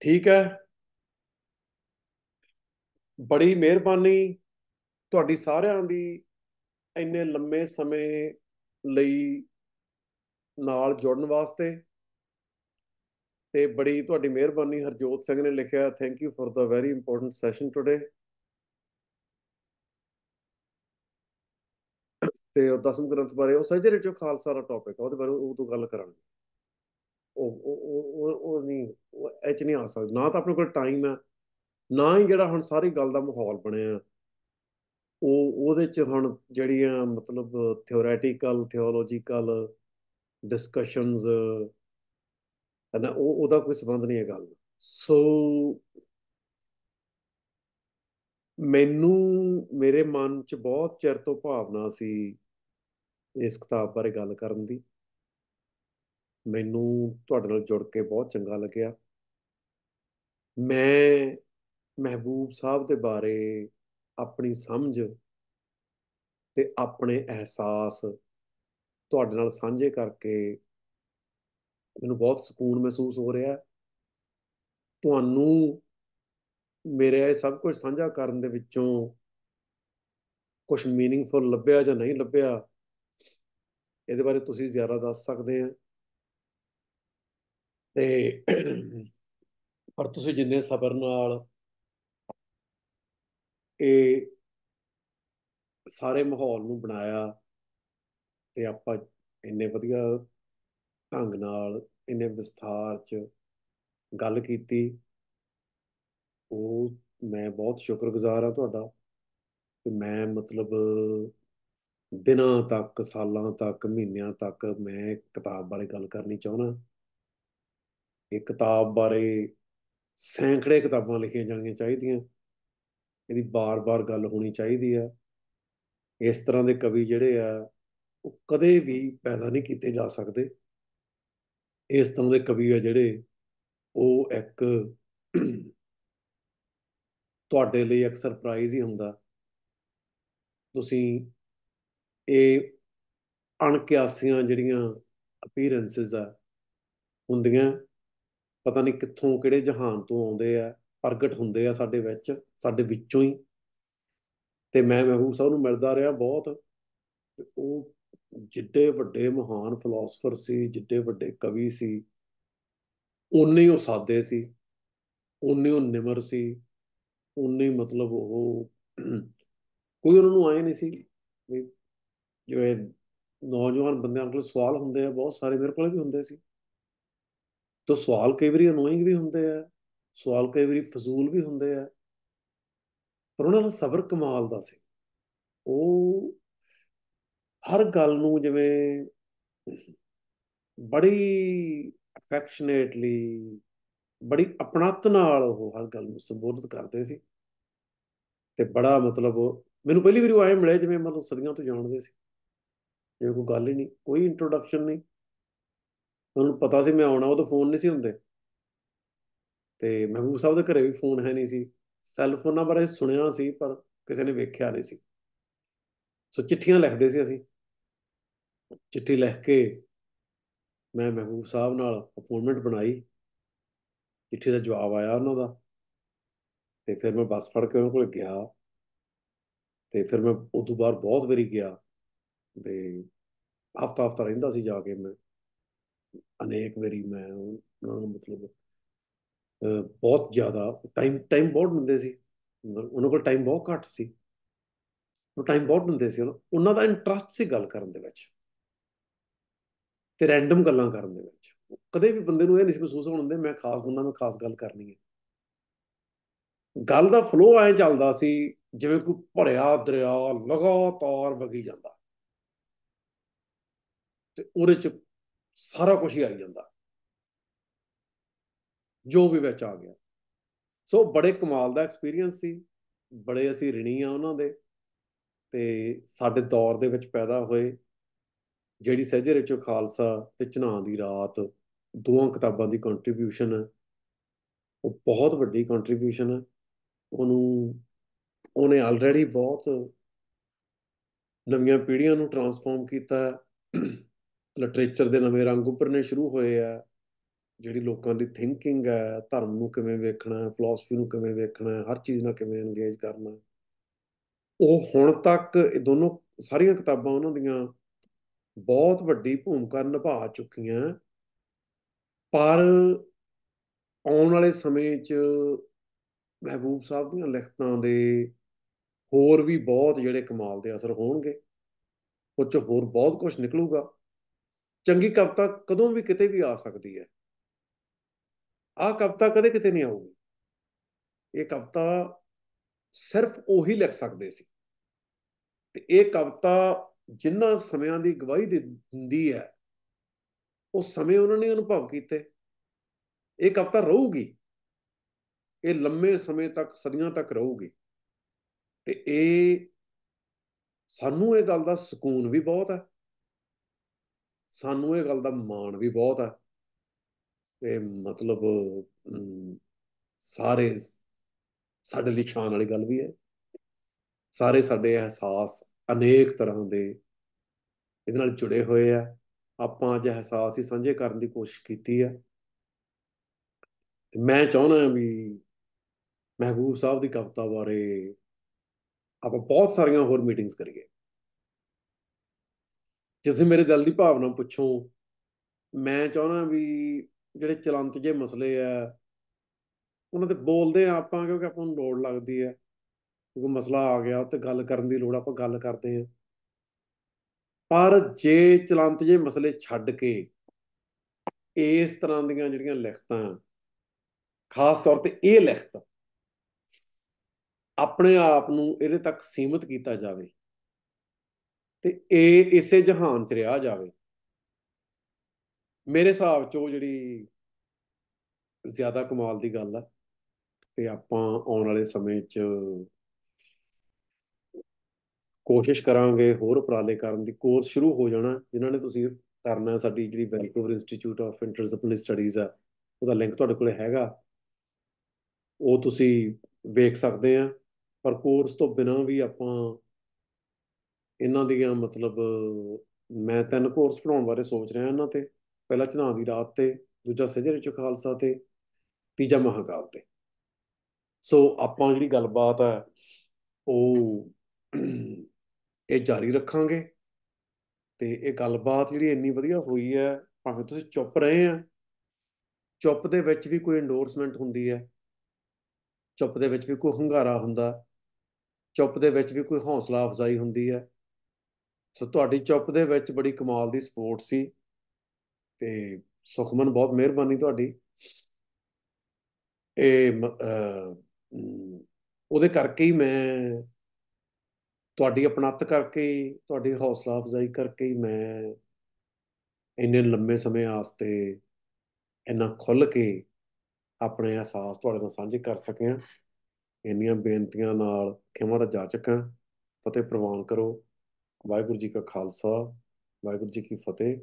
ਠੀਕ ਹੈ ਬੜੀ ਮਿਹਰਬਾਨੀ ਤੁਹਾਡੀ ਸਾਰਿਆਂ ਦੀ ਇੰਨੇ ਲੰਮੇ ਸਮੇਂ ਲਈ ਨਾਲ ਜੁੜਨ ਵਾਸਤੇ ਤੇ ਬੜੀ ਤੁਹਾਡੀ ਮਿਹਰਬਾਨੀ ਹਰਜੋਤ ਸਿੰਘ ਨੇ ਲਿਖਿਆ thank you for the very important session today ਤੇ ਉਹ ਦਸਮ ਗ੍ਰੰਥ ਬਾਰੇ ਉਹ ਸੱਜਰੇ ਚੋਂ ਖਾਲਸਾ ਦਾ ਟੌਪਿਕ ਉਹਦੇ ਬਾਰੇ ਉਹ ਤੋਂ ਗੱਲ ਕਰਾਂਗੇ ਉਹ ਉਹ ਉਹ ਨਹੀਂ ਉਹ ਐਚ ਨਹੀਂ ਆ ਸਕਦਾ ਨਾ ਤਾਂ ਆਪਣੇ ਕੋਲ ਟਾਈਮ ਹੈ ਨਾ ਹੀ ਜਿਹੜਾ ਹੁਣ ਸਾਰੀ ਗੱਲ ਦਾ ਮਾਹੌਲ ਬਣਿਆ ਉਹ ਉਹਦੇ ਚ ਹੁਣ ਜਿਹੜੀਆਂ ਮਤਲਬ ਥਿਓਰੈਟੀਕਲ ਥਿਓਲੋਜੀਕਲ ਡਿਸਕਸ਼ਨਸ ਨਾ ਉਹ ਉਹਦਾ ਕੋਈ ਸੰਬੰਧ ਨਹੀਂ ਹੈ ਗੱਲ ਸੋ ਮੈਨੂੰ ਮੇਰੇ ਮਨ ਚ ਬਹੁਤ ਚਿਰ ਤੋਂ ਭਾਵਨਾ ਸੀ ਇਸ ਕਿਤਾਬ ਬਾਰੇ ਗੱਲ ਕਰਨ ਦੀ ਮੈਨੂੰ ਤੁਹਾਡੇ ਨਾਲ ਜੁੜ ਕੇ ਬਹੁਤ ਚੰਗਾ ਲੱਗਿਆ ਮੈਂ ਮਹਿਬੂਬ ਸਾਹਿਬ ਦੇ ਬਾਰੇ ਆਪਣੀ ਸਮਝ ਤੇ ਆਪਣੇ ਅਹਿਸਾਸ ਤੁਹਾਡੇ ਨਾਲ ਸਾਂਝੇ ਕਰਕੇ ਮੈਨੂੰ ਬਹੁਤ ਸਕੂਨ ਮਹਿਸੂਸ ਹੋ ਰਿਹਾ ਤੁਹਾਨੂੰ ਮੇਰੇ ਇਹ ਸਭ ਕੁਝ ਸਾਂਝਾ ਕਰਨ ਦੇ ਵਿੱਚੋਂ ਕੁਝ मीनिंगफुल ਲੱਭਿਆ ਜਾਂ ਨਹੀਂ ਲੱਭਿਆ ਇਹਦੇ ਬਾਰੇ ਤੁਸੀਂ ਜ਼ਿਆਦਾ ਦੱਸ ਸਕਦੇ ਆ ਤੇ ਪਰ ਤੁਸੀਂ ਜਿੰਨੇ ਸਬਰ ਨਾਲ ਇਹ ਸਾਰੇ ਮਾਹੌਲ ਨੂੰ ਬਣਾਇਆ ਤੇ ਆਪਾਂ ਇੰਨੇ ਵਧੀਆ ਢੰਗ ਨਾਲ ਇੰਨੇ ਵਿਸਥਾਰ ਚ ਗੱਲ ਕੀਤੀ ਉਹ ਮੈਂ ਬਹੁਤ ਸ਼ੁਕਰਗੁਜ਼ਾਰ ਆ ਤੁਹਾਡਾ ਕਿ ਮੈਂ ਮਤਲਬ ਦਿਨਾਂ ਤੱਕ ਸਾਲਾਂ ਤੱਕ ਮਹੀਨਿਆਂ ਤੱਕ ਮੈਂ ਕਿਤਾਬ ਬਾਰੇ ਗੱਲ ਕਰਨੀ ਚਾਹੁੰਦਾ ਇਹ ਕਿਤਾਬ ਬਾਰੇ ਸੈਂਕੜੇ ਕਿਤਾਬਾਂ ਲਿਖੀਆਂ ਜਾਣੀਆਂ ਚਾਹੀਦੀਆਂ ਇਹਦੀ ਬਾਰ-ਬਾਰ ਗੱਲ ਹੋਣੀ ਚਾਹੀਦੀ ਆ ਇਸ ਤਰ੍ਹਾਂ ਦੇ ਕਵੀ ਜਿਹੜੇ ਆ ਉਹ ਕਦੇ ਵੀ ਪੈਦਾ ਨਹੀਂ ਕੀਤੇ ਜਾ ਸਕਦੇ ਇਸ ਤਰ੍ਹਾਂ ਦੇ ਕਵੀ ਆ ਜਿਹੜੇ ਉਹ ਇੱਕ ਤੁਹਾਡੇ ਲਈ ਇੱਕ ਸਰਪ੍ਰਾਈਜ਼ ਹੀ ਹੁੰਦਾ ਤੁਸੀਂ ਇਹ ਅਣਕਿਆਸੀਆਂ ਜਿਹੜੀਆਂ ਅਪੀਅਰੈਂਸਸ ਆ ਹੁੰਦੀਆਂ ਪਤਾ ਨਹੀਂ ਕਿੱਥੋਂ ਕਿਹੜੇ ਜਹਾਨ ਤੋਂ ਆਉਂਦੇ ਆ ਪ੍ਰਗਟ ਹੁੰਦੇ ਆ ਸਾਡੇ ਵਿੱਚ ਸਾਡੇ ਵਿੱਚੋਂ ਹੀ ਤੇ ਮੈਂ ਮਹਿਬੂਬ ਸਾਹਿਬ ਨੂੰ ਮਿਲਦਾ ਰਿਹਾ ਬਹੁਤ ਉਹ ਜਿੱਡੇ ਵੱਡੇ ਮਹਾਨ ਫਿਲਾਸਫਰ ਸੀ ਜਿੱਡੇ ਵੱਡੇ ਕਵੀ ਸੀ ਉਨੇ ਉਹ ਸਾਦੇ ਸੀ ਉਨੇ ਉਹ ਨਿਮਰ ਸੀ ਉਨੇ ਮਤਲਬ ਉਹ ਕੋਈ ਉਹਨਾਂ ਨੂੰ ਆਏ ਨਹੀਂ ਸੀ ਵੀ ਜਿਹੜੇ ਨੌਜਵਾਨ ਬੰਦਿਆਂ ਕੋਲ ਸਵਾਲ ਹੁੰਦੇ ਆ ਬਹੁਤ ਸਾਰੇ ਮੇਰੇ ਕੋਲ ਵੀ ਹੁੰਦੇ ਸੀ ਤੋਂ ਸਵਾਲ ਕਈ ਵਾਰੀ ਅਨੋਇੰਗ ਵੀ ਹੁੰਦੇ ਆ ਸਵਾਲ ਕਈ ਵਾਰੀ ਫਜ਼ੂਲ ਵੀ ਹੁੰਦੇ ਆ ਪਰ ਉਹਨਾਂ ਦਾ ਸਬਰ ਕਮਾਲ ਦਾ ਸੀ ਉਹ ਹਰ ਗੱਲ ਨੂੰ ਜਿਵੇਂ ਬੜੀ ਅਫੈਕਸ਼ਨੇਟਲੀ ਬੜੀ ਆਪਣਤ ਨਾਲ ਉਹ ਹਰ ਗੱਲ ਨੂੰ ਸੰਬੋਧਿਤ ਕਰਦੇ ਸੀ ਤੇ ਬੜਾ ਮਤਲਬ ਮੈਨੂੰ ਪਹਿਲੀ ਵਾਰੀ ਉਹ ਆਏ ਮਿਲੇ ਜਿਵੇਂ ਮਤਲਬ ਸਦੀਆਂ ਤੋਂ ਜਾਣਦੇ ਸੀ ਇਹ ਕੋਈ ਗੱਲ ਹੀ ਨਹੀਂ ਕੋਈ ਇੰਟਰੋਡਕਸ਼ਨ ਨਹੀਂ ਉਹਨੂੰ ਪਤਾ ਸੀ ਮੈਂ ਆਉਣਾ ਉਹ ਤਾਂ ਫੋਨ ਨਹੀਂ ਸੀ ਹੁੰਦੇ ਤੇ ਮਹਿਬੂਬ ਸਾਹਿਬ ਦੇ ਘਰੇ ਵੀ ਫੋਨ ਹੈ ਨਹੀਂ ਸੀ ਸੈੱਲ ਫੋਨਾਂ ਬਾਰੇ ਸੁਣਿਆ ਸੀ ਪਰ ਕਿਸੇ ਨੇ ਵੇਖਿਆ ਨਹੀਂ ਸੀ ਸੋ ਚਿੱਠੀਆਂ ਲਿਖਦੇ ਸੀ ਅਸੀਂ ਚਿੱਠੀ ਲਿਖ ਕੇ ਮੈਂ ਮਹਿਬੂਬ ਸਾਹਿਬ ਨਾਲ ਅਪਾਇੰਟਮੈਂਟ ਬਣਾਈ ਚਿੱਠੀ ਦਾ ਜਵਾਬ ਆਇਆ ਉਹਨਾਂ ਦਾ ਤੇ ਫਿਰ ਮੈਂ ਬੱਸ ਫੜ ਕੇ ਉਹਨਾਂ ਕੋਲ ਗਿਆ ਤੇ ਫਿਰ ਮੈਂ ਉਦੋਂ ਬਾਅਦ ਬਹੁਤ ਵਾਰੀ ਗਿਆ ਤੇ ਹਫਤਾ ਹਫਤਾ ਰਹਿੰਦਾ ਸੀ ਜਾ ਕੇ ਮੈਂ ਅਨੇਕ ਵਾਰੀ ਮੈਂ ਉਹਨਾਂ ਨੂੰ ਮਤਲਬ ਬਹੁਤ ਜ਼ਿਆਦਾ ਟਾਈਮ ਟਾਈਮ ਬਹੁਤ ਹੁੰਦੇ ਸੀ ਉਹਨਾਂ ਕੋਲ ਟਾਈਮ ਬਹੁਤ ਘੱਟ ਸੀ ਉਹ ਟਾਈਮ ਬਹੁਤ ਹੁੰਦੇ ਸੀ ਉਹਨਾਂ ਦਾ ਇੰਟਰਸਟ ਸੀ ਗੱਲ ਕਰਨ ਦੇ ਵਿੱਚ ਤੇ ਰੈਂਡਮ ਗੱਲਾਂ ਕਰਨ ਦੇ ਵਿੱਚ ਕਦੇ ਵੀ ਬੰਦੇ ਨੂੰ ਇਹ ਨਹੀਂ ਮਹਿਸੂਸ ਹੋਣ ਦਿੰਦੇ ਮੈਂ ਖਾਸ ਉਹਨਾਂ ਮੈਂ ਖਾਸ ਗੱਲ ਕਰਨੀ ਹੈ ਗੱਲ ਦਾ ਫਲੋ ਐ ਚੱਲਦਾ ਸੀ ਜਿਵੇਂ ਕੋਈ ਭਰਿਆ ਦਰਿਆ ਲਗਾਤਾਰ ਵਗੀ ਜਾਂਦਾ ਤੇ ਉਹਦੇ ਚ ਸਾਰਾ ਕੁਝ ਹੀ ਆ ਜਾਂਦਾ ਜੋ ਵੀ ਵਿੱਚ ਆ ਗਿਆ ਸੋ ਬੜੇ ਕਮਾਲ ਦਾ ਐਕਸਪੀਰੀਅੰਸ ਸੀ ਬੜੇ ਅਸੀਂ ਰਿਣੀ ਆ ਉਹਨਾਂ ਦੇ ਤੇ ਸਾਡੇ ਦੌਰ ਦੇ ਵਿੱਚ ਪੈਦਾ ਹੋਏ ਜਿਹੜੀ ਸਹਿਜੇ ਰਿਚੋ ਖਾਲਸਾ ਤੇ ਚਨਾਹ ਦੀ ਰਾਤ ਦੋਹਾਂ ਕਿਤਾਬਾਂ ਦੀ ਕੰਟਰੀਬਿਊਸ਼ਨ ਉਹ ਬਹੁਤ ਵੱਡੀ ਕੰਟਰੀਬਿਊਸ਼ਨ ਹੈ ਉਹਨੂੰ ਉਹਨੇ ਆਲਰੇਡੀ ਬਹੁਤ ਨਵੀਆਂ ਪੀੜ੍ਹੀਆਂ ਨੂੰ ਟਰਾਂਸਫਾਰਮ ਕੀਤਾ ਲਿਟਰੇਚਰ ਦੇ ਨਵੇਂ ਰੰਗ ਉੱਪਰਨੇ ਸ਼ੁਰੂ ਹੋਏ ਆ ਜਿਹੜੀ ਲੋਕਾਂ ਦੀ ਥਿੰਕਿੰਗ ਹੈ ਧਰਮ ਨੂੰ ਕਿਵੇਂ ਵੇਖਣਾ ਫਲਸਫੀ ਨੂੰ ਕਿਵੇਂ ਵੇਖਣਾ ਹਰ ਚੀਜ਼ ਨਾਲ ਕਿਵੇਂ ਇੰਗੇਜ ਕਰਨਾ ਉਹ ਹੁਣ ਤੱਕ ਇਹ ਦੋਨੋਂ ਸਾਰੀਆਂ ਕਿਤਾਬਾਂ ਉਹਨਾਂ ਦੀਆਂ ਬਹੁਤ ਵੱਡੀ ਭੂਮਿਕਾ ਨਿਭਾ ਚੁੱਕੀਆਂ ਪਰ ਆਉਣ ਵਾਲੇ ਸਮੇਂ 'ਚ ਮਹਿਬੂਬ ਸਾਹਿਬ ਦੀਆਂ ਲਿਖਤਾਂ ਦੇ ਹੋਰ ਵੀ ਬਹੁਤ ਜਿਹੜੇ ਕਮਾਲ ਦੇ ਅਸਰ ਹੋਣਗੇ ਉੱਚ ਹੋਰ ਬਹੁਤ ਕੁਝ ਨਿਕਲੂਗਾ ਚੰਗੀ ਕਵਿਤਾ ਕਦੋਂ ਵੀ ਕਿਤੇ ਵੀ ਆ ਸਕਦੀ ਹੈ ਆ ਕਵਿਤਾ ਕਦੇ ਕਿਤੇ ਨਹੀਂ ਆਉਗੀ ਇਹ ਕਵਿਤਾ ਸਿਰਫ ਉਹੀ ਲਿਖ ਸਕਦੇ ਸੀ ਤੇ ਇਹ ਕਵਿਤਾ ਜਿੰਨਾ ਸਮਿਆਂ ਦੀ ਗਵਾਹੀ ਦਿੰਦੀ ਹੈ ਉਹ ਸਮੇਂ ਉਹਨਾਂ ਨੇ ਅਨੁਭਵ ਕੀਤੇ ਇਹ ਕਵਿਤਾ ਰਹੂਗੀ ਇਹ ਲੰਮੇ ਸਮੇਂ ਤੱਕ ਸਦੀਆਂ ਤੱਕ ਰਹੂਗੀ ਤੇ ਇਹ ਸਾਨੂੰ ਇਹ ਗੱਲ ਦਾ ਸਕੂਨ ਵੀ ਬਹੁਤ ਹੈ ਸਾਨੂੰ ਇਹ ਗੱਲ ਦਾ ਮਾਣ ਵੀ ਬਹੁਤ ਆ ਤੇ ਮਤਲਬ ਸਾਰੇ ਸਾਡੇ ਲਈ ਸ਼ਾਨ ਵਾਲੀ ਗੱਲ ਵੀ ਹੈ ਸਾਰੇ ਸਾਡੇ ਅਹਿਸਾਸ ਅਨੇਕ ਤਰ੍ਹਾਂ ਦੇ ਇਹਦੇ ਨਾਲ ਜੁੜੇ ਹੋਏ ਆ ਆਪਾਂ ਅੱਜ ਅਹਿਸਾਸ ਹੀ ਸਾਂਝੇ ਕਰਨ ਦੀ ਕੋਸ਼ਿਸ਼ ਕੀਤੀ ਆ ਮੈਂ ਚਾਹੁੰਦਾ ਵੀ ਮਹਿਬੂਬ ਸਾਹਿਬ ਦੀ ਕਵਿਤਾ ਬਾਰੇ ਆਪਾਂ ਬਹੁਤ ਸਾਰੀਆਂ ਹੋਰ ਮੀਟਿੰਗਸ ਕਰੀਏ ਜਿੱਥੇ ਮੇਰੇ ਦਿਲ ਦੀ ਭਾਵਨਾ ਪੁੱਛੋ ਮੈਂ ਚਾਹਣਾ ਵੀ ਜਿਹੜੇ ਚਲੰਤ ਜੇ ਮਸਲੇ ਆ ਉਹਨਾਂ ਤੇ ਬੋਲਦੇ ਆ ਆਪਾਂ ਕਿਉਂਕਿ ਆਪਾਂ ਨੂੰ ਲੋੜ ਲੱਗਦੀ ਆ ਕਿਉਂਕਿ ਮਸਲਾ ਆ ਗਿਆ ਤੇ ਗੱਲ ਕਰਨ ਦੀ ਲੋੜ ਆਪਾਂ ਗੱਲ ਕਰਦੇ ਆ ਪਰ ਜੇ ਚਲੰਤ ਜੇ ਮਸਲੇ ਛੱਡ ਕੇ ਇਸ ਤਰ੍ਹਾਂ ਦੀਆਂ ਜਿਹੜੀਆਂ ਲਿਖਤਾਂ ਖਾਸ ਤੌਰ ਤੇ ਇਹ ਲਿਖਤ ਆਪਣੇ ਆਪ ਨੂੰ ਇਹਦੇ ਤੱਕ ਸੀਮਿਤ ਕੀਤਾ ਜਾਵੇ ਤੇ ਇਹ ਇਸੇ ਜਹਾਨ 'ਚ ਰਿਹਾ ਜਾਵੇ ਮੇਰੇ ਹਿਸਾਬ 'ਚ ਉਹ ਜਿਹੜੀ ਜ਼ਿਆਦਾ ਕਮਾਲ ਦੀ ਗੱਲ ਆ ਤੇ ਆਪਾਂ ਆਉਣ ਵਾਲੇ ਸਮੇਂ 'ਚ ਕੋਸ਼ਿਸ਼ ਕਰਾਂਗੇ ਹੋਰ ਉਪਰਾਲੇ ਕਰਨ ਦੀ ਕੋਰਸ ਸ਼ੁਰੂ ਹੋ ਜਾਣਾ ਜਿਨ੍ਹਾਂ ਨੇ ਤੁਸੀਂ ਕਰਨਾ ਸਾਡੀ ਜਿਹੜੀ Vancouver institute of interdisciplinary studies ਆ ਉਹਦਾ ਲਿੰਕ ਤੁਹਾਡੇ ਕੋਲੇ ਹੈਗਾ ਉਹ ਤੁਸੀਂ ਵੇਖ ਸਕਦੇ ਆ ਪਰ ਕੋਰਸ ਤੋਂ ਬਿਨਾ ਵੀ ਆਪਾਂ ਇਹਨਾਂ ਦੀਆਂ ਮਤਲਬ ਮੈਂ ਤਿੰਨ ਕੋਰਸ ਪੜਾਉਣ ਬਾਰੇ ਸੋਚ ਰਿਹਾ ਇਹਨਾਂ ਤੇ ਪਹਿਲਾ ਚਨਾਹ ਦੀ ਰਾਤ ਤੇ ਦੂਜਾ ਸਜਰੇ ਚ ਖਾਲਸਾ ਤੇ ਤੀਜਾ ਮਹਾਕਾਲ ਤੇ ਸੋ ਆਪਾਂ ਜਿਹੜੀ ਗੱਲਬਾਤ ਆ ਉਹ ਇਹ ਜਾਰੀ ਰੱਖਾਂਗੇ ਤੇ ਇਹ ਗੱਲਬਾਤ ਜਿਹੜੀ ਇੰਨੀ ਵਧੀਆ ਹੋਈ ਹੈ ਭਾਵੇਂ ਤੁਸੀਂ ਚੁੱਪ ਰਹੇ ਆ ਚੁੱਪ ਦੇ ਵਿੱਚ ਵੀ ਕੋਈ ਐਂਡੋਰਸਮੈਂਟ ਹੁੰਦੀ ਹੈ ਚੁੱਪ ਦੇ ਵਿੱਚ ਵੀ ਕੋਈ ਹੰਗਾਰਾ ਹੁੰਦਾ ਚੁੱਪ ਦੇ ਵਿੱਚ ਵੀ ਕੋਈ ਹੌਸਲਾ ਅਫਜ਼ਾਈ ਹੁੰਦੀ ਹੈ ਸੋ ਤੁਹਾਡੀ ਚੁੱਪ ਦੇ ਵਿੱਚ ਬੜੀ ਕਮਾਲ ਦੀ ਸਪੋਰਟ ਸੀ ਤੇ ਸੁਖਮਨ ਬਹੁਤ ਮਿਹਰਬਾਨੀ ਤੁਹਾਡੀ ਇਹ ਉਹਦੇ ਕਰਕੇ ਹੀ ਮੈਂ ਤੁਹਾਡੀ ਆਪਣਤ ਕਰਕੇ ਤੁਹਾਡੀ ਹੌਸਲਾ ਅਫਜ਼ਾਈ ਕਰਕੇ ਹੀ ਮੈਂ ਇੰਨੇ ਲੰਮੇ ਸਮੇਂ ਆਸਤੇ ਇੰਨਾ ਖੁੱਲ ਕੇ ਆਪਣੇ ਅਹਿਸਾਸ ਤੁਹਾਡੇ ਨਾਲ ਸਾਂਝੇ ਕਰ ਸਕਿਆ ਇੰਨੀਆਂ ਬੇਨਤੀਆਂ ਨਾਲ ਖਿਮਾ ਰਜਾ ਚੱਕਾਂ ਫਤਿਹ ਪ੍ਰਵਾਨ ਕਰੋ ਵਾਹਿਗੁਰੂ ਜੀ ਕਾ ਖਾਲਸਾ ਵਾਹਿਗੁਰੂ ਜੀ ਕੀ ਫਤਿਹ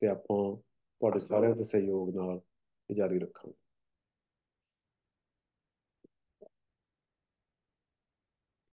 ਤੇ ਆਪਾਂ ਤੁਹਾਡੇ ਸਾਰਿਆਂ ਦੇ ਸਹਿਯੋਗ ਨਾਲ ਜਾਰੀ ਰੱਖਾਂਗੇ